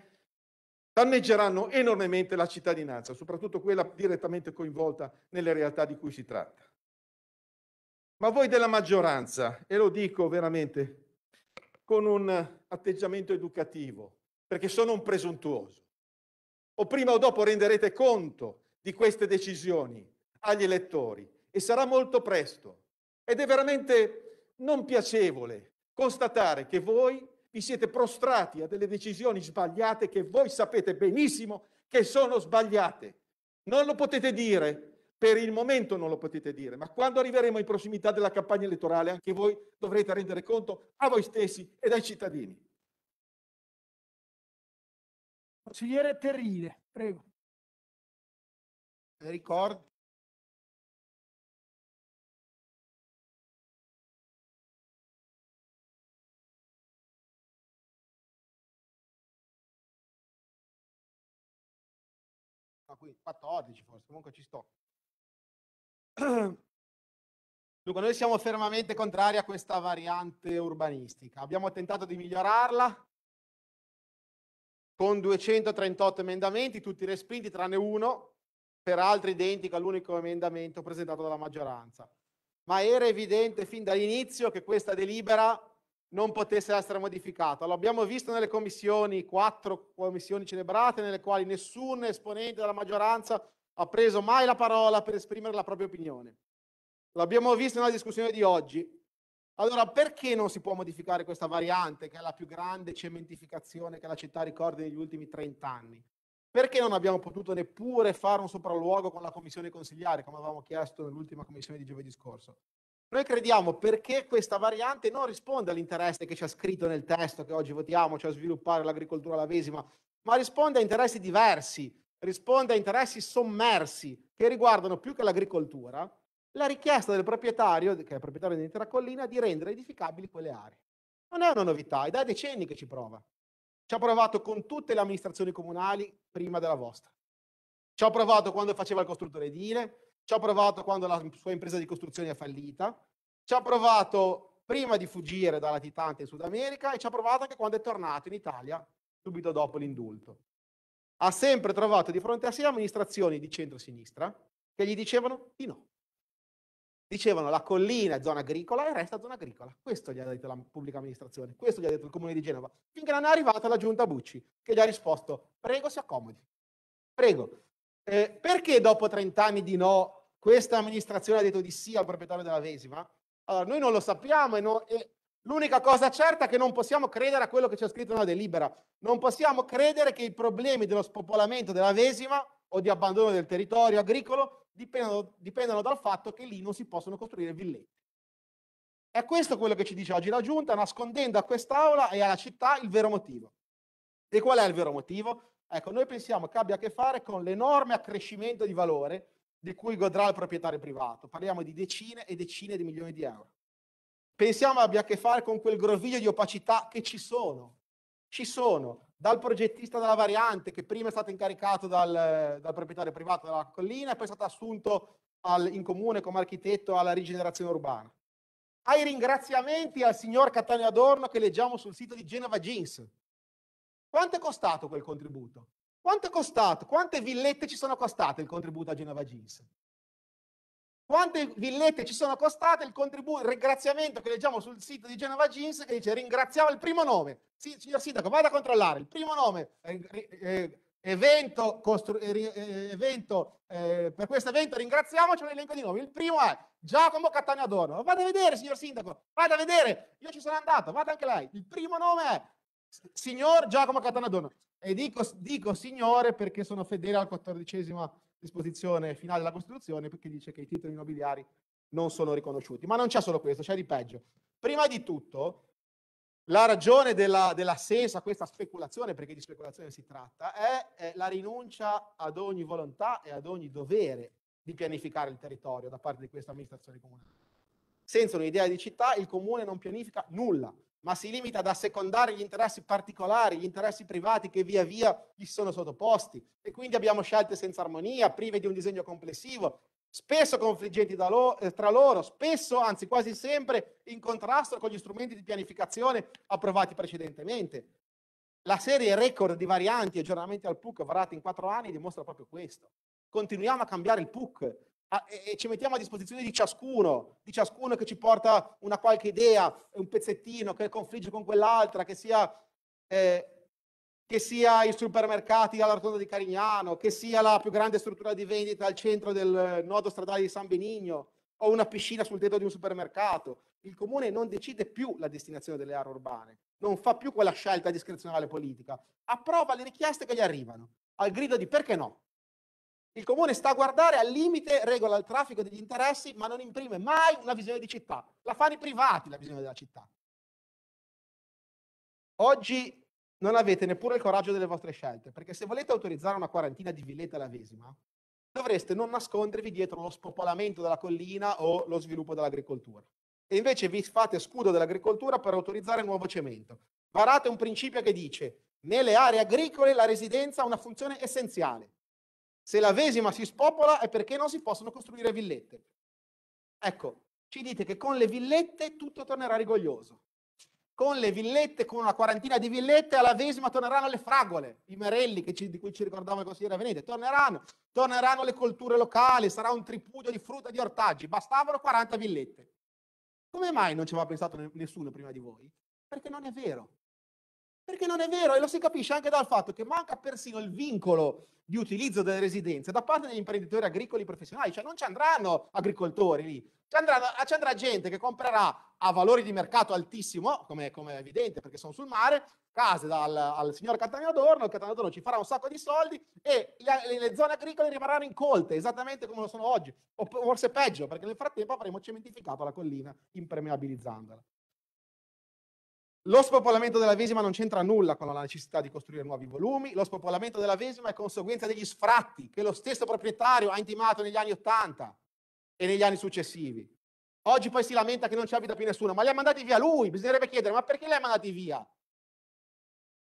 danneggeranno enormemente la cittadinanza, soprattutto quella direttamente coinvolta nelle realtà di cui si tratta. Ma voi della maggioranza, e lo dico veramente con un atteggiamento educativo, perché sono un presuntuoso, o prima o dopo renderete conto di queste decisioni agli elettori e sarà molto presto. Ed è veramente non piacevole constatare che voi vi siete prostrati a delle decisioni sbagliate che voi sapete benissimo che sono sbagliate. Non lo potete dire, per il momento non lo potete dire, ma quando arriveremo in prossimità della campagna elettorale anche voi dovrete rendere conto a voi stessi e ai cittadini. Consigliere Terrile, prego. Ricordo 14 forse, comunque ci sto. (clears throat) Dunque, noi siamo fermamente contrari a questa variante urbanistica. Abbiamo tentato di migliorarla con 238 emendamenti, tutti respinti tranne uno, peraltro identico all'unico emendamento presentato dalla maggioranza. Ma era evidente fin dall'inizio che questa delibera non potesse essere modificato. Lo abbiamo visto nelle commissioni, quattro commissioni celebrate, nelle quali nessun esponente della maggioranza ha preso mai la parola per esprimere la propria opinione. L'abbiamo visto nella discussione di oggi. Allora, perché non si può modificare questa variante, che è la più grande cementificazione che la città ricorda negli ultimi 30 anni? Perché non abbiamo potuto neppure fare un sopralluogo con la commissione consigliare, come avevamo chiesto nell'ultima commissione di giovedì scorso? Noi crediamo perché questa variante non risponde all'interesse che c'è scritto nel testo che oggi votiamo, cioè sviluppare l'agricoltura lavesima, ma risponde a interessi diversi, risponde a interessi sommersi che riguardano più che l'agricoltura, la richiesta del proprietario, che è il proprietario dell'intera collina, di rendere edificabili quelle aree. Non è una novità, è da decenni che ci prova. Ci ha provato con tutte le amministrazioni comunali prima della vostra. Ci ha provato quando faceva il costruttore edile, ci ha provato quando la sua impresa di costruzione è fallita, ci ha provato prima di fuggire dalla Titante in Sud America e ci ha provato anche quando è tornato in Italia subito dopo l'indulto. Ha sempre trovato di fronte a sé amministrazioni di centro-sinistra che gli dicevano di no. Dicevano la collina è zona agricola e resta zona agricola. Questo gli ha detto la pubblica amministrazione, questo gli ha detto il comune di Genova, finché non è arrivata la giunta Bucci, che gli ha risposto prego si accomodi. Prego, eh, perché dopo 30 anni di no questa amministrazione ha detto di sì al proprietario della Vesima? Allora, noi non lo sappiamo e, no, e l'unica cosa certa è che non possiamo credere a quello che c'è scritto nella delibera. Non possiamo credere che i problemi dello spopolamento della Vesima o di abbandono del territorio agricolo dipendano, dipendano dal fatto che lì non si possono costruire villette. È questo quello che ci dice oggi la Giunta, nascondendo a quest'Aula e alla città il vero motivo. E qual è il vero motivo? Ecco, noi pensiamo che abbia a che fare con l'enorme accrescimento di valore di cui godrà il proprietario privato. Parliamo di decine e decine di milioni di euro. Pensiamo abbia a che fare con quel groviglio di opacità che ci sono. Ci sono, dal progettista della variante che prima è stato incaricato dal, dal proprietario privato della collina e poi è stato assunto al, in comune come architetto alla rigenerazione urbana. Ai ringraziamenti al signor Catania Adorno che leggiamo sul sito di Genova Jeans, quanto è costato quel contributo? Quanto è costato? Quante villette ci sono costate il contributo a Genova Jeans? Quante villette ci sono costate il contributo, il ringraziamento che leggiamo sul sito di Genova Jeans che dice ringraziamo il primo nome. Sì, signor Sindaco, vada a controllare. Il primo nome, eh, eh evento, costru- eh, eh, evento eh, per questo evento ringraziamoci un elenco di nomi. Il primo è Giacomo Cattaneo Adorno. Vada a vedere, signor Sindaco, vada a vedere. Io ci sono andato, vada anche lei. Il primo nome è Signor Giacomo Catanadona, e dico, dico signore perché sono fedele alla quattordicesima disposizione finale della Costituzione perché dice che i titoli nobiliari non sono riconosciuti. Ma non c'è solo questo, c'è di peggio. Prima di tutto, la ragione della, della sesa, questa speculazione, perché di speculazione si tratta, è, è la rinuncia ad ogni volontà e ad ogni dovere di pianificare il territorio da parte di questa amministrazione comunale. Senza un'idea di città, il comune non pianifica nulla ma si limita ad assecondare gli interessi particolari, gli interessi privati che via via gli sono sottoposti. E quindi abbiamo scelte senza armonia, prive di un disegno complessivo, spesso confliggenti lo- eh, tra loro, spesso, anzi quasi sempre, in contrasto con gli strumenti di pianificazione approvati precedentemente. La serie record di varianti e aggiornamenti al PUC varati in quattro anni dimostra proprio questo. Continuiamo a cambiare il PUC, e, e, ci mettiamo a disposizione di ciascuno, di ciascuno che ci porta una qualche idea, un pezzettino che confligge con quell'altra, che sia, eh, che sia i supermercati alla rotonda di Carignano, che sia la più grande struttura di vendita al centro del nodo stradale di San Benigno o una piscina sul tetto di un supermercato. Il comune non decide più la destinazione delle aree urbane, non fa più quella scelta discrezionale politica, approva le richieste che gli arrivano al grido di perché no, il comune sta a guardare al limite, regola il traffico degli interessi, ma non imprime mai una visione di città. La fanno i privati la visione della città. Oggi non avete neppure il coraggio delle vostre scelte, perché se volete autorizzare una quarantina di villette alla Vesima, dovreste non nascondervi dietro lo spopolamento della collina o lo sviluppo dell'agricoltura. E invece vi fate scudo dell'agricoltura per autorizzare nuovo cemento. Varate un principio che dice nelle aree agricole la residenza ha una funzione essenziale se la vesima si spopola è perché non si possono costruire villette. Ecco, ci dite che con le villette tutto tornerà rigoglioso. Con le villette, con una quarantina di villette, alla vesima torneranno le fragole, i merelli ci, di cui ci ricordava il consigliere Venete, torneranno, torneranno le colture locali, sarà un tripudio di frutta e di ortaggi, bastavano 40 villette. Come mai non ci aveva pensato nessuno prima di voi? Perché non è vero. Perché non è vero e lo si capisce anche dal fatto che manca persino il vincolo di utilizzo delle residenze da parte degli imprenditori agricoli professionali, cioè non ci andranno agricoltori lì, ci, andranno, ah, ci andrà gente che comprerà a valori di mercato altissimo, come, è evidente perché sono sul mare, case dal, al signor Cattaneo Adorno, il Cattaneo Adorno ci farà un sacco di soldi e le, le zone agricole rimarranno incolte, esattamente come lo sono oggi, o forse peggio, perché nel frattempo avremo cementificato la collina impermeabilizzandola. Lo spopolamento della Vesima non c'entra nulla con la necessità di costruire nuovi volumi, lo spopolamento della Vesima è conseguenza degli sfratti che lo stesso proprietario ha intimato negli anni 80 e negli anni successivi. Oggi poi si lamenta che non ci abita più nessuno, ma li ha mandati via lui, bisognerebbe chiedere ma perché li ha mandati via?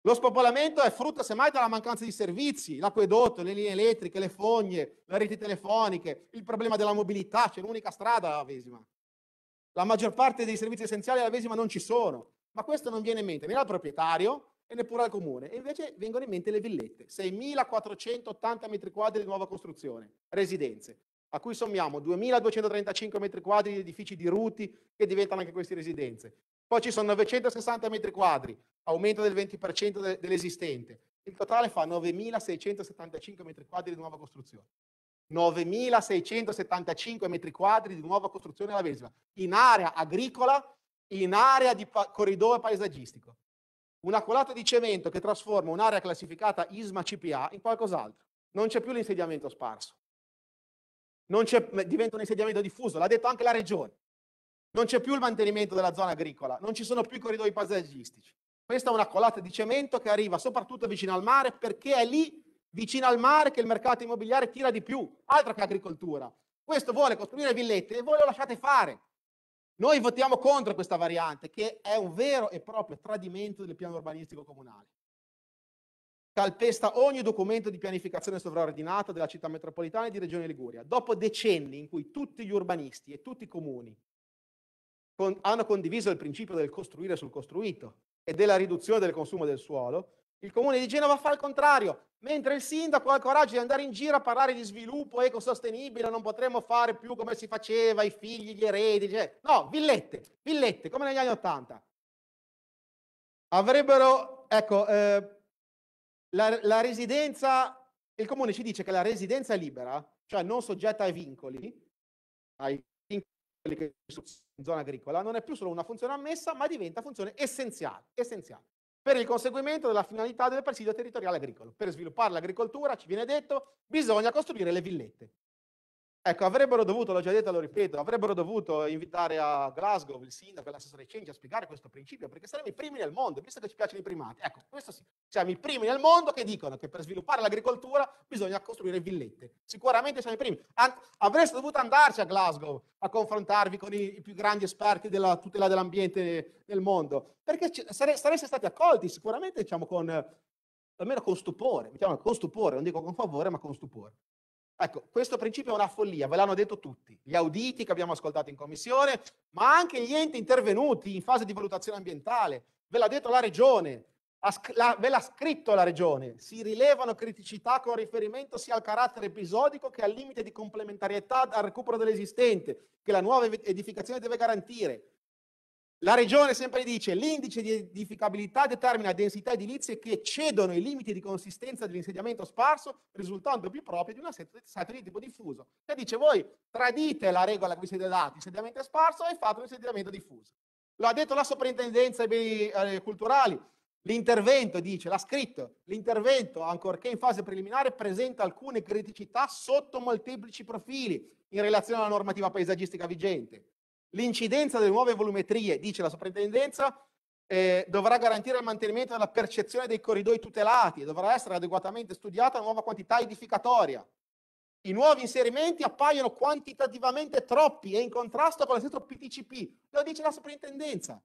Lo spopolamento è frutto semmai della mancanza di servizi, l'acquedotto, le linee elettriche, le fogne, le reti telefoniche, il problema della mobilità, c'è un'unica strada alla Vesima. La maggior parte dei servizi essenziali alla Vesima non ci sono ma questo non viene in mente né al proprietario e neppure al comune. E invece vengono in mente le villette, 6.480 metri quadri di nuova costruzione, residenze, a cui sommiamo 2.235 metri quadri di edifici di ruti che diventano anche queste residenze. Poi ci sono 960 metri quadri, aumento del 20% dell'esistente. Il totale fa 9.675 metri quadri di nuova costruzione. 9.675 metri quadri di nuova costruzione alla Vesva, in area agricola in area di pa corridoio paesaggistico. Una colata di cemento che trasforma un'area classificata ISMA CPA in qualcos'altro. Non c'è più l'insediamento sparso. diventa un insediamento diffuso, l'ha detto anche la regione. Non c'è più il mantenimento della zona agricola, non ci sono più i corridoi paesaggistici. Questa è una colata di cemento che arriva soprattutto vicino al mare perché è lì, vicino al mare, che il mercato immobiliare tira di più, altro che agricoltura. Questo vuole costruire villette e voi lo lasciate fare noi votiamo contro questa variante, che è un vero e proprio tradimento del piano urbanistico comunale. Calpesta ogni documento di pianificazione sovraordinata della città metropolitana e di Regione Liguria. Dopo decenni in cui tutti gli urbanisti e tutti i comuni con, hanno condiviso il principio del costruire sul costruito e della riduzione del consumo del suolo, il comune di Genova fa il contrario, mentre il sindaco ha il coraggio di andare in giro a parlare di sviluppo ecosostenibile, non potremmo fare più come si faceva, i figli, gli eredi, cioè, no, villette, villette, come negli anni Ottanta. Avrebbero, ecco, eh, la, la residenza, il comune ci dice che la residenza è libera, cioè non soggetta ai vincoli, ai vincoli che sono in zona agricola, non è più solo una funzione ammessa, ma diventa funzione essenziale, essenziale per il conseguimento della finalità del presidio territoriale agricolo. Per sviluppare l'agricoltura, ci viene detto, bisogna costruire le villette. Ecco, avrebbero dovuto, l'ho già detto, lo ripeto, avrebbero dovuto invitare a Glasgow il sindaco e l'assessore Cengi a spiegare questo principio, perché saremmo i primi nel mondo, visto che ci piacciono i primati. Ecco, questo sì, siamo i primi nel mondo che dicono che per sviluppare l'agricoltura bisogna costruire villette. Sicuramente siamo i primi. An- avreste dovuto andarci a Glasgow a confrontarvi con i, i più grandi esperti della tutela dell'ambiente nel mondo, perché ci- sare- sareste stati accolti sicuramente, diciamo, con, almeno con stupore, diciamo, con stupore, non dico con favore, ma con stupore. Ecco, questo principio è una follia, ve l'hanno detto tutti, gli auditi che abbiamo ascoltato in commissione, ma anche gli enti intervenuti in fase di valutazione ambientale, ve l'ha detto la regione, la, ve l'ha scritto la regione, si rilevano criticità con riferimento sia al carattere episodico che al limite di complementarietà al recupero dell'esistente, che la nuova edificazione deve garantire. La regione sempre dice l'indice di edificabilità determina densità edilizie che eccedono i limiti di consistenza dell'insediamento sparso, risultando più proprio di un assetto di tipo diffuso. Che dice voi tradite la regola che vi siete dati, insediamento sparso e fate un insediamento diffuso. Lo ha detto la soprintendenza ai beni eh, culturali, L'intervento, dice, l'ha scritto, l'intervento, ancorché in fase preliminare, presenta alcune criticità sotto molteplici profili in relazione alla normativa paesaggistica vigente. L'incidenza delle nuove volumetrie, dice la soprintendenza, eh, dovrà garantire il mantenimento della percezione dei corridoi tutelati e dovrà essere adeguatamente studiata la nuova quantità edificatoria. I nuovi inserimenti appaiono quantitativamente troppi e in contrasto con l'assetto PTCP, lo dice la soprintendenza.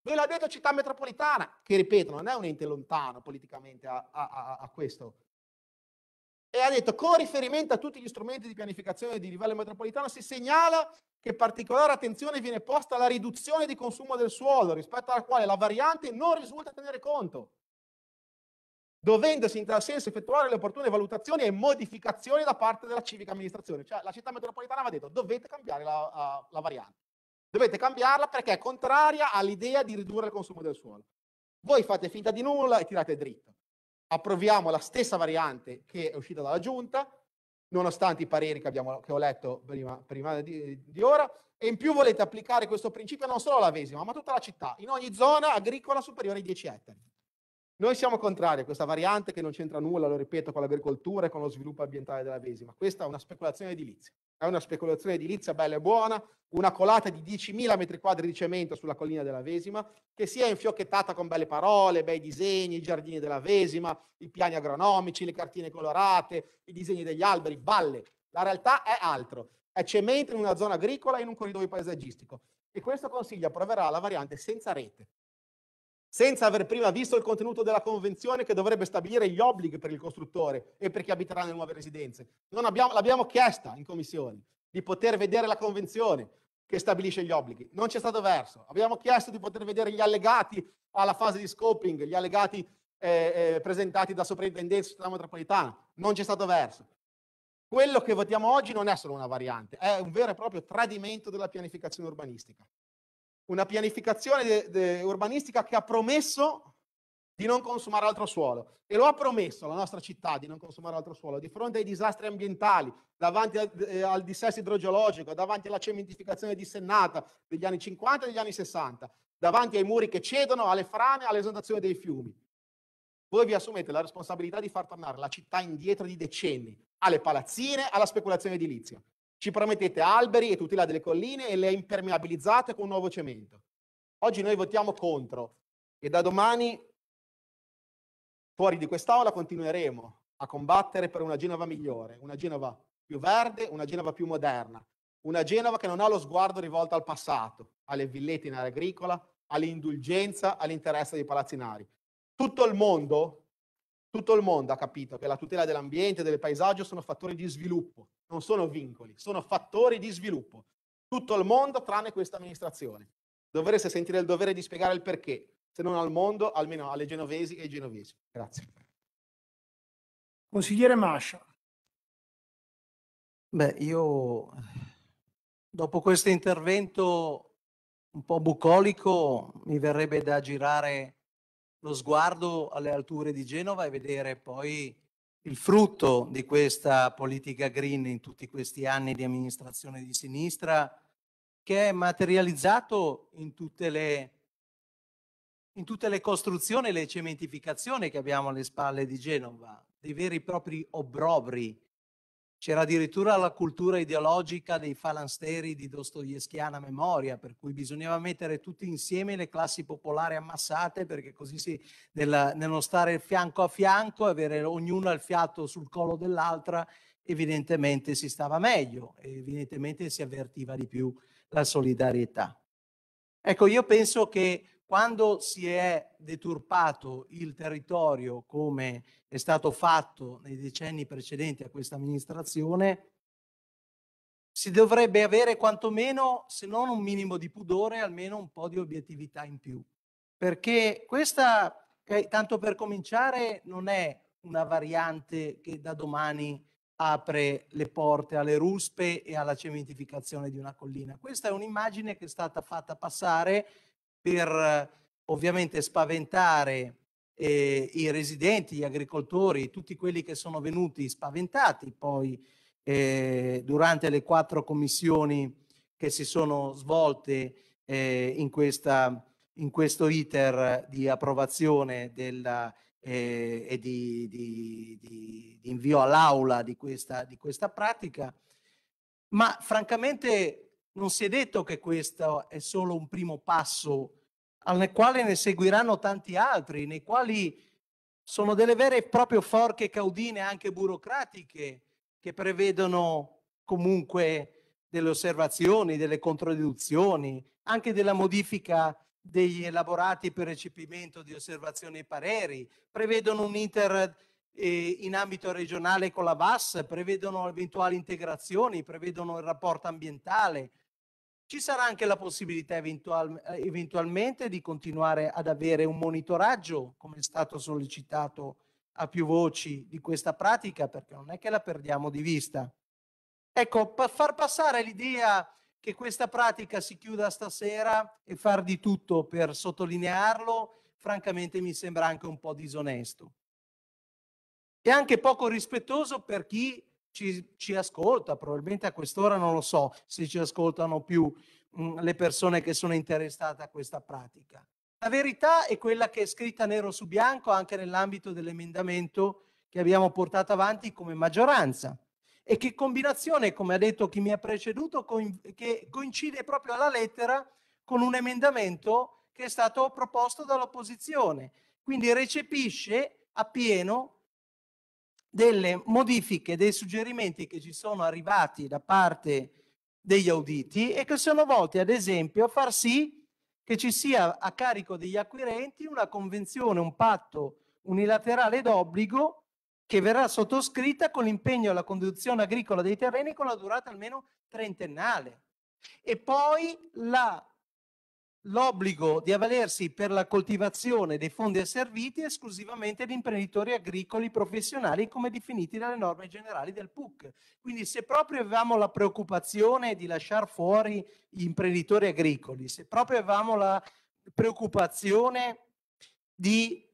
Ve l'ha detto città metropolitana, che ripeto non è un ente lontano politicamente a, a, a questo, e ha detto con riferimento a tutti gli strumenti di pianificazione di livello metropolitano si segnala che particolare attenzione viene posta alla riduzione di consumo del suolo rispetto alla quale la variante non risulta tenere conto, dovendosi in tal senso effettuare le opportune valutazioni e modificazioni da parte della civica amministrazione. Cioè la città metropolitana aveva detto dovete cambiare la, la, la variante, dovete cambiarla perché è contraria all'idea di ridurre il consumo del suolo. Voi fate finta di nulla e tirate dritto approviamo la stessa variante che è uscita dalla giunta, nonostante i pareri che, abbiamo, che ho letto prima, prima di, di, ora, e in più volete applicare questo principio non solo alla Vesima, ma a tutta la città, in ogni zona agricola superiore ai 10 ettari. Noi siamo contrari a questa variante che non c'entra nulla, lo ripeto, con l'agricoltura e con lo sviluppo ambientale della Vesima. Questa è una speculazione edilizia. È una speculazione edilizia bella e buona, una colata di 10.000 metri quadri di cemento sulla collina della Vesima, che è infiocchettata con belle parole, bei disegni, i giardini della Vesima, i piani agronomici, le cartine colorate, i disegni degli alberi, balle. La realtà è altro. È cemento in una zona agricola e in un corridoio paesaggistico. E questo consiglio approverà la variante senza rete, senza aver prima visto il contenuto della convenzione che dovrebbe stabilire gli obblighi per il costruttore e per chi abiterà nelle nuove residenze. Abbiamo, l'abbiamo chiesta in commissione di poter vedere la convenzione che stabilisce gli obblighi. Non c'è stato verso. Abbiamo chiesto di poter vedere gli allegati alla fase di scoping, gli allegati eh, eh, presentati da soprintendenza della metropolitana. Non c'è stato verso. Quello che votiamo oggi non è solo una variante, è un vero e proprio tradimento della pianificazione urbanistica una pianificazione de, de urbanistica che ha promesso di non consumare altro suolo. E lo ha promesso la nostra città di non consumare altro suolo. Di fronte ai disastri ambientali, davanti a, eh, al dissesto idrogeologico, davanti alla cementificazione dissennata degli anni 50 e degli anni 60, davanti ai muri che cedono, alle frane, all'esondazione dei fiumi. Voi vi assumete la responsabilità di far tornare la città indietro di decenni, alle palazzine, alla speculazione edilizia. Ci promettete alberi e tutela delle colline e le impermeabilizzate con un nuovo cemento. Oggi noi votiamo contro e da domani fuori di quest'aula continueremo a combattere per una Genova migliore, una Genova più verde, una Genova più moderna, una Genova che non ha lo sguardo rivolto al passato, alle villette in area agricola, all'indulgenza, all'interesse dei palazzinari. Tutto il mondo tutto il mondo ha capito che la tutela dell'ambiente e del paesaggio sono fattori di sviluppo, non sono vincoli, sono fattori di sviluppo. Tutto il mondo tranne questa amministrazione. Dovreste sentire il dovere di spiegare il perché, se non al mondo, almeno alle genovesi e ai genovesi. Grazie. Consigliere Mascia. Beh, io dopo questo intervento un po' bucolico mi verrebbe da girare lo sguardo alle alture di Genova e vedere poi il frutto di questa politica green in tutti questi anni di amministrazione di sinistra che è materializzato in tutte le, in tutte le costruzioni e le cementificazioni che abbiamo alle spalle di Genova, dei veri e propri obrobri c'era addirittura la cultura ideologica dei falansteri di Dostoevskiana memoria, per cui bisognava mettere tutti insieme le classi popolari ammassate perché così si, nella, nello stare fianco a fianco, avere ognuna il fiato sul collo dell'altra, evidentemente si stava meglio, evidentemente si avvertiva di più la solidarietà. Ecco, io penso che quando si è deturpato il territorio come è stato fatto nei decenni precedenti a questa amministrazione, si dovrebbe avere quantomeno, se non un minimo di pudore, almeno un po' di obiettività in più. Perché questa, tanto per cominciare, non è una variante che da domani apre le porte alle ruspe e alla cementificazione di una collina. Questa è un'immagine che è stata fatta passare per ovviamente spaventare eh, i residenti, gli agricoltori, tutti quelli che sono venuti spaventati poi eh, durante le quattro commissioni che si sono svolte eh, in, questa, in, questo iter di approvazione della, eh, e di, di, di, di, invio all'aula di questa, questa pratica. Ma francamente non si è detto che questo è solo un primo passo, al quale ne seguiranno tanti altri, nei quali sono delle vere e proprie forche caudine anche burocratiche che prevedono comunque delle osservazioni, delle controdeduzioni, anche della modifica degli elaborati per recepimento di osservazioni e pareri, prevedono un inter eh, in ambito regionale con la VAS, prevedono eventuali integrazioni, prevedono il rapporto ambientale, ci sarà anche la possibilità eventual eh, eventualmente di continuare ad avere un monitoraggio, come è stato sollecitato a più voci, di questa pratica, perché non è che la perdiamo di vista. Ecco, pa far passare l'idea che questa pratica si chiuda stasera e far di tutto per sottolinearlo, francamente mi sembra anche un po' disonesto. E anche poco rispettoso per chi ci, ci ascolta, probabilmente a quest'ora non lo so se ci ascoltano più mh, mm, le persone che sono interessate a questa pratica. La verità è quella che è scritta nero su bianco anche nell'ambito dell'emendamento che abbiamo portato avanti come maggioranza e che combinazione, come ha detto chi mi ha preceduto, coin, che coincide proprio alla lettera con un emendamento che è stato proposto dall'opposizione. Quindi recepisce appieno delle modifiche, dei suggerimenti che ci sono arrivati da parte degli auditi e che sono volti ad esempio a far sì che ci sia a carico degli acquirenti una convenzione, un patto unilaterale d'obbligo che verrà sottoscritta con l'impegno alla conduzione agricola dei terreni con la durata almeno trentennale. E poi la l'obbligo di avvalersi per la coltivazione dei fondi asserviti esclusivamente di imprenditori agricoli professionali come definiti dalle norme generali del PUC. Quindi se proprio avevamo la preoccupazione di lasciare fuori gli imprenditori agricoli, se proprio avevamo la preoccupazione di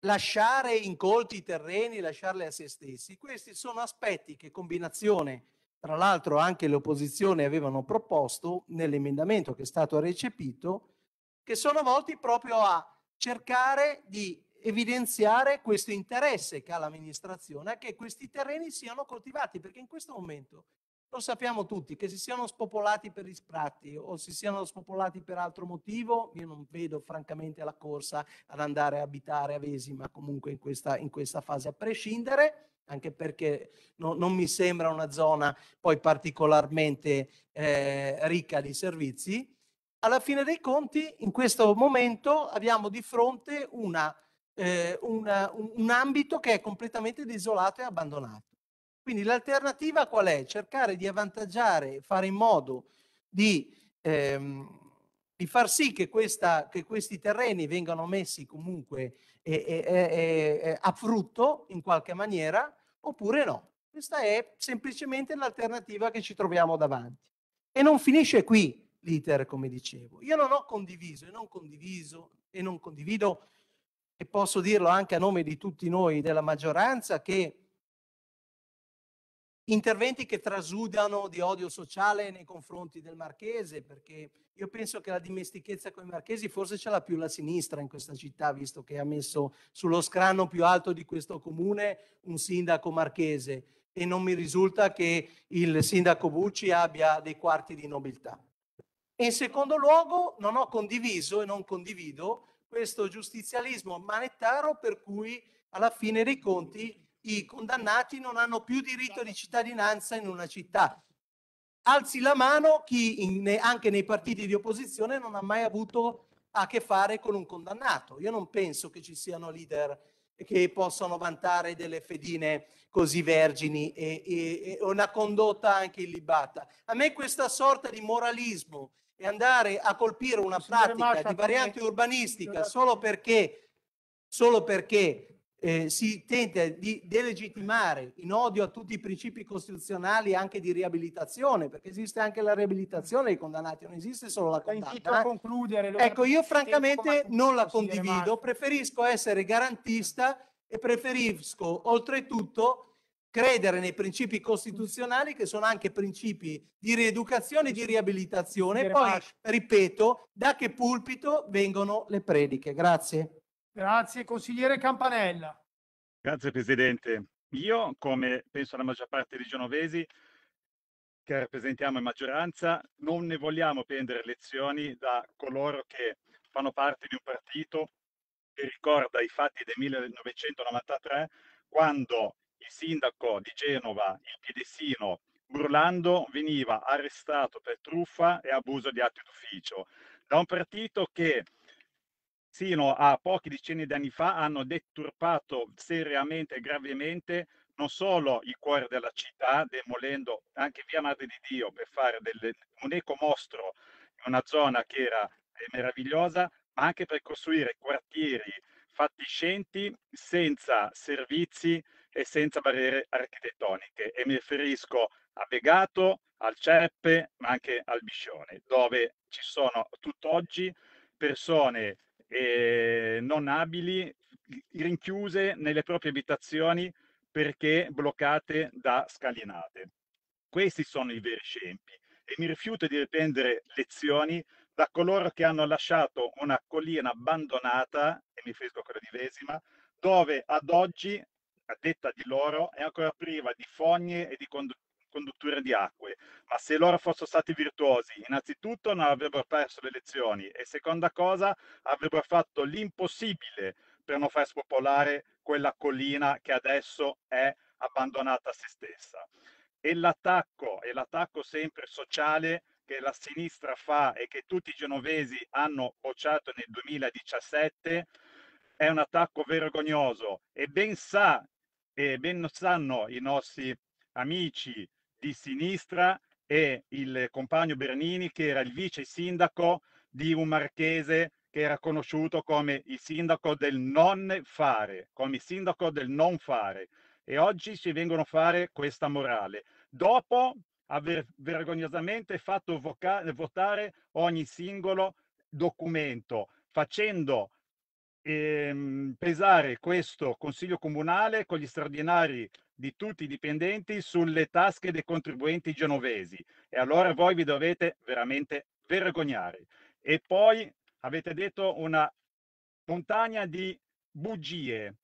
lasciare incolti i terreni, lasciarli a se stessi, questi sono aspetti che combinazione tra l'altro anche le opposizioni avevano proposto nell'emendamento che è stato recepito, che sono volti proprio a cercare di evidenziare questo interesse che ha l'amministrazione a che questi terreni siano coltivati, perché in questo momento lo sappiamo tutti, che si siano spopolati per gli spratti o si siano spopolati per altro motivo, io non vedo francamente la corsa ad andare a abitare a Vesima comunque in questa, in questa fase, a prescindere, anche perché no, non mi sembra una zona poi particolarmente eh, ricca di servizi. Alla fine dei conti, in questo momento abbiamo di fronte una, eh, una, un, un ambito che è completamente desolato e abbandonato. Quindi l'alternativa qual è? Cercare di avvantaggiare, fare in modo di, ehm, di far sì che, questa, che, questi terreni vengano messi comunque è, è, è, a frutto in qualche maniera oppure no. Questa è semplicemente l'alternativa che ci troviamo davanti. E non finisce qui l'iter, come dicevo. Io non ho condiviso e non condiviso e non condivido, e posso dirlo anche a nome di tutti noi della maggioranza, che interventi che trasudano di odio sociale nei confronti del marchese, perché io penso che la dimestichezza con i marchesi forse ce l'ha più la sinistra in questa città, visto che ha messo sullo scranno più alto di questo comune un sindaco marchese e non mi risulta che il sindaco Bucci abbia dei quarti di nobiltà. in secondo luogo non ho condiviso e non condivido questo giustizialismo manettaro per cui alla fine dei conti i condannati non hanno più diritto di cittadinanza in una città. Alzi la mano chi in, anche nei partiti di opposizione non ha mai avuto a che fare con un condannato. Io non penso che ci siano leader che possano vantare delle fedine così vergini e, e, e una condotta anche illibata. A me questa sorta di moralismo e andare a colpire una pratica di variante urbanistica solo perché, solo perché eh, si tenta di delegittimare in odio a tutti i principi costituzionali anche di riabilitazione, perché esiste anche la riabilitazione dei condannati, non esiste solo la condanna. Eh? Ecco, io francamente non la condivido, preferisco essere garantista e preferisco oltretutto credere nei principi costituzionali che sono anche principi di rieducazione e di riabilitazione. Poi, ripeto, da che pulpito vengono le prediche. Grazie. Grazie, consigliere Campanella. Grazie Presidente. Io, come penso la maggior parte dei genovesi che rappresentiamo in maggioranza, non ne vogliamo prendere lezioni da coloro che fanno parte di un partito che ricorda i fatti del 1993 quando il sindaco di Genova, il Piedesino, Burlando veniva arrestato per truffa e abuso di atti d'ufficio da un partito che sino a pochi decenni di anni fa hanno deturpato seriamente e gravemente non solo il cuore della città, demolendo anche via Madre di Dio per fare delle, un ecomostro in una zona che era eh, meravigliosa, ma anche per costruire quartieri fatiscenti senza servizi e senza barriere architettoniche. E mi riferisco a Begato, al Ceppe, ma anche al Biscione, dove ci sono tutt'oggi persone eh, non abili rinchiuse nelle proprie abitazioni perché bloccate da scalinate. Questi sono i veri scempi e mi rifiuto di riprendere lezioni da coloro che hanno lasciato una collina abbandonata, e mi riferisco quella di Vesima, dove ad oggi, a detta di loro, è ancora priva di fogne e di, conduttori conduttore di acque, ma se loro fossero stati virtuosi, innanzitutto non avrebbero perso le elezioni e seconda cosa avrebbero fatto l'impossibile per non far spopolare quella collina che adesso è abbandonata a se stessa. E l'attacco, e l'attacco sempre sociale che la sinistra fa e che tutti i genovesi hanno bocciato nel 2017 è un attacco vergognoso e ben sa e ben sanno i nostri amici di sinistra e il compagno Bernini che era il vice sindaco di un marchese che era conosciuto come il sindaco del non fare, come il sindaco del non fare. E oggi ci vengono a fare questa morale. Dopo aver vergognosamente fatto voca- votare ogni singolo documento, facendo ehm, pesare questo Consiglio Comunale con gli straordinari di tutti i dipendenti sulle tasche dei contribuenti genovesi e allora voi vi dovete veramente vergognare. E poi avete detto una montagna di bugie.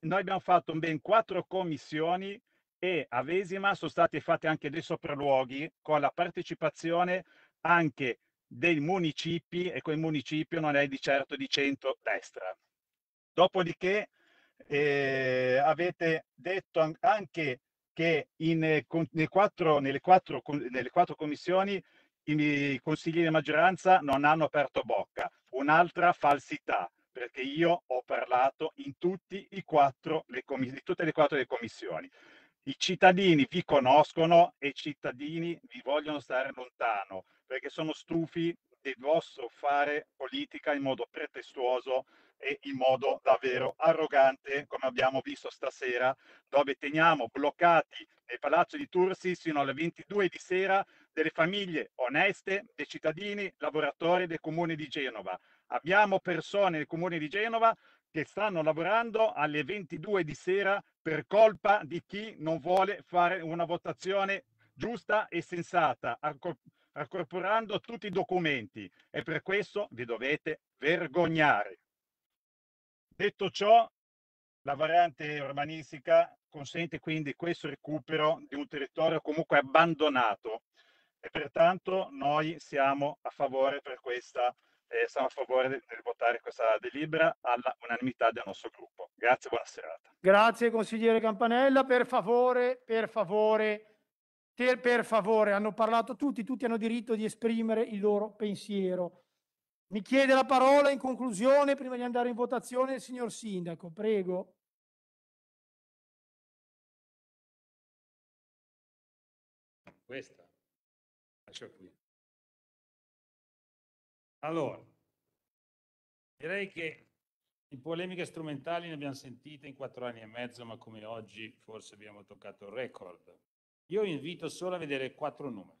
Noi abbiamo fatto ben quattro commissioni e a Vesima sono stati fatti anche dei sopralluoghi con la partecipazione anche dei municipi e quel municipio non è di certo di centro-destra. Dopodiché eh, avete detto anche che in, eh, quattro, nelle, quattro, nelle, quattro, commissioni i consiglieri di maggioranza non hanno aperto bocca. Un'altra falsità, perché io ho parlato in, quattro, in tutte le quattro le commissioni. I cittadini vi conoscono e i cittadini vi vogliono stare lontano perché sono stufi del vostro fare politica in modo pretestuoso e in modo davvero arrogante, come abbiamo visto stasera, dove teniamo bloccati nel palazzo di Tursi fino alle 22 di sera delle famiglie oneste, dei cittadini, lavoratori del comune di Genova. Abbiamo persone del comune di Genova che stanno lavorando alle 22 di sera per colpa di chi non vuole fare una votazione giusta e sensata, accorporando tutti i documenti. E per questo vi dovete vergognare. Detto ciò, la variante urbanistica consente quindi questo recupero di un territorio comunque abbandonato e pertanto noi siamo a favore per questa eh, siamo a favore di, di votare questa delibera all'unanimità del nostro gruppo. Grazie, buona serata. Grazie consigliere Campanella, per favore, per favore, per, per favore, hanno parlato tutti, tutti hanno diritto di esprimere il loro pensiero. Mi chiede la parola in conclusione, prima di andare in votazione, il signor Sindaco, prego. Questa, lascio qui. Allora, direi che in polemiche strumentali ne abbiamo sentite in quattro anni e mezzo, ma come oggi forse abbiamo toccato il record. Io invito solo a vedere quattro numeri.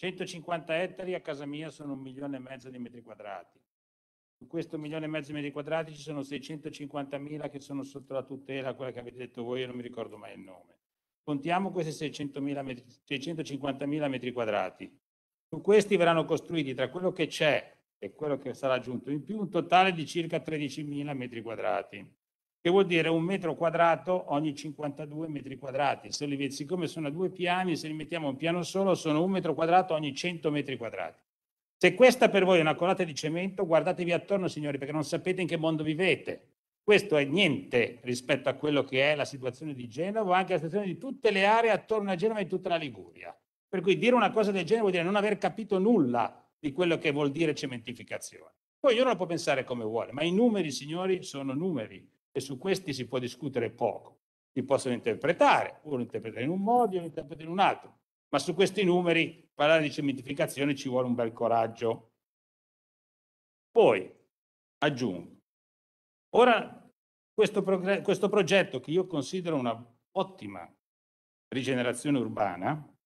150 ettari a casa mia sono un milione e mezzo di metri quadrati. Su questo milione e mezzo di metri quadrati ci sono 650.000 che sono sotto la tutela, quella che avete detto voi, io non mi ricordo mai il nome. Contiamo questi metri, 650.000 metri quadrati. Su questi verranno costruiti tra quello che c'è e quello che sarà aggiunto in più un totale di circa 13.000 metri quadrati che vuol dire un metro quadrato ogni 52 metri quadrati. Se li, siccome sono a due piani, se li mettiamo a un piano solo, sono un metro quadrato ogni 100 metri quadrati. Se questa per voi è una colata di cemento, guardatevi attorno, signori, perché non sapete in che mondo vivete. Questo è niente rispetto a quello che è la situazione di Genova, anche la situazione di tutte le aree attorno a Genova e di tutta la Liguria. Per cui dire una cosa del genere vuol dire non aver capito nulla di quello che vuol dire cementificazione. Poi ognuno può pensare come vuole, ma i numeri, signori, sono numeri e su questi si può discutere poco. Li possono interpretare, uno interpreta in un modo, uno interpreta in un altro, ma su questi numeri parlare di cementificazione ci vuole un bel coraggio. Poi aggiungo, ora questo, prog- questo progetto che io considero un'ottima rigenerazione urbana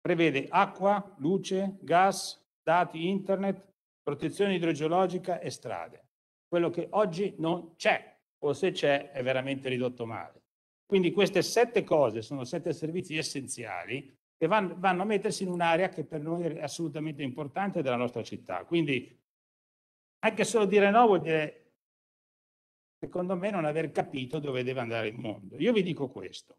prevede acqua, luce, gas, dati internet, protezione idrogeologica e strade, quello che oggi non c'è o se c'è è veramente ridotto male. Quindi queste sette cose sono sette servizi essenziali che vanno, vanno a mettersi in un'area che per noi è assolutamente importante della nostra città. Quindi anche solo dire no vuol dire secondo me non aver capito dove deve andare il mondo. Io vi dico questo.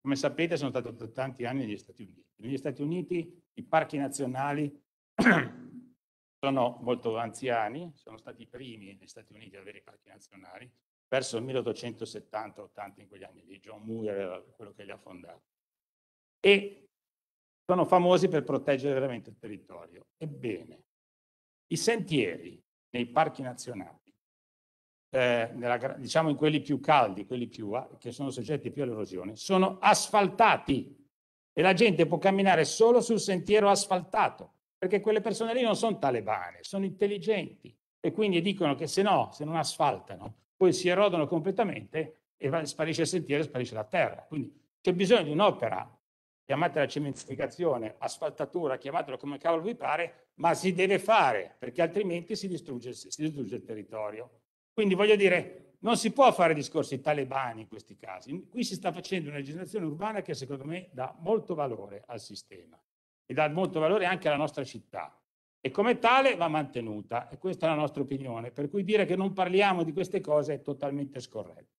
Come sapete sono stato per tanti anni negli Stati Uniti. Negli Stati Uniti i parchi nazionali (clears throat) sono molto anziani, sono stati i primi negli Stati Uniti ad avere i parchi nazionali, verso il 1870-80 in quegli anni lì, John Muir era quello che li ha fondati. E sono famosi per proteggere veramente il territorio. Ebbene, i sentieri nei parchi nazionali, eh, nella, diciamo in quelli più caldi, quelli più, che sono soggetti più all'erosione, sono asfaltati e la gente può camminare solo sul sentiero asfaltato, perché quelle persone lì non sono talebane, sono intelligenti e quindi dicono che se no, se non asfaltano, poi si erodono completamente e sparisce il sentiero, sparisce la terra. Quindi c'è bisogno di un'opera, chiamatela cementificazione, asfaltatura, chiamatela come cavolo vi pare, ma si deve fare, perché altrimenti si distrugge, si distrugge il territorio. Quindi voglio dire, non si può fare discorsi talebani in questi casi. Qui si sta facendo una legislazione urbana che secondo me dà molto valore al sistema e dà molto valore anche alla nostra città e come tale va mantenuta e questa è la nostra opinione, per cui dire che non parliamo di queste cose è totalmente scorretto.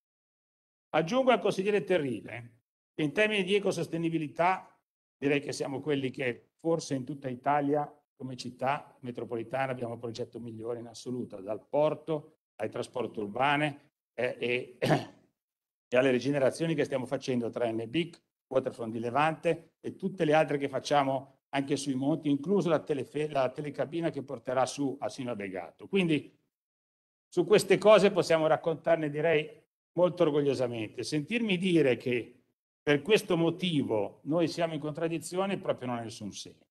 Aggiungo al consigliere Terrile che in termini di ecosostenibilità direi che siamo quelli che forse in tutta Italia come città metropolitana abbiamo il progetto migliore in assoluto, dal porto ai trasporti urbani eh, e, (clears throat) e, alle rigenerazioni che stiamo facendo tra NBIC, Waterfront di Levante e tutte le altre che facciamo anche sui monti, incluso la, la telecabina che porterà su a Sino Begato. Quindi su queste cose possiamo raccontarne direi molto orgogliosamente. Sentirmi dire che per questo motivo noi siamo in contraddizione proprio non ha nessun senso.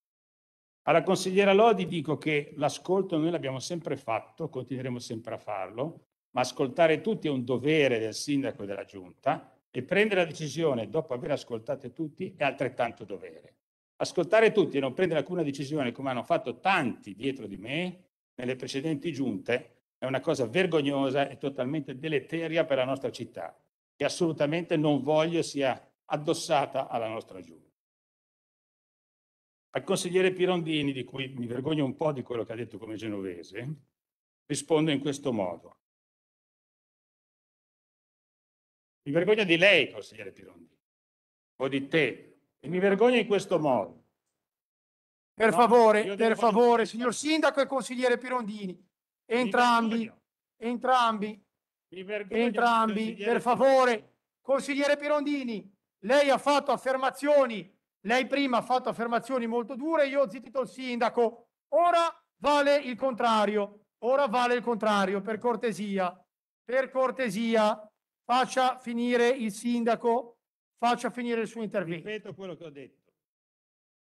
Alla consigliera Lodi dico che l'ascolto noi l'abbiamo sempre fatto, continueremo sempre a farlo, ma ascoltare tutti è un dovere del sindaco e della giunta e prendere la decisione dopo aver ascoltato tutti è altrettanto dovere ascoltare tutti e non prendere alcuna decisione come hanno fatto tanti dietro di me nelle precedenti giunte è una cosa vergognosa e totalmente deleteria per la nostra città e assolutamente non voglio sia addossata alla nostra giunta. Al consigliere Pirondini, di cui mi vergogno un po' di quello che ha detto come genovese, rispondo in questo modo. Mi vergogno di lei, consigliere Pirondini, o di te, e mi vergogno in questo modo. Per no, favore, per favore, signor Sindaco e consigliere Pirondini, entrambi, entrambi, entrambi, per favore. Consigliere Pirondini, lei ha fatto affermazioni, lei prima ha fatto affermazioni molto dure, io ho zittito il sindaco, ora vale il contrario, ora vale il contrario, per cortesia, per cortesia, faccia finire il sindaco Faccia finire il suo intervento. Ripeto quello che ho detto.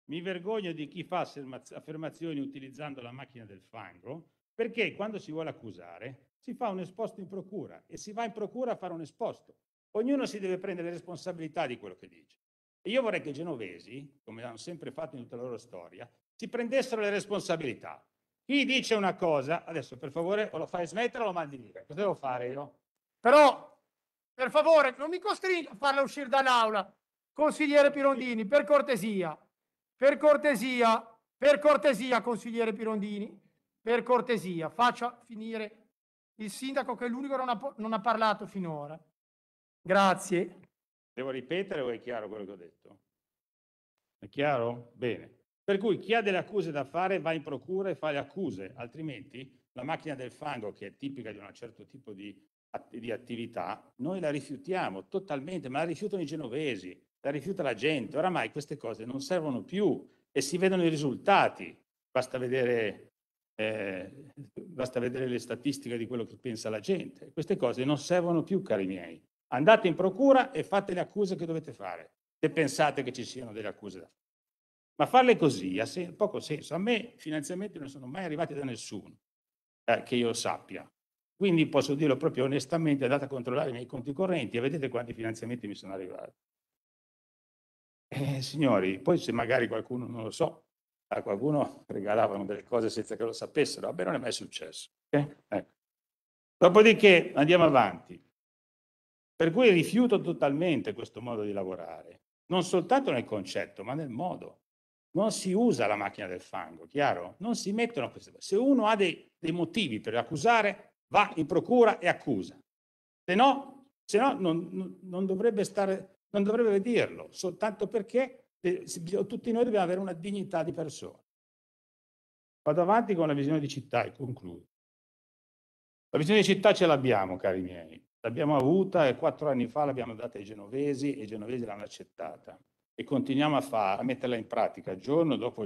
Mi vergogno di chi fa affermazioni utilizzando la macchina del fango, perché quando si vuole accusare si fa un esposto in procura e si va in procura a fare un esposto. Ognuno si deve prendere le responsabilità di quello che dice. E io vorrei che i genovesi, come hanno sempre fatto in tutta la loro storia, si prendessero le responsabilità. Chi dice una cosa, adesso per favore o lo fai smettere o lo mandi via. Cosa devo fare io? Però per favore, non mi costringa a farla uscire dall'aula, consigliere Pirondini, per cortesia. Per cortesia, per cortesia, consigliere Pirondini, per cortesia, faccia finire il sindaco che è l'unico che non ha, non ha parlato finora. Grazie. Devo ripetere o è chiaro quello che ho detto? È chiaro? Bene. Per cui chi ha delle accuse da fare va in procura e fa le accuse, altrimenti la macchina del fango, che è tipica di un certo tipo di di attività, noi la rifiutiamo totalmente, ma la rifiutano i genovesi, la rifiuta la gente. Oramai queste cose non servono più e si vedono i risultati. Basta vedere, eh, basta vedere le statistiche di quello che pensa la gente. Queste cose non servono più, cari miei. Andate in procura e fate le accuse che dovete fare, se pensate che ci siano delle accuse da fare. Ma farle così ha sen- poco senso. A me finanziamenti non sono mai arrivati da nessuno, eh, che io sappia. Quindi posso dirlo proprio onestamente, andate a controllare i miei conti correnti e vedete quanti finanziamenti mi sono arrivati. Eh, signori, poi se magari qualcuno, non lo so, a qualcuno regalavano delle cose senza che lo sapessero, vabbè non è mai successo. Okay? Ecco. Dopodiché andiamo avanti. Per cui rifiuto totalmente questo modo di lavorare, non soltanto nel concetto, ma nel modo. Non si usa la macchina del fango, chiaro? Non si mettono queste cose. Se uno ha dei, dei motivi per accusare, va in procura e accusa. Se no, se no non, non, dovrebbe stare, non dovrebbe dirlo, soltanto perché eh, tutti noi dobbiamo avere una dignità di persona. Vado avanti con la visione di città e concludo. La visione di città ce l'abbiamo, cari miei. L'abbiamo avuta e quattro anni fa l'abbiamo data ai genovesi e i genovesi l'hanno accettata. E continuiamo a, far, a metterla in pratica giorno dopo giorno.